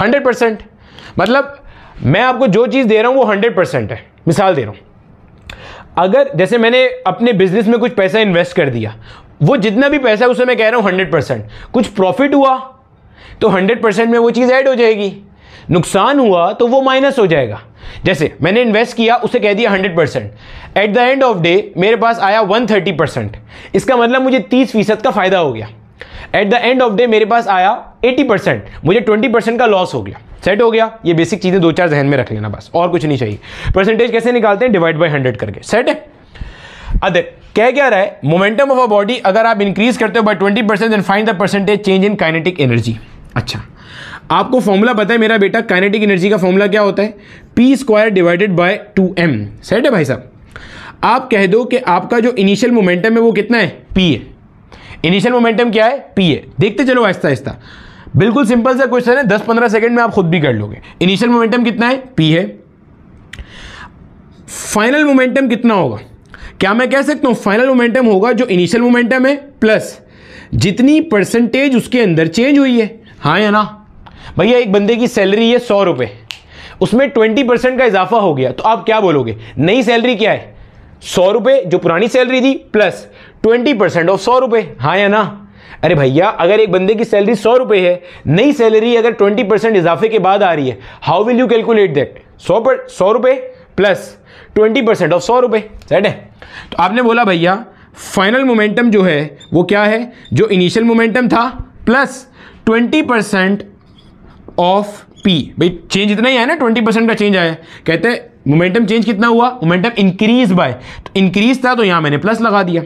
हंड्रेड परसेंट मतलब मैं आपको जो चीज़ दे रहा हूँ वो हंड्रेड परसेंट है मिसाल दे रहा हूँ अगर जैसे मैंने अपने बिजनेस में कुछ पैसा इन्वेस्ट कर दिया वो जितना भी पैसा है उसे मैं कह रहा हूँ हंड्रेड परसेंट कुछ प्रॉफिट हुआ तो हंड्रेड परसेंट में वो चीज़ ऐड हो जाएगी नुकसान हुआ तो वो माइनस हो जाएगा जैसे मैंने इन्वेस्ट किया उसे कह दिया hundred percent at the end of day मेरे पास आया वन थर्टी परसेंट इसका मतलब मुझे तीस फीसद का फ़ायदा हो गया at the end of day मेरे पास आया एटी परसेंट मुझे ट्वेंटी परसेंट का लॉस हो गया सेट हो गया ये बेसिक चीज़ें दो चार जहन में रख लेना बस और कुछ नहीं चाहिए परसेंटेज कैसे निकालते हैं डिवाइड बाई हंड्रेड करके सेट है अदर कह क्या रहा है मोमेंटम ऑफ अ बॉडी अगर आप इंक्रीज करते हो by twenty percent then find the percentage change in kinetic energy अच्छा आपको फॉर्मूला पता है मेरा बेटा काइनेटिक एनर्जी का फॉर्मूला क्या होता है P square divided by two M set है भाई साहब आप कह दो कि आपका जो इनिशियल मोमेंटम है वो कितना है पी है इनिशियल मोमेंटम क्या है पी है देखते चलो आहिस्ता आहिस्ता बिल्कुल सिंपल सा क्वेश्चन है दस पंद्रह सेकेंड में आप खुद भी कर लोगे इनिशियल मोमेंटम कितना है पी है फाइनल मोमेंटम कितना होगा क्या मैं कह सकता हूँ फाइनल मोमेंटम होगा जो इनिशियल मोमेंटम है प्लस जितनी परसेंटेज उसके अंदर चेंज हुई है हाँ या ना भैया एक बंदे की सैलरी है सौ रुपये उसमें ट्वेंटी परसेंट का इजाफा हो गया तो आप क्या बोलोगे नई सैलरी क्या है सौ रुपये जो पुरानी सैलरी थी प्लस ट्वेंटी परसेंट ऑफ सौ रुपये हाँ या ना अरे भैया अगर एक बंदे की सैलरी सौ रुपये है नई सैलरी अगर ट्वेंटी परसेंट इजाफे के बाद आ रही है how will you calculate that सौ पर सौ रुपये प्लस ट्वेंटी परसेंट ऑफ सौ रुपये सेट है तो आपने बोला भैया फाइनल मोमेंटम जो है वो क्या है जो इनिशियल मोमेंटम था plus twenty percent of P भाई चेंज इतना ही आया ना ट्वेंटी परसेंट का चेंज आया कहते हैं मोमेंटम चेंज कितना हुआ मोमेंटम इंक्रीज बाय तो इंक्रीज था तो यहाँ मैंने प्लस लगा दिया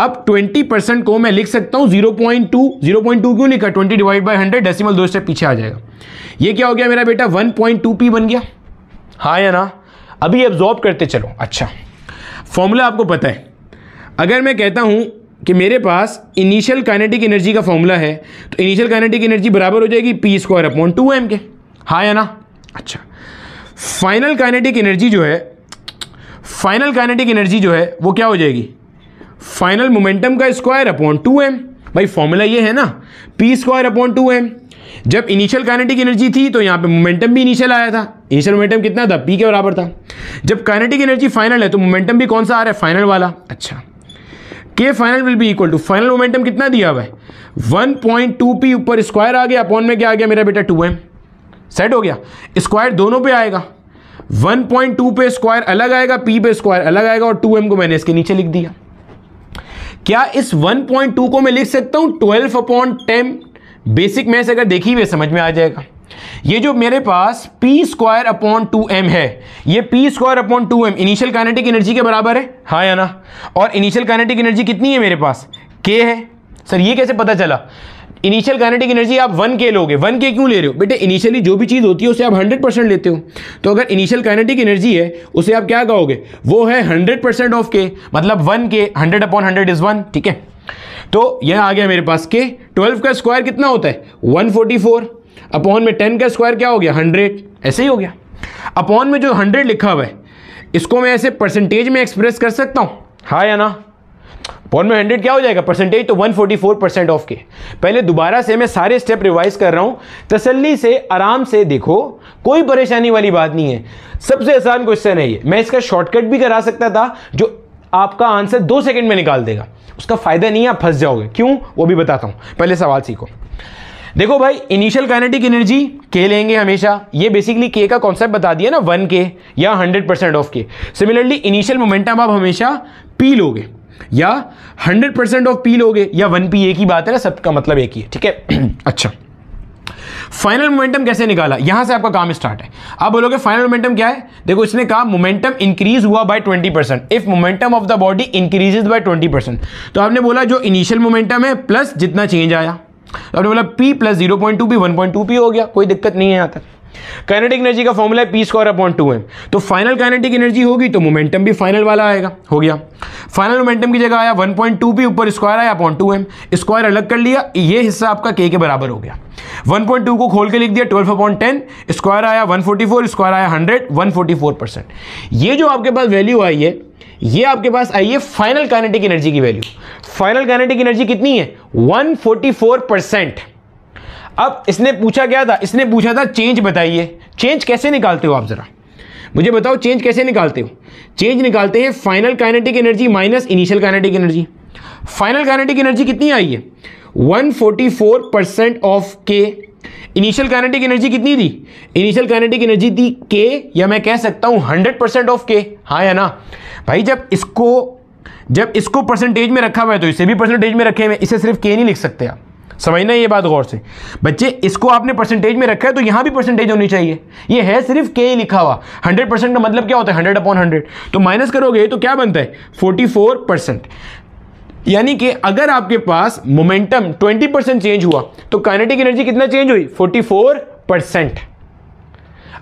अब 20 परसेंट को मैं लिख सकता हूं 0.2 0.2 क्यों लिखा 20 डिवाइड बाय 100 डेसिमल दो स्टेप पीछे आ जाएगा ये क्या हो गया मेरा बेटा 1.2p बन गया हाँ या ना अभी एब्जॉर्ब करते चलो अच्छा फॉर्मूला आपको पता है अगर मैं कहता हूं कि मेरे पास इनिशियल काइनेटिक एनर्जी का फॉर्मूला है तो इनिशियल काइनेटिक एनर्जी बराबर हो जाएगी P square upon two M के हाँ या ना अच्छा फाइनल काइनेटिक एनर्जी जो है फाइनल काइनेटिक एनर्जी जो है वो क्या हो जाएगी फाइनल मोमेंटम का स्क्वायर अपॉन टू एम भाई फॉर्मूला ये है ना P square upon two M जब इनिशियल काइनेटिक एनर्जी थी तो यहाँ पे मोमेंटम भी इनिशियल आया था इनिशियल मोमेंटम कितना था पी के बराबर था जब काइनेटिक एनर्जी फाइनल है तो मोमेंटम भी कौन सा आ रहा है फाइनल वाला अच्छा के final will be equal to final momentum कितना दिया हुआ है वन पॉइंट टू पी ऊपर स्क्वायर आ गया अपॉन में क्या आ गया मेरा बेटा टू एम सेट हो गया स्क्वायर दोनों पे आएगा 1.2 पे स्क्वायर अलग आएगा p पे स्क्वायर अलग आएगा और 2m को मैंने इसके नीचे लिख दिया क्या इस 1.2 को मैं लिख सकता हूं 12 अपॉन टेन बेसिक मैथ अगर देखी हुई समझ में आ जाएगा ये जो मेरे पास P square upon two M है ये P square upon two M initial kinetic energy के बराबर है हाँ या ना और इनिशियल कैनेटिक एनर्जी कितनी है मेरे पास के है सर ये कैसे पता चला इनिशियल काइनेटिक एनर्जी आप वन के लोगे वन के क्यों ले रहे हो बेटे इनिशियली जो भी चीज़ होती है उसे आप हंड्रेड परसेंट लेते हो तो अगर इनिशियल काइनेटिक एनर्जी है उसे आप क्या कहोगे वो है हंड्रेड परसेंट ऑफ के मतलब one K hundred upon hundred is one ठीक है तो यह आ गया मेरे पास के ट्वेल्व का स्क्वायर कितना होता है वन फोर्टी फोर अपॉन में टेन का स्क्वायर क्या हो गया हंड्रेड ऐसे ही हो गया अपॉन में जो हंड्रेड लिखा हुआ है इसको मैं ऐसे परसेंटेज में एक्सप्रेस कर सकता हूँ हाँ या ना पॉन में हंड्रेड क्या हो जाएगा परसेंटेज तो 144 परसेंट ऑफ के पहले दोबारा से मैं सारे स्टेप रिवाइज कर रहा हूं तसल्ली से आराम से देखो कोई परेशानी वाली बात नहीं है सबसे आसान क्वेश्चन है ये मैं इसका शॉर्टकट भी करा सकता था जो आपका आंसर दो सेकंड में निकाल देगा उसका फायदा नहीं है आप फंस जाओगे क्यों वो भी बताता हूं पहले सवाल सीखो देखो भाई इनिशियल काइनेटिक एनर्जी के लेंगे हमेशा ये बेसिकली के का कॉन्सेप्ट बता दिया ना वन के या hundred percent of K similarly initial momentum आप हमेशा पी लोगे या 100 परसेंट ऑफ पी लोगे या वन पी एक ही बात है ना सबका मतलब एक ही है ठीक है अच्छा फाइनल मोमेंटम कैसे निकाला यहां से आपका काम स्टार्ट है आप बोलोगे फाइनल मोमेंटम क्या है देखो इसने कहा मोमेंटम इंक्रीज हुआ by 20 percent if momentum of the body increases by 20 percent तो आपने बोला जो इनिशियल मोमेंटम है प्लस जितना चेंज आया तो आपने बोला P plus zero point two P one point two P हो गया कोई दिक्कत नहीं है यहां तक काइनेटिक एनर्जी का फॉर्मूला है P square upon two M तो फाइनल काइनेटिक एनर्जी होगी तो मोमेंटम भी फाइनल वाला आएगा हो गया फाइनल मोमेंटम की जगह आया वन पॉइंट टू पी ऊपर स्क्वायर आया अपॉन टू एम स्क्वायर अलग कर लिया ये हिस्सा आपका के के बराबर हो गया 1.2 को खोल के लिख दिया 12 अपॉन टेन स्क्वायर आया 144 स्क्वायर आया 100 144 परसेंट ये जो आपके पास वैल्यू आई है ये आपके पास आई है फाइनल काइनेटिक एनर्जी की वैल्यू फाइनल काइनेटिक एनर्जी कितनी है 144 परसेंट अब इसने पूछा क्या था इसने पूछा था चेंज बताइए चेंज कैसे निकालते हो आप ज़रा मुझे बताओ चेंज कैसे निकालते हो चेंज निकालते हैं final kinetic energy minus initial kinetic energy final kinetic energy कितनी आई है 144 percent of K initial kinetic energy कितनी थी इनिशियल काइनेटिक एनर्जी थी के या मैं कह सकता हूँ 100 परसेंट ऑफ के हाँ या ना भाई जब इसको जब इसको परसेंटेज में रखा हुआ है तो इसे भी परसेंटेज में रखे हुए इसे सिर्फ के नहीं लिख सकते आप समझना ये बात गौर से बच्चे इसको आपने परसेंटेज में रखा है तो यहाँ भी परसेंटेज होनी चाहिए ये है सिर्फ के ही लिखा हुआ 100 परसेंट का मतलब क्या होता है 100 अपॉन हंड्रेड तो माइनस करोगे तो क्या बनता है 44 परसेंट यानी कि अगर आपके पास मोमेंटम 20 परसेंट चेंज हुआ तो काइनेटिक एनर्जी कितना चेंज हुई 44 परसेंट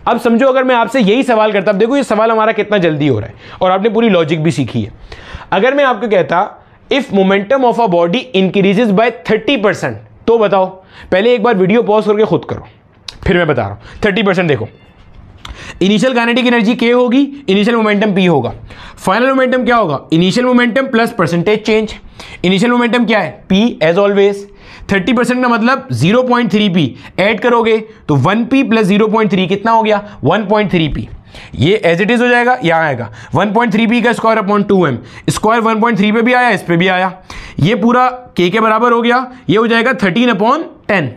अब समझो अगर मैं आपसे यही सवाल करता अब देखो ये सवाल हमारा कितना जल्दी हो रहा है और आपने पूरी लॉजिक भी सीखी है अगर मैं आपको कहता if momentum of a body increases by thirty percent तो बताओ पहले एक बार वीडियो पॉज करके खुद करो फिर मैं बता रहा हूँ थर्टी परसेंट देखो इनिशियल काइनेटिक एनर्जी के होगी इनिशियल मोमेंटम पी होगा फाइनल मोमेंटम क्या होगा initial momentum plus percentage change initial momentum क्या है पी एज ऑलवेज 30 परसेंट का मतलब 0.3 पी ऐड करोगे तो 1 पी प्लस जीरो कितना हो गया 1.3 पी ये एज इट इज हो जाएगा यहाँ आएगा 1.3b का स्क्वायर अपॉन 2m स्क्वायर 1.3 पे भी आया इस पे भी आया ये पूरा k के बराबर हो गया ये हो जाएगा 13 अपॉन 10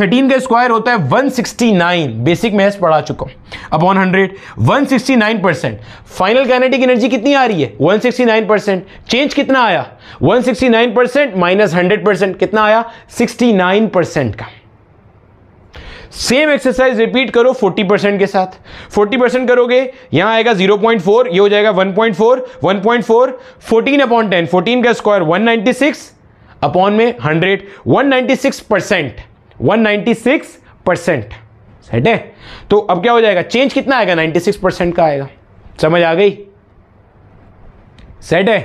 13 का स्क्वायर होता है 169 बेसिक मैथ्स पढ़ा चुका हूँ upon 100 169 percent final kinetic energy कितनी आ रही है 169 परसेंट चेंज कितना आया 169 परसेंट माइनस हंड्रेड परसेंट कितना आया 69 परसेंट का सेम एक्सरसाइज रिपीट करो 40 परसेंट के साथ 40 परसेंट करोगे यहां आएगा 0.4 ये हो जाएगा 1.4 1.4 14 अपॉन 10 14 का स्क्वायर 196 अपॉन में 100 196 परसेंट 196 परसेंट सेट है तो अब क्या हो जाएगा चेंज कितना आएगा 96 परसेंट का आएगा समझ आ गई सेट है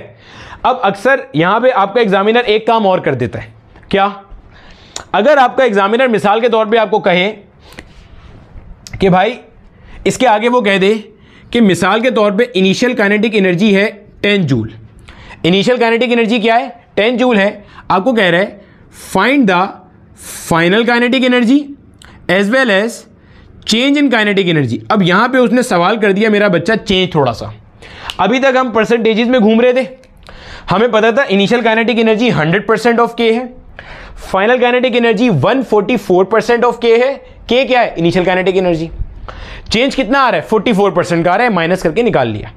अब अक्सर यहां पे आपका एग्जामिनर एक काम और कर देता है क्या अगर आपका एग्जामिनर मिसाल के तौर पे आपको कहे कि भाई इसके आगे वो कह दे कि मिसाल के तौर पे इनिशियल काइनेटिक एनर्जी है 10 जूल इनिशियल काइनेटिक एनर्जी क्या है टेन जूल है आपको कह रहा है find the final kinetic energy as well as change in kinetic energy अब यहां पे उसने सवाल कर दिया मेरा बच्चा चेंज थोड़ा सा अभी तक हम परसेंटेजेस में घूम रहे थे हमें पता था initial kinetic energy 100 percent of K है final kinetic energy 144 percent of K है के क्या है इनिशियल काइनेटिक एनर्जी चेंज कितना आ रहा है 44 परसेंट का आ रहा है माइनस करके निकाल लिया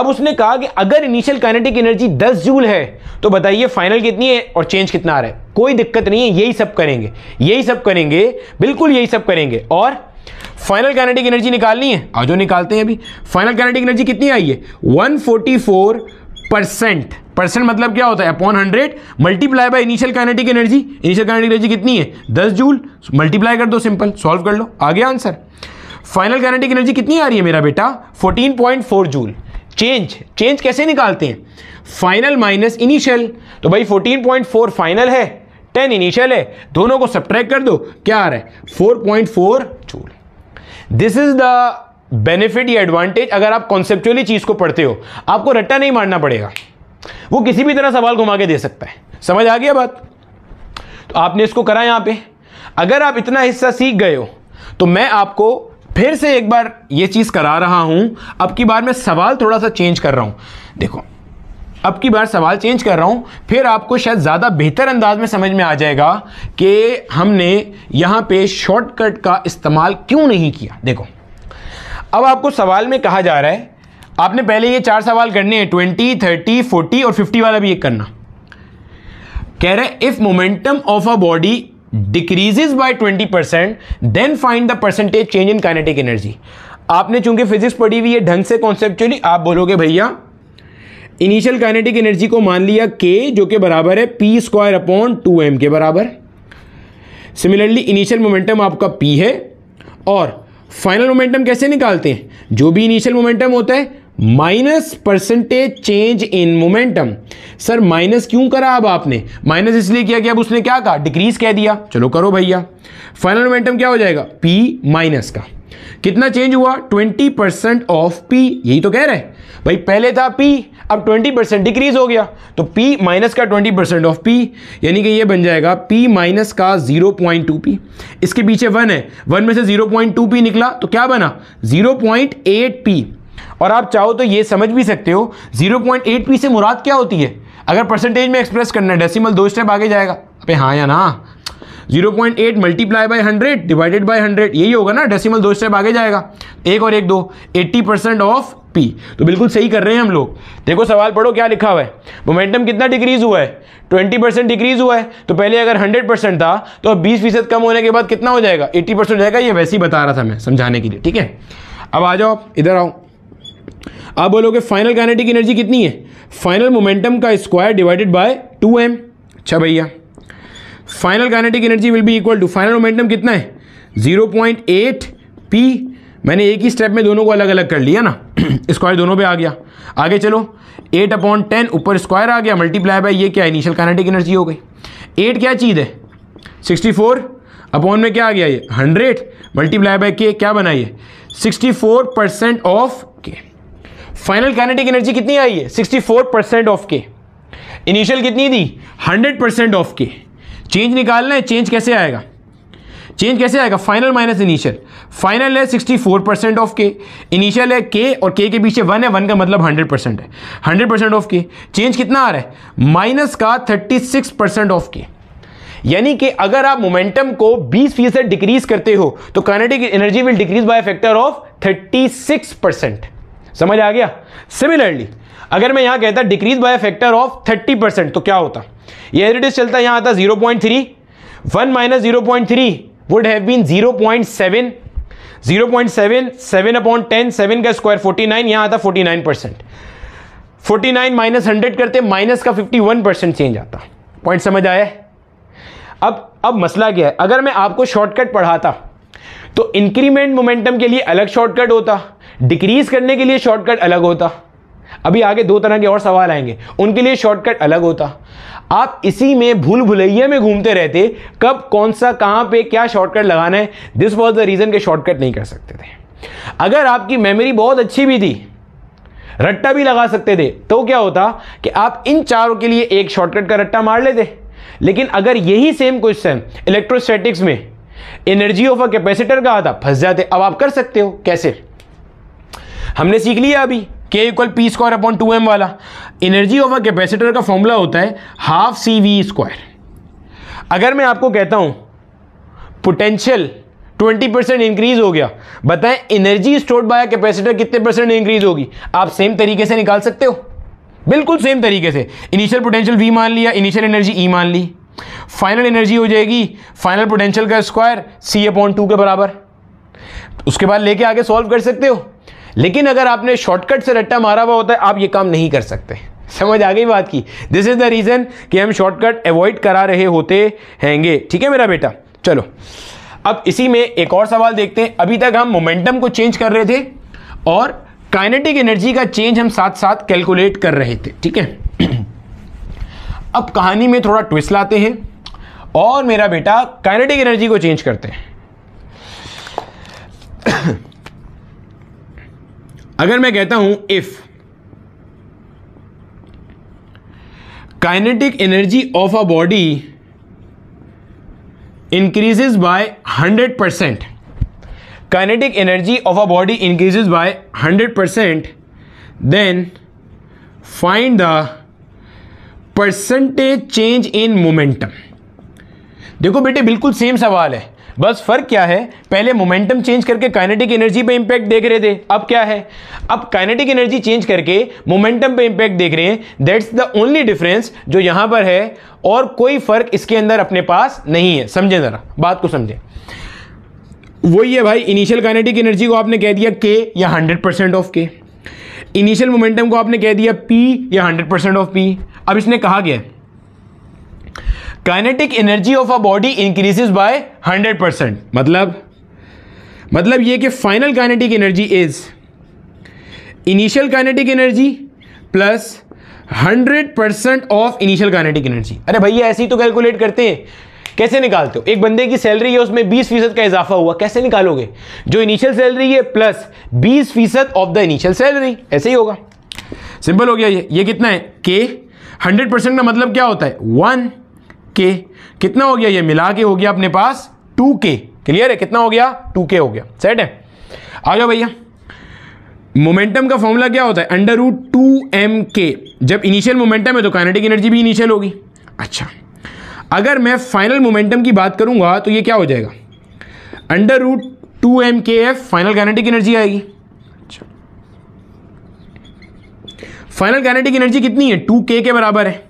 अब उसने कहा कि अगर इनिशियल काइनेटिक एनर्जी 10 जूल है तो बताइए फाइनल कितनी है और चेंज कितना आ रहा है कोई दिक्कत नहीं है यही सब करेंगे यही सब करेंगे बिल्कुल यही सब करेंगे और फाइनल काइनेटिक एनर्जी निकालनी है आज निकालते हैं अभी फाइनल काइनेटिक एनर्जी कितनी आई है 144 परसेंट परसेंट मतलब क्या होता है upon hundred multiply by initial kinetic energy initial kinetic energy कितनी है दस जूल मल्टीप्लाई कर दो सिंपल सॉल्व कर लो आ गया आंसर फाइनल काइनेटिक एनर्जी कितनी आ रही है मेरा बेटा fourteen point four joule change change कैसे निकालते हैं फाइनल माइनस इनिशियल तो भाई फोर्टीन पॉइंट फोर फाइनल है टेन इनिशियल है दोनों को सब्ट्रैक्ट कर दो क्या आ रहा है four point four joule this is the benefit या एडवांटेज अगर आप कॉन्सेप्चुअली चीज को पढ़ते हो आपको रट्टा नहीं मारना पड़ेगा वो किसी भी तरह सवाल घुमा के दे सकता है समझ आ गया बात तो आपने इसको करा यहां पे अगर आप इतना हिस्सा सीख गए हो तो मैं आपको फिर से एक बार ये चीज करा रहा हूं अब की बार मैं सवाल थोड़ा सा चेंज कर रहा हूं देखो अब की बार सवाल चेंज कर रहा हूं फिर आपको शायद ज़्यादा बेहतर अंदाज में समझ में आ जाएगा कि हमने यहां पे शॉर्टकट का इस्तेमाल क्यों नहीं किया देखो अब आपको सवाल में कहा जा रहा है आपने पहले ये चार सवाल करने हैं ट्वेंटी थर्टी फोर्टी और फिफ्टी वाला भी एक करना कह रहे if momentum of a body decreases by twenty percent then find the percentage change in kinetic energy आपने चूंकि फिजिक्स पढ़ी हुई है ढंग से कॉन्सेप्चुअली आप बोलोगे भैया इनिशियल काइनेटिक एनर्जी को मान लिया के जो के बराबर है P square upon two M के बराबर सिमिलरली इनिशियल मोमेंटम आपका पी है और फाइनल मोमेंटम कैसे निकालते हैं जो भी इनिशियल मोमेंटम होता है minus percentage change in momentum sir minus क्यों करा अब आपने माइनस इसलिए किया कि अब उसने क्या कहा डिक्रीज कह दिया चलो करो भैया फाइनल मोमेंटम क्या हो जाएगा पी माइनस का कितना चेंज हुआ 20 परसेंट ऑफ पी यही तो कह रहे हैं भाई पहले था पी अब 20 परसेंट डिक्रीज हो गया तो पी माइनस का 20 परसेंट ऑफ पी यानी कि ये बन जाएगा पी माइनस का 0.2 पी इसके पीछे वन है वन में से 0.2 पी निकला तो क्या बना 0.8 पी और आप चाहो तो ये समझ भी सकते हो 0.8 पी से मुराद क्या होती है अगर परसेंटेज में एक्सप्रेस करना है डेसिमल दो स्टेप आगे जाएगा अबे हाँ या ना zero point eight multiply by hundred divided by hundred यही होगा ना डेसिमल दो स्टेप आगे जाएगा एक और एक दो एट्टी परसेंट ऑफ पी तो बिल्कुल सही कर रहे हैं हम लोग देखो सवाल पढ़ो क्या लिखा हुआ है मोमेंटम कितना डिक्रीज हुआ है ट्वेंटी परसेंट डिक्रीज हुआ है तो पहले अगर हंड्रेड परसेंट था तो अब बीस फीसद कम होने के बाद कितना हो जाएगा एट्टी परसेंट जाएगा ये वैसे ही बता रहा था मैं समझाने के लिए ठीक है अब आ जाओ इधर आओ आप बोलोगे फाइनल काइनेटिक एनर्जी कितनी है फाइनल मोमेंटम का square divided by two M अच्छा भैया final kinetic energy will be equal to final momentum कितना है 0.8 पी मैंने एक ही स्टेप में दोनों को अलग अलग कर लिया ना स्क्वायर दोनों पे आ गया आगे चलो 8 अपॉन टेन ऊपर स्क्वायर आ गया मल्टीप्लाई बाय ये क्या इनिशियल काइनेटिक एनर्जी हो गई 8 क्या चीज़ है 64 अपॉन में क्या आ गया ये 100 मल्टीप्लाई बाय के क्या बनाइए sixty four percent of K final kinetic energy कितनी आई है four percent of K initial कितनी दी hundred percent of K change निकालना है चेंज कैसे आएगा चेंज कैसे आएगा फाइनल माइनस इनिशियल फाइनल है 64 परसेंट ऑफ के इनिशियल है के और के के पीछे वन है वन का मतलब 100 परसेंट है 100 परसेंट ऑफ के चेंज कितना आ रहा है माइनस का 36 परसेंट ऑफ के यानी कि अगर आप मोमेंटम को 20 फीसद डिक्रीज करते हो तो kinetic energy will decrease by factor of 36 percent समझ आ गया सिमिलरली अगर मैं यहां कहता decrease by factor of 30 percent तो क्या होता ये हेरिटेज चलता है यहाँ आता zero point three one minus zero point three would have been zero point seven zero point seven seven upon ten seven का स्क्वायर फोर्टी नाइन यहां आता forty nine percent forty nine minus hundred करते minus का fifty one percent change आता point समझ आया अब अब मसला क्या है अगर मैं आपको शॉर्टकट पढ़ाता तो इंक्रीमेंट मोमेंटम के लिए अलग शॉर्टकट होता डिक्रीज करने के लिए शॉर्टकट अलग होता अभी आगे दो तरह के और सवाल आएंगे उनके लिए शॉर्टकट अलग होता आप इसी में भूल भुलैया में घूमते रहते कब कौन सा कहाँ पे क्या शॉर्टकट लगाना है दिस वॉज द रीज़न के शॉर्टकट नहीं कर सकते थे अगर आपकी मेमोरी बहुत अच्छी भी थी रट्टा भी लगा सकते थे तो क्या होता कि आप इन चारों के लिए एक शॉर्टकट का रट्टा मार लेते लेकिन अगर यही सेम क्वेश्चन इलेक्ट्रोस्टैटिक्स में एनर्जी ऑफ अ कैपेसिटर का आता फंस जाते अब आप कर सकते हो कैसे हमने सीख लिया अभी K equal P square upon two M वाला एनर्जी ओवर कैपेसिटर का फॉर्मूला होता है हाफ सी वी स्क्वायर अगर मैं आपको कहता हूं पोटेंशियल 20 परसेंट इंक्रीज हो गया बताएं एनर्जी स्टोर्ड बाय कैपेसिटर कितने परसेंट इंक्रीज होगी आप सेम तरीके से निकाल सकते हो बिल्कुल सेम तरीके से इनिशियल पोटेंशियल वी मान लिया इनिशियल एनर्जी ई मान ली फाइनल एनर्जी हो जाएगी फाइनल पोटेंशियल का स्क्वायर सी अपॉन टू के बराबर उसके बाद लेके आगे सॉल्व कर सकते हो लेकिन अगर आपने शॉर्टकट से रट्टा मारा हुआ होता है आप ये काम नहीं कर सकते समझ आ गई बात की दिस इज़ द रीज़न कि हम शॉर्टकट अवॉइड करा रहे होते हैंगे ठीक है मेरा बेटा चलो अब इसी में एक और सवाल देखते हैं अभी तक हम मोमेंटम को चेंज कर रहे थे और काइनेटिक एनर्जी का चेंज हम साथ साथ कैलकुलेट कर रहे थे ठीक है अब कहानी में थोड़ा ट्विस्ट लाते हैं और मेरा बेटा काइनेटिक एनर्जी को चेंज करते हैं अगर मैं कहता हूं if kinetic energy of a body increases by hundred percent kinetic energy of a body increases by hundred percent then find the percentage change in momentum देखो बेटे बिल्कुल सेम सवाल है बस फर्क क्या है पहले मोमेंटम चेंज करके काइनेटिक एनर्जी पे इंपैक्ट देख रहे थे अब क्या है अब काइनेटिक एनर्जी चेंज करके मोमेंटम पे इंपैक्ट देख रहे हैं दैट्स द ओनली डिफरेंस जो यहां पर है और कोई फर्क इसके अंदर अपने पास नहीं है समझें जरा बात को समझें वही है भाई इनिशियल काइनेटिक एनर्जी को आपने कह दिया के या hundred percent of K initial momentum को आपने कह दिया पी या हंड्रेड परसेंट ऑफ पी अब इसने कहा गया है kinetic energy of a body increases by 100 percent मतलब मतलब ये कि final kinetic energy is initial kinetic energy plus 100 percent of initial kinetic energy अरे भैया ऐसे ही तो कैलकुलेट करते हैं कैसे निकालते हो एक बंदे की सैलरी है उसमें 20 फीसद का इजाफा हुआ कैसे निकालोगे जो इनिशियल सैलरी है प्लस 20 फीसद ऑफ द इनिशियल सैलरी ऐसे ही होगा सिंपल हो गया ये ये कितना है के 100 परसेंट का मतलब क्या होता है वन के कितना हो गया ये मिला के हो गया अपने पास टू के क्लियर है कितना हो गया टू के हो गया सेट है आ जाओ भैया मोमेंटम का फॉर्मूला क्या होता है अंडर रूट टू एम के जब इनिशियल मोमेंटम है तो काइनेटिक एनर्जी भी इनिशियल होगी अच्छा अगर मैं फाइनल मोमेंटम की बात करूंगा तो ये क्या हो जाएगा under root two M K F final kinetic energy आएगी अच्छा फाइनल काइनेटिक एनर्जी कितनी है टू के के बराबर है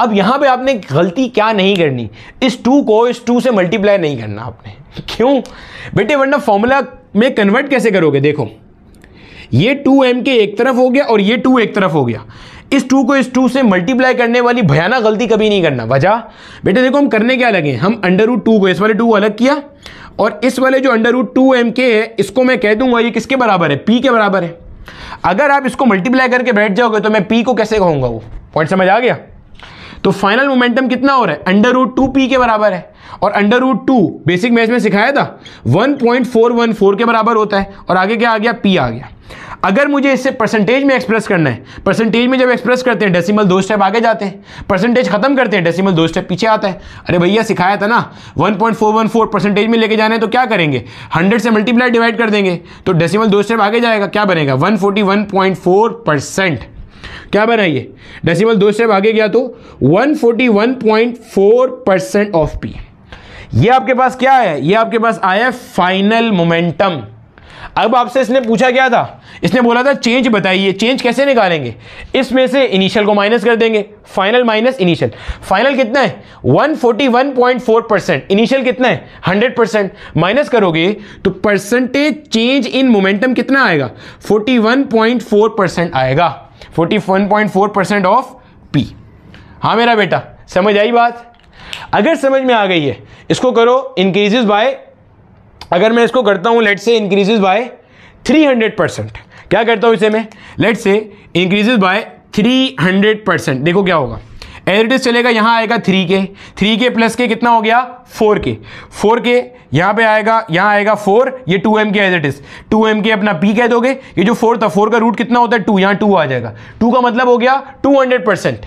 अब यहाँ पे आपने गलती क्या नहीं करनी इस टू को इस टू से मल्टीप्लाई नहीं करना आपने क्यों बेटे वरना फॉर्मूला में कन्वर्ट कैसे करोगे देखो ये टू एम के एक तरफ हो गया और ये टू एक तरफ हो गया इस टू को इस टू से मल्टीप्लाई करने वाली भयानक गलती कभी नहीं करना वजह बेटे देखो हम करने क्या लगे हम अंडर रूट टू को इस वाले टू को अलग किया और इस वाले जो under root two M K है इसको मैं कह दूंगा ये किसके बराबर है पी के बराबर है अगर आप इसको मल्टीप्लाई करके बैठ जाओगे तो मैं पी को कैसे कहूंगा वो पॉइंट समझ आ गया तो फाइनल मोमेंटम कितना हो रहा है अंडर रूट टू पी के बराबर है और under root two basic maths में सिखाया था 1.414 के बराबर होता है और आगे क्या आ गया पी आ गया अगर मुझे इसे परसेंटेज में एक्सप्रेस करना है परसेंटेज में जब एक्सप्रेस करते हैं डेसिमल दो स्टेप आगे जाते हैं परसेंटेज खत्म करते हैं डेसिमल दो स्टेप पीछे आता है अरे भैया सिखाया था ना 1.414 परसेंटेज में लेके जाना है तो क्या करेंगे 100 से मल्टीप्लाई डिवाइड कर देंगे तो डेसिमल दो स्टेप आगे जाएगा क्या बनेगा फोर परसेंट क्या बना ये डेसिमल दो स्टेप आगे गया तो 141.4 परसेंट ऑफ पी ये आपके पास क्या है ये आपके पास आया फाइनल मोमेंटम अब आपसे इसने पूछा क्या था इसने बोला था चेंज बताइए चेंज कैसे निकालेंगे इसमें से इनिशियल को माइनस कर देंगे फाइनल माइनस इनिशियल फाइनल कितना है 141.4 परसेंट इनिशियल कितना है 100 परसेंट माइनस करोगे तो परसेंटेज चेंज इन मोमेंटम कितना आएगा 41.4 परसेंट आएगा forty one point four percent of P हाँ मेरा बेटा समझ आई बात अगर समझ में आ गई है इसको करो इंक्रीजेस बाय अगर मैं इसको करता हूँ let say increases by three hundred percent क्या करता हूँ इसे मैं let say increases by three hundred percent देखो क्या होगा एज इट इज चलेगा यहाँ आएगा थ्री के थ्री के प्लस के कितना हो गया फोर के फोर के यहाँ पे आएगा यहाँ आएगा फोर ये two M K as it is two M K अपना पी कह दोगे ये जो फोर था फोर का रूट कितना होता है टू यहाँ टू आ जाएगा टू का मतलब हो गया two hundred percent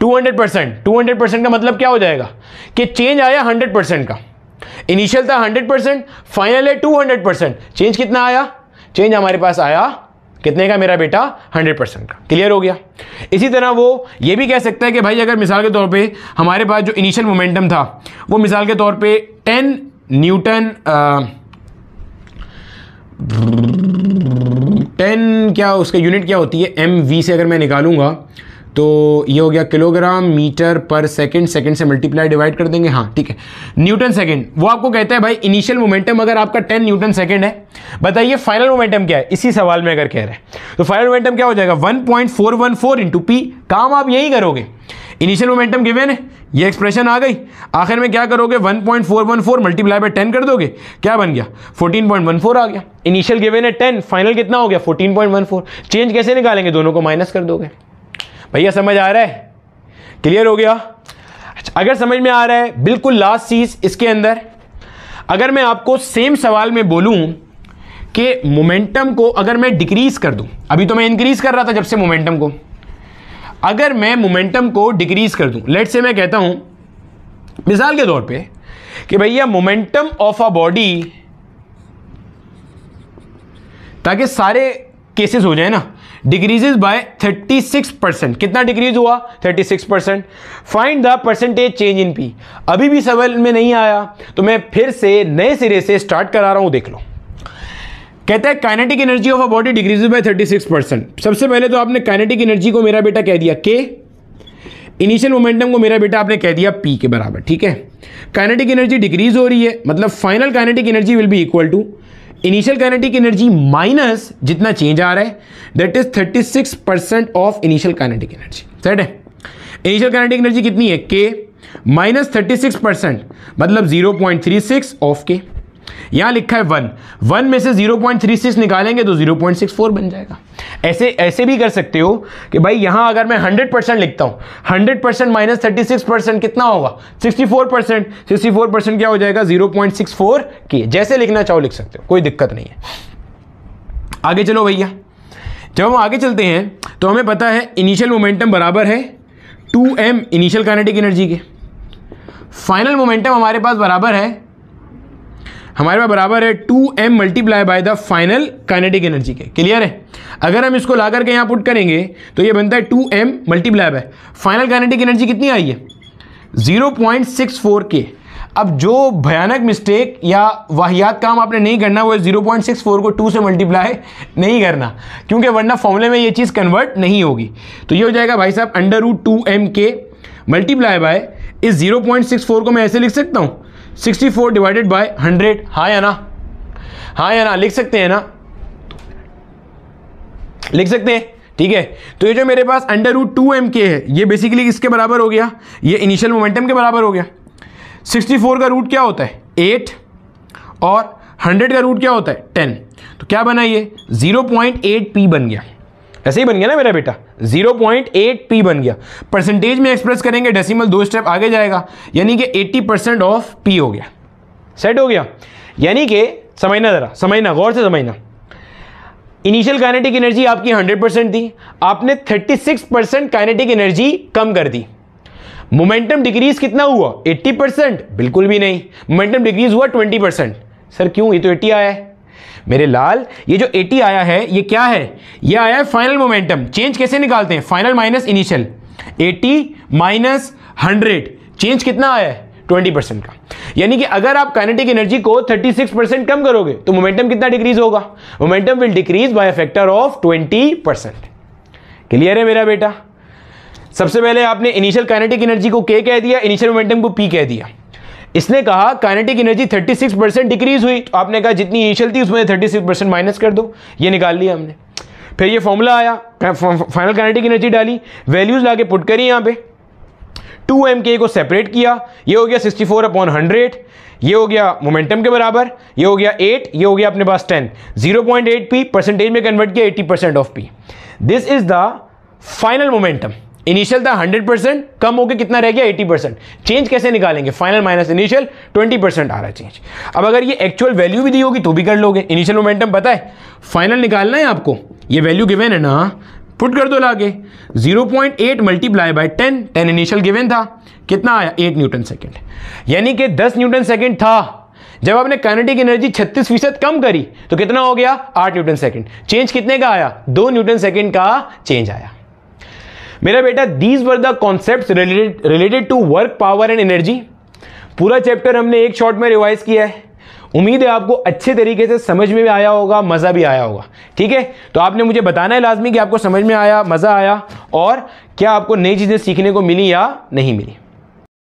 two hundred percent two hundred percent का मतलब क्या हो जाएगा कि चेंज आया हंड्रेड परसेंट का इनिशियल था हंड्रेड परसेंट फाइनल है टू हंड्रेड परसेंट चेंज कितना आया चेंज हमारे पास आया कितने का मेरा बेटा हंड्रेड परसेंट का क्लियर हो गया इसी तरह वो ये भी कह सकता है कि भाई अगर मिसाल के तौर पे हमारे पास जो इनिशियल मोमेंटम था वो मिसाल के तौर पे टेन न्यूटन टेन क्या उसका यूनिट क्या होती है एम वी से अगर मैं निकालूंगा तो ये हो गया kilogram metre per second second से मल्टीप्लाई डिवाइड कर देंगे हाँ ठीक है न्यूटन सेकंड वो आपको कहता है भाई इनिशियल मोमेंटम अगर आपका 10 न्यूटन सेकंड है बताइए फाइनल मोमेंटम क्या है इसी सवाल में अगर कह रहे हैं तो फाइनल मोमेंटम क्या हो जाएगा 1.414 point four one four into P काम आप यही करोगे इनिशियल मोमेंटम गिवेन है ये एक्सप्रेशन आ गई आखिर में क्या करोगे 1.414 point four one four multiply by ten कर दोगे क्या बन गया 14.14 आ गया इनिशियल गिवन है 10 फाइनल कितना हो गया 14.14 चेंज कैसे निकालेंगे दोनों को माइनस कर दोगे भैया समझ आ रहा है क्लियर हो गया अच्छा अगर समझ में आ रहा है बिल्कुल लास्ट चीज़ इसके अंदर अगर मैं आपको सेम सवाल में बोलूं कि मोमेंटम को अगर मैं डिक्रीज़ कर दूं अभी तो मैं इंक्रीज़ कर रहा था जब से मोमेंटम को अगर मैं मोमेंटम को डिक्रीज़ कर दूं लेट से मैं कहता हूं मिसाल के तौर पे कि भैया मोमेंटम ऑफ अ बॉडी ताकि सारे केसेस हो जाए ना डिक्रीजेज बाय 36 परसेंट कितना डिक्रीज हुआ 36 percent find the percentage change in P अभी भी सवाल में नहीं आया तो मैं फिर से नए सिरे से स्टार्ट करा रहा हूं देख लो कहता है kinetic energy of a body decrease by 36 percent सबसे पहले तो आपने काइनेटिक एनर्जी को मेरा बेटा कह दिया के इनिशियल मोमेंटम को मेरा बेटा आपने कह दिया पी के बराबर ठीक है काइनेटिक एनर्जी डिक्रीज हो रही है मतलब final kinetic energy will be equal to initial kinetic energy minus जितना चेंज आ रहा है that is 36 percent of initial kinetic energy set है इनिशियल काइनेटिक एनर्जी कितनी है K minus thirty six percent मतलब zero point three six of K यहां लिखा है वन वन में से 0.36 निकालेंगे तो 0.64 बन जाएगा ऐसे ऐसे भी कर सकते हो कि भाई यहां अगर मैं 100 परसेंट लिखता हूं 100 परसेंट माइनस थर्टी परसेंट कितना होगा 64 परसेंट सिक्सटी परसेंट क्या हो जाएगा 0.64 के जैसे लिखना चाहो लिख सकते हो कोई दिक्कत नहीं है आगे चलो भैया जब हम आगे चलते हैं तो हमें पता है इनिशियल मोमेंटम बराबर है two M initial kinetic energy K final momentum हमारे पास बराबर है हमारे पास बराबर है two M multiply by the final kinetic energy K clear है अगर हम इसको ला करके यहाँ पुट करेंगे तो ये बनता है two M multiply by final kinetic energy कितनी आई है जीरो पॉइंट सिक्स फोर के अब जो भयानक मिस्टेक या वाहियात काम आपने नहीं करना वो जीरो पॉइंट सिक्स फोर को टू से मल्टीप्लाई नहीं करना क्योंकि वरना फॉर्मूले में ये चीज़ कन्वर्ट नहीं होगी तो ये हो जाएगा भाई साहब under root two M K multiply by इस जीरो पॉइंट सिक्स फोर को मैं ऐसे लिख सकता हूँ sixty four divided by hundred हाँ या ना हाँ या ना लिख सकते हैं ना लिख सकते हैं ठीक है तो ये जो मेरे पास under root two M K है ये बेसिकली किसके बराबर हो गया ये इनिशियल मोमेंटम के बराबर हो गया 64 का रूट क्या होता है 8 और 100 का रूट क्या होता है 10 तो क्या बना ये 0.8 पी बन गया ऐसे ही बन गया ना मेरा बेटा 0.8 पी बन गया परसेंटेज में एक्सप्रेस करेंगे डेसिमल दो स्टेप आगे जाएगा यानी कि 80 परसेंट ऑफ पी हो गया सेट हो गया यानी कि समझना ज़रा समझना गौर से समझना इनिशियल काइनेटिक एनर्जी आपकी 100 परसेंट थी आपने 36 परसेंट काइनेटिक एनर्जी कम कर दी मोमेंटम डिक्रीज कितना हुआ 80 परसेंट बिल्कुल भी नहीं मोमेंटम डिक्रीज हुआ 20 परसेंट सर क्यों ये तो 80 आया है मेरे लाल ये जो 80 आया है ये क्या है ये आया है फाइनल मोमेंटम चेंज कैसे निकालते हैं final minus initial 80 minus hundred change कितना आया है 20 परसेंट का यानी कि अगर आप काइनेटिक एनर्जी को 36 परसेंट कम करोगे तो मोमेंटम कितना डिक्रीज होगा momentum will decrease by factor of 20 percent clear है मेरा बेटा सबसे पहले आपने इनिशियल काइनेटिक एनर्जी को के कह दिया इनिशियल मोमेंटम को पी कह दिया इसने कहा काइनेटिक एनर्जी 36 परसेंट डिक्रीज हुई तो आपने कहा जितनी इनिशियल थी उसमें 36 परसेंट माइनस कर दो ये निकाल लिया हमने फिर ये फॉर्मूला आया फाइनल काइनेटिक एनर्जी डाली वैल्यूज ला के पुट करी यहाँ पे टू एम के को सेपरेट किया ये हो गया सिक्सटी फोर अपॉन हंड्रेड ये हो गया मोमेंटम के बराबर ये हो गया एट ये हो गया अपने पास ten zero point eight P percentage में कन्वर्ट किया eighty percent of P this is the final momentum initial था 100 परसेंट कम होकर कितना रह गया 80 परसेंट चेंज कैसे निकालेंगे फाइनल माइनस इनिशियल 20 परसेंट आ रहा है चेंज अब अगर ये एक्चुअल वैल्यू भी दी होगी तो भी कर लोगे इनिशियल मोमेंटम पता है फाइनल निकालना है आपको ये वैल्यू गिवेन है ना पुट कर दो लागे 0.8 point eight multiply by ten ten initial given था कितना आया 8 न्यूटन सेकेंड यानी कि 10 न्यूटन सेकेंड था जब आपने कैनेटिक एनर्जी 36 फीसद कम करी तो कितना हो गया 8 न्यूटन सेकेंड चेंज कितने का आया 2 न्यूटन सेकेंड का चेंज आया मेरा बेटा these were the concept related to work power and energy पूरा चैप्टर हमने एक शॉर्ट में रिवाइज किया है उम्मीद है आपको अच्छे तरीके से समझ में भी आया होगा मज़ा भी आया होगा ठीक है तो आपने मुझे बताना है लाजमी कि आपको समझ में आया मज़ा आया और क्या आपको नई चीज़ें सीखने को मिली या नहीं मिली